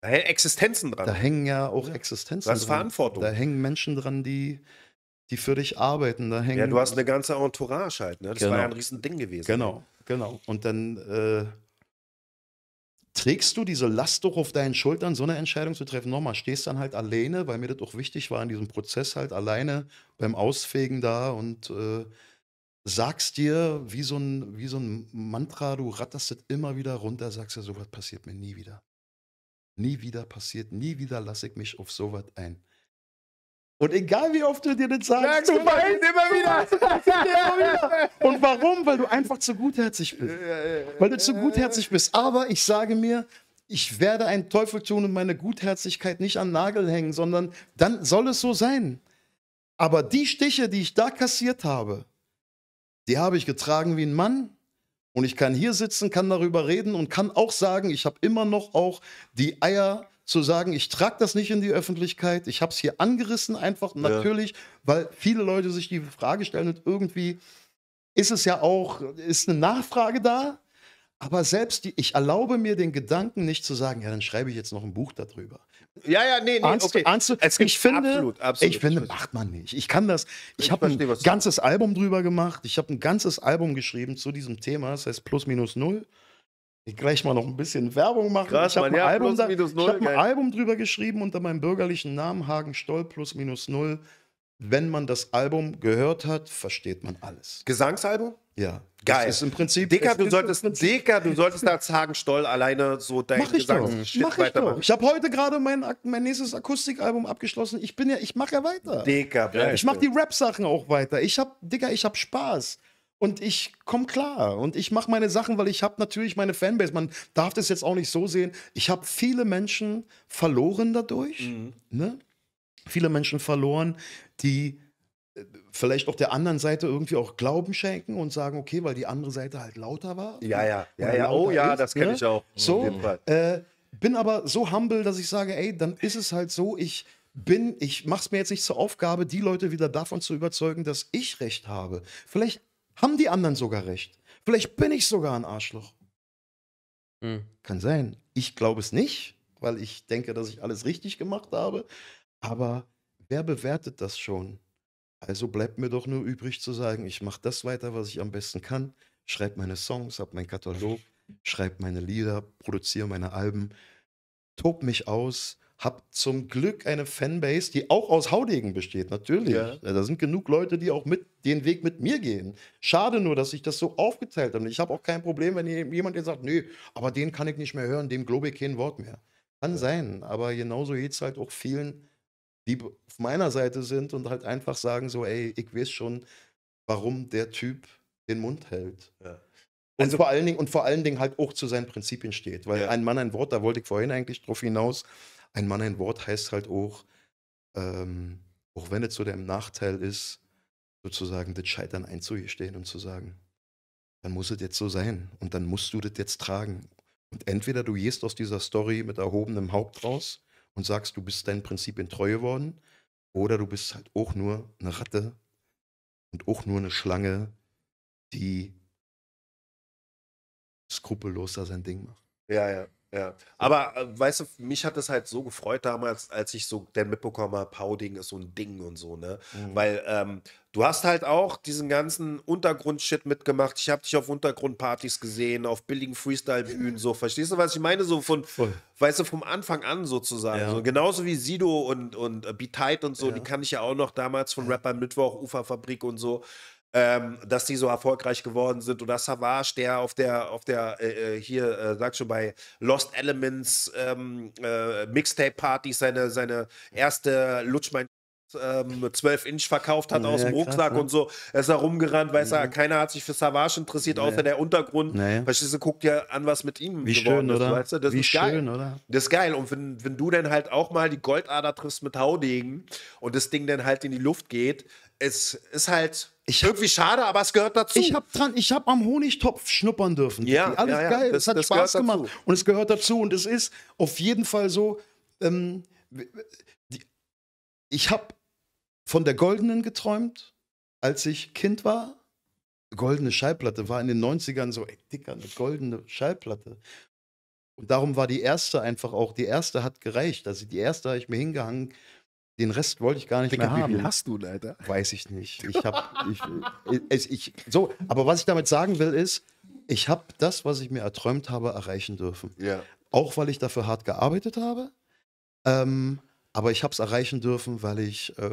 da hängen Existenzen dran. Da hängen ja auch Existenzen dran. Das ist Verantwortung. Da hängen Menschen dran, die, die für dich arbeiten. Da hängen ja, du hast eine ganze Entourage halt, ne? Das genau. war ja ein genau. Riesending gewesen. Genau, genau. Und dann äh, trägst du diese Last doch auf deinen Schultern, so eine Entscheidung zu treffen. Nochmal, stehst dann halt alleine, weil mir das auch wichtig war in diesem Prozess halt alleine beim Ausfegen da und äh, sagst dir wie so ein, wie so ein Mantra, du ratterst das immer wieder runter, sagst dir, sowas passiert mir nie wieder. Nie wieder passiert, nie wieder lasse ich mich auf sowas ein. Und egal wie oft du dir das sagst, ja, du weinst immer wieder. Und warum? Weil du einfach zu gutherzig bist. Weil du zu gutherzig bist. Aber ich sage mir, ich werde einen Teufel tun und meine Gutherzigkeit nicht an Nagel hängen, sondern dann soll es so sein. Aber die Stiche, die ich da kassiert habe, die habe ich getragen wie ein Mann. Und ich kann hier sitzen, kann darüber reden und kann auch sagen, ich habe immer noch auch die Eier zu sagen, ich trage das nicht in die Öffentlichkeit. Ich habe es hier angerissen einfach ja. natürlich, weil viele Leute sich die Frage stellen und irgendwie ist es ja auch, ist eine Nachfrage da. Aber selbst die, ich erlaube mir den Gedanken nicht zu sagen, ja, dann schreibe ich jetzt noch ein Buch darüber. Ja, ja, nee, nee, Ernst, okay. Ernst, es ich finde, absolut, absolut. Ich finde, macht man nicht. Ich kann das. Ich, ich habe ein ganzes sagst. Album drüber gemacht. Ich habe ein ganzes Album geschrieben zu diesem Thema. Das heißt plus minus null. Ich gleich mal noch ein bisschen Werbung machen. Krass, ich habe ein, ja, Album, da, ich null, hab ein Album drüber geschrieben unter meinem bürgerlichen Namen Hagen Stoll plus minus null. Wenn man das Album gehört hat, versteht man alles. Gesangsalbum? Ja. Geil. Das ist im Prinzip. Deka, du solltest, Dicker, du solltest als Hagen alleine so dein mach ich mach ich doch. Ich habe heute gerade mein, mein nächstes Akustikalbum abgeschlossen. Ich bin ja, ich mache ja weiter. Deka, ja, Ich mache die Rap-Sachen auch weiter. Ich habe, Digga, ich habe Spaß. Und ich komme klar und ich mache meine Sachen, weil ich habe natürlich meine Fanbase. Man darf das jetzt auch nicht so sehen. Ich habe viele Menschen verloren dadurch. Mhm. Ne? Viele Menschen verloren, die vielleicht auch der anderen Seite irgendwie auch Glauben schenken und sagen, okay, weil die andere Seite halt lauter war. Ja, ja, ne? ja, ja. Oh ja, ist, das kenne ne? ich auch. So, äh, bin aber so humble, dass ich sage, ey, dann ist es halt so, ich bin, ich mache es mir jetzt nicht zur Aufgabe, die Leute wieder davon zu überzeugen, dass ich recht habe. Vielleicht haben die anderen sogar recht. Vielleicht bin ich sogar ein Arschloch. Hm. Kann sein. Ich glaube es nicht, weil ich denke, dass ich alles richtig gemacht habe. Aber wer bewertet das schon? Also bleibt mir doch nur übrig zu sagen, ich mache das weiter, was ich am besten kann, schreibe meine Songs, habe meinen Katalog, schreibe meine Lieder, produziere meine Alben, tob mich aus, habe zum Glück eine Fanbase, die auch aus Haudegen besteht, natürlich. Ja. Da sind genug Leute, die auch mit den Weg mit mir gehen. Schade nur, dass ich das so aufgeteilt habe. Ich habe auch kein Problem, wenn jemand dir sagt, nö, aber den kann ich nicht mehr hören, dem glaube ich kein Wort mehr. Kann ja. sein, aber genauso geht es halt auch vielen die auf meiner Seite sind und halt einfach sagen so, ey, ich weiß schon, warum der Typ den Mund hält. Ja. Und, also, vor allen Dingen, und vor allen Dingen halt auch zu seinen Prinzipien steht. Weil ja. ein Mann ein Wort, da wollte ich vorhin eigentlich drauf hinaus, ein Mann ein Wort heißt halt auch, ähm, auch wenn es so der Nachteil ist, sozusagen das Scheitern einzugestehen und zu sagen, dann muss es jetzt so sein und dann musst du das jetzt tragen. Und entweder du gehst aus dieser Story mit erhobenem Haupt raus und sagst, du bist Prinzip in Treue geworden. Oder du bist halt auch nur eine Ratte und auch nur eine Schlange, die skrupellos da sein Ding macht. Ja, ja. Ja, aber äh, weißt du, mich hat es halt so gefreut damals, als ich so denn mitbekommen habe, Powding ist so ein Ding und so, ne? Mhm. Weil ähm, du hast halt auch diesen ganzen Untergrund-Shit mitgemacht. Ich habe dich auf Untergrundpartys gesehen, auf billigen Freestyle-Bühnen, so. Verstehst du, was ich meine? So von, Voll. weißt du, vom Anfang an sozusagen. Ja. So, genauso wie Sido und, und äh, Be Tight und so, ja. die kann ich ja auch noch damals von Rapper Mittwoch, Uferfabrik und so ähm, dass die so erfolgreich geworden sind. Oder Savage, der auf der, auf der, äh, äh hier, äh, sag schon, bei Lost Elements ähm, äh, Mixtape-Partys seine, seine erste Lutschmein. 12-Inch ähm, verkauft hat ja, aus dem Rucksack ne? und so. Er ist da rumgerannt, weiß ja. er, keiner hat sich für Savage interessiert, naja. außer der Untergrund. Naja. Verstehst du, guck dir an, was mit ihm Wie geworden schön, ist, oder? Weißt du? Das Wie ist schön, oder? Das ist geil. Und wenn, wenn du dann halt auch mal die Goldader triffst mit Haudegen und das Ding dann halt in die Luft geht, es ist halt ich Irgendwie schade, aber es gehört dazu. Ich habe dran, ich habe am Honigtopf schnuppern dürfen. Ja, alles ja, ja. geil. Das, das hat das Spaß gemacht dazu. und es gehört dazu und es ist auf jeden Fall so. Ähm, die, ich habe von der Goldenen geträumt, als ich Kind war. Goldene Schallplatte war in den 90ern so, ey, dicker, eine goldene Schallplatte. Und darum war die erste einfach auch, die erste hat gereicht. Also die erste habe ich mir hingehangen den Rest wollte ich gar nicht Denke, mehr haben. Wie viel hast du, Alter? Weiß ich nicht. Ich habe, ich, ich, so, aber was ich damit sagen will, ist, ich habe das, was ich mir erträumt habe, erreichen dürfen. Ja. Auch weil ich dafür hart gearbeitet habe. Ähm, aber ich habe es erreichen dürfen, weil ich äh,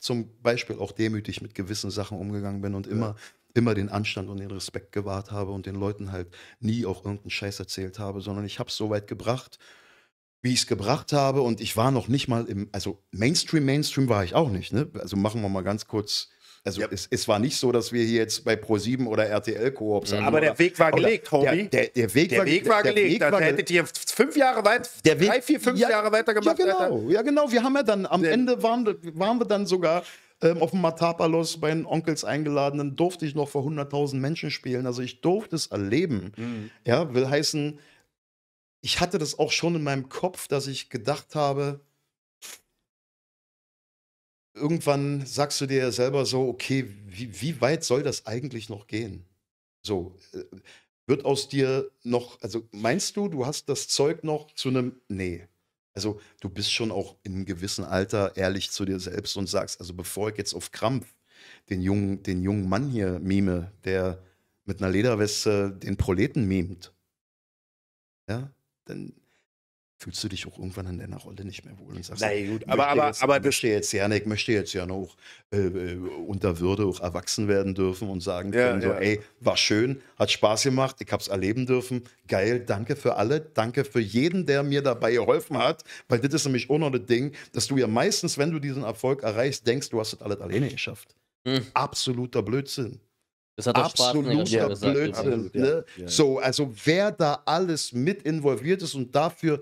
zum Beispiel auch demütig mit gewissen Sachen umgegangen bin und immer, ja. immer den Anstand und den Respekt gewahrt habe und den Leuten halt nie auch irgendeinen Scheiß erzählt habe, sondern ich habe es so weit gebracht wie ich es gebracht habe. Und ich war noch nicht mal im, also Mainstream, Mainstream war ich auch nicht. Ne? Also machen wir mal ganz kurz. Also ja. es, es, war nicht so, dass wir hier jetzt bei Pro7 oder RTL Koops sind. Aber der Weg war gelegt, Homie. Der, der, der, Weg, der war, Weg war gelegt. Weg dann hättet ihr fünf Jahre weit, der Weg, drei, vier, fünf ja, Jahre weitergemacht. Ja, genau. Ja, genau. Wir haben ja dann, am Ende waren, waren wir dann sogar ähm, auf dem Matapalos bei den Onkels eingeladen. Dann durfte ich noch vor 100.000 Menschen spielen. Also ich durfte es erleben. Mhm. Ja, will heißen, ich hatte das auch schon in meinem Kopf, dass ich gedacht habe, irgendwann sagst du dir selber so, okay, wie, wie weit soll das eigentlich noch gehen? So, äh, wird aus dir noch, also meinst du, du hast das Zeug noch zu einem, nee. Also du bist schon auch in einem gewissen Alter ehrlich zu dir selbst und sagst, also bevor ich jetzt auf Krampf den jungen, den jungen Mann hier mime, der mit einer Lederweste den Proleten mimt, ja, dann fühlst du dich auch irgendwann in deiner Rolle nicht mehr wohl und sagst, Nein, gut, aber, aber, jetzt, aber möchte jetzt ja, ich möchte jetzt ja noch äh, äh, unter Würde auch erwachsen werden dürfen und sagen ja, können, ja. so, ey, war schön, hat Spaß gemacht, ich habe es erleben dürfen, geil, danke für alle, danke für jeden, der mir dabei geholfen hat, weil das ist nämlich auch noch das Ding, dass du ja meistens, wenn du diesen Erfolg erreichst, denkst, du hast das alles alleine geschafft. Mhm. Absoluter Blödsinn. Das hat absoluter Blödsinn. Ja, ne? ja, ja. So, also wer da alles mit involviert ist und dafür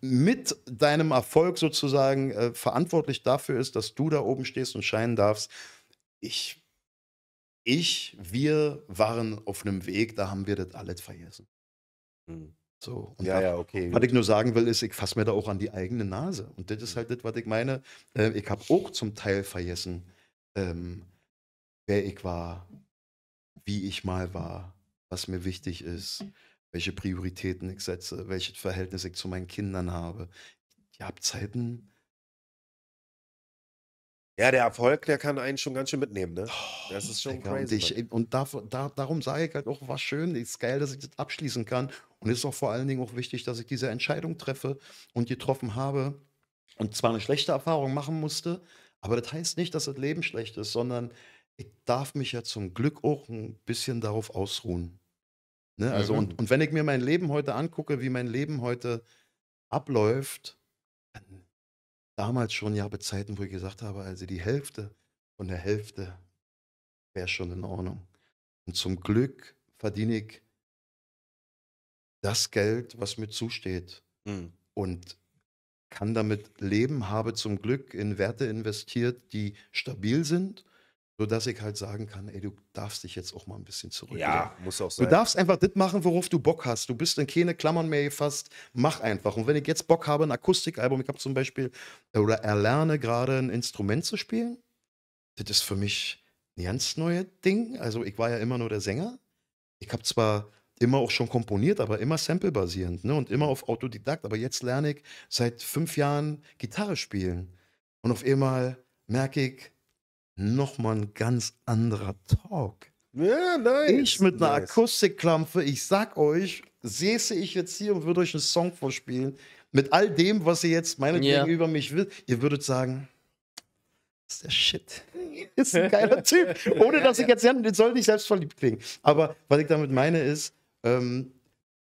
mit deinem Erfolg sozusagen äh, verantwortlich dafür ist, dass du da oben stehst und scheinen darfst. Ich, ich, wir waren auf einem Weg, da haben wir das alles vergessen. Mhm. So, und ja, da, ja, okay. Was ich nur sagen will, ist, ich fasse mir da auch an die eigene Nase. Und das ist hm. halt das, was ich meine. Äh, ich habe auch zum Teil vergessen, ähm, wer ich war, wie ich mal war, was mir wichtig ist, mhm. welche Prioritäten ich setze, welches Verhältnis ich zu meinen Kindern habe. Ich habe Zeiten. Ja, der Erfolg, der kann einen schon ganz schön mitnehmen, ne? Oh, das ist schon Digga, crazy. Und, ich, und da, da, darum sage ich halt auch, was schön, ist geil, dass ich das abschließen kann. Und es ist auch vor allen Dingen auch wichtig, dass ich diese Entscheidung treffe und getroffen habe und zwar eine schlechte Erfahrung machen musste, aber das heißt nicht, dass das Leben schlecht ist, sondern ich darf mich ja zum Glück auch ein bisschen darauf ausruhen. Ne? Also, mhm. und, und wenn ich mir mein Leben heute angucke, wie mein Leben heute abläuft, dann damals schon ja bei Zeiten, wo ich gesagt habe, also die Hälfte von der Hälfte wäre schon in Ordnung. Und zum Glück verdiene ich das Geld, was mir zusteht. Mhm. Und kann damit leben, habe zum Glück in Werte investiert, die stabil sind sodass ich halt sagen kann, ey, du darfst dich jetzt auch mal ein bisschen zurück. Ja, muss auch sein. Du darfst einfach das machen, worauf du Bock hast. Du bist in keine Klammern mehr gefasst. Mach einfach. Und wenn ich jetzt Bock habe, ein Akustikalbum, ich habe zum Beispiel oder erlerne gerade ein Instrument zu spielen, das ist für mich ein ganz neues Ding. Also ich war ja immer nur der Sänger. Ich habe zwar immer auch schon komponiert, aber immer samplebasierend ne? und immer auf Autodidakt. Aber jetzt lerne ich seit fünf Jahren Gitarre spielen. Und auf einmal merke ich, nochmal ein ganz anderer Talk. Ja, nice. Ich mit einer nice. Akustikklampe, ich sag euch, säße ich jetzt hier und würde euch einen Song vorspielen, mit all dem, was ihr jetzt meinetwegen yeah. über mich wisst, ihr würdet sagen, das ist der Shit. Das ist ein geiler Typ. Ohne dass ich jetzt, das soll nicht selbst verliebt klingen. Aber was ich damit meine ist, ähm,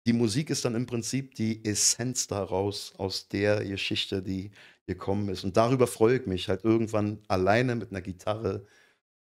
die Musik ist dann im Prinzip die Essenz daraus, aus der Geschichte, die gekommen ist. Und darüber freue ich mich, halt irgendwann alleine mit einer Gitarre,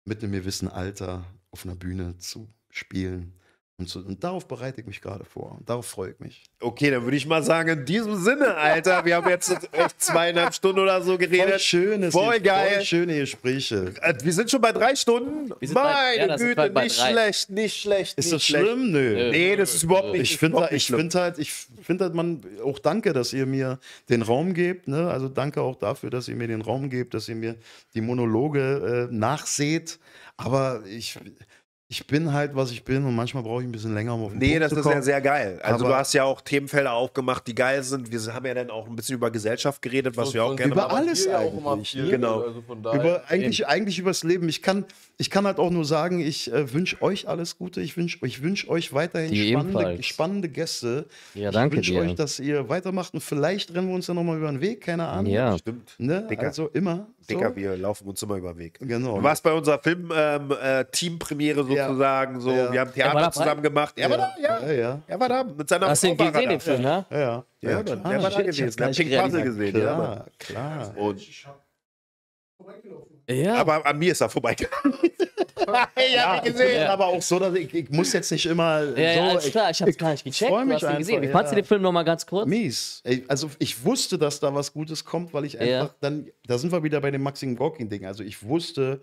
mit einem gewissen Alter auf einer Bühne zu spielen. Und, so, und, darauf bereite ich mich gerade vor. Und darauf freue ich mich. Okay, dann würde ich mal sagen, in diesem Sinne, Alter, wir haben jetzt echt zweieinhalb Stunden oder so geredet. Voll schönes, voll geil. Voll schöne Gespräche. Äh, wir sind schon bei drei Stunden. Meine bei, ja, Güte, nicht schlecht, nicht schlecht. Ist nicht das schlimm? Nö. Nee, das ist überhaupt nicht Ich finde ich find halt, ich finde halt, man, auch danke, dass ihr mir den Raum gebt. Ne? Also danke auch dafür, dass ihr mir den Raum gebt, dass ihr mir die Monologe äh, nachseht. Aber ich, ich bin halt, was ich bin und manchmal brauche ich ein bisschen länger, um auf den Nee, Punkt das zu ist ja sehr geil. Also Aber du hast ja auch Themenfelder aufgemacht, die geil sind. Wir haben ja dann auch ein bisschen über Gesellschaft geredet, was so, wir auch so gerne Über alles eigentlich. Viel, genau. Also über, eigentlich, eben. eigentlich über das Leben. Ich kann, ich kann halt auch nur sagen, ich äh, wünsche euch alles Gute. Ich wünsche ich wünsch euch weiterhin spannende, spannende, Gäste. Ja, danke ich wünsche euch, dass ihr weitermacht und vielleicht rennen wir uns ja nochmal über den Weg, keine Ahnung. Ja, stimmt. Ne? Dicker. Also immer. So. Dicker, wir laufen uns immer über den Weg. Genau. Du warst bei unserer Film-Team-Premiere ähm, äh, so sozusagen. Ja. So, ja. wir haben Theater zusammen gemacht. Er war da, ja. Er war da mit seiner Hast Frau. Hast du ihn gesehen, den Film, ne? Ja. Ja, Er war da gewesen. Der hat Pink Puzzle gesehen. Ja, klar. Ja. Aber an mir ist er vorbeigegangen. ich ja, habe gesehen. Ja. Aber auch so, dass ich, ich muss jetzt nicht immer. Ja, so, ja alles klar, ich hab's es gar nicht gecheckt. Freu mich du hast einfach, gesehen. Wie ja. fandst du den Film nochmal ganz kurz? Mies. Also, ich wusste, dass da was Gutes kommt, weil ich einfach dann. Da sind wir wieder bei dem Maxim Gorkin-Ding. Also, ich wusste,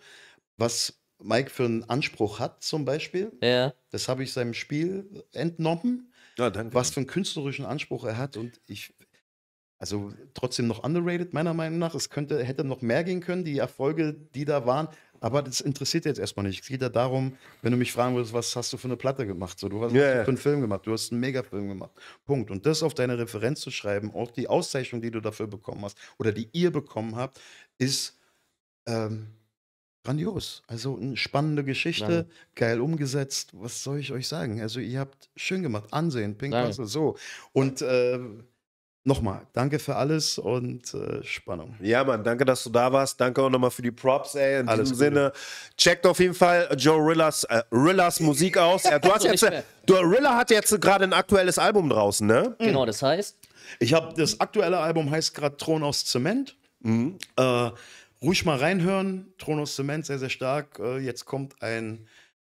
was Mike für einen Anspruch hat, zum Beispiel. Ja. Das habe ich seinem Spiel entnommen. Ja, danke. Was für einen künstlerischen Anspruch er hat. Und ich, also trotzdem noch underrated, meiner Meinung nach. Es könnte, hätte noch mehr gehen können, die Erfolge, die da waren. Aber das interessiert jetzt erstmal nicht. Es geht ja darum, wenn du mich fragen würdest, was hast du für eine Platte gemacht? So, du hast yeah. einen Film gemacht, du hast einen Megafilm gemacht. Punkt. Und das auf deine Referenz zu schreiben, auch die Auszeichnung, die du dafür bekommen hast oder die ihr bekommen habt, ist ähm, Grandios. Also eine spannende Geschichte, Danke. geil umgesetzt. Was soll ich euch sagen? Also, ihr habt schön gemacht. Ansehen, Pink Danke. so. Und äh, Nochmal, danke für alles und äh, Spannung. Ja, Mann, danke, dass du da warst. Danke auch nochmal für die Props, ey. In alles diesem Gute. Sinne, checkt auf jeden Fall Joe Rillas, äh, Rillas Musik aus. Ja, du hast jetzt, äh, du, Rilla hat jetzt gerade ein aktuelles Album draußen, ne? Mhm. Genau, das heißt? Ich habe, das aktuelle Album heißt gerade Thron aus Zement. Mhm. Äh, ruhig mal reinhören. Tronos Cement sehr, sehr stark. Äh, jetzt kommt ein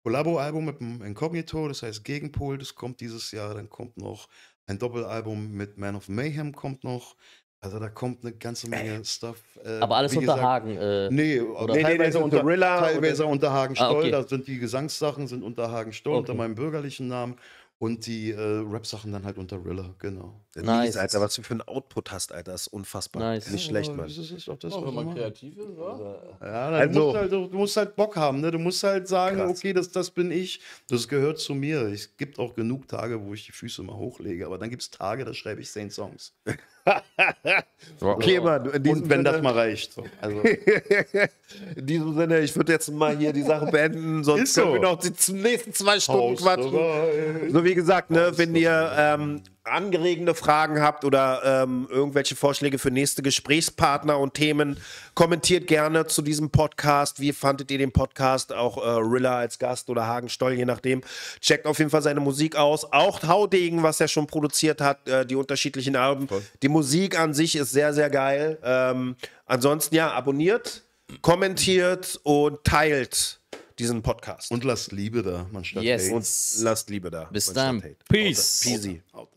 Collabo-Album mit dem Incognito, das heißt Gegenpol, das kommt dieses Jahr. Dann kommt noch ein Doppelalbum mit Man of Mayhem kommt noch. Also da kommt eine ganze äh, Menge Stuff. Äh, aber alles unter gesagt, Hagen. Äh, nee, oder nee, teilweise nee, unter Rilla. Teilweise oder? unter Hagen ah, Stoll. Ah, okay. Da sind die Gesangssachen sind unter Hagen Stoll, okay. unter meinem bürgerlichen Namen. Und die äh, Rap-Sachen dann halt unter Rilla, genau. Nice. Alter, was du für ein Output hast, Alter, ist unfassbar. Nice. Nicht schlecht, Mann. Das ist auch das, oh, wenn man kreativ ist, oder? Ja, dann also. Halt halt musst du, halt, du musst halt Bock haben, ne? Du musst halt sagen, Krass. okay, das, das bin ich, das gehört zu mir. Es gibt auch genug Tage, wo ich die Füße mal hochlege, aber dann gibt es Tage, da schreibe ich zehn Songs okay, oh. Mann. Und wenn Sinne, das mal reicht. So. Also. in diesem Sinne, ich würde jetzt mal hier die Sache beenden, sonst so. können wir noch die nächsten zwei Stunden Haus quatschen. Dabei. So wie gesagt, ne, wenn ihr ähm, angeregende Fragen habt oder ähm, irgendwelche Vorschläge für nächste Gesprächspartner und Themen, kommentiert gerne zu diesem Podcast. Wie fandet ihr den Podcast? Auch äh, Rilla als Gast oder Hagen Stoll, je nachdem. Checkt auf jeden Fall seine Musik aus. Auch Haudegen, was er schon produziert hat, äh, die unterschiedlichen Alben. Die Musik an sich ist sehr, sehr geil. Ähm, ansonsten ja, abonniert, kommentiert und teilt diesen Podcast. Und lasst Liebe da, man statt yes. Hate. Und lasst Liebe da. Bis dann. Peace. Peace.